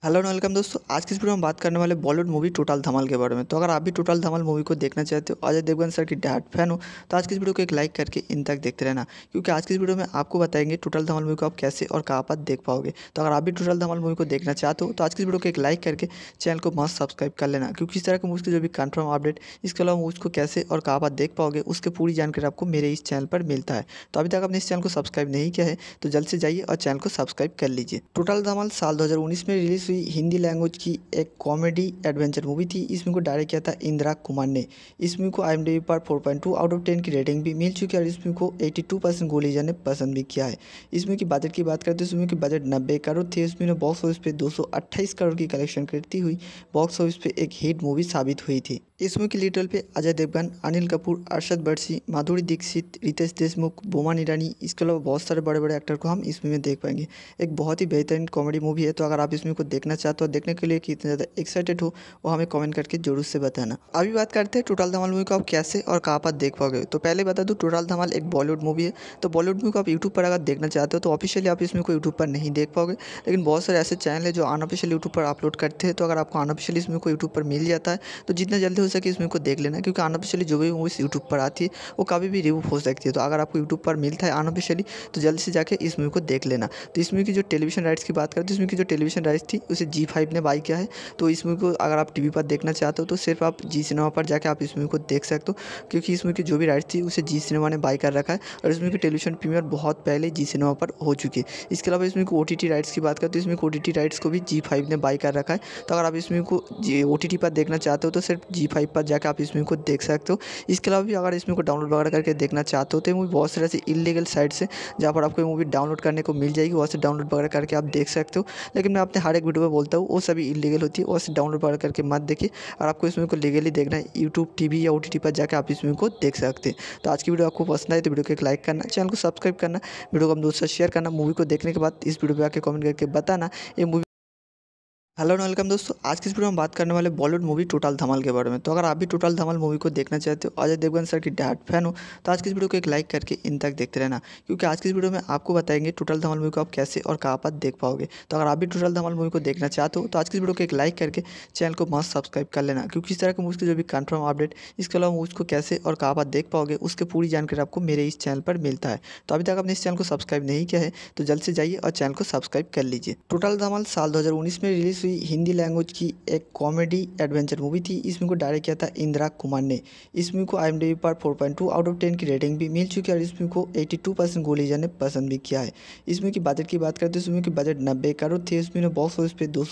A: हेलो एंड वेलकम दोस्तों आज की इस वीडियो में बात करने वाले बॉलीवुड मूवी टोटल धमाल के बारे में तो अगर आप भी टोटल धमाल मूवी को देखना चाहते हो अजय देवगन सर की डाट फैन हो तो आज की इस वीडियो को एक लाइक करके इन तक देखते रहना क्योंकि आज की इस वीडियो में आपको बताएंगे टोटल धमाल मूवी को आप कैसे और कहाँ पर देख पाओगे तो अगर आप भी टोटल धमाल मूवी को देखना चाहते हो तो आज की इस वीडियो को एक लाइक करके चैनल को मस्त सब्सक्राइब कर लेना क्योंकि इस तरह के मूवी की जो भी कन्फर्म अपडेट इसके अलावा मूवी को कैसे और कहाँ पर देख पाओगे उसकी पूरी जानकारी आपको मेरे इस चैनल पर मिलता है तो अभी तक आपने इस चैनल को सब्सक्राइब नहीं किया है तो जल्द से जाइए और चैनल को सब्सक्राइब कर लीजिए टोटल धमाल साल दो में रिलीज दूसरी हिंदी लैंग्वेज की एक कॉमेडी एडवेंचर मूवी थी इस मूवी को डायरेक्ट किया था इंदिरा कुमार ने इस मूवी को आई पर 4.2 आउट ऑफ 10 की रेटिंग भी मिल चुकी है और इस मूवी को 82 परसेंट गोलीजा ने पसंद भी किया है इस मूवी की बजट की बात करें तो इस मूवी की बजट नब्बे करोड़ थी इस मूवी ने बॉक्स ऑफिस पे दो करोड़ की कलेक्शन करती हुई बॉक्स ऑफिस पे एक हिट मूवी साबित हुई थी इस मूवी की लीड पे अजय देवगन अनिल कपूर अरशद बर्सी माधुरी दीक्षित रितेश देशमुख बोमा ईरानी इसके अलावा बहुत सारे बड़े बड़े एक्टर को हम इस मूवी में देख पाएंगे एक बहुत ही बेहतरीन कॉमेडी मूवी है तो अगर आप इस मूवी को देख देखना चाहते हो देखने के लिए कितने ज़्यादा एक्साइटेड हो वो हमें कमेंट करके जरूर से बताना अभी बात करते हैं टोटल धमाल मूवी को आप कैसे और कहाँ पर देख पाओगे तो पहले बता दूँ टोटल धमाल एक बॉलीवुड मूवी है तो बॉलीवुड मूवी को आप यूट्यूब पर अगर देखना चाहते हो तो ऑफिशियली आप इसमें को यूट्यूब पर नहीं देख पाओगे लेकिन बहुत सारे ऐसे चैनल है जो अनऑफिशियल यूट्यूब पर अपलोड करते हैं तो अगर आपको अनऑफिशियली इसमें को यूट्यूब पर मिल जाता है तो जितना जल्दी हो सके इसमें को देख लेना क्योंकि अनऑफिशियली जो भी मूवीज़ यूट्यूब पर आती है वो कभी भी रिव्यू हो सकती है तो अगर आपको यूट्यूब पर मिलता है अनऑफिशियली तो जल्दी से जाकर इस मूवी को देख लेना तो इस मूवी की जो टेलीविजन राइट्स की बात करें तो इसमें की जो टेलीविजन राइट्स थी उसे जी फाइव ने बाई किया है तो इस मूवी को अगर आप टी वी पर देखना चाहते हो तो सिर्फ आप जी सिनेमा पर जाकर आप इस मूवी को देख सकते हो क्योंकि इस मूवी की जो भी राइट थी उसे जी सिनेमा ने बाई कर रखा है और इस मूवी की टेलीविजन प्रीमियर बहुत पहले जी सिनेमा पर हो चुकी है इसके अलावा इसमें ओ टी टी राइट्स की बात करें तो इसमें ओ टी टी राइट्स को भी जी फाइव ने बाई कर रखा है तो अगर आप इस मूवी को जी ओ टी टी पर देखना चाहते हो तो सिर्फ जी फाइव पर जाकर आप इस मूवी को देख सकते हो इसके अलावा भी अगर इस मूवी को डाउनलोड वगैरह करके देखना चाहते हो तो मूवी बहुत सारे ऐसे इलीगल साइट्स है जहाँ पर आपको मूवी डाउनलोड करने को मिल जाएगी वहाँ से डाउनलोड वगैरह करके आप देख सकते हो लेकिन मैं अपने हर एक वीडियो वीडियो में बोलता हूँ वो सभी इलीगल होती है वो डाउनलोड वगैरह करके मत देखिए और आपको इस मूवी को लीगली देखना है यूट्यूब टी या ओ पर जाकर आप इस मूवी को देख सकते हैं तो आज की वीडियो आपको पसंद आए तो वीडियो को एक लाइक करना चैनल को सब्सक्राइब करना वीडियो को हम दोस्तों शेयर करना मूवी को देखने के बाद इस वीडियो पर आकर कॉमेंट करके बताना ये मूवी हेलो एंड वेलकम दोस्तों आज की इस वीडियो में बात करने वाले बॉलीवुड मूवी टोटल धमाल के बारे में तो अगर आप भी टोटल धमाल मूवी को देखना चाहते हो अजय देवगन सर की डैड फैन हो तो आज की इस वीडियो को एक लाइक करके इन तक देखते रहना क्योंकि आज की इस वीडियो में आपको बताएंगे टोटल धमाल मूवी को आप कैसे और कहाँ पर देख पाओगे तो अगर आप भी टोटल धमाल मूवी को देखना चाहते हो तो आज की इस वीडियो को एक लाइक करके चैनल को मस्त सब्सक्राइब कर लेना क्योंकि इस तरह के मूवी की जो भी कन्फर्म अपडेट इसके अलावा मूवी को कैसे और कहाँ पर देख पाओगे उसकी पूरी जानकारी आपको मेरे इस चैनल पर मिलता है तो अभी तक आपने इस चैनल को सब्सक्राइब नहीं किया है तो जल्द से जाइए और चैनल को सब्सक्राइब कर लीजिए टोटल धमाल साल दो में रिलीज हुई दूसरी हिंदी लैंग्वेज की एक कॉमेडी एडवेंचर मूवी थी इस मूवी को डायरेक्ट किया था इंदिरा कुमार ने इस मूवी को आई पर 4.2 आउट ऑफ 10 की रेटिंग भी मिल चुकी है और इस मूवी को 82 परसेंट गोलीजा ने पसंद भी किया है इस मूवी की बजट की बात करें तो इस मूवी की बजट नब्बे करोड़ थी इस बॉक्स ऑफिस पर दो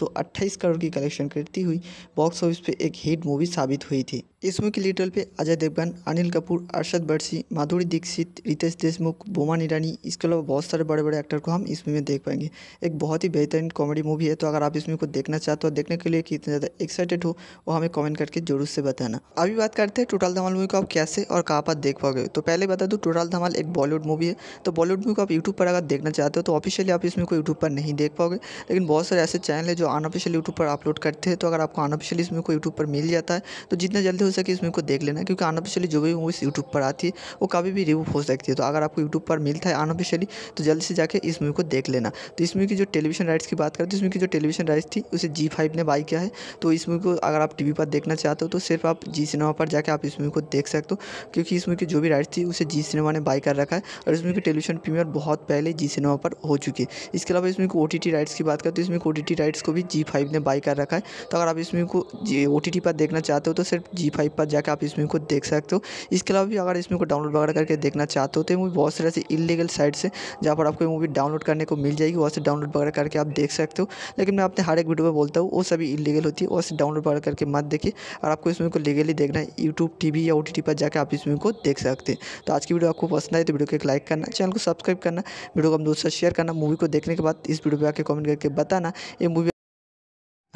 A: करोड़ की कलेक्शन करती हुई बॉक्स ऑफिस पर एक हिट मूवी साबित हुई थी इस मूवी के लीड पे अजय देवगन अनिल कपूर अरशद बरसी माधुरी दीक्षित रितेश देशमुख बोमान ईरानी इसके अलावा बहुत सारे बड़े बड़े एक्टर को हम इस मूवी में देख पाएंगे एक बहुत ही बेहतरीन कॉमेडी मूवी है तो अगर आप इस मूवी को देख देखना चाहते हो देखने के लिए कितना ज़्यादा एक्साइटेड हो वो हमें कमेंट करके जरूर से बताना अभी बात करते हैं टोटल धमाल मूवी को आप कैसे और कहाँ पर देख पाओगे तो पहले बता दूँ टोटल धमाल एक बॉलीवुड मूवी है तो बॉलीवुड मूवी को आप यूट्यूब पर अगर देखना चाहते हो तो ऑफिशियली आप इसमें को यूट्यूब पर नहीं देख पाओगे लेकिन बहुत सारे ऐसे चैनल है जो अनऑफिशियल यूट्यूब पर अपलोड करते हैं तो अगर आपको अनऑफिशियली इसमें को यूट्यूब पर मिल जाता है तो जितना जल्दी हो सके इसमें को देख लेना क्योंकि अनऑफिशियली जो भी मूवीज़ यूट्यूब पर आती है वो कभी भी रिव्यू हो सकती है तो अगर आपको यूट्यूब पर मिलता है अनऑफिशियली तो जल्दी से जाकर इस मूवी को देख लेना तो इस मूवी की जो टेलीविजन राइट्स की बात करते हैं इसमें की जो टेलीविजन राइट्स थी उसे जी फाइव ने बाई किया है तो इस मूवी को अगर आप टी पर देखना चाहते हो तो सिर्फ आप जी सिनेमा पर जाकर आप इस मूवी को देख सकते हो क्योंकि इस मूवी की जो भी राइट्स थी उसे जी सिनेमा ने बाई कर रखा है और इस मूवी की टेलीविजन प्रीमियर बहुत पहले जी सिनेमा पर हो चुकी है इसके अलावा इसमें ओ टी राइट्स की बात करें तो इसमें ओ टी राइट्स को भी जी फाइव ने बाई कर रखा है तो अगर आप इस मूवी को जी ओ टी पर देखना चाहते हो तो सिर्फ जी फाइव पर जाकर आप इस मूवी को देख सकते हो इसके अलावा भी अगर इस मूवी को डाउनलोड वगैरह करके देखना चाहते हो तो मूवी बहुत सारे ऐसे इलीगल साइट्स हैं जहाँ पर आपको मूवी डाउनलोड करने को मिल जाएगी वहाँ से डाउनलोड वगैरह करके आप देख सकते हो लेकिन मैं अपने हर एक वीडियो में बोलता हूँ वो सभी इलीगल होती है उसे डाउनलोड पर करके मत देखिए और आपको इस मूवी को लीगली देखना है यूट्यूब टी या ओ पर जाकर आप इस मूवी को देख सकते हैं तो आज की वीडियो आपको पसंद आई तो वीडियो को एक लाइक करना चैनल को सब्सक्राइब करना वीडियो को हम दोस्तों शेयर करना मूवी को देखने के बाद इस वीडियो पर आकर कॉमेंट करके बताना ये मूवी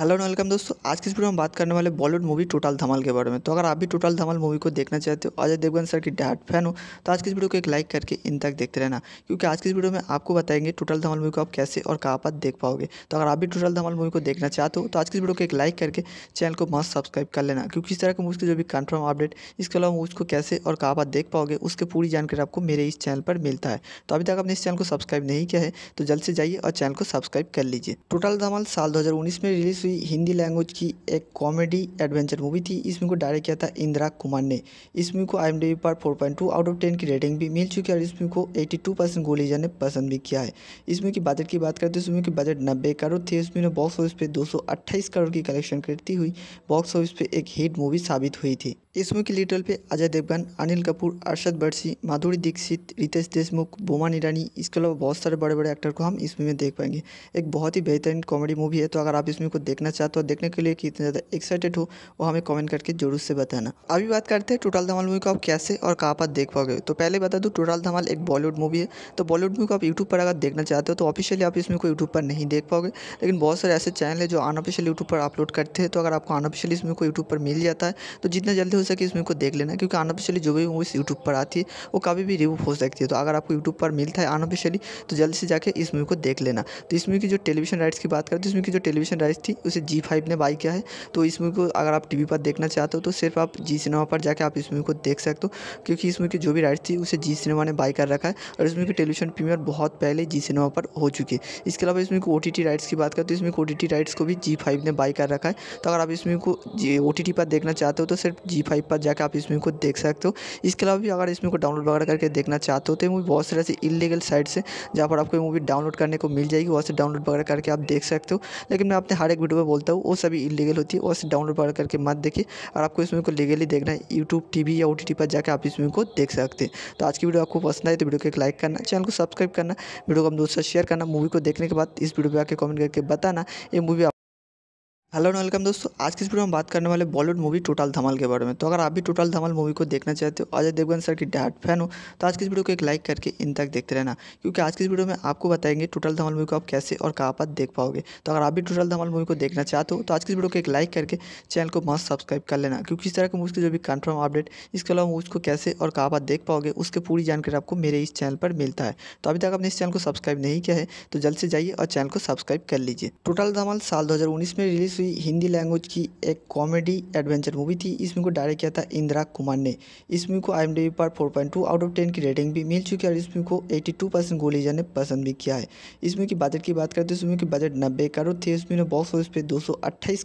A: हेलो एंड वेलकम दोस्तों आज की इस वीडियो में बात करने वाले बॉलीवुड मूवी टोटल धमाल के बारे में तो अगर आप भी टोटल धमाल मूवी को देखना चाहते हो अजय देवगन सर की डैड फैन हो तो आज की इस वीडियो को एक लाइक करके इन तक देखते रहना क्योंकि आज की इस वीडियो में आपको बताएंगे टोटल धमाल मूवी को आप कैसे और कहाँ पर देख पाओगे तो अगर आप भी टोटल धमाल मूवी को देखना चाहते हो तो आज की इस वीडियो को एक लाइक करके चैनल को मस्त सब्सक्राइब कर लेना क्योंकि इस तरह की मूवी की जो भी कन्फर्म अपडेट इसके अलावा मूवी को कैसे और कहाँ पर देख पाओगे उसकी पूरी जानकारी आपको मेरे इस चैनल पर मिलता है तो अभी तक आपने इस चैनल को सब्सक्राइब नहीं किया है तो जल्द से जाइए और चैनल को सब्सक्राइब कर लीजिए टोटल धमाल साल दो में रिलीज़ हुई मूवी हिंदी लैंग्वेज की एक कॉमेडी एडवेंचर मूवी थी इस मूवी को डायरेक्ट किया था इंदिरा कुमार ने इस मूवी को आई पर 4.2 आउट ऑफ 10 की रेटिंग भी मिल चुकी है और इस मूवी को 82 परसेंट गोलीजा ने पसंद भी किया है इस मूवी की बजट की बात करें तो इस मूवी की बजट नब्बे करोड़ थी इस मूवी ने बॉक्स ऑफिस पर दो करोड़ की कलेक्शन करती हुई बॉक्स ऑफिस पर एक हिट मूवी साबित हुई थी इसमें की लिटल पे अजय देवगन अनिल कपूर अरशद बर्सी माधुरी दीक्षित रितेश देशमुख बोमान ईरानी इसके अलावा बहुत सारे बड़े बड़े एक्टर को हम इस मूवी में देख पाएंगे एक बहुत ही बेहतरीन कॉमेडी मूवी है तो अगर आप इस मूवी को देखना चाहते हो देखने के लिए कितने ज़्यादा एक्साइटेड हो वो हमें कॉमेंट करके जरूर से बताना अभी बात करते हैं टोटल धमाल मूवी को आप कैसे और कहाँ पर देख पाओगे तो पहले बता दूँ टोटल धमाल एक बॉलीवुड मूवी है तो बॉलीवुड मूवी को आप यूट्यूब पर अगर देखना चाहते हो तो ऑफिशियली आप इसमें को यूट्यूब पर नहीं देख पाओगे लेकिन बहुत सारे ऐसे चैनल है जो अनऑफिशियल यूट्यूब पर अपलोड करते हैं तो अगर आपको अनऑफिशियल इसमें को यूट्यूब पर मिल जाता है तो जितना जल्दी हो सके उस मूवी को देख लेना क्योंकि अनऑफिशियली जो भी मूवीज़ यूट्यूब पर आती है वो कभी भी रिव्यू हो सकती है तो अगर आपको यूट्यूब पर मिलता है अनऑफिशियली तो जल्दी से जाकर इस मूवी को देख लेना तो इस मूवी की जो टेलीविजन राइट्स की बात करें तो इस मूवी की जो टेलीविजन राइट्स थी उसे जी फाइव ने बाई किया है तो इस मूवी को अगर आप टी पर देखना चाहते हो तो सिर्फ आप जी सिनेमा पर जाकर आप इस मूवी को देख सकते हो क्योंकि इस मूवी की जो भी राइट्स थी उसे जी सिनेमा ने बाई कर रखा है और इस मूवी की टेलीविजन प्रीमियर बहुत पहले जी सिनेमा पर हो चुकी है इसके अलावा इसमें ओ टी राइट्स की बात करें तो इसमें ओ टी राइट्स को भी जी फाइव ने बाई कर रखा है तो अगर आप इसमें को ओ टी पर देखना चाहते हो तो सिर्फ जी फाइव पर जाकर आप इस मूवी को देख सकते हो इसके अलावा भी अगर इस मूवी को डाउनलोड वगैरह करके देखना चाहते हो तो मूवी बहुत सारे ऐसे इलीगल साइट से जहाँ पर आपको मूवी डाउनलोड करने को मिल जाएगी वहाँ से डाउनलोड वगैरह करके आप देख सकते हो लेकिन मैं अपने हर एक वीडियो में बोलता हूँ वो सभी इलीगल होती है वहाँ डाउनलोड वगैरह करके मत देखिए और आपको इस मूवी को लीगली देखना है यूट्यूब टी या ओ पर जाकर आप इस मूवी को देख सकते हैं तो आज की वीडियो आपको पसंद आई तो वीडियो को एक लाइक करना चैनल को सब्सक्राइब करना वीडियो को हम दोस्तों शेयर करना मूवी को देखने के बाद इस वीडियो पर आकर कमेंट करके बताना ये मूवी हेलो एंड वेलकम दोस्तों आज की इस वीडियो में बात करने वाले बॉलीवुड मूवी टोटल धमाल के बारे में तो अगर आप भी टोटल धमाल मूवी को देखना चाहते हो अजय देवगन सर की डाट फैन हो तो आज की इस वीडियो को एक लाइक करके इन तक देखते रहना क्योंकि आज की इस वीडियो में आपको बताएंगे टोटल धमाल मूवी को आप कैसे और कहाँ पर देख पाओगे तो अगर आप भी टोटल धमाल मूवी को देखना चाहते हो तो आज की इस वीडियो को एक लाइक करके चैनल को मस्त सब्सक्राइब कर लेना क्योंकि इस तरह की मूवी की जो भी कन्फर्म अपडेट इसके अलावा मूवी को कैसे और कहाँ पर देख पाओगे उसकी पूरी जानकारी आपको मेरे इस चैनल पर मिलता है तो अभी तक आपने इस चैनल को सब्सक्राइब नहीं किया है तो जल्द से जाइए और चैनल को सब्सक्राइब कर लीजिए टोटल धमाल साल दो में रिलीज दूसरी हिंदी लैंग्वेज की एक कॉमेडी एडवेंचर मूवी थी इस मूवी को डायरेक्ट किया था इंदिरा कुमार ने इस मूवी को आई पर 4.2 आउट ऑफ 10 की रेटिंग भी मिल चुकी है और इस मूवी को 82 परसेंट गोलीजा ने पसंद भी किया है इस मूवी की बजट की बात करें तो इस मूवी की बजट नब्बे करोड़ थी इस बॉक्स ऑफिस पर दो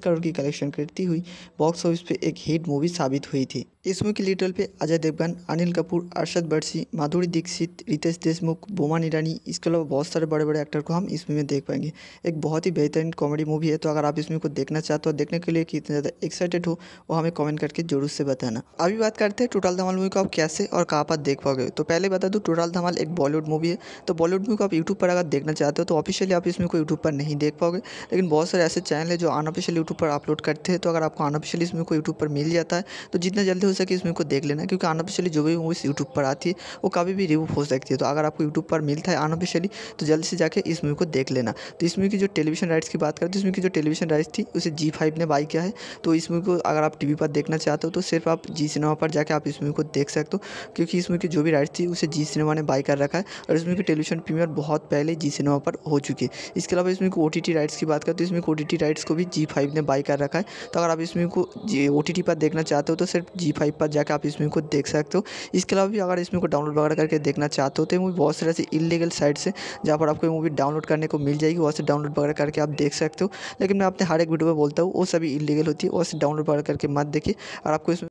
A: करोड़ की कलेक्शन करती हुई बॉक्स ऑफिस पर एक हिट मूवी साबित हुई थी इस मूवी की लीडर पे अजय देवगन अनिल कपूर अरशद बर्सी माधुरी दीक्षित रितेश देशमुख बोमान ईरानी इसके अलावा बहुत सारे बड़े बड़े एक्टर को हम इस मूवी में देख पाएंगे एक बहुत ही बेहतरीन कॉमेडी मूवी है तो अगर आप इस मूवी को देख देखना चाहते हो देखने के लिए कितना ज़्यादा एक्साइटेड हो वो हमें कमेंट करके जरूर से बताना अभी बात करते हैं टोटल धमाल मूवी को आप कैसे और कहाँ पर देख पाओगे तो पहले बता दूँ टोटल धमाल एक बॉलीवुड मूवी है तो बॉलीवुड मूवी को आप यूट्यूब पर अगर देखना चाहते हो तो ऑफिशियली आप इसमें को यूट्यूब पर नहीं देख पाओगे लेकिन बहुत सारे ऐसे चैनल है जो अनऑफिशियल यूट्यूब पर अपलोड करते हैं तो अगर आपको अनऑफिशियल इसमें को यूट्यूब पर मिल जाता है तो जितना जल्दी हो सके इसमें को देख लेना क्योंकि अनऑफिशियली जो भी मूवीज़ यूट्यूब पर आती है वो कभी भी रिव्यू हो सकती है तो अगर आपको यूट्यूब पर मिलता है अनऑफिशियली तो जल्दी से जाकर इस मूवी को देख लेना तो इस मूवी की जो टेलीविजन राइट्स की बात करें तो इसमें की जो टेलीविजन राइट्स थी उसे जी फाइव ने बाई किया है तो इस मूवी को अगर आप टी वी पर देखना चाहते हो तो सिर्फ आप जी सिनेमा पर जाकर आप इस मूवी को देख सकते हो क्योंकि इस मूवी की जो भी राइट थी उसे जी सिनेमा ने बाई कर रखा है और इस मूवी की टेलीविजन प्रीमियर बहुत पहले जी सिनेमा पर हो चुकी है इसके अलावा इसमें ओ टी राइट्स की बात करें तो इसमें ओ टी राइट्स को भी जी फाइव ने बाई कर रखा है तो अगर आप इस मूवी को जी ओ पर देखना चाहते हो तो सिर्फ जी फाइव पर जाकर आप इस मूवी को देख सकते हो इसके अलावा भी अगर इस मूवी को डाउनलोड वगैरह करके देखना चाहते हो तो मूवी बहुत सारे ऐसे इलीगल साइट्स है जहाँ पर आपको मूवी डाउनलोड करने को मिल जाएगी वहाँ से डाउनलोड वगैरह करके आप देख सकते हो लेकिन मैं अपने हर एक वीडियो यूट्यूब पर बोलता हूँ वो सभी इलीगल होती है वो डाउनलोड करके मत देखिए और आपको इसमें